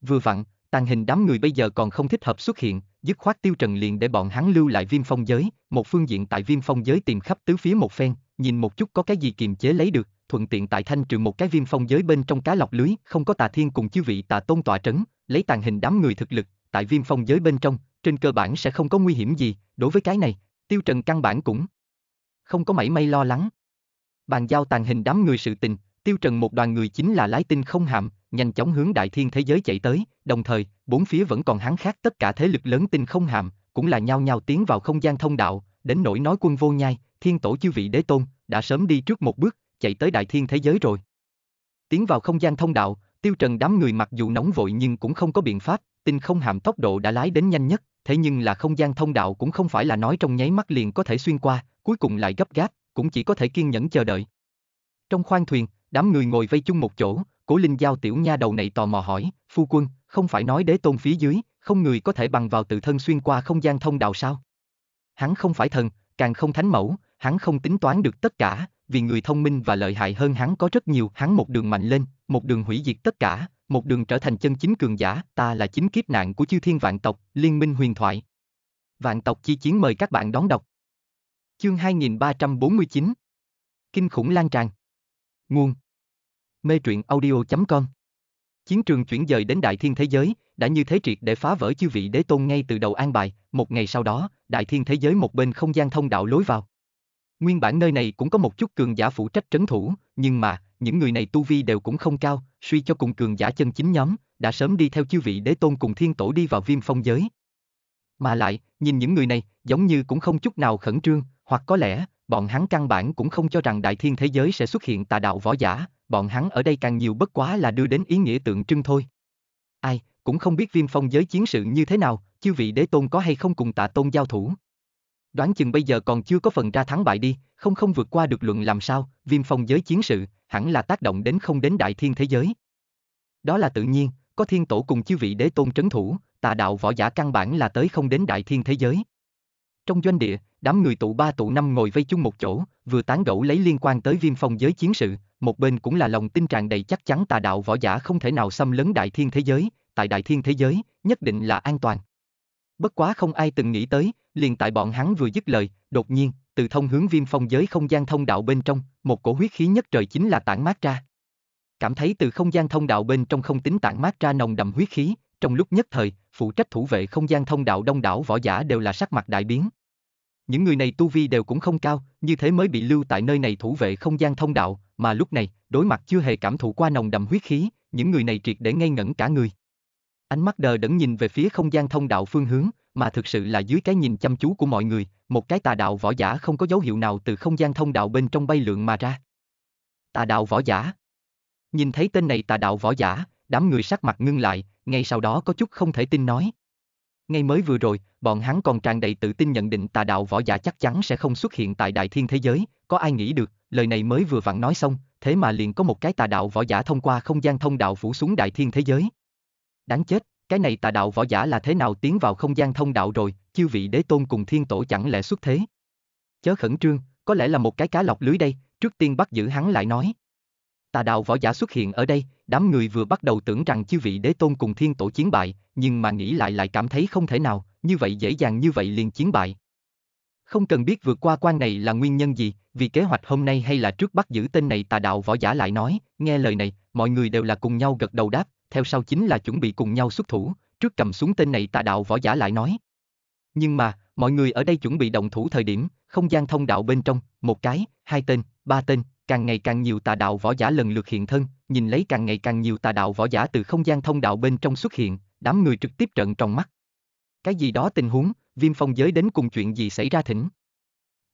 Vừa vặn, tàn hình đám người bây giờ còn không thích hợp xuất hiện, dứt khoát tiêu trần liền để bọn hắn lưu lại viêm phong giới, một phương diện tại viêm phong giới tìm khắp tứ phía một phen, nhìn một chút có cái gì kiềm chế lấy được, thuận tiện tại thanh trừ một cái viêm phong giới bên trong cá lọc lưới, không có tà thiên cùng chư vị tà tôn tọa trấn, lấy tàn hình đám người thực lực, tại viêm phong giới bên trong, trên cơ bản sẽ không có nguy hiểm gì, đối với cái này, tiêu trần căn bản cũng không có mảy may lo lắng. Bàn giao tàn hình đám người sự tình, tiêu trần một đoàn người chính là lái tinh không hạm, nhanh chóng hướng đại thiên thế giới chạy tới, đồng thời, bốn phía vẫn còn hắn khác tất cả thế lực lớn tinh không hàm, cũng là nhao nhao tiến vào không gian thông đạo, đến nỗi nói quân vô nhai, thiên tổ chư vị đế tôn, đã sớm đi trước một bước, chạy tới đại thiên thế giới rồi. Tiến vào không gian thông đạo, tiêu trần đám người mặc dù nóng vội nhưng cũng không có biện pháp, tinh không hàm tốc độ đã lái đến nhanh nhất, thế nhưng là không gian thông đạo cũng không phải là nói trong nháy mắt liền có thể xuyên qua, cuối cùng lại gấp gáp, cũng chỉ có thể kiên nhẫn chờ đợi. Trong khoang thuyền, đám người ngồi vây chung một chỗ, Cố Linh Giao tiểu nha đầu này tò mò hỏi, phu quân, không phải nói đế tôn phía dưới, không người có thể bằng vào tự thân xuyên qua không gian thông đạo sao? Hắn không phải thần, càng không thánh mẫu, hắn không tính toán được tất cả, vì người thông minh và lợi hại hơn hắn có rất nhiều, hắn một đường mạnh lên, một đường hủy diệt tất cả, một đường trở thành chân chính cường giả, ta là chính kiếp nạn của chư thiên vạn tộc, liên minh huyền thoại. Vạn tộc chi chiến mời các bạn đón đọc. Chương 2349 Kinh khủng lan tràn Nguồn mê truyện audio.com. Chiến trường chuyển dời đến Đại Thiên Thế Giới, đã như thế triệt để phá vỡ chư vị đế tôn ngay từ đầu an bài, một ngày sau đó, Đại Thiên Thế Giới một bên không gian thông đạo lối vào. Nguyên bản nơi này cũng có một chút cường giả phụ trách trấn thủ, nhưng mà, những người này tu vi đều cũng không cao, suy cho cùng cường giả chân chính nhóm, đã sớm đi theo chư vị đế tôn cùng thiên tổ đi vào viêm phong giới. Mà lại, nhìn những người này, giống như cũng không chút nào khẩn trương, hoặc có lẽ, bọn hắn căn bản cũng không cho rằng đại thiên thế giới sẽ xuất hiện tà đạo võ giả, bọn hắn ở đây càng nhiều bất quá là đưa đến ý nghĩa tượng trưng thôi. Ai, cũng không biết viêm phong giới chiến sự như thế nào, chư vị đế tôn có hay không cùng tạ tôn giao thủ. Đoán chừng bây giờ còn chưa có phần ra thắng bại đi, không không vượt qua được luận làm sao, viêm phong giới chiến sự, hẳn là tác động đến không đến đại thiên thế giới. Đó là tự nhiên, có thiên tổ cùng chư vị đế tôn trấn thủ, tà đạo võ giả căn bản là tới không đến đại thiên thế giới. Trong doanh địa, đám người tụ ba tụ năm ngồi vây chung một chỗ, vừa tán gẫu lấy liên quan tới viêm phong giới chiến sự, một bên cũng là lòng tin tràn đầy chắc chắn tà đạo võ giả không thể nào xâm lấn đại thiên thế giới, tại đại thiên thế giới, nhất định là an toàn. Bất quá không ai từng nghĩ tới, liền tại bọn hắn vừa dứt lời, đột nhiên, từ thông hướng viêm phong giới không gian thông đạo bên trong, một cổ huyết khí nhất trời chính là tản mát ra. Cảm thấy từ không gian thông đạo bên trong không tính tản mát ra nồng đậm huyết khí, trong lúc nhất thời, phụ trách thủ vệ không gian thông đạo đông đảo võ giả đều là sắc mặt đại biến, những người này tu vi đều cũng không cao, như thế mới bị lưu tại nơi này thủ vệ không gian thông đạo, mà lúc này, đối mặt chưa hề cảm thụ qua nồng đầm huyết khí, những người này triệt để ngây ngẩn cả người. Ánh mắt đờ đẫn nhìn về phía không gian thông đạo phương hướng, mà thực sự là dưới cái nhìn chăm chú của mọi người, một cái tà đạo võ giả không có dấu hiệu nào từ không gian thông đạo bên trong bay lượn mà ra. Tà đạo võ giả. Nhìn thấy tên này tà đạo võ giả, đám người sắc mặt ngưng lại, ngay sau đó có chút không thể tin nói. Ngay mới vừa rồi, bọn hắn còn tràn đầy tự tin nhận định tà đạo võ giả chắc chắn sẽ không xuất hiện tại đại thiên thế giới, có ai nghĩ được, lời này mới vừa vặn nói xong, thế mà liền có một cái tà đạo võ giả thông qua không gian thông đạo phủ xuống đại thiên thế giới. Đáng chết, cái này tà đạo võ giả là thế nào tiến vào không gian thông đạo rồi, chư vị đế tôn cùng thiên tổ chẳng lẽ xuất thế. Chớ khẩn trương, có lẽ là một cái cá lọc lưới đây, trước tiên bắt giữ hắn lại nói tà đạo võ giả xuất hiện ở đây, đám người vừa bắt đầu tưởng rằng chư vị đế tôn cùng thiên tổ chiến bại, nhưng mà nghĩ lại lại cảm thấy không thể nào, như vậy dễ dàng như vậy liền chiến bại. Không cần biết vượt qua quan này là nguyên nhân gì, vì kế hoạch hôm nay hay là trước bắt giữ tên này tà đạo võ giả lại nói, nghe lời này, mọi người đều là cùng nhau gật đầu đáp, theo sau chính là chuẩn bị cùng nhau xuất thủ, trước cầm xuống tên này tà đạo võ giả lại nói. Nhưng mà, mọi người ở đây chuẩn bị động thủ thời điểm, không gian thông đạo bên trong, một cái, hai tên, ba tên, càng ngày càng nhiều tà đạo võ giả lần lượt hiện thân, nhìn lấy càng ngày càng nhiều tà đạo võ giả từ không gian thông đạo bên trong xuất hiện, đám người trực tiếp trợn trong mắt. Cái gì đó tình huống, viêm phong giới đến cùng chuyện gì xảy ra thỉnh?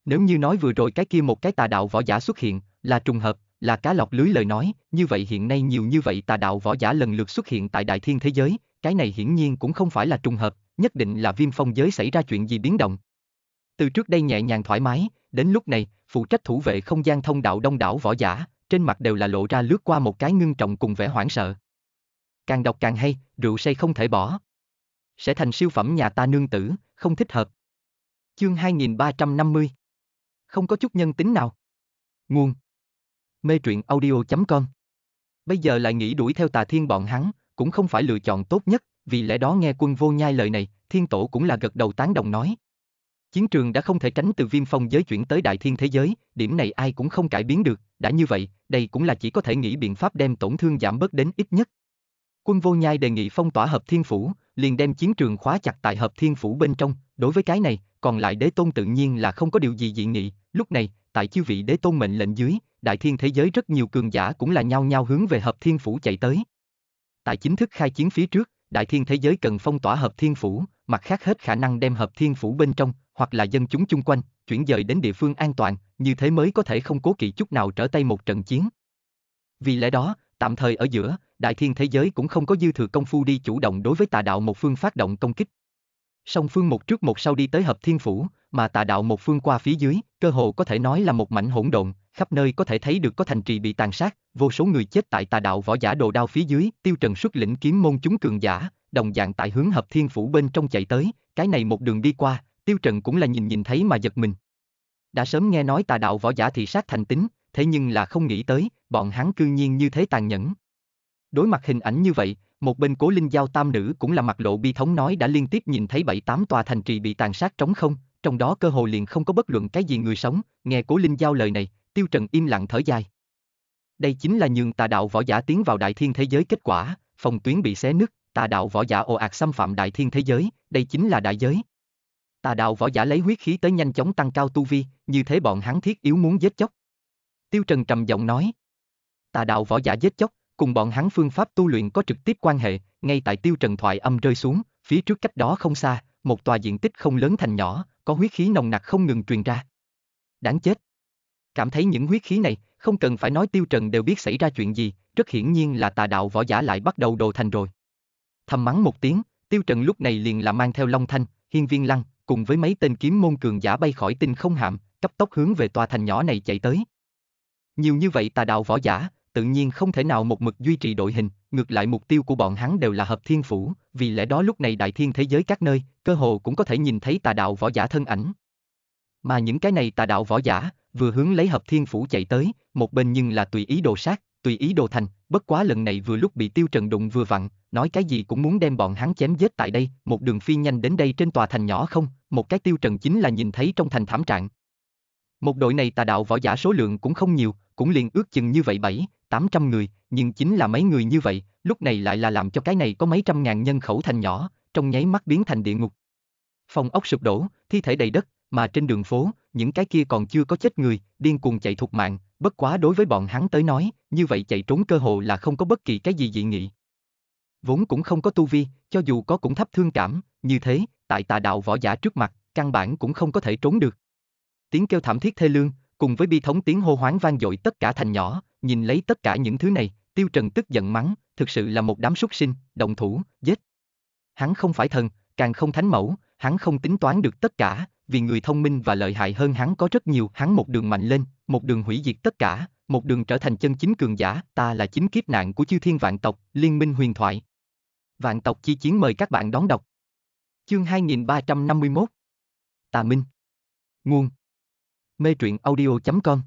Nếu như nói vừa rồi cái kia một cái tà đạo võ giả xuất hiện, là trùng hợp, là cá lọc lưới lời nói, như vậy hiện nay nhiều như vậy tà đạo võ giả lần lượt xuất hiện tại đại thiên thế giới, cái này hiển nhiên cũng không phải là trùng hợp, nhất định là viêm phong giới xảy ra chuyện gì biến động. Từ trước đây nhẹ nhàng thoải mái, đến lúc này, phụ trách thủ vệ không gian thông đạo đông đảo võ giả, trên mặt đều là lộ ra lướt qua một cái ngưng trọng cùng vẻ hoảng sợ. Càng đọc càng hay, rượu say không thể bỏ. Sẽ thành siêu phẩm nhà ta nương tử, không thích hợp. Chương 2350 Không có chút nhân tính nào. Nguồn Mê truyện audio.com Bây giờ lại nghĩ đuổi theo tà thiên bọn hắn, cũng không phải lựa chọn tốt nhất, vì lẽ đó nghe quân vô nhai lời này, thiên tổ cũng là gật đầu tán đồng nói, Chiến trường đã không thể tránh từ viêm phong giới chuyển tới đại thiên thế giới, điểm này ai cũng không cải biến được, đã như vậy, đây cũng là chỉ có thể nghĩ biện pháp đem tổn thương giảm bớt đến ít nhất. Quân vô nhai đề nghị phong tỏa hợp thiên phủ, liền đem chiến trường khóa chặt tại hợp thiên phủ bên trong, đối với cái này, còn lại đế tôn tự nhiên là không có điều gì dị nghị, lúc này, tại chư vị đế tôn mệnh lệnh dưới, đại thiên thế giới rất nhiều cường giả cũng là nhao nhao hướng về hợp thiên phủ chạy tới. Tại chính thức khai chiến phía trước, đại thiên thế giới cần phong tỏa hợp thiên phủ, mặt khác hết khả năng đem hợp thiên phủ bên trong, hoặc là dân chúng chung quanh, chuyển dời đến địa phương an toàn, như thế mới có thể không cố kỵ chút nào trở tay một trận chiến. Vì lẽ đó, tạm thời ở giữa, đại thiên thế giới cũng không có dư thừa công phu đi chủ động đối với tà đạo một phương phát động công kích. Song phương một trước một sau đi tới hợp thiên phủ, mà tà đạo một phương qua phía dưới, cơ hồ có thể nói là một mảnh hỗn độn, khắp nơi có thể thấy được có thành trì bị tàn sát, vô số người chết tại tà đạo võ giả đồ đao phía dưới, tiêu trần xuất lĩnh kiếm môn chúng cường giả, đồng dạng tại hướng hợp thiên phủ bên trong chạy tới, cái này một đường đi qua, Tiêu Trần cũng là nhìn nhìn thấy mà giật mình. Đã sớm nghe nói tà đạo võ giả thị sát thành tính, thế nhưng là không nghĩ tới, bọn hắn cư nhiên như thế tàn nhẫn. Đối mặt hình ảnh như vậy, một bên cố linh giao tam nữ cũng là mặt lộ bi thống nói đã liên tiếp nhìn thấy bảy tám tòa thành trì bị tàn sát trống không, trong đó cơ hồ liền không có bất luận cái gì người sống, nghe cố linh giao lời này, tiêu trần im lặng thở dài. Đây chính là nhường tà đạo võ giả tiến vào đại thiên thế giới kết quả, phòng tuyến bị xé nứt, tà đạo võ giả ồ ạt xâm phạm đại thiên thế giới, đây chính là đại giới. Tà đạo võ giả lấy huyết khí tới nhanh chóng tăng cao tu vi, như thế bọn hắn thiết yếu muốn giết chóc. Tiêu Trần trầm giọng nói. Tà đạo võ giả giết chóc, cùng bọn hắn phương pháp tu luyện có trực tiếp quan hệ, ngay tại Tiêu Trần thoại âm rơi xuống, phía trước cách đó không xa, một tòa diện tích không lớn thành nhỏ, có huyết khí nồng nặc không ngừng truyền ra. Đáng chết. Cảm thấy những huyết khí này, không cần phải nói Tiêu Trần đều biết xảy ra chuyện gì, rất hiển nhiên là tà đạo võ giả lại bắt đầu đồ thành rồi. Thầm mắng một tiếng, Tiêu Trần lúc này liền là mang theo Long Thanh, Hiên Viên Lăng, cùng với mấy tên kiếm môn cường giả bay khỏi tinh không hạm, cấp tốc hướng về tòa thành nhỏ này chạy tới. Nhiều như vậy tà đạo võ giả, tự nhiên không thể nào một mực duy trì đội hình, ngược lại mục tiêu của bọn hắn đều là hợp thiên phủ, vì lẽ đó lúc này đại thiên thế giới các nơi, cơ hồ cũng có thể nhìn thấy tà đạo võ giả thân ảnh. Mà những cái này tà đạo võ giả, vừa hướng lấy hợp thiên phủ chạy tới, một bên nhưng là tùy ý đồ sát, tùy ý đồ thành, bất quá lần này vừa lúc bị Tiêu Trần đụng vừa vặn, nói cái gì cũng muốn đem bọn hắn chém giết tại đây, một đường phi nhanh đến đây trên tòa thành nhỏ không, một cái Tiêu Trần chính là nhìn thấy trong thành thảm trạng. Một đội này tà đạo võ giả số lượng cũng không nhiều, cũng liền ước chừng như vậy bảy, tám trăm người, nhưng chính là mấy người như vậy, lúc này lại là làm cho cái này có mấy trăm ngàn nhân khẩu thành nhỏ, trong nháy mắt biến thành địa ngục. Phòng ốc sụp đổ, thi thể đầy đất, mà trên đường phố, những cái kia còn chưa có chết người, điên cuồng chạy thục mạng, Bất quá đối với bọn hắn tới nói, như vậy chạy trốn cơ hồ là không có bất kỳ cái gì dị nghị. Vốn cũng không có tu vi, cho dù có cũng thấp thương cảm, như thế, tại tà đạo võ giả trước mặt, căn bản cũng không có thể trốn được. Tiếng kêu thảm thiết thê lương, cùng với bi thống tiếng hô hoáng vang dội tất cả thành nhỏ, nhìn lấy tất cả những thứ này, Tiêu Trần tức giận mắng, thực sự là một đám súc sinh, động thủ, giết. Hắn không phải thần, càng không thánh mẫu, hắn không tính toán được tất cả, vì người thông minh và lợi hại hơn hắn có rất nhiều, hắn một đường mạnh lên, một đường hủy diệt tất cả, một đường trở thành chân chính cường giả, ta là chính kiếp nạn của chư thiên vạn tộc, liên minh huyền thoại. Vạn tộc chi chiến mời các bạn đón đọc. Chương 2351 Tà Minh Nguồn Mê truyện audio.com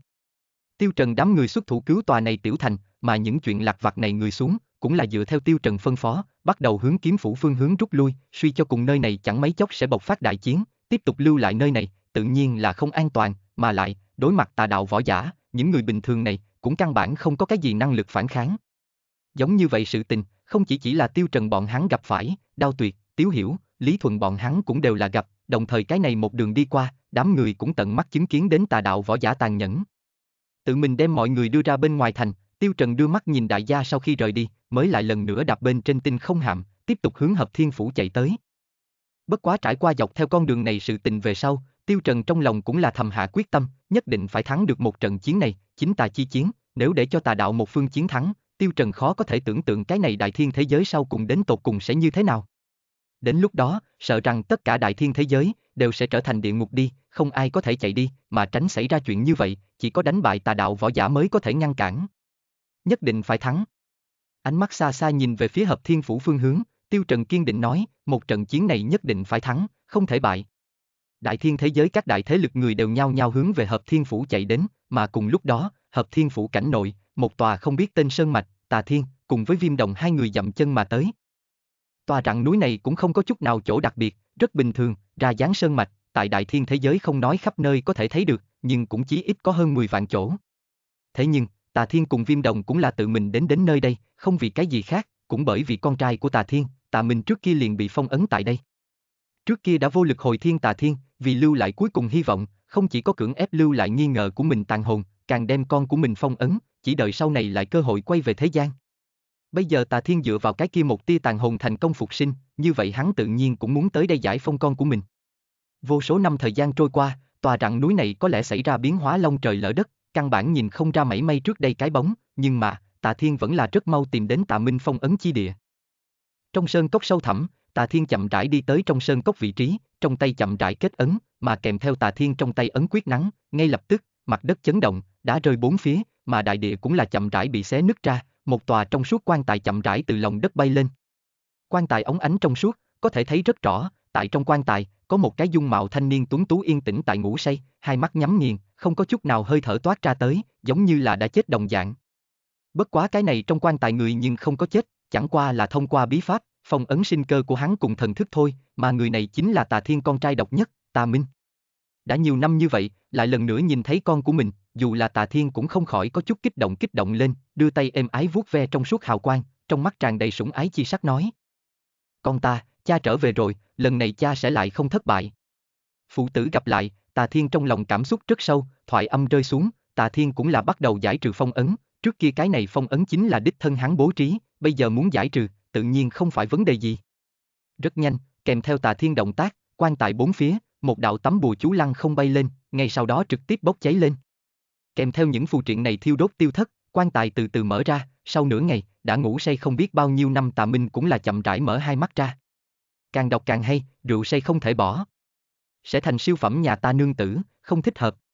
Tiêu Trần đám người xuất thủ cứu tòa này tiểu thành, mà những chuyện lạc vặt này người xuống, cũng là dựa theo Tiêu Trần phân phó, bắt đầu hướng kiếm phủ phương hướng rút lui, suy cho cùng nơi này chẳng mấy chốc sẽ bộc phát đại chiến, tiếp tục lưu lại nơi này, tự nhiên là không an toàn, mà lại, đối mặt tà đạo võ giả, những người bình thường này cũng căn bản không có cái gì năng lực phản kháng. Giống như vậy sự tình, không chỉ chỉ là tiêu trần bọn hắn gặp phải, đau tuyệt, tiếu hiểu, lý thuần bọn hắn cũng đều là gặp, đồng thời cái này một đường đi qua, đám người cũng tận mắt chứng kiến đến tà đạo võ giả tàn nhẫn. Tự mình đem mọi người đưa ra bên ngoài thành, tiêu trần đưa mắt nhìn đại gia sau khi rời đi, mới lại lần nữa đạp bên trên tinh không hạm, tiếp tục hướng hợp thiên phủ chạy tới. Bất quá trải qua dọc theo con đường này sự tình về sau, Tiêu Trần trong lòng cũng là thầm hạ quyết tâm, nhất định phải thắng được một trận chiến này, chính tà chi chiến, nếu để cho tà đạo một phương chiến thắng, Tiêu Trần khó có thể tưởng tượng cái này đại thiên thế giới sau cùng đến tột cùng sẽ như thế nào. Đến lúc đó, sợ rằng tất cả đại thiên thế giới đều sẽ trở thành địa ngục đi, không ai có thể chạy đi, mà tránh xảy ra chuyện như vậy, chỉ có đánh bại tà đạo võ giả mới có thể ngăn cản. Nhất định phải thắng. Ánh mắt xa xa nhìn về phía hợp thiên phủ phương hướng, Tiêu Trần kiên định nói, một trận chiến này nhất định phải thắng, không thể bại. Đại thiên thế giới các đại thế lực người đều nhao nhao hướng về hợp thiên phủ chạy đến, mà cùng lúc đó, hợp thiên phủ cảnh nội, một tòa không biết tên sơn mạch, tà thiên, cùng với viêm đồng hai người dậm chân mà tới. Tòa rặng núi này cũng không có chút nào chỗ đặc biệt, rất bình thường, ra dáng sơn mạch, tại đại thiên thế giới không nói khắp nơi có thể thấy được, nhưng cũng chí ít có hơn 10 vạn chỗ. Thế nhưng, Tà Thiên cùng Viêm Đồng cũng là tự mình đến đến nơi đây, không vì cái gì khác, cũng bởi vì con trai của Tà Thiên, Tà mình trước kia liền bị phong ấn tại đây. Trước kia đã vô lực hồi thiên tà thiên, vì lưu lại cuối cùng hy vọng, không chỉ có cưỡng ép lưu lại nghi ngờ của mình tàn hồn, càng đem con của mình phong ấn, chỉ đợi sau này lại cơ hội quay về thế gian. Bây giờ tà thiên dựa vào cái kia một tia tàn hồn thành công phục sinh, như vậy hắn tự nhiên cũng muốn tới đây giải phong con của mình. Vô số năm thời gian trôi qua, tòa rặng núi này có lẽ xảy ra biến hóa long trời lở đất, căn bản nhìn không ra mảy may trước đây cái bóng, nhưng mà, Tà Thiên vẫn là rất mau tìm đến Tà Minh Phong ấn chi địa. Trong sơn cốc sâu thẳm, Tà Thiên chậm rãi đi tới trong sơn cốc vị trí, trong tay chậm rãi kết ấn, mà kèm theo Tà Thiên trong tay ấn quyết nắng, ngay lập tức, mặt đất chấn động, đã rơi bốn phía, mà đại địa cũng là chậm rãi bị xé nứt ra, một tòa trong suốt quan tài chậm rãi từ lòng đất bay lên. Quan tài ống ánh trong suốt, có thể thấy rất rõ, tại trong quan tài, có một cái dung mạo thanh niên tuấn tú yên tĩnh tại ngủ say, hai mắt nhắm nghiền, không có chút nào hơi thở toát ra tới, giống như là đã chết đồng dạng. Bất quá cái này trong quan tài người nhưng không có chết, chẳng qua là thông qua bí pháp, phong ấn sinh cơ của hắn cùng thần thức thôi, mà người này chính là Tà Thiên con trai độc nhất, Tà Minh. Đã nhiều năm như vậy, lại lần nữa nhìn thấy con của mình, dù là Tà Thiên cũng không khỏi có chút kích động kích động lên, đưa tay êm ái vuốt ve trong suốt hào quang, trong mắt tràn đầy sủng ái chi sắc nói: "Con ta, cha trở về rồi, lần này cha sẽ lại không thất bại." Phụ tử gặp lại, Tà Thiên trong lòng cảm xúc rất sâu, thoại âm rơi xuống, Tà Thiên cũng là bắt đầu giải trừ phong ấn, trước kia cái này phong ấn chính là đích thân hắn bố trí, bây giờ muốn giải trừ, tự nhiên không phải vấn đề gì. Rất nhanh, kèm theo tà thiên động tác, quan tại bốn phía, một đạo tấm bùa chú lăng không bay lên, ngay sau đó trực tiếp bốc cháy lên. Kèm theo những phù triện này thiêu đốt tiêu thất, quan tài từ từ mở ra, sau nửa ngày, đã ngủ say không biết bao nhiêu năm tà minh cũng là chậm rãi mở hai mắt ra. Càng đọc càng hay, rượu say không thể bỏ. Sẽ thành siêu phẩm nhà ta nương tử, không thích hợp.